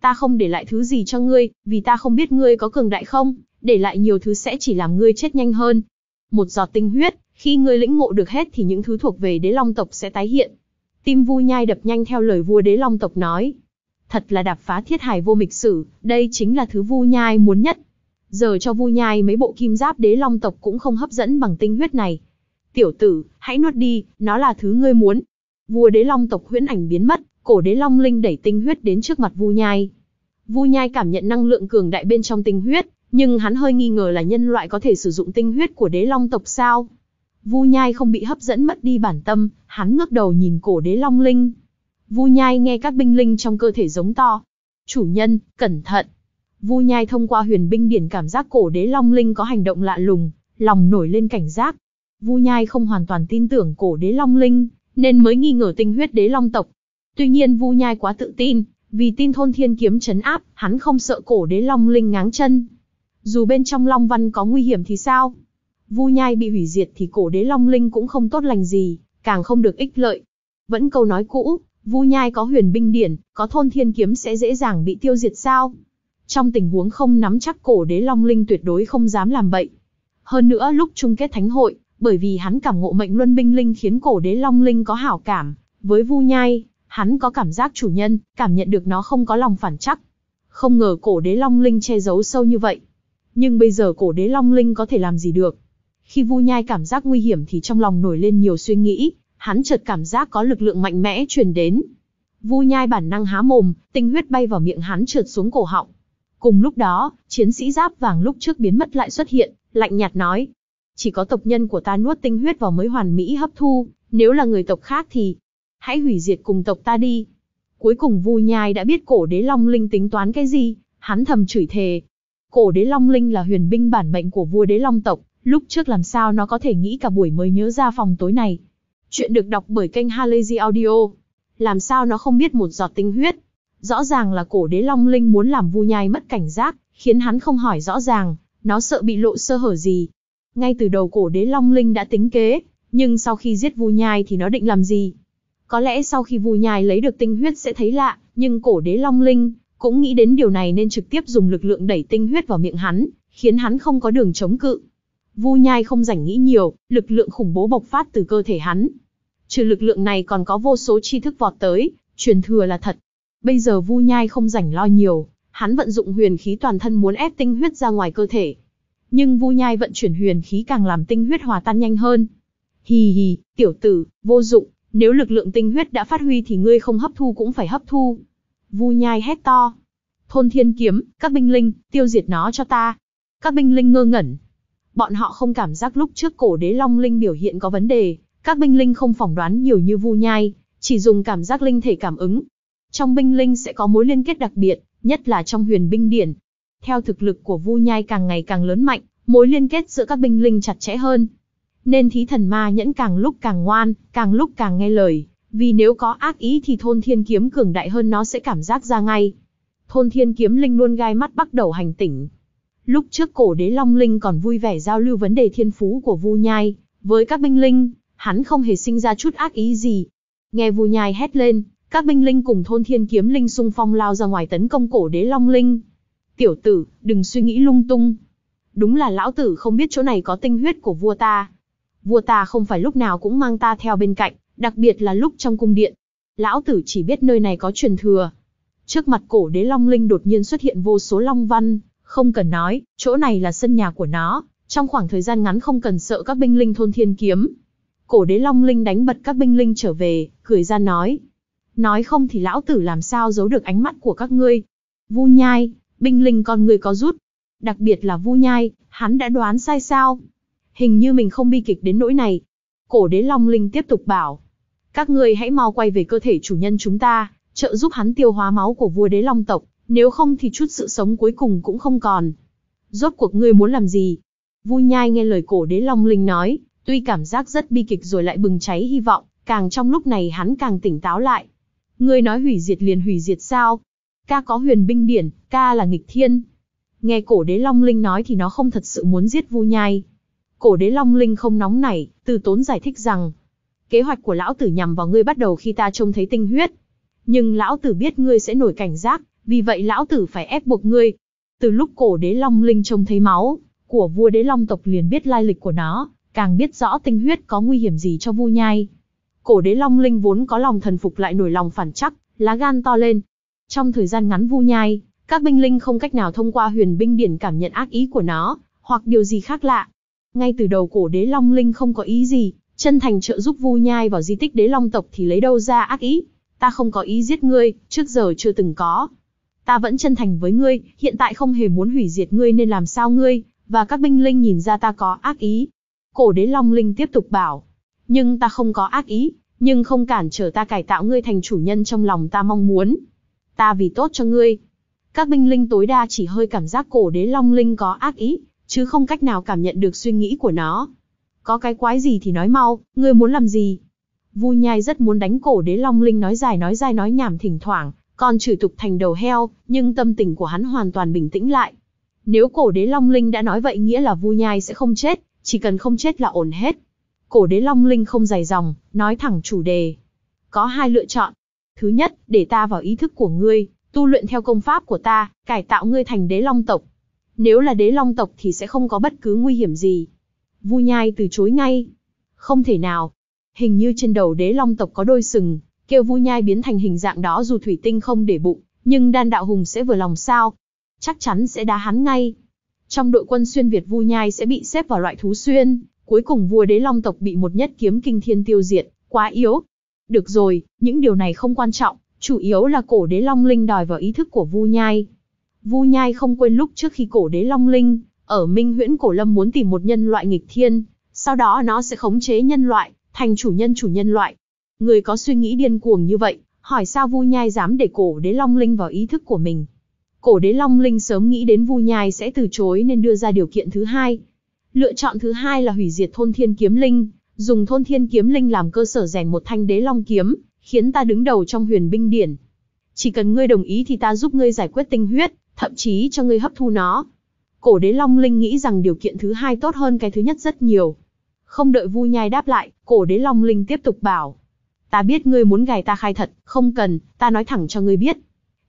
Ta không để lại thứ gì cho ngươi, vì ta không biết ngươi có cường đại không, để lại nhiều thứ sẽ chỉ làm ngươi chết nhanh hơn. Một giọt tinh huyết, khi ngươi lĩnh ngộ được hết thì những thứ thuộc về đế long tộc sẽ tái hiện. Tim Vu Nhai đập nhanh theo lời vua đế long tộc nói. Thật là đạp phá thiết hài vô mịch sử, đây chính là thứ Vu Nhai muốn nhất. Giờ cho Vu Nhai mấy bộ kim giáp đế long tộc cũng không hấp dẫn bằng tinh huyết này. Tiểu tử, hãy nuốt đi, nó là thứ ngươi muốn. Vua đế long tộc huyễn ảnh biến mất, cổ đế long linh đẩy tinh huyết đến trước mặt Vu Nhai. Vu Nhai cảm nhận năng lượng cường đại bên trong tinh huyết, nhưng hắn hơi nghi ngờ là nhân loại có thể sử dụng tinh huyết của đế long tộc sao? Vu Nhai không bị hấp dẫn mất đi bản tâm, hắn ngước đầu nhìn cổ đế Long Linh. Vu Nhai nghe các binh linh trong cơ thể giống to. Chủ nhân, cẩn thận. Vu Nhai thông qua huyền binh điển cảm giác cổ đế Long Linh có hành động lạ lùng, lòng nổi lên cảnh giác. Vu Nhai không hoàn toàn tin tưởng cổ đế Long Linh, nên mới nghi ngờ tinh huyết đế Long tộc. Tuy nhiên Vu Nhai quá tự tin, vì tin thôn thiên kiếm chấn áp, hắn không sợ cổ đế Long Linh ngáng chân. Dù bên trong Long Văn có nguy hiểm thì sao? Vu Nhai bị hủy diệt thì cổ đế Long Linh cũng không tốt lành gì, càng không được ích lợi. Vẫn câu nói cũ, Vu Nhai có huyền binh điển, có thôn thiên kiếm sẽ dễ dàng bị tiêu diệt sao? Trong tình huống không nắm chắc cổ đế Long Linh tuyệt đối không dám làm bậy. Hơn nữa lúc chung kết thánh hội, bởi vì hắn cảm ngộ mệnh luân binh linh khiến cổ đế Long Linh có hảo cảm, với Vu Nhai, hắn có cảm giác chủ nhân, cảm nhận được nó không có lòng phản chắc. Không ngờ cổ đế Long Linh che giấu sâu như vậy. Nhưng bây giờ cổ đế Long Linh có thể làm gì được? Khi Vu Nhai cảm giác nguy hiểm thì trong lòng nổi lên nhiều suy nghĩ, hắn chợt cảm giác có lực lượng mạnh mẽ truyền đến. Vu Nhai bản năng há mồm, tinh huyết bay vào miệng hắn trượt xuống cổ họng. Cùng lúc đó, chiến sĩ giáp vàng lúc trước biến mất lại xuất hiện, lạnh nhạt nói: "Chỉ có tộc nhân của ta nuốt tinh huyết vào mới hoàn mỹ hấp thu, nếu là người tộc khác thì hãy hủy diệt cùng tộc ta đi." Cuối cùng Vu Nhai đã biết cổ đế long linh tính toán cái gì, hắn thầm chửi thề. Cổ đế long linh là huyền binh bản mệnh của vua đế long tộc, Lúc trước làm sao nó có thể nghĩ cả buổi mới nhớ ra phòng tối này. Chuyện được đọc bởi kênh Halazy Audio. Làm sao nó không biết một giọt tinh huyết. Rõ ràng là cổ đế Long Linh muốn làm vu nhai mất cảnh giác, khiến hắn không hỏi rõ ràng, nó sợ bị lộ sơ hở gì. Ngay từ đầu cổ đế Long Linh đã tính kế, nhưng sau khi giết vu nhai thì nó định làm gì? Có lẽ sau khi vu nhai lấy được tinh huyết sẽ thấy lạ, nhưng cổ đế Long Linh cũng nghĩ đến điều này nên trực tiếp dùng lực lượng đẩy tinh huyết vào miệng hắn, khiến hắn không có đường chống cự. Vu Nhai không rảnh nghĩ nhiều, lực lượng khủng bố bộc phát từ cơ thể hắn. Trừ lực lượng này còn có vô số tri thức vọt tới, truyền thừa là thật. Bây giờ Vu Nhai không rảnh lo nhiều, hắn vận dụng huyền khí toàn thân muốn ép tinh huyết ra ngoài cơ thể. Nhưng Vu Nhai vận chuyển huyền khí càng làm tinh huyết hòa tan nhanh hơn. Hì hì, tiểu tử, vô dụng, nếu lực lượng tinh huyết đã phát huy thì ngươi không hấp thu cũng phải hấp thu. Vu Nhai hét to. Thôn Thiên Kiếm, các binh linh, tiêu diệt nó cho ta. Các binh linh ngơ ngẩn, Bọn họ không cảm giác lúc trước cổ đế Long Linh biểu hiện có vấn đề, các binh linh không phỏng đoán nhiều như vu nhai, chỉ dùng cảm giác linh thể cảm ứng. Trong binh linh sẽ có mối liên kết đặc biệt, nhất là trong huyền binh điển. Theo thực lực của vu nhai càng ngày càng lớn mạnh, mối liên kết giữa các binh linh chặt chẽ hơn. Nên thí thần ma nhẫn càng lúc càng ngoan, càng lúc càng nghe lời, vì nếu có ác ý thì thôn thiên kiếm cường đại hơn nó sẽ cảm giác ra ngay. Thôn thiên kiếm linh luôn gai mắt bắt đầu hành tỉnh, Lúc trước cổ đế Long Linh còn vui vẻ giao lưu vấn đề thiên phú của Vu Nhai, với các binh linh, hắn không hề sinh ra chút ác ý gì. Nghe Vu Nhai hét lên, các binh linh cùng thôn thiên kiếm linh xung phong lao ra ngoài tấn công cổ đế Long Linh. Tiểu tử, đừng suy nghĩ lung tung. Đúng là lão tử không biết chỗ này có tinh huyết của vua ta. Vua ta không phải lúc nào cũng mang ta theo bên cạnh, đặc biệt là lúc trong cung điện. Lão tử chỉ biết nơi này có truyền thừa. Trước mặt cổ đế Long Linh đột nhiên xuất hiện vô số long văn, không cần nói, chỗ này là sân nhà của nó, trong khoảng thời gian ngắn không cần sợ các binh linh thôn thiên kiếm. Cổ đế long linh đánh bật các binh linh trở về, cười ra nói. Nói không thì lão tử làm sao giấu được ánh mắt của các ngươi. Vu nhai, binh linh con người có rút. Đặc biệt là vu nhai, hắn đã đoán sai sao. Hình như mình không bi kịch đến nỗi này. Cổ đế long linh tiếp tục bảo. Các ngươi hãy mau quay về cơ thể chủ nhân chúng ta, trợ giúp hắn tiêu hóa máu của vua đế long tộc, nếu không thì chút sự sống cuối cùng cũng không còn. Rốt cuộc ngươi muốn làm gì? Vui nhai nghe lời cổ đế Long Linh nói, tuy cảm giác rất bi kịch rồi lại bừng cháy hy vọng, càng trong lúc này hắn càng tỉnh táo lại. Ngươi nói hủy diệt liền hủy diệt sao? Ca có huyền binh điển, ca là nghịch thiên. Nghe cổ đế Long Linh nói thì nó không thật sự muốn giết Vu Nhai. Cổ đế Long Linh không nóng nảy, từ tốn giải thích rằng, kế hoạch của lão tử nhằm vào ngươi bắt đầu khi ta trông thấy tinh huyết. Nhưng lão tử biết ngươi sẽ nổi cảnh giác, vì vậy lão tử phải ép buộc ngươi. Từ lúc cổ đế long linh trông thấy máu của vua đế long tộc liền biết lai lịch của nó, càng biết rõ tinh huyết có nguy hiểm gì cho Vu Nhai. Cổ đế long linh vốn có lòng thần phục lại nổi lòng phản chắc, lá gan to lên. Trong thời gian ngắn Vu Nhai, các binh linh không cách nào thông qua huyền binh điển cảm nhận ác ý của nó, hoặc điều gì khác lạ. Ngay từ đầu cổ đế long linh không có ý gì, chân thành trợ giúp Vu Nhai vào di tích đế long tộc thì lấy đâu ra ác ý. Ta không có ý giết ngươi, trước giờ chưa từng có, ta vẫn chân thành với ngươi, hiện tại không hề muốn hủy diệt ngươi nên làm sao ngươi, và các binh linh nhìn ra ta có ác ý. Cổ đế Long Linh tiếp tục bảo, nhưng ta không có ác ý, nhưng không cản trở ta cải tạo ngươi thành chủ nhân trong lòng ta mong muốn. Ta vì tốt cho ngươi. Các binh linh tối đa chỉ hơi cảm giác cổ đế Long Linh có ác ý, chứ không cách nào cảm nhận được suy nghĩ của nó. Có cái quái gì thì nói mau, ngươi muốn làm gì? Vui Nhai rất muốn đánh cổ đế Long Linh nói dài nói dài nói nhảm thỉnh thoảng, còn chửi tục thành đầu heo, nhưng tâm tình của hắn hoàn toàn bình tĩnh lại. Nếu cổ đế Long Linh đã nói vậy nghĩa là vui Nhai sẽ không chết, chỉ cần không chết là ổn hết. Cổ đế Long Linh không dài dòng, nói thẳng chủ đề. Có hai lựa chọn. Thứ nhất, để ta vào ý thức của ngươi, tu luyện theo công pháp của ta, cải tạo ngươi thành đế long tộc. Nếu là đế long tộc thì sẽ không có bất cứ nguy hiểm gì. vui Nhai từ chối ngay. Không thể nào. Hình như trên đầu đế long tộc có đôi sừng, kêu vu nhai biến thành hình dạng đó dù thủy tinh không để bụng, nhưng đan đạo hùng sẽ vừa lòng sao. Chắc chắn sẽ đá hắn ngay. Trong đội quân xuyên Việt vu nhai sẽ bị xếp vào loại thú xuyên, cuối cùng vua đế long tộc bị một nhất kiếm kinh thiên tiêu diệt, quá yếu. Được rồi, những điều này không quan trọng, chủ yếu là cổ đế long linh đòi vào ý thức của vu nhai. Vu nhai không quên lúc trước khi cổ đế long linh, ở minh huyễn cổ lâm muốn tìm một nhân loại nghịch thiên, sau đó nó sẽ khống chế nhân loại, thành chủ nhân chủ nhân loại, Người có suy nghĩ điên cuồng như vậy, hỏi sao Vu Nhai dám để cổ đế Long Linh vào ý thức của mình. Cổ đế Long Linh sớm nghĩ đến Vu Nhai sẽ từ chối nên đưa ra điều kiện thứ hai. Lựa chọn thứ hai là hủy diệt thôn thiên kiếm linh, dùng thôn thiên kiếm linh làm cơ sở rèn một thanh đế long kiếm, khiến ta đứng đầu trong huyền binh điển. Chỉ cần ngươi đồng ý thì ta giúp ngươi giải quyết tinh huyết, thậm chí cho ngươi hấp thu nó. Cổ đế Long Linh nghĩ rằng điều kiện thứ hai tốt hơn cái thứ nhất rất nhiều. Không đợi Vu Nhai đáp lại, cổ đế Long Linh tiếp tục bảo, Ta biết ngươi muốn gài ta khai thật, không cần, ta nói thẳng cho ngươi biết.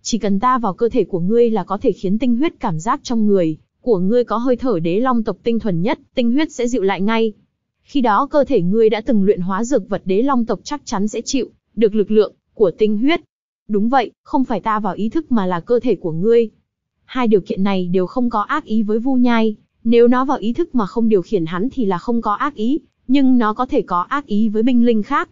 Chỉ cần ta vào cơ thể của ngươi là có thể khiến tinh huyết cảm giác trong người, của ngươi có hơi thở đế long tộc tinh thuần nhất, tinh huyết sẽ dịu lại ngay. Khi đó cơ thể ngươi đã từng luyện hóa dược vật đế long tộc chắc chắn sẽ chịu, được lực lượng, của tinh huyết. Đúng vậy, không phải ta vào ý thức mà là cơ thể của ngươi. Hai điều kiện này đều không có ác ý với Vu Nhai, nếu nó vào ý thức mà không điều khiển hắn thì là không có ác ý, nhưng nó có thể có ác ý với binh linh khác,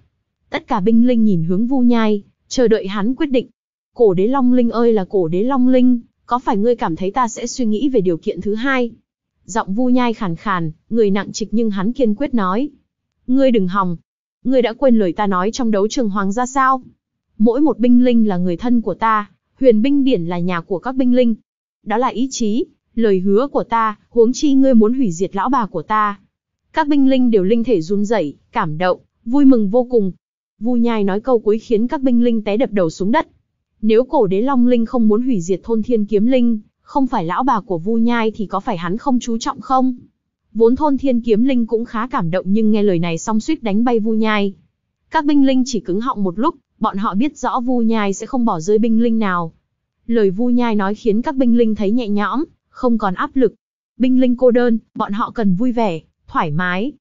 Tất cả binh linh nhìn hướng Vu Nhai, chờ đợi hắn quyết định. Cổ đế Long Linh ơi là cổ đế Long Linh, có phải ngươi cảm thấy ta sẽ suy nghĩ về điều kiện thứ hai? Giọng Vu Nhai khàn khàn, người nặng trịch nhưng hắn kiên quyết nói. Ngươi đừng hòng. Ngươi đã quên lời ta nói trong đấu trường hoàng gia sao? Mỗi một binh linh là người thân của ta, huyền binh điển là nhà của các binh linh. Đó là ý chí, lời hứa của ta, huống chi ngươi muốn hủy diệt lão bà của ta. Các binh linh đều linh thể run rẩy, cảm động, vui mừng vô cùng, Vu Nhai nói câu cuối khiến các binh linh té đập đầu xuống đất. Nếu cổ đế Long Linh không muốn hủy diệt thôn Thiên Kiếm Linh, không phải lão bà của Vu Nhai thì có phải hắn không chú trọng không? Vốn thôn Thiên Kiếm Linh cũng khá cảm động nhưng nghe lời này xong suýt đánh bay Vu Nhai. Các binh linh chỉ cứng họng một lúc, bọn họ biết rõ Vu Nhai sẽ không bỏ rơi binh linh nào. Lời Vu Nhai nói khiến các binh linh thấy nhẹ nhõm, không còn áp lực. Binh linh cô đơn, bọn họ cần vui vẻ, thoải mái,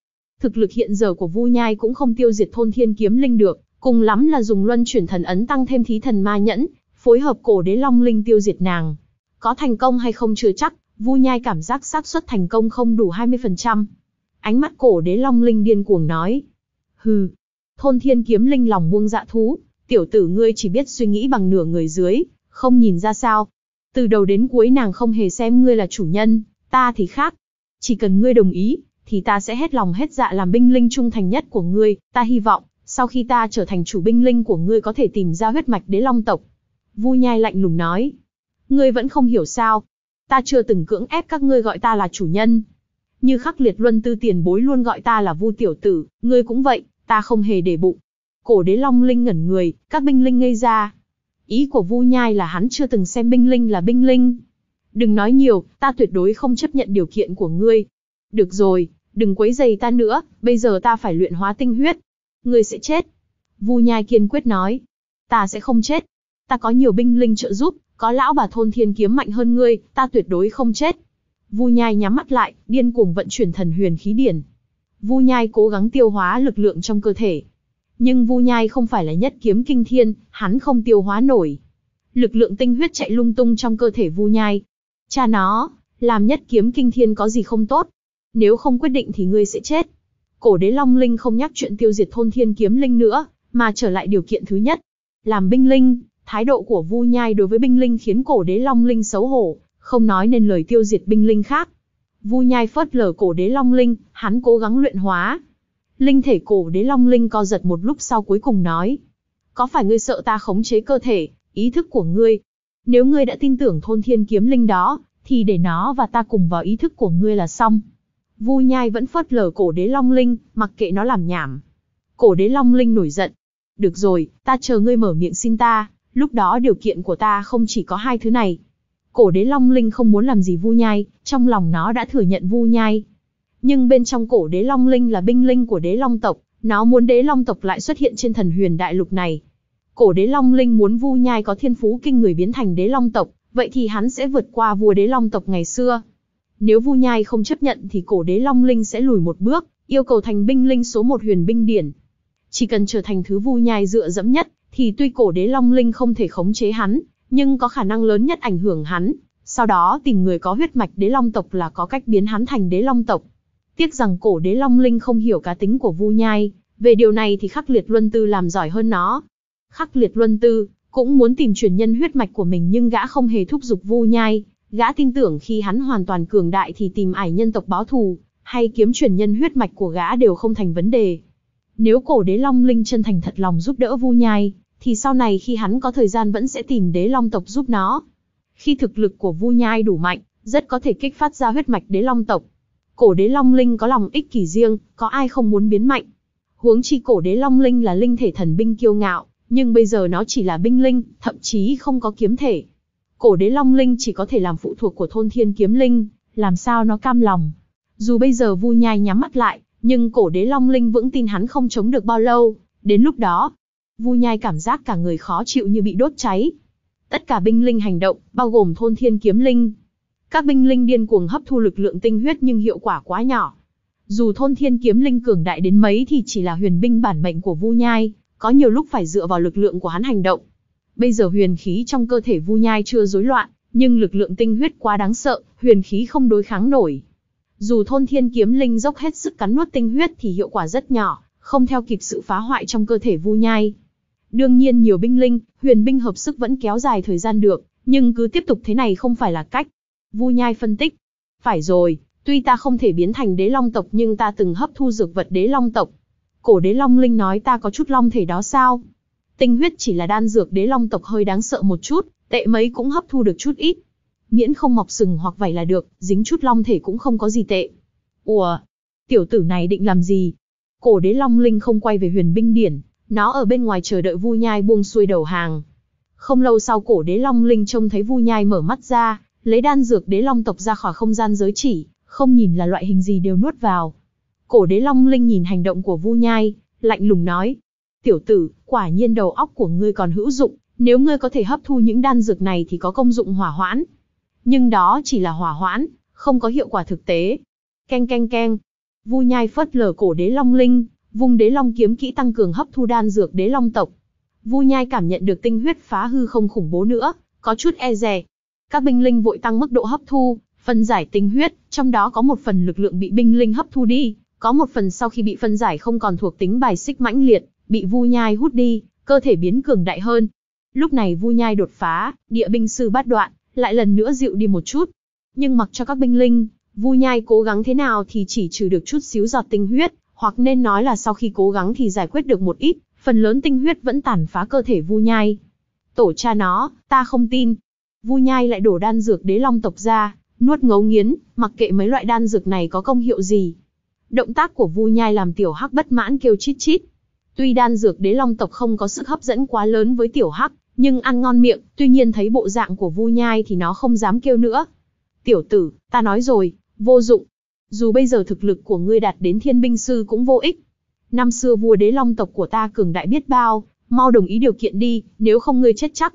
Thực lực hiện giờ của Vu Nhai cũng không tiêu diệt thôn thiên kiếm linh được, cùng lắm là dùng luân chuyển thần ấn tăng thêm thí thần ma nhẫn, phối hợp cổ đế long linh tiêu diệt nàng. Có thành công hay không chưa chắc, Vu Nhai cảm giác xác suất thành công không đủ 20%. Ánh mắt cổ đế long linh điên cuồng nói. Hừ, thôn thiên kiếm linh lòng buông dạ thú, tiểu tử ngươi chỉ biết suy nghĩ bằng nửa người dưới, không nhìn ra sao. Từ đầu đến cuối nàng không hề xem ngươi là chủ nhân, ta thì khác. Chỉ cần ngươi đồng ý, thì ta sẽ hết lòng hết dạ làm binh linh trung thành nhất của ngươi, ta hy vọng, sau khi ta trở thành chủ binh linh của ngươi có thể tìm ra huyết mạch đế long tộc. Vu nhai lạnh lùng nói. Ngươi vẫn không hiểu sao. Ta chưa từng cưỡng ép các ngươi gọi ta là chủ nhân. Như khắc liệt luân tư tiền bối luôn gọi ta là vu tiểu tử, ngươi cũng vậy, ta không hề để bụng. Cổ đế long linh ngẩn người, các binh linh ngây ra. Ý của vu nhai là hắn chưa từng xem binh linh là binh linh. Đừng nói nhiều, ta tuyệt đối không chấp nhận điều kiện của ngươi, được rồi, đừng quấy giày ta nữa, bây giờ ta phải luyện hóa tinh huyết. Ngươi sẽ chết. Vu Nhai kiên quyết nói. Ta sẽ không chết. Ta có nhiều binh linh trợ giúp, có lão bà thôn thiên kiếm mạnh hơn ngươi, ta tuyệt đối không chết. Vu Nhai nhắm mắt lại, điên cuồng vận chuyển thần huyền khí điển. Vu Nhai cố gắng tiêu hóa lực lượng trong cơ thể. Nhưng Vu Nhai không phải là nhất kiếm kinh thiên, hắn không tiêu hóa nổi. Lực lượng tinh huyết chạy lung tung trong cơ thể Vu Nhai. Cha nó, làm nhất kiếm kinh thiên có gì không tốt, nếu không quyết định thì ngươi sẽ chết. Cổ đế Long Linh không nhắc chuyện tiêu diệt thôn thiên kiếm linh nữa, mà trở lại điều kiện thứ nhất. Làm binh linh, thái độ của Vu Nhai đối với binh linh khiến cổ đế Long Linh xấu hổ, không nói nên lời tiêu diệt binh linh khác. Vu Nhai phớt lờ cổ đế Long Linh, hắn cố gắng luyện hóa. Linh thể cổ đế Long Linh co giật một lúc sau cuối cùng nói. Có phải ngươi sợ ta khống chế cơ thể, ý thức của ngươi? Nếu ngươi đã tin tưởng thôn thiên kiếm linh đó, thì để nó và ta cùng vào ý thức của ngươi là xong. Vu Nhai vẫn phớt lờ cổ đế Long Linh, mặc kệ nó làm nhảm. Cổ đế Long Linh nổi giận. Được rồi, ta chờ ngươi mở miệng xin ta, lúc đó điều kiện của ta không chỉ có hai thứ này. Cổ đế Long Linh không muốn làm gì Vu Nhai, trong lòng nó đã thừa nhận Vu Nhai. Nhưng bên trong cổ đế Long Linh là binh linh của đế Long tộc, nó muốn đế Long tộc lại xuất hiện trên thần huyền đại lục này. Cổ đế Long Linh muốn Vu Nhai có thiên phú kinh người biến thành đế Long tộc, vậy thì hắn sẽ vượt qua vua đế Long tộc ngày xưa, nếu Vu Nhai không chấp nhận thì cổ đế Long Linh sẽ lùi một bước, yêu cầu thành binh linh số một huyền binh điển. Chỉ cần trở thành thứ Vu Nhai dựa dẫm nhất, thì tuy cổ đế Long Linh không thể khống chế hắn, nhưng có khả năng lớn nhất ảnh hưởng hắn. Sau đó tìm người có huyết mạch đế long tộc là có cách biến hắn thành đế long tộc. Tiếc rằng cổ đế long linh không hiểu cá tính của Vu Nhai, về điều này thì khắc liệt luân tư làm giỏi hơn nó. Khắc liệt luân tư cũng muốn tìm truyền nhân huyết mạch của mình nhưng gã không hề thúc giục Vu Nhai, Gã tin tưởng khi hắn hoàn toàn cường đại thì tìm ải nhân tộc báo thù, hay kiếm truyền nhân huyết mạch của gã đều không thành vấn đề. Nếu cổ đế long linh chân thành thật lòng giúp đỡ vu nhai, thì sau này khi hắn có thời gian vẫn sẽ tìm đế long tộc giúp nó. Khi thực lực của vu nhai đủ mạnh, rất có thể kích phát ra huyết mạch đế long tộc. Cổ đế long linh có lòng ích kỷ riêng, có ai không muốn biến mạnh. Huống chi cổ đế long linh là linh thể thần binh kiêu ngạo, nhưng bây giờ nó chỉ là binh linh, thậm chí không có kiếm thể. Cổ đế Long Linh chỉ có thể làm phụ thuộc của thôn thiên kiếm linh, làm sao nó cam lòng. Dù bây giờ Vu Nhai nhắm mắt lại, nhưng cổ đế Long Linh vững tin hắn không chống được bao lâu, đến lúc đó, Vu Nhai cảm giác cả người khó chịu như bị đốt cháy. Tất cả binh linh hành động, bao gồm thôn thiên kiếm linh. Các binh linh điên cuồng hấp thu lực lượng tinh huyết nhưng hiệu quả quá nhỏ. Dù thôn thiên kiếm linh cường đại đến mấy thì chỉ là huyền binh bản mệnh của Vu Nhai, có nhiều lúc phải dựa vào lực lượng của hắn hành động, Bây giờ huyền khí trong cơ thể Vu Nhai chưa rối loạn, nhưng lực lượng tinh huyết quá đáng sợ, huyền khí không đối kháng nổi. Dù thôn thiên kiếm linh dốc hết sức cắn nuốt tinh huyết thì hiệu quả rất nhỏ, không theo kịp sự phá hoại trong cơ thể Vu Nhai. Đương nhiên nhiều binh linh, huyền binh hợp sức vẫn kéo dài thời gian được, nhưng cứ tiếp tục thế này không phải là cách. Vu Nhai phân tích. Phải rồi, tuy ta không thể biến thành đế long tộc nhưng ta từng hấp thu dược vật đế long tộc. Cổ đế long linh nói ta có chút long thể đó sao? Tinh huyết chỉ là đan dược đế long tộc hơi đáng sợ một chút, tệ mấy cũng hấp thu được chút ít. Miễn không mọc sừng hoặc vảy là được, dính chút long thể cũng không có gì tệ. Ủa, tiểu tử này định làm gì? Cổ đế long linh không quay về huyền binh điển, nó ở bên ngoài chờ đợi Vu Nhai buông xuôi đầu hàng. Không lâu sau cổ đế long linh trông thấy Vu Nhai mở mắt ra, lấy đan dược đế long tộc ra khỏi không gian giới chỉ, không nhìn là loại hình gì đều nuốt vào. Cổ đế long linh nhìn hành động của Vu Nhai, lạnh lùng nói, tiểu tử, quả nhiên đầu óc của ngươi còn hữu dụng, nếu ngươi có thể hấp thu những đan dược này thì có công dụng hỏa hoãn. Nhưng đó chỉ là hỏa hoãn, không có hiệu quả thực tế. Keng keng keng. Vu Nhai phất lờ cổ đế long linh, vung đế long kiếm kỹ tăng cường hấp thu đan dược đế long tộc. Vu Nhai cảm nhận được tinh huyết phá hư không khủng bố nữa, có chút e dè. Các binh linh vội tăng mức độ hấp thu, phân giải tinh huyết, trong đó có một phần lực lượng bị binh linh hấp thu đi, có một phần sau khi bị phân giải không còn thuộc tính bài xích mãnh liệt, bị Vu Nhai hút đi, cơ thể biến cường đại hơn. Lúc này Vu Nhai đột phá, địa binh sư bát đoạn, lại lần nữa dịu đi một chút. Nhưng mặc cho các binh linh, Vu Nhai cố gắng thế nào thì chỉ trừ được chút xíu giọt tinh huyết, hoặc nên nói là sau khi cố gắng thì giải quyết được một ít, phần lớn tinh huyết vẫn tàn phá cơ thể Vu Nhai. Tổ cha nó, ta không tin. Vu Nhai lại đổ đan dược đế long tộc ra, nuốt ngấu nghiến, mặc kệ mấy loại đan dược này có công hiệu gì. Động tác của Vu Nhai làm Tiểu Hắc bất mãn kêu chít chít, Tuy đan dược đế long tộc không có sức hấp dẫn quá lớn với tiểu hắc, nhưng ăn ngon miệng, tuy nhiên thấy bộ dạng của Vu Nhai thì nó không dám kêu nữa. Tiểu tử, ta nói rồi, vô dụng. Dù bây giờ thực lực của ngươi đạt đến thiên binh sư cũng vô ích. Năm xưa vua đế long tộc của ta cường đại biết bao, mau đồng ý điều kiện đi, nếu không ngươi chết chắc.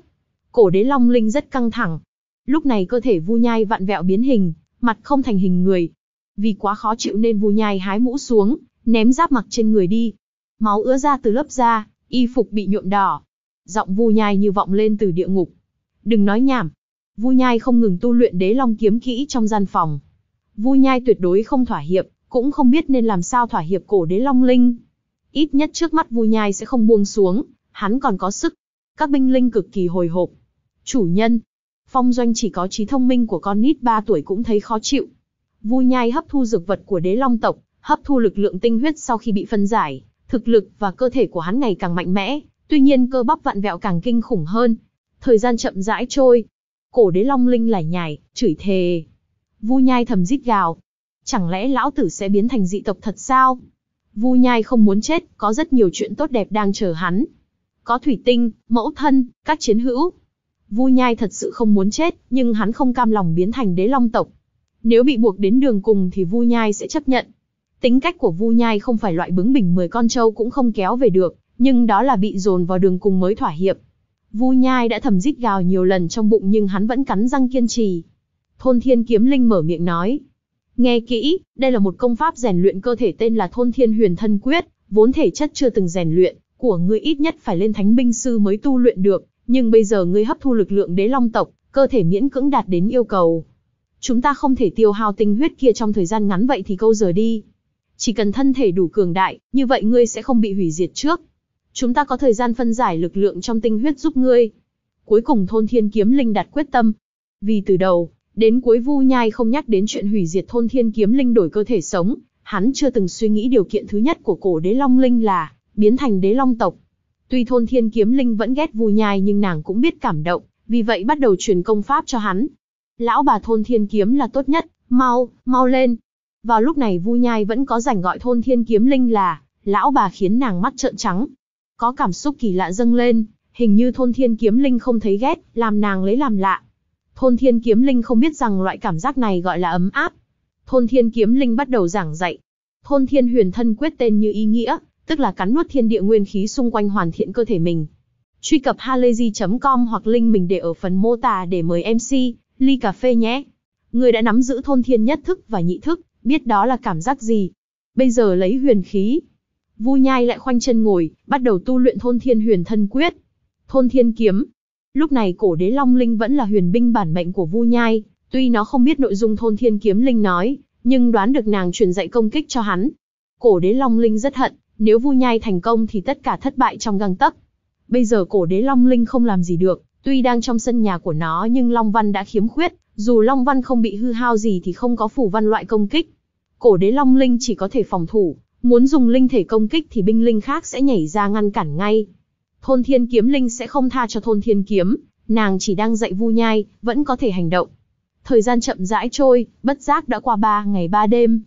Cổ đế long linh rất căng thẳng. Lúc này cơ thể Vu Nhai vặn vẹo biến hình, mặt không thành hình người. Vì quá khó chịu nên Vu Nhai hái mũ xuống, ném giáp mặc trên người đi, Máu ứa ra từ lớp da, y phục bị nhuộm đỏ. Giọng vu nhai như vọng lên từ địa ngục. Đừng nói nhảm. Vu nhai không ngừng tu luyện đế long kiếm kỹ trong gian phòng. Vu nhai tuyệt đối không thỏa hiệp, cũng không biết nên làm sao thỏa hiệp cổ đế long linh. Ít nhất trước mắt vu nhai sẽ không buông xuống, hắn còn có sức. Các binh linh cực kỳ hồi hộp. Chủ nhân, phong doanh chỉ có trí thông minh của con nít 3 tuổi cũng thấy khó chịu. Vu nhai hấp thu dược vật của đế long tộc, hấp thu lực lượng tinh huyết sau khi bị phân giải thực lực và cơ thể của hắn ngày càng mạnh mẽ, tuy nhiên cơ bắp vặn vẹo càng kinh khủng hơn. Thời gian chậm rãi trôi, cổ đế long linh lải nhải, chửi thề. Vu nhai thầm rít gào. Chẳng lẽ lão tử sẽ biến thành dị tộc thật sao? Vu nhai không muốn chết, có rất nhiều chuyện tốt đẹp đang chờ hắn. Có thủy tinh, mẫu thân, các chiến hữu. Vu nhai thật sự không muốn chết, nhưng hắn không cam lòng biến thành đế long tộc. Nếu bị buộc đến đường cùng thì Vu nhai sẽ chấp nhận, Tính cách của Vu Nhai không phải loại bướng bỉnh 10 con trâu cũng không kéo về được, nhưng đó là bị dồn vào đường cùng mới thỏa hiệp. Vu Nhai đã thầm rít gào nhiều lần trong bụng nhưng hắn vẫn cắn răng kiên trì. Thôn Thiên Kiếm Linh mở miệng nói: "Nghe kỹ, đây là một công pháp rèn luyện cơ thể tên là Thôn Thiên Huyền Thân Quyết, vốn thể chất chưa từng rèn luyện, của ngươi ít nhất phải lên thánh binh sư mới tu luyện được, nhưng bây giờ ngươi hấp thu lực lượng đế long tộc, cơ thể miễn cưỡng đạt đến yêu cầu. Chúng ta không thể tiêu hao tinh huyết kia trong thời gian ngắn vậy thì câu giờ đi." Chỉ cần thân thể đủ cường đại, như vậy ngươi sẽ không bị hủy diệt trước. Chúng ta có thời gian phân giải lực lượng trong tinh huyết giúp ngươi. Cuối cùng thôn thiên kiếm linh đặt quyết tâm. Vì từ đầu, đến cuối vu nhai không nhắc đến chuyện hủy diệt thôn thiên kiếm linh đổi cơ thể sống. Hắn chưa từng suy nghĩ điều kiện thứ nhất của cổ đế long linh là biến thành đế long tộc. Tuy thôn thiên kiếm linh vẫn ghét vu nhai nhưng nàng cũng biết cảm động, vì vậy bắt đầu truyền công pháp cho hắn. Lão bà thôn thiên kiếm là tốt nhất, mau, mau lên, vào lúc này Vu Nhai vẫn có rảnh gọi thôn thiên kiếm linh là, lão bà khiến nàng mắt trợn trắng. Có cảm xúc kỳ lạ dâng lên, hình như thôn thiên kiếm linh không thấy ghét, làm nàng lấy làm lạ. Thôn thiên kiếm linh không biết rằng loại cảm giác này gọi là ấm áp. Thôn thiên kiếm linh bắt đầu giảng dạy. Thôn thiên huyền thân quyết tên như ý nghĩa, tức là cắn nuốt thiên địa nguyên khí xung quanh hoàn thiện cơ thể mình. Truy cập halayzi.com hoặc link mình để ở phần mô tả để mời MC, ly cà phê nhé. Người đã nắm giữ thôn thiên nhất thức và nhị thức, biết đó là cảm giác gì. Bây giờ lấy huyền khí. Vu Nhai lại khoanh chân ngồi, bắt đầu tu luyện thôn thiên huyền thân quyết. Thôn thiên kiếm. Lúc này cổ đế Long Linh vẫn là huyền binh bản mệnh của Vu Nhai, tuy nó không biết nội dung thôn thiên kiếm Linh nói, nhưng đoán được nàng truyền dạy công kích cho hắn. Cổ đế Long Linh rất hận, nếu Vu Nhai thành công thì tất cả thất bại trong găng tấc. Bây giờ cổ đế Long Linh không làm gì được, tuy đang trong sân nhà của nó nhưng Long Văn đã khiếm khuyết, dù Long Văn không bị hư hao gì thì không có phủ văn loại công kích. Cổ đế Long Linh chỉ có thể phòng thủ, muốn dùng linh thể công kích thì binh linh khác sẽ nhảy ra ngăn cản ngay. Thôn Thiên Kiếm Linh sẽ không tha cho Thôn Thiên Kiếm, nàng chỉ đang dạy Vu Nhai, vẫn có thể hành động. Thời gian chậm rãi trôi, bất giác đã qua 3 ngày 3 đêm.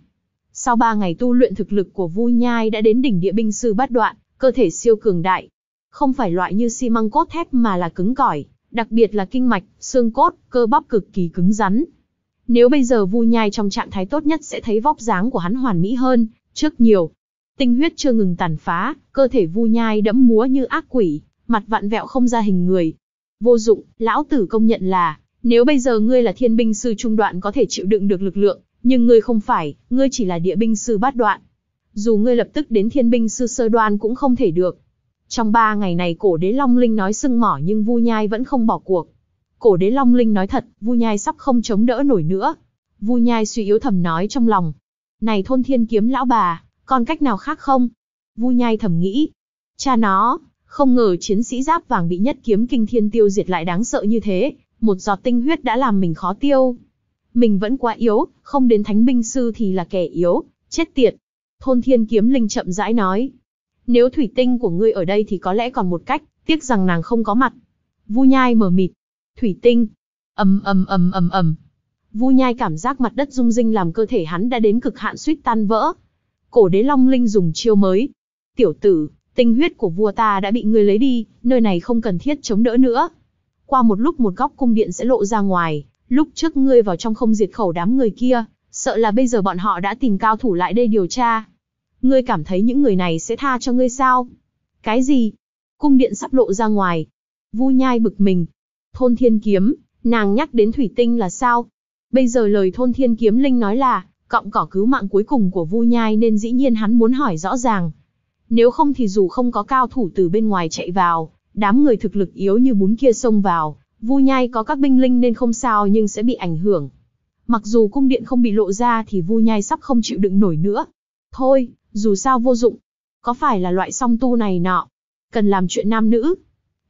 Sau 3 ngày tu luyện thực lực của Vu Nhai đã đến đỉnh địa binh sư bát đoạn, cơ thể siêu cường đại. Không phải loại như xi măng cốt thép mà là cứng cỏi, đặc biệt là kinh mạch, xương cốt, cơ bắp cực kỳ cứng rắn. Nếu bây giờ Vu Nhai trong trạng thái tốt nhất sẽ thấy vóc dáng của hắn hoàn mỹ hơn, trước nhiều. Tinh huyết chưa ngừng tàn phá, cơ thể Vu Nhai đẫm múa như ác quỷ, mặt vặn vẹo không ra hình người. Vô dụng, lão tử công nhận là, nếu bây giờ ngươi là thiên binh sư trung đoạn có thể chịu đựng được lực lượng, nhưng ngươi không phải, ngươi chỉ là địa binh sư bát đoạn. Dù ngươi lập tức đến thiên binh sư sơ đoan cũng không thể được, trong ba ngày này cổ đế Long Linh nói sưng mỏ nhưng Vu Nhai vẫn không bỏ cuộc. Cổ đế Long Linh nói thật, Vu Nhai sắp không chống đỡ nổi nữa. Vu Nhai suy yếu thầm nói trong lòng. Này thôn thiên kiếm lão bà, còn cách nào khác không? Vu Nhai thầm nghĩ. Cha nó, không ngờ chiến sĩ giáp vàng bị nhất kiếm kinh thiên tiêu diệt lại đáng sợ như thế, một giọt tinh huyết đã làm mình khó tiêu. Mình vẫn quá yếu, không đến thánh binh sư thì là kẻ yếu, chết tiệt. Thôn thiên kiếm linh chậm rãi nói, nếu thủy tinh của ngươi ở đây thì có lẽ còn một cách, tiếc rằng nàng không có mặt. Vu Nhai mờ mịt. Thủy tinh. Ầm ầm ầm ầm ầm. Vu Nhai cảm giác mặt đất rung rinh làm cơ thể hắn đã đến cực hạn suýt tan vỡ. Cổ Đế Long Linh dùng chiêu mới. Tiểu tử, tinh huyết của vua ta đã bị ngươi lấy đi, nơi này không cần thiết chống đỡ nữa. Qua một lúc một góc cung điện sẽ lộ ra ngoài, lúc trước ngươi vào trong không diệt khẩu đám người kia, sợ là bây giờ bọn họ đã tìm cao thủ lại đây điều tra. Ngươi cảm thấy những người này sẽ tha cho ngươi sao? Cái gì? Cung điện sắp lộ ra ngoài. Vu nhai bực mình. Thôn thiên kiếm, nàng nhắc đến thủy tinh là sao? Bây giờ lời thôn thiên kiếm linh nói là, cọng cỏ cứu mạng cuối cùng của Vu Nhai nên dĩ nhiên hắn muốn hỏi rõ ràng. Nếu không thì dù không có cao thủ từ bên ngoài chạy vào, đám người thực lực yếu như bún kia xông vào, Vu Nhai có các binh linh nên không sao nhưng sẽ bị ảnh hưởng. Mặc dù cung điện không bị lộ ra thì Vu Nhai sắp không chịu đựng nổi nữa. Thôi, dù sao vô dụng. Có phải là loại song tu này nọ? Cần làm chuyện nam nữ.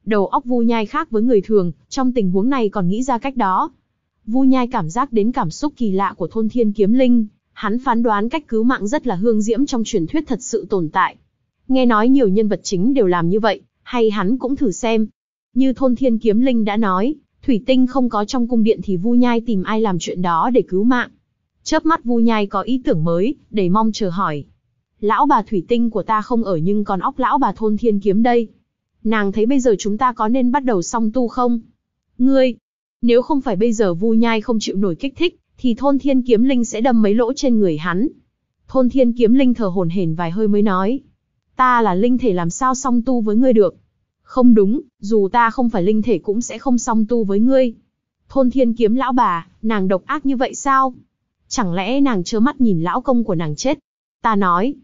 Đầu óc vu nhai khác với người thường, trong tình huống này còn nghĩ ra cách đó. Vu nhai cảm giác đến cảm xúc kỳ lạ của thôn thiên kiếm linh, hắn phán đoán cách cứu mạng rất là hương diễm trong truyền thuyết thật sự tồn tại. Nghe nói nhiều nhân vật chính đều làm như vậy, hay hắn cũng thử xem. Như thôn thiên kiếm linh đã nói, thủy tinh không có trong cung điện thì vu nhai tìm ai làm chuyện đó để cứu mạng. Chớp mắt vu nhai có ý tưởng mới, đầy mong chờ hỏi lão bà thủy tinh của ta không ở nhưng còn óc lão bà thôn thiên kiếm đây. Nàng thấy bây giờ chúng ta có nên bắt đầu song tu không? Ngươi, nếu không phải bây giờ vu nhai không chịu nổi kích thích, thì thôn thiên kiếm linh sẽ đâm mấy lỗ trên người hắn. Thôn thiên kiếm linh thở hổn hển vài hơi mới nói. Ta là linh thể làm sao song tu với ngươi được? Không đúng, dù ta không phải linh thể cũng sẽ không song tu với ngươi. Thôn thiên kiếm lão bà, nàng độc ác như vậy sao? Chẳng lẽ nàng chớ mắt nhìn lão công của nàng chết? Ta nói,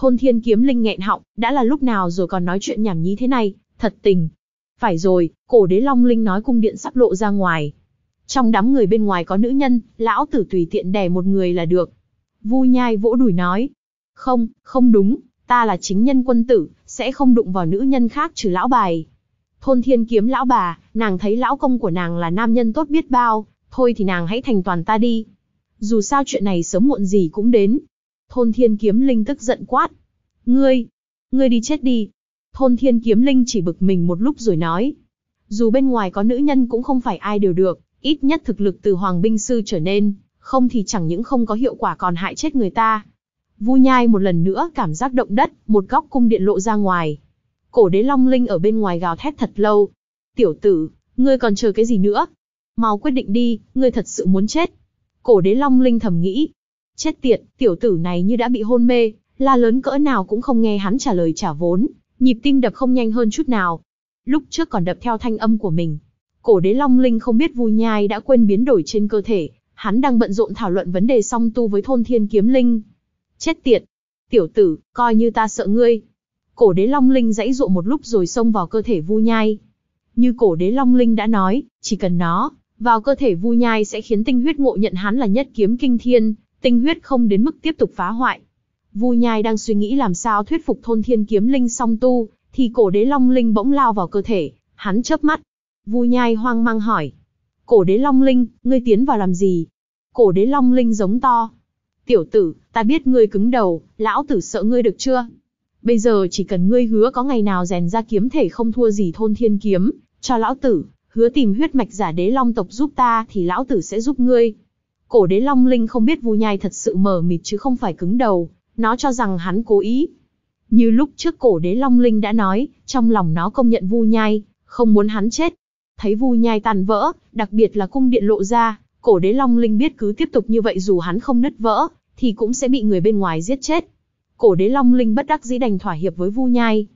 Thôn thiên kiếm linh nghẹn họng, đã là lúc nào rồi còn nói chuyện nhảm nhí thế này, thật tình. Phải rồi, cổ đế long linh nói cung điện sắp lộ ra ngoài. Trong đám người bên ngoài có nữ nhân, lão tử tùy tiện đè một người là được. Vu nhai vỗ đùi nói. Không, không đúng, ta là chính nhân quân tử, sẽ không đụng vào nữ nhân khác trừ lão bài. Thôn thiên kiếm lão bà, nàng thấy lão công của nàng là nam nhân tốt biết bao, thôi thì nàng hãy thành toàn ta đi. Dù sao chuyện này sớm muộn gì cũng đến, Thôn thiên kiếm linh tức giận quát. Ngươi, ngươi đi chết đi. Thôn thiên kiếm linh chỉ bực mình một lúc rồi nói. Dù bên ngoài có nữ nhân cũng không phải ai đều được, ít nhất thực lực từ hoàng binh sư trở nên, không thì chẳng những không có hiệu quả còn hại chết người ta. Vu nhai một lần nữa cảm giác động đất, một góc cung điện lộ ra ngoài. Cổ đế long linh ở bên ngoài gào thét thật lâu. Tiểu tử, ngươi còn chờ cái gì nữa? Mau quyết định đi, ngươi thật sự muốn chết. Cổ đế long linh thầm nghĩ, Chết tiệt, tiểu tử này như đã bị hôn mê, la lớn cỡ nào cũng không nghe hắn trả lời trả vốn, nhịp tim đập không nhanh hơn chút nào. Lúc trước còn đập theo thanh âm của mình. Cổ đế Long Linh không biết vui nhai đã quên biến đổi trên cơ thể, hắn đang bận rộn thảo luận vấn đề song tu với thôn thiên kiếm linh. Chết tiệt! Tiểu tử, coi như ta sợ ngươi. Cổ đế Long Linh dãy dụa một lúc rồi xông vào cơ thể vu nhai. Như cổ đế Long Linh đã nói, chỉ cần nó, vào cơ thể vu nhai sẽ khiến tinh huyết ngộ nhận hắn là nhất kiếm kinh thiên, tinh huyết không đến mức tiếp tục phá hoại. Vu Nhai đang suy nghĩ làm sao thuyết phục thôn thiên kiếm linh song tu, thì cổ đế long linh bỗng lao vào cơ thể, hắn chớp mắt. Vu Nhai hoang mang hỏi. Cổ đế long linh, ngươi tiến vào làm gì? Cổ đế long linh giống to. Tiểu tử, ta biết ngươi cứng đầu, lão tử sợ ngươi được chưa? Bây giờ chỉ cần ngươi hứa có ngày nào rèn ra kiếm thể không thua gì thôn thiên kiếm, cho lão tử, hứa tìm huyết mạch giả đế long tộc giúp ta thì lão tử sẽ giúp ngươi. Cổ đế Long Linh không biết Vu Nhai thật sự mờ mịt chứ không phải cứng đầu, nó cho rằng hắn cố ý. Như lúc trước cổ đế Long Linh đã nói, trong lòng nó công nhận Vu Nhai, không muốn hắn chết. Thấy Vu Nhai tàn vỡ, đặc biệt là cung điện lộ ra, cổ đế Long Linh biết cứ tiếp tục như vậy dù hắn không nứt vỡ, thì cũng sẽ bị người bên ngoài giết chết. Cổ đế Long Linh bất đắc dĩ đành thỏa hiệp với Vu Nhai.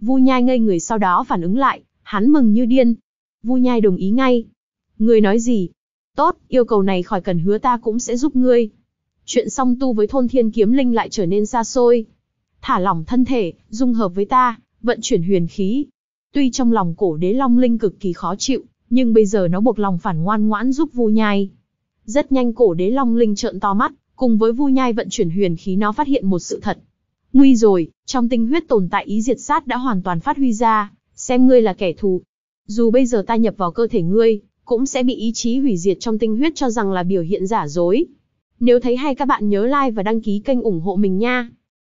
Vu Nhai ngây người sau đó phản ứng lại, hắn mừng như điên. Vu Nhai đồng ý ngay. Người nói gì? Tốt, yêu cầu này khỏi cần hứa ta cũng sẽ giúp ngươi. Chuyện song tu với thôn thiên kiếm linh lại trở nên xa xôi. Thả lỏng thân thể, dung hợp với ta, vận chuyển huyền khí. Tuy trong lòng cổ đế long linh cực kỳ khó chịu, nhưng bây giờ nó buộc lòng phản ngoan ngoãn giúp vu nhai. Rất nhanh cổ đế long linh trợn to mắt, cùng với vu nhai vận chuyển huyền khí nó phát hiện một sự thật. Nguy rồi, trong tinh huyết tồn tại ý diệt sát đã hoàn toàn phát huy ra, xem ngươi là kẻ thù. Dù bây giờ ta nhập vào cơ thể ngươi, cũng sẽ bị ý chí hủy diệt trong tinh huyết cho rằng là biểu hiện giả dối. Nếu thấy hay các bạn nhớ like và đăng ký kênh ủng hộ mình nha.